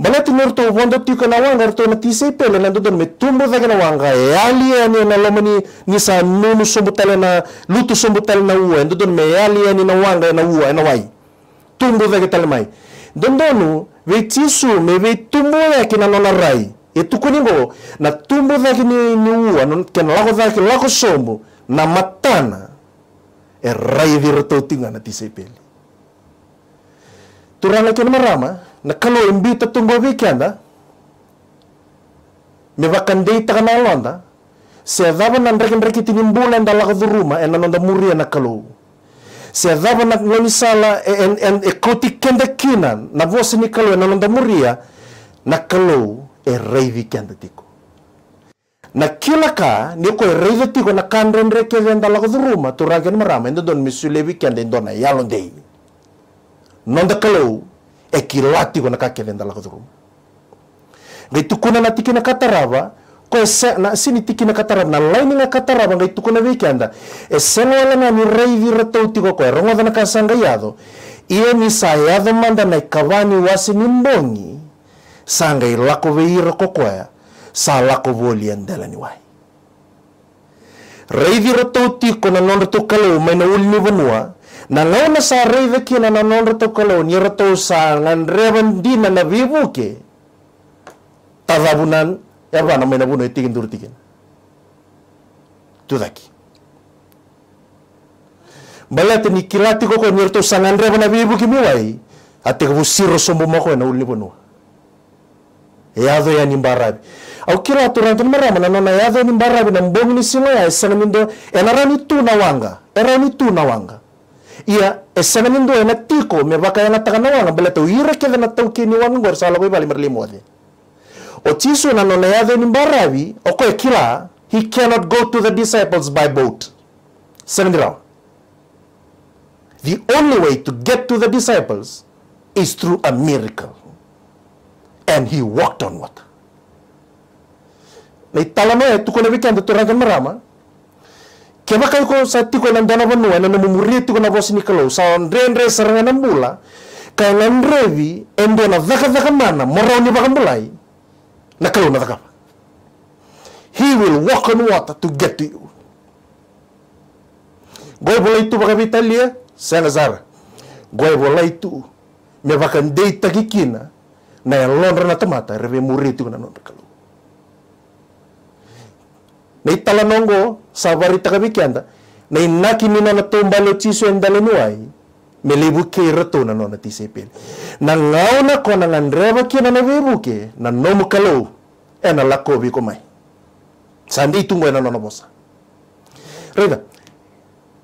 balati norto vondo tiko na wanga rto na tise pele na ndodon me tumbo vega na wanga yali ani na lomani ni sa nunu sombutale na lutu sombutale na uwe ndodon me yali ani na wanga na uwe na wai tumbo vega tale mai dondonu ve tisu me ve tumbo vega na nona rai e tukuningo na tumbo vega ni ni uwa non ken lago vega lago sombo na matana e rai virto tinga na tise pele Turana kena marama, na kalau imbita tungo vikenda me wakan deita kana londa se dava na ndrek ndrek tini mbula nda la muria na se dava na ngoni sala e, en en e koti kenda kina na vosi ni kalau e muria ya, na e rei weekenda tiko na kila ka ni ko e rei tiko na kandre ndrek en la to ragen marama don misule weekenda en don yalondei nonda kalau ekilatiko na kakevenda la kuzuru ngai tukuna na tiki na katarava ko na sini tiki na katarava na laini na katarava ngai tukuna vekianda eseno ala na ni reivi ratautiko ko erongoda na kasanga yado iye ni sayado manda na ikavani wasi ni mbongi sanga ilako veira kokoya sa lako voli andela ni wai reivi ratautiko na nonda tukaleu maina uli ni vanua na lau sa reiveki na na non rato kalau ni rato sa na revendi na na vivu ke tadabunan ya ba na mena bunu itikin e dur tikin tudaki balat ni kilati ko ko ni rato sa na revendi na vivu ke miwai ate ko siro sombo mako na ulli bunu yado e ya nimbarabi au kila aturan tu merama na nona yado nimbarabi na mbongi ni singo ya esana mindo enarani tu na wanga erani tu na wanga ia e seven ndo e na tiko me waka na taka na wanga bela to ira ke na tau ke ni wanga ngor sala ko bali merli mode o tisu na no ya de nimbaravi o ko eh, kila he cannot go to the disciples by boat seven round the only way to get to the disciples is through a miracle and he walked on water nei talama e eh, tuko na weekend to rangan marama Keba kai ko sa tiko nan dana banua nomu muri tiko na bos ni kalo sa andre andre sarang nan bula kai nan revi endo na zaka zaka mana morau ni bakam mulai na kalo na zaka he will walk on water to get to you goi bola itu bakam vitalia sana zara goi bola itu me bakam dei takikina na londra na tamata reve muri tiko na non kalo na italanongo savarita kavikenda na inakimina na tombalo tiso en dalenuai melebuke ratona nona tisepel na ngau na kona na reva kina na vebuke na nomu kalou ena lakovi komai sandi tungo ena nona bosa reva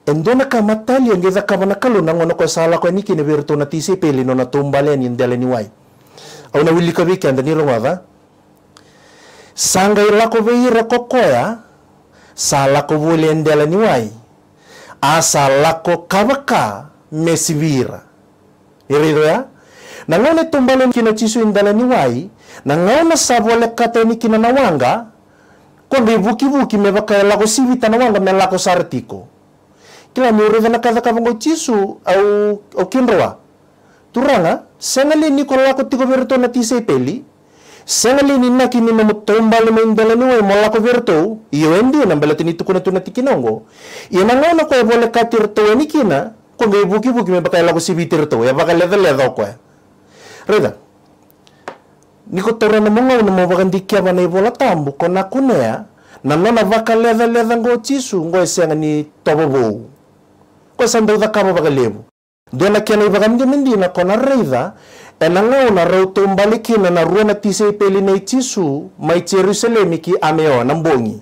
endona kamatali engeza kavana kalu na ngono ko sala ko e niki ne verto na tisepeli no na tombale ni auna ni wai au na wili kavi kenda ni rongada sanga ilako veira kokoya salako bulendela ni wai asalako kabaka mesibira iridoya nangone tumbalo kina chisu indala ni wai nangona sabole kata ni kina nawanga konde buki buki mebaka lako sibita nawanga melako sartiko kila miurido na kadha kavango chisu au okimroa, turanga sengali ni lako tiko berto na tisei peli Sengali ni naki ni mamutumba lima indala nuwe mola ko virtu, iyo endi na mbala tinitu kuna tuna tikinongo. Iyo nangono ko ebole katir tuwe ni kina, ko ngai buki buki me bakala ko sibi tirtu, ya bakala level level ko. Reda. Ni ko toro na mongo na mo bakandi kia bana ebola tambu ko na kunea, na nona vaka level level ngo tisu ngo esenga ni tobobo. Ko sandau da kabo bakalebu. Dona kia na ibagandi mendina ko na reida, enangau na rautou balikina na na tisa i peli nei tisu mai jerusalemi ki ameo na bongi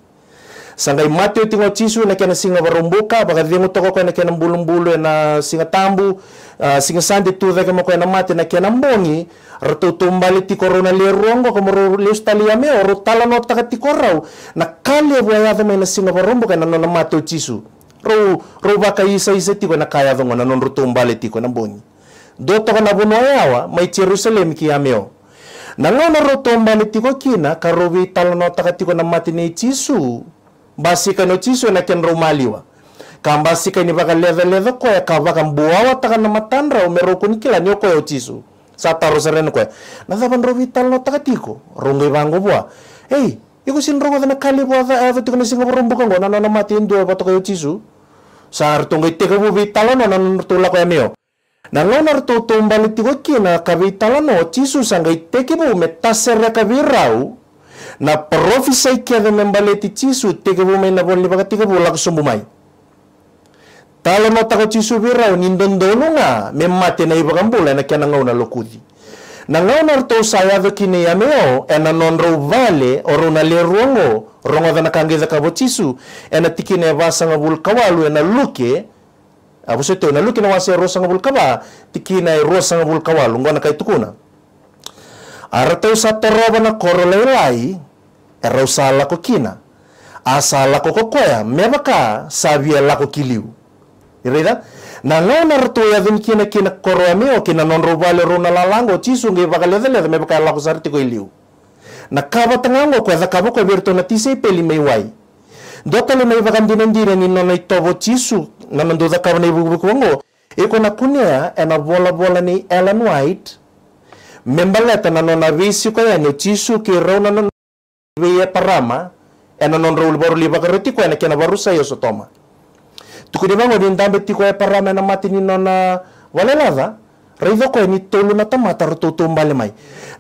sangai mati o tingo tisu na kena singa warumbuka baka vingu toko koe kena mbulumbulu e na singa tambu uh, singa sandi tuve kema koe na mati na kena mbongi rato tumbali tiko rona le rongo kama le stali ya ameo, ro tala no taka tiko rau na kale e wa ya dama na singa warumbuka e na nona mati o tisu ro ro baka isa isa tiko na kaya vango na non rato tumbali tiko na mbongi dotoka na buno yawa mai Jerusalem ki ameo ya nangona roto mbali tiko kina karobi talano takatiko na matine chisu basika no chisu na ken romaliwa kambasika ni baka leve leve ko ya kabaka mbuawa taka na matandra o merokun kila ni ko chisu sataro seren ko na zaban robi talano rongo bua hey Iku sin rongo dana kali bua da ave tiko na singapura mbukan go na e na matin dua batoko yo chisu Sartong itikabo vitalo na nanutulak ko ya meo nalonar to tumbal tigo kina kabitala no chisu sangai teke bo meta serra kabirau na profisai kia de membaleti chisu teke na mena boli baga teke bo lak sumbumai tala tako chisu birau nindondolo nga memate na ibagambula na kia na ngau na lokudi na ngau na saya do kine ena non ro vale oro na le rongo rongo kangeza kabo chisu ena tikine vasa ngabul kawalu ena luke Ah, abu seto na ah, luki eh, na wase ah, rosa ngabul kaba tiki na rosa ngabul kawa lungwa na kai tukuna aratau usa toroba na koro lai lai erau sala kina asa lako kokoya koya mebaka sabia lako kiliu irida na nga na rato ya e vin kina kina koro e meo kina non roba le rona lalango chisu ngi bakale dele de mebaka lako sarti ko iliu na kaba tangango ko da kaba ko berto na tise peli meiwai Dota le mai vakan dinan ni nonai tovo cisu Namando kavana ivukuvangu iko na kunia ena vola vola ni Ellen White membaleta na nona visi ko ya nechisu ke rauna na veya parama ena non raul baru liba karoti ko ena kena baru sayo sotoma tukudi bango din dambe tiko ya parama na mati ni nona walelava Raiva ni tolu na tamata roto tumbale mai.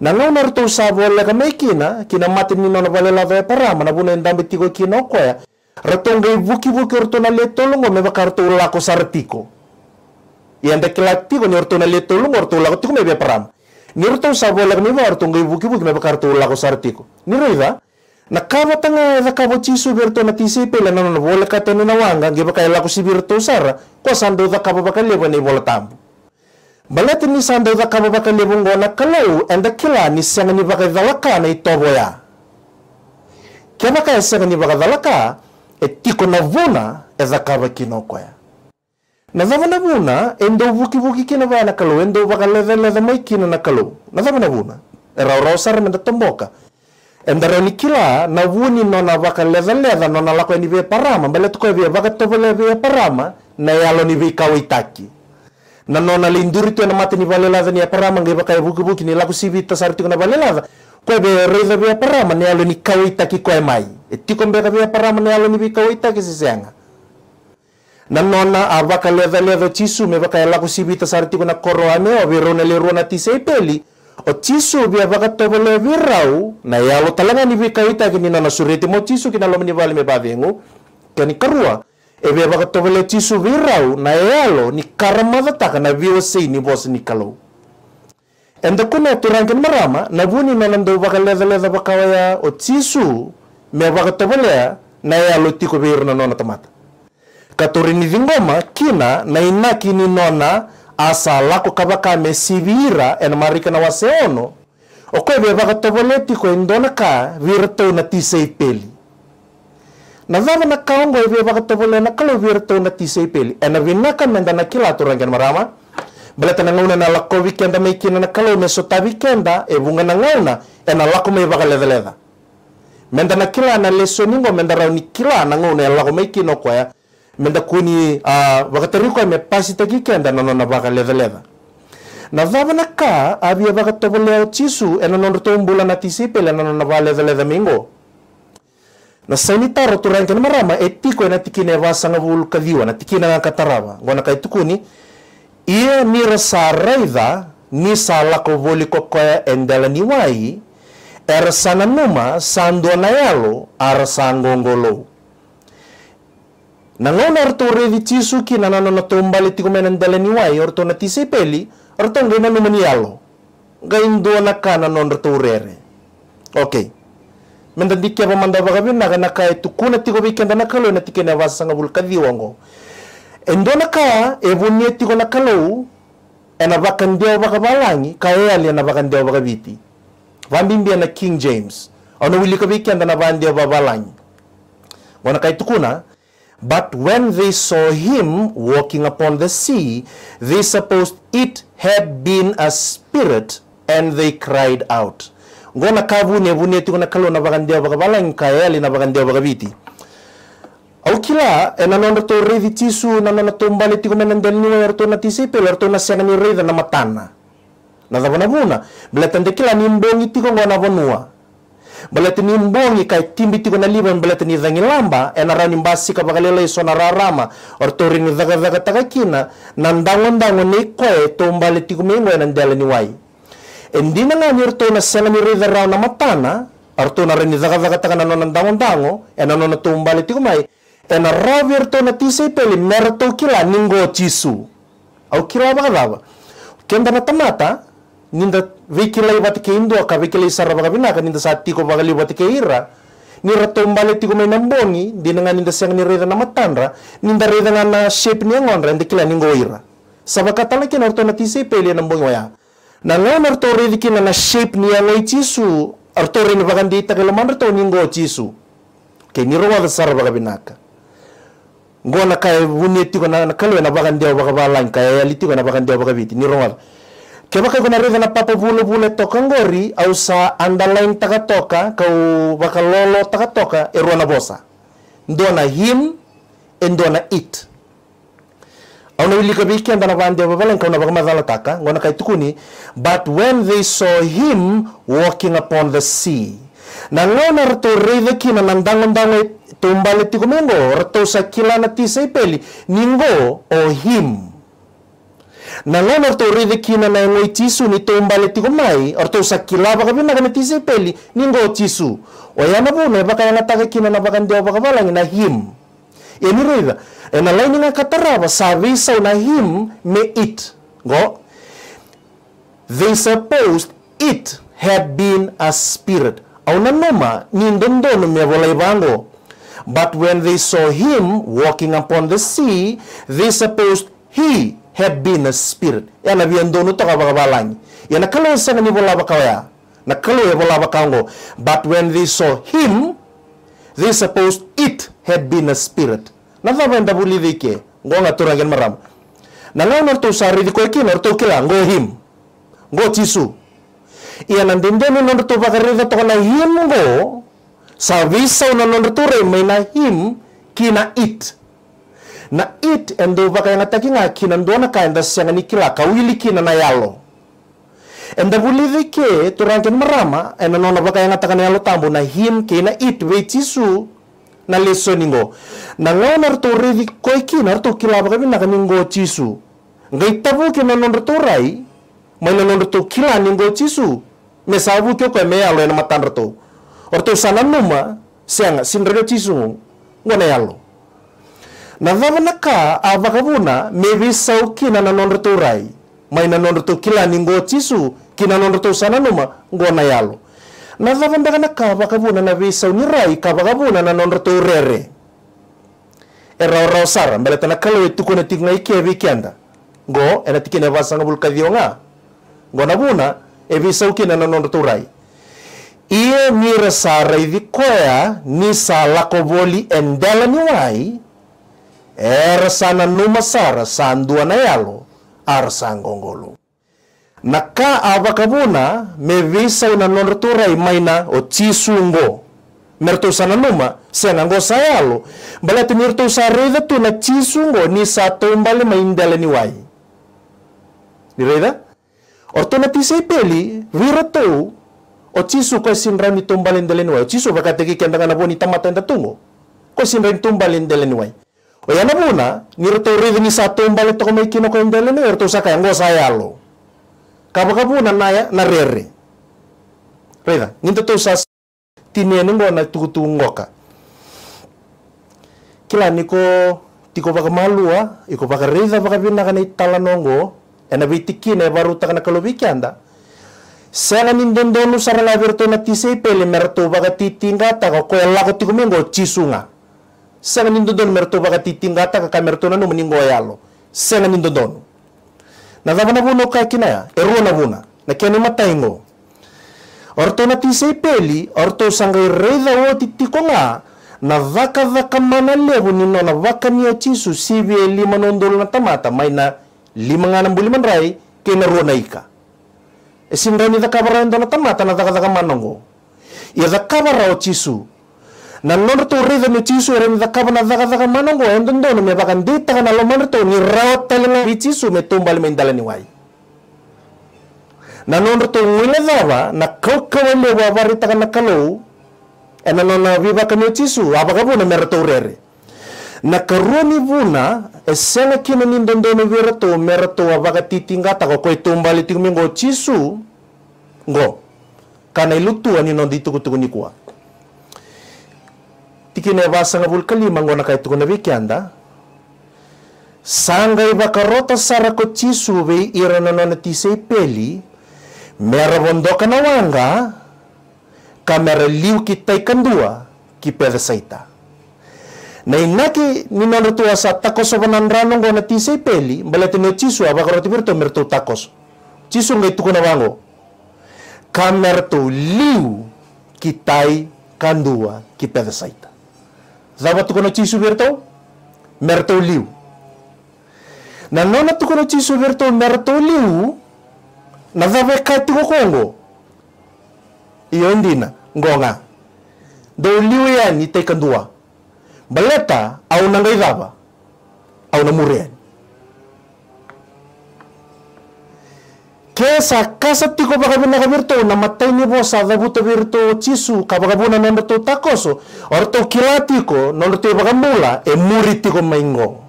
Na na mai kina, kina mati ni nona walelava ya parama na buna endambe tiko kina ratongai vuki-vuki ortonale tolongo meba kartolako sartiko yanda kilatiko ni ortonale tolongo ortolako tiko mebe param ni orto sabolak ni ortongai vuki-vuki meba kartolako sartiko ni rida na kava tanga da kavo chisu berto na tisi pela na na bola kata na wanga ngeba kai lako si birto sara ko sando da kavo bakal leba ni bola balat ni sando da kavo bakal ngo ngona kalau anda kila ni sanga ni bakal dalaka na itobo ya kema kai sanga ni etiko navuna ezakava kina okoya nazava navuna vuki e vuki kina vaya nakalo e enda uvakaleveleve mai kina nakalo nazava navuna eraurau saramenda tomboka enda renikila navuni nona vakaleveleva nona lako e ni parama beletoko via vakatovele via parama na yalo ni vikau itaki na nona ena mate ni ya parama ni aparama ngai vakai vuki ni lako sivita saritiko na valelava koe be reiza bia parama mane alo ni kawita ki koe mai e tiko mbeka bia para lo alo ni bi kawita ki sisenga na nona a leve leva tisu me vaka ela ya kusibita sar tiko na koro ane o be rona le rona seipeli o tisu bia vaka tobo le virau na yalo talanga ni bi kawita ki ni nona surete mo tisu ki na lo ni me bavengo kani karua e bia vaka tobo le tisu virau na yalo ni karamada taka na vio sei ni bose ni kalou endakuna turankin marama nabuni nanamdo wakaledaleda wakawaya o tsisu me wakatobalea na ya lotiko beiru na nona tamata kina na inaki nona asa lako kabaka me sivira en marika na waseono okoe be ti tiko endona ka virto na tisei peli na dava na kaongo be wakatobole na kalo virto na tisei peli ena vinaka menda na kila marama bala tana ngauna na lako weekenda me kina na kalau me sota weekenda e bunga na ngauna e na lako me baka leda menda na kila na leso ningo menda rauni kila na ngauna e lako koya menda kuni a uh, wakatari koya e me pasi ta weekenda na nona baka leda leda na na ka abia baka tobo leo chisu e na nona tombula na tisipe le na nona baka leda leda mingo na sanita roturan kana marama etiko e na tikine vasanga e vul kadiwa na tikina katarava ngona kai ia ni resa raidha ni sala ko voli ko endela ni wai er sana numa sando na yalo ar sangongolo nangon ar to revitisu ki nanano na tombali ti komen endela ni wai or to na tisepeli or to ngena numa ni yalo na kana non to rere okay mendandi kia ya pamanda bagabi naga nakai tukuna tiko bikenda nakalo na tikena ya vasanga bulkadiwango endona ka e vunni ti kalou ena bakan dia baka balangi ka eali ali ena bakan dia baka biti vambimbi ena King James ona wili ka viki anda na ban dia baka balangi wana kai tukuna But when they saw him walking upon the sea, they supposed it had been a spirit, and they cried out. Ngona kavu ne vuneti ngona kalo na bagandia bakabalang kaeli na bagandia bakabiti. Au kila e nanona to revi tisu nanona to mbale tiko mena ndel ni wer na tisi wer to na sena ni revi na matana. Na da bona bona. Bela tande kila ni mbongi tiko ngona bonua. Bela tini mbongi kai timbi tiko na liba bela tini dangi lamba e na rani mbasi ka bagalela iso na rarama or to rini daga daga takakina na ndango ndango ne koe to mbale tiko mengo na ndel ni wai. Endina nga ni to na sena ni revi ra na matana. Arto na rini daga daga taka na nona ndango ndango e na nona to tiko mai. Tena rawir tona tisa pele merto kila ningo chisu au kila bagadawa kenda na tamata ninda vikila ibati ke indo ka vikila isara bagabina ka ninda sati ko bagali ibati ke ira Nira ratombale tiko mai nambongi nga ninda siang nira na matandra ninda reda ya. na na shape ni ngonra, rende kila ningo ira sabakata la kina natisi peli pele nambongi waya na ngon arto redi kina na shape ni ngai jisu arto rin bagandi takalaman arto ningo jisu ke ni rowa sar binaka. ngona kaya vune tiko na kalwe na bakan dia baka balang kaya yali tiko na bakan dia baga biti ni rongal ke baka kona rega na papa vule vule toka ngori au sa andalain taka toka kau baka lolo taka toka erona bosa ndona him endona it au na wili wilika biki andana bakan dia baga lang kau na baga mazala taka ngona kaya tukuni but when they saw him walking upon the sea Na Leonardo Rive kina nandangon-dangoy tumbalit ti kumingo, rato sa na ti sa ipeli, ningo o him. Na Leonardo Rive kina na ngoy tisu ni tumbalit ti kumay, rato sa kilaba na ti sa ipeli, ningo o tisu. O yan na po, na baka yung atake kina na baka baka na him. Ini Rive, na lay nga kataraba, sabi sa na him me it. Go? They supposed it had been a spirit. Aunanoma nindondo numiavolai But when they saw him walking upon the sea, they supposed he had been a spirit. Yana biandonu toka bakabalangi. Yana kalau sanga ni bola bakawaya. Na kalau ya But when they saw him, they supposed it had been a spirit. Na thaba nda buli dike. Ngonga turangen maram. Na lau nartu sari dikoekin, nartu kila, ngo him. Ngo tisu ia nanti dia nondu tu bakarita toko na him go savisa una nondu tu re mai na him kina it na it endo bakai ngataki nga kina ndona kain das yang nikila ka kina na yalo enda bulivi ke turangkin merama enda nona bakai ngatakan yalo tambo na him ki it it weitisu na lesoningo na ngona rto di koi na rto kila bakai na kaningo tisu ngai tabu kina nondu tu rai maneno rto kila ninggo cisu mesabu kyo ko me meyalo na matan rto orto sana numa sianga sinrego cisu ngone yalo na apa ka avakavuna mevi sauki na nanon rai mai nanon rto kila ninggo cisu kina non rto sanan numa ngone yalo na apa na ka avakavuna na vi sau ni rai ka avakavuna na non rto rere era rosar mbele tena kalo tukone tigna kevi kianda go ena tikine ngabul bulkadionga gonabuna evi na nanondo turai ia mira sara ivi koea ni sa lakovoli en dela ni wai era sana numa sara sandua na yalo ar sangongolo naka avakavuna mevisa inanondo turai maina o tisungo mertou sana numa senango sa yalo balati mirtou sa reida tu na tisungo ni sa tombale maindela ni wai ni Or tona pisai peli, wira o cisu ko sinrami tumbalen delen wai, o cisu bakateki kendanga na boni tamata enda tungo, ko sinrami tumbalen delen Oya O yana buna, niro tau ni sa tumbale toko mai kino ko endelen wai, or tau saka yang Kabakabuna na, na rere. Reda, nginto tau sa tinene ngo na tukutu ngoka. Kila niko tiko baka malua, ah. iko baka reza baka bina kana italanongo, ena be tikki na baru takna kalobi kyanda sena nindendonu sarala berto na tisei pele merto bagati titinga ta ko kola ko tikumengo chisunga sena nindendonu merto baga titinga ta ka merto na meningo ayalo. E sena nindendonu na davana vuno ka kinaya erona buna na kene mataingo orto na tisei peli orto sangai reda wo titikonga na vaka vaka mana lebu ni na vaka ni chisu sibi eli na tamata maina limangana buliman rai kena ruanaika esim rani da kabara endo na tamata na taka taka manongo ia da kabara o chisu na non to rida me chisu era ni da kabana da taka taka manongo endo ndo me bakan de taka na lo ni rao me ni wai na non to ngile dawa na kokawa mo kana viva kami chisu apa kabu na rere na karoni vuna esene kino ni ndendeni vira to mera titinga ta koi tumbali tingmi ngo chisu ngo kana ilutua ni nondi tuku tuku ni kuwa tikine vasa nga vulkali mango kai tuku na vikianda sara ko chisu ve irana na tisei peli mera vondoka na wanga kamera liu kitai kandua kipeda saita na inaki ninalrutua sa takoso bananranong go na tisay peli balati no chisu abakarotibir to merto takos chisu ngay tuko na bango kamerto liu kitai kandua kipedesaita dawa tuko no chisu berto merto liu na nona tuko no chisu berto merto liu na dawa kai tuko kongo iyo ndina ngonga do liu yani te kandua baleta au nangaidhava au namurian kesa kasa tiko bakabina kabirto na matay ni bosa buta birto chisu buna nando to takoso orto kilatiko nando te bakamula e muritiko maingo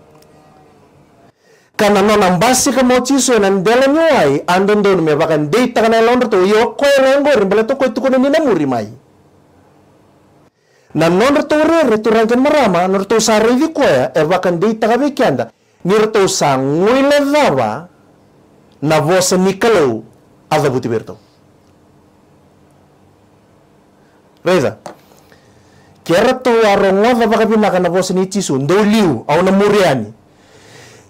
kana non ang basic mo chiso e na dela nyo ay andon don me bakan data kana londo to yo ko longo rin to ko to na ni namuri mai na non reto re tu ranken marama non reto sa ko koya e wakan dei takabe kianda ni reto sa le dawa na vosa nikalau ada buti berto Reza, kera to arongo da baka pinaka na vosa ni tisu ndo liu au na muriani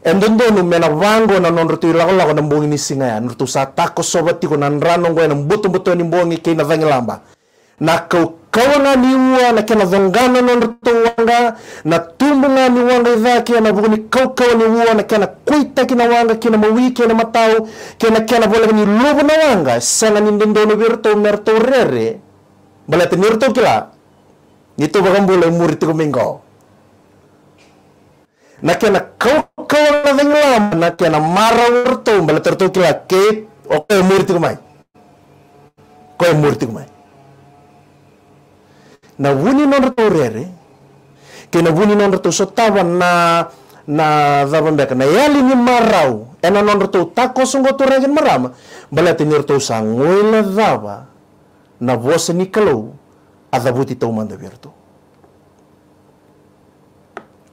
nu mena vango na non reto ilako na mbongi ni singa ya nurtu sa tako sobati ko nan ranongo na mbutu mbutu e ni mbongi kei na vangilamba na kau kawana ni uwa na kena zongana na ndoto wanga na tumbu nga ni wanga idha kena vugni kau kawa ni uwa na kena kuita kina wanga kena mawi kena matau kena kena bola ni lobo na wanga sana ni ndindo no virto merto rere bala te nirto kila nito bagam bola muri tiko mingo na kena kau kawa na venglam na kena mara virto bala terto kila ke oke muri tiko mai kau muri tiko na wuni non reto rere ke na wuni non reto sotawa na na dhabambeka na yali ni marau ena non reto tako songo to regen marama balete ni reto sangoela dhava na vose ni kalou adhavuti tau manda virtu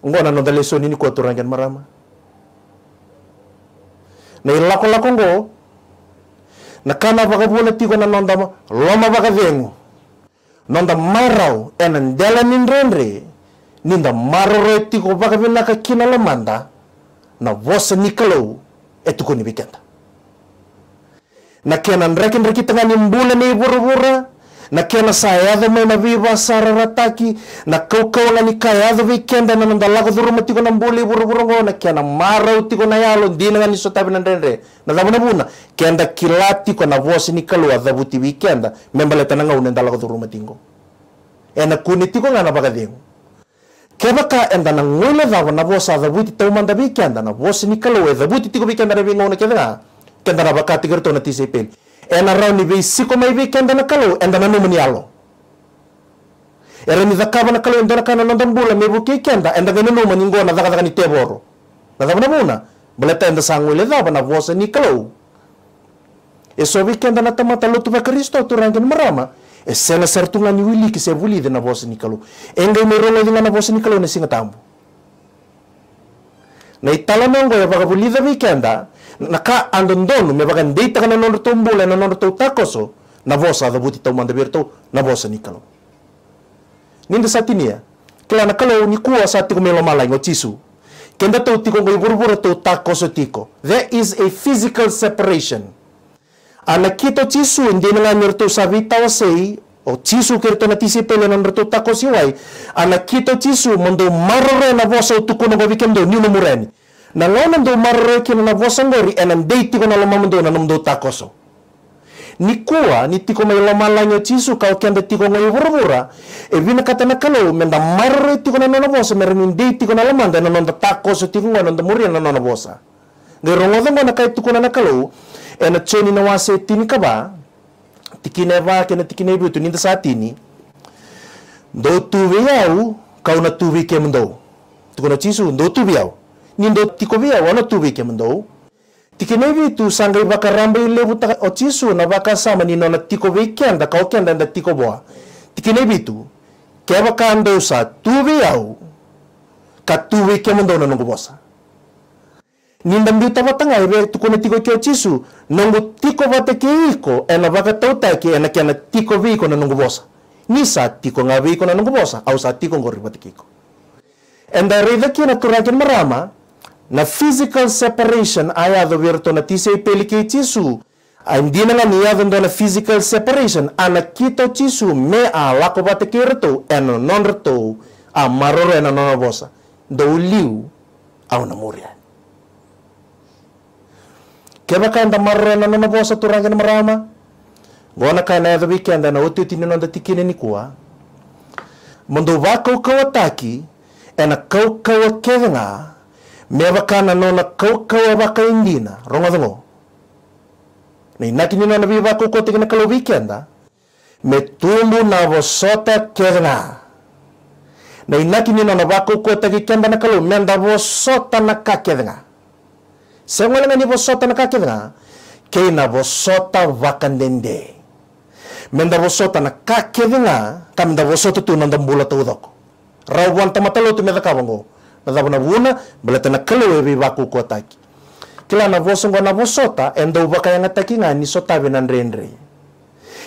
ngona non daleso ni ko to marama na ilako lako ngo na kana vaga bola tigo na nondama loma vaga vengo nonda marau enan dela rendre, ninda maroro tiko baka vinaka kina lamanda na vosa nikalau etuko ni bitenda na kenan rekin reki tengah nimbula ni buru-buru να και ένα αέδωμα να βίβα σαν ρατάκι, να κόκκο να νικά αέδωμα και έντα να ανταλλάγω δρόμο τίγο να μπούλει βουρ βουρ και να μάρω τίγο να άλλο, τι να νησο τα έπινε ρε να δάμε να βούνα. Και έντα κυλά να να Ένα κούνι να να ni vei siko vei kenda na kalau edana numani alo ni nithakava na kalau na kana na mbula mevu ke kenda enda vene numani ngo na thakathaka ni teboro na thava na vuna buleta enda sanguile zaba na vosa ni kalau vei kenda na tamata lotu tu turange ni marama e sela wili ki se vulide na vosa ni kalau engai meirololinga na vosa ni kalau na singa tambu na itala mengo ya vakavulidha vikenda nakaandondonu mevagandeitaka nanondro tombula nanondro toutakoso na vosa adavuti taumandavery tau na vosa nikalo ninda satinia kelana kalau nikua sa tiko melomalaigo cisu kenda tau tiko goi vurvura tau takoso tiko there is a physical separation ana kito cisu ndenanganyer tau savitawasei o cisu kiri tona tisi pele nan takosi wai ana kito cisu mondo marore na vosa utukuno govikendo ni mureni do marrekina na vosandori enan dei tiko na nom nomdo takoso ni kua ni tiko mai lamalanyo cisu kau kenda tiko ngai vurvura e vina kata na kalau menda marre tiko na nona vosa merenin dei tiko na lamanda na takoso tiko ngai nonda muria na nona vosa ngai rongodo ngai na kai tiko na na kalau e na ceni na wase tini kaba tikine va kena tikine biutu ninda saat ini do tuwe yau kau na tuwe mendo. tiko na cisu do tuwe yau nindo tikovia wano tuwi kemendo. Tikenevi tu sangri baka rambe lebu buta ochisu na baka sama nino na tikovi kenda kau kenda na tikoboa. Tikenevi tu keba kando sa tuwi au ka tuwi kemendo na nungu bosa. Nindam biuta watanga tu tukone tiko kio chisu nungu tiko bate ke iko ena baka tauta ke ena kena tiko na nungu bosa. Ni tiko ngawi ko na nungu bosa au sa tiko ngori wate kiko. Enda rida kina turakin marama na physical separation ayado wirto na tise pelike tisu hindi na nga niyadon do na physical separation ana kito tisu me a lakoba te kirto eno non rto a maroro eno non bosa do liu au na muria keba kanda maroro eno non turanga na marama gona na edo weekend na otu tinino da tikine ni kuwa mondo wa kau kau ataki ena kau kau kevenga me wakana no na kaukau a wakaindina rongodongo na inaki ni nona vivaku ko tigina kalau vikenda me tumbu na wosota kedna na inaki ni nona waku ko tagi kenda na kalau menda wosota na kakedna sengwala ni wosota na kakedna keina wosota wakandende menda vosota na kakedna kamenda wosota tu nanda mbula tu tamatalo tu medakawango zavonavona mbla tanakalaoe vevakuku ataki kila na navosongo vosota, enda uvakayang'ataki ng'ani sotave na ndrendre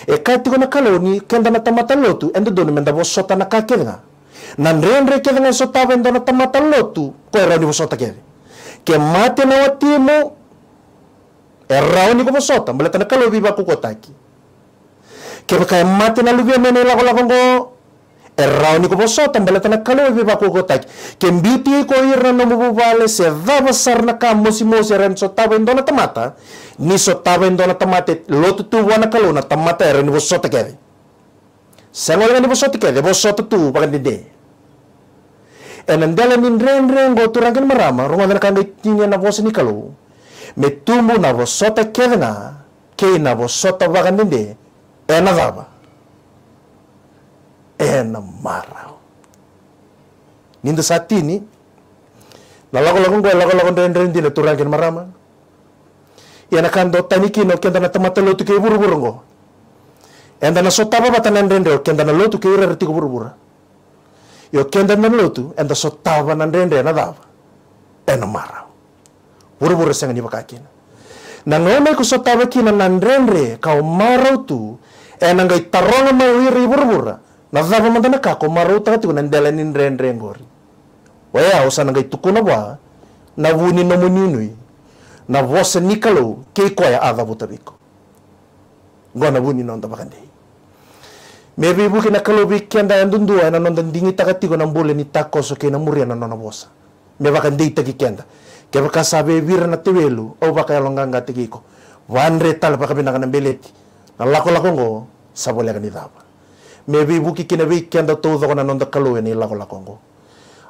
ekatiko nakalaoni kenda tamata lotu enda doni menda vosota na nakakethenga na ndrendre kethenga isotave enda tamata lotu koeraoni vosota kere. ke mate na e eraoni ko vosota mbla tanakalaoe vevakuku ataki ke mati na luvia mene ko Ερώνικο ποσό, τον πελάτε να καλώ είπε πακού Και μπίτι τι είκο ήρνα να μου βάλε σε δάβα σαρνακά μόση μόση ρε νησο τάβα εντώ τα μάτα. Νησο τάβα εντώ να τα μάτα, λότου του βουά να να τα μάτα ερώνι ποσό τα κέδι. Σε μόλι είναι ποσό τα κέδι, ποσό τα του παγαντιντή. Ενάντελα μην ρε νρε νγκο του ραγκεν μαράμα, ρωμα δεν κάνει την ένα βόση νίκαλο. Με τούμου να ποσό τα κέδινα και να ποσό τα παγαντιντή. Ένα δάβα. ena marau ninda satini lalago lago lalago lago lago ndende ndende le turang ken marama yana kan do taniki no kenda na tamata lotu kei buru buru ngo enda na sotaba batana ndende kenda na lotu ke ira retigo buru buru yo kenda na lotu enda sotaba na ndende na dava ena marau buru buru sengani baka bakakina na ngone ku sotaba kina na ndende kau marau tu enang ngai taronga mau iri buru buru nazava mandana kako nin tiko nandelani ndrendre ngori wea osana ya ngai tukuna wa na vuni no muninui na vosa nikalo ke koya ava vutaviko gona vuni nonda bakandei Maybe buki na kalau biki anda yang dundu ya na nonda dingi takatigo na bule ni takoso ke na muria ya na nona Me bakan dei taki kenda. Ke baka sabe vira na tebelu au baka longa ngati kiko. Wanre tal baka bina kana beleti. Na lako lako ngo sabole me buki kina be kenda to do na nonda kalu ni lako la kongo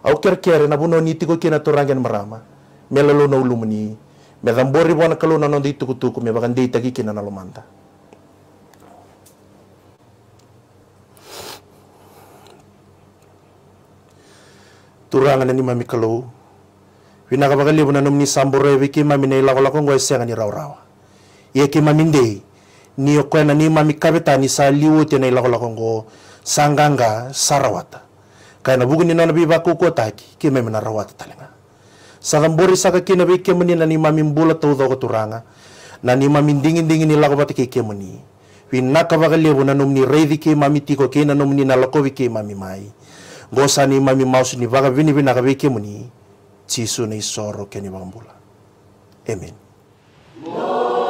au ker ker na buno ni tigo kina to rangen marama me na no lumuni me dambori bona kalu na nonda ituku tuku me bagan deita ki kina na lomanda turangan ni mami kalu winaka bagali buna nomni sambore wiki mami nei la la kongo esenga ni raw ye ki mami ndei ni na ni mamikavitani sa liuti na ilakolakong sanganga sarawata kaina bugu ni nana biba kuku taki ki memi na rawata talenga sagambori saka kina bi kemuni na ni mamimbula tau do turanga na ni mamindingin dingin ni lakobata ki kemuni wi nakavakalevu na nomni reidi ke mami tiko ke na nomni na lakovi ke mami mai sa ni mami mausu ni vaka vini vina kavi ke muni tisu ni soro ke ni vakambula amen Whoa!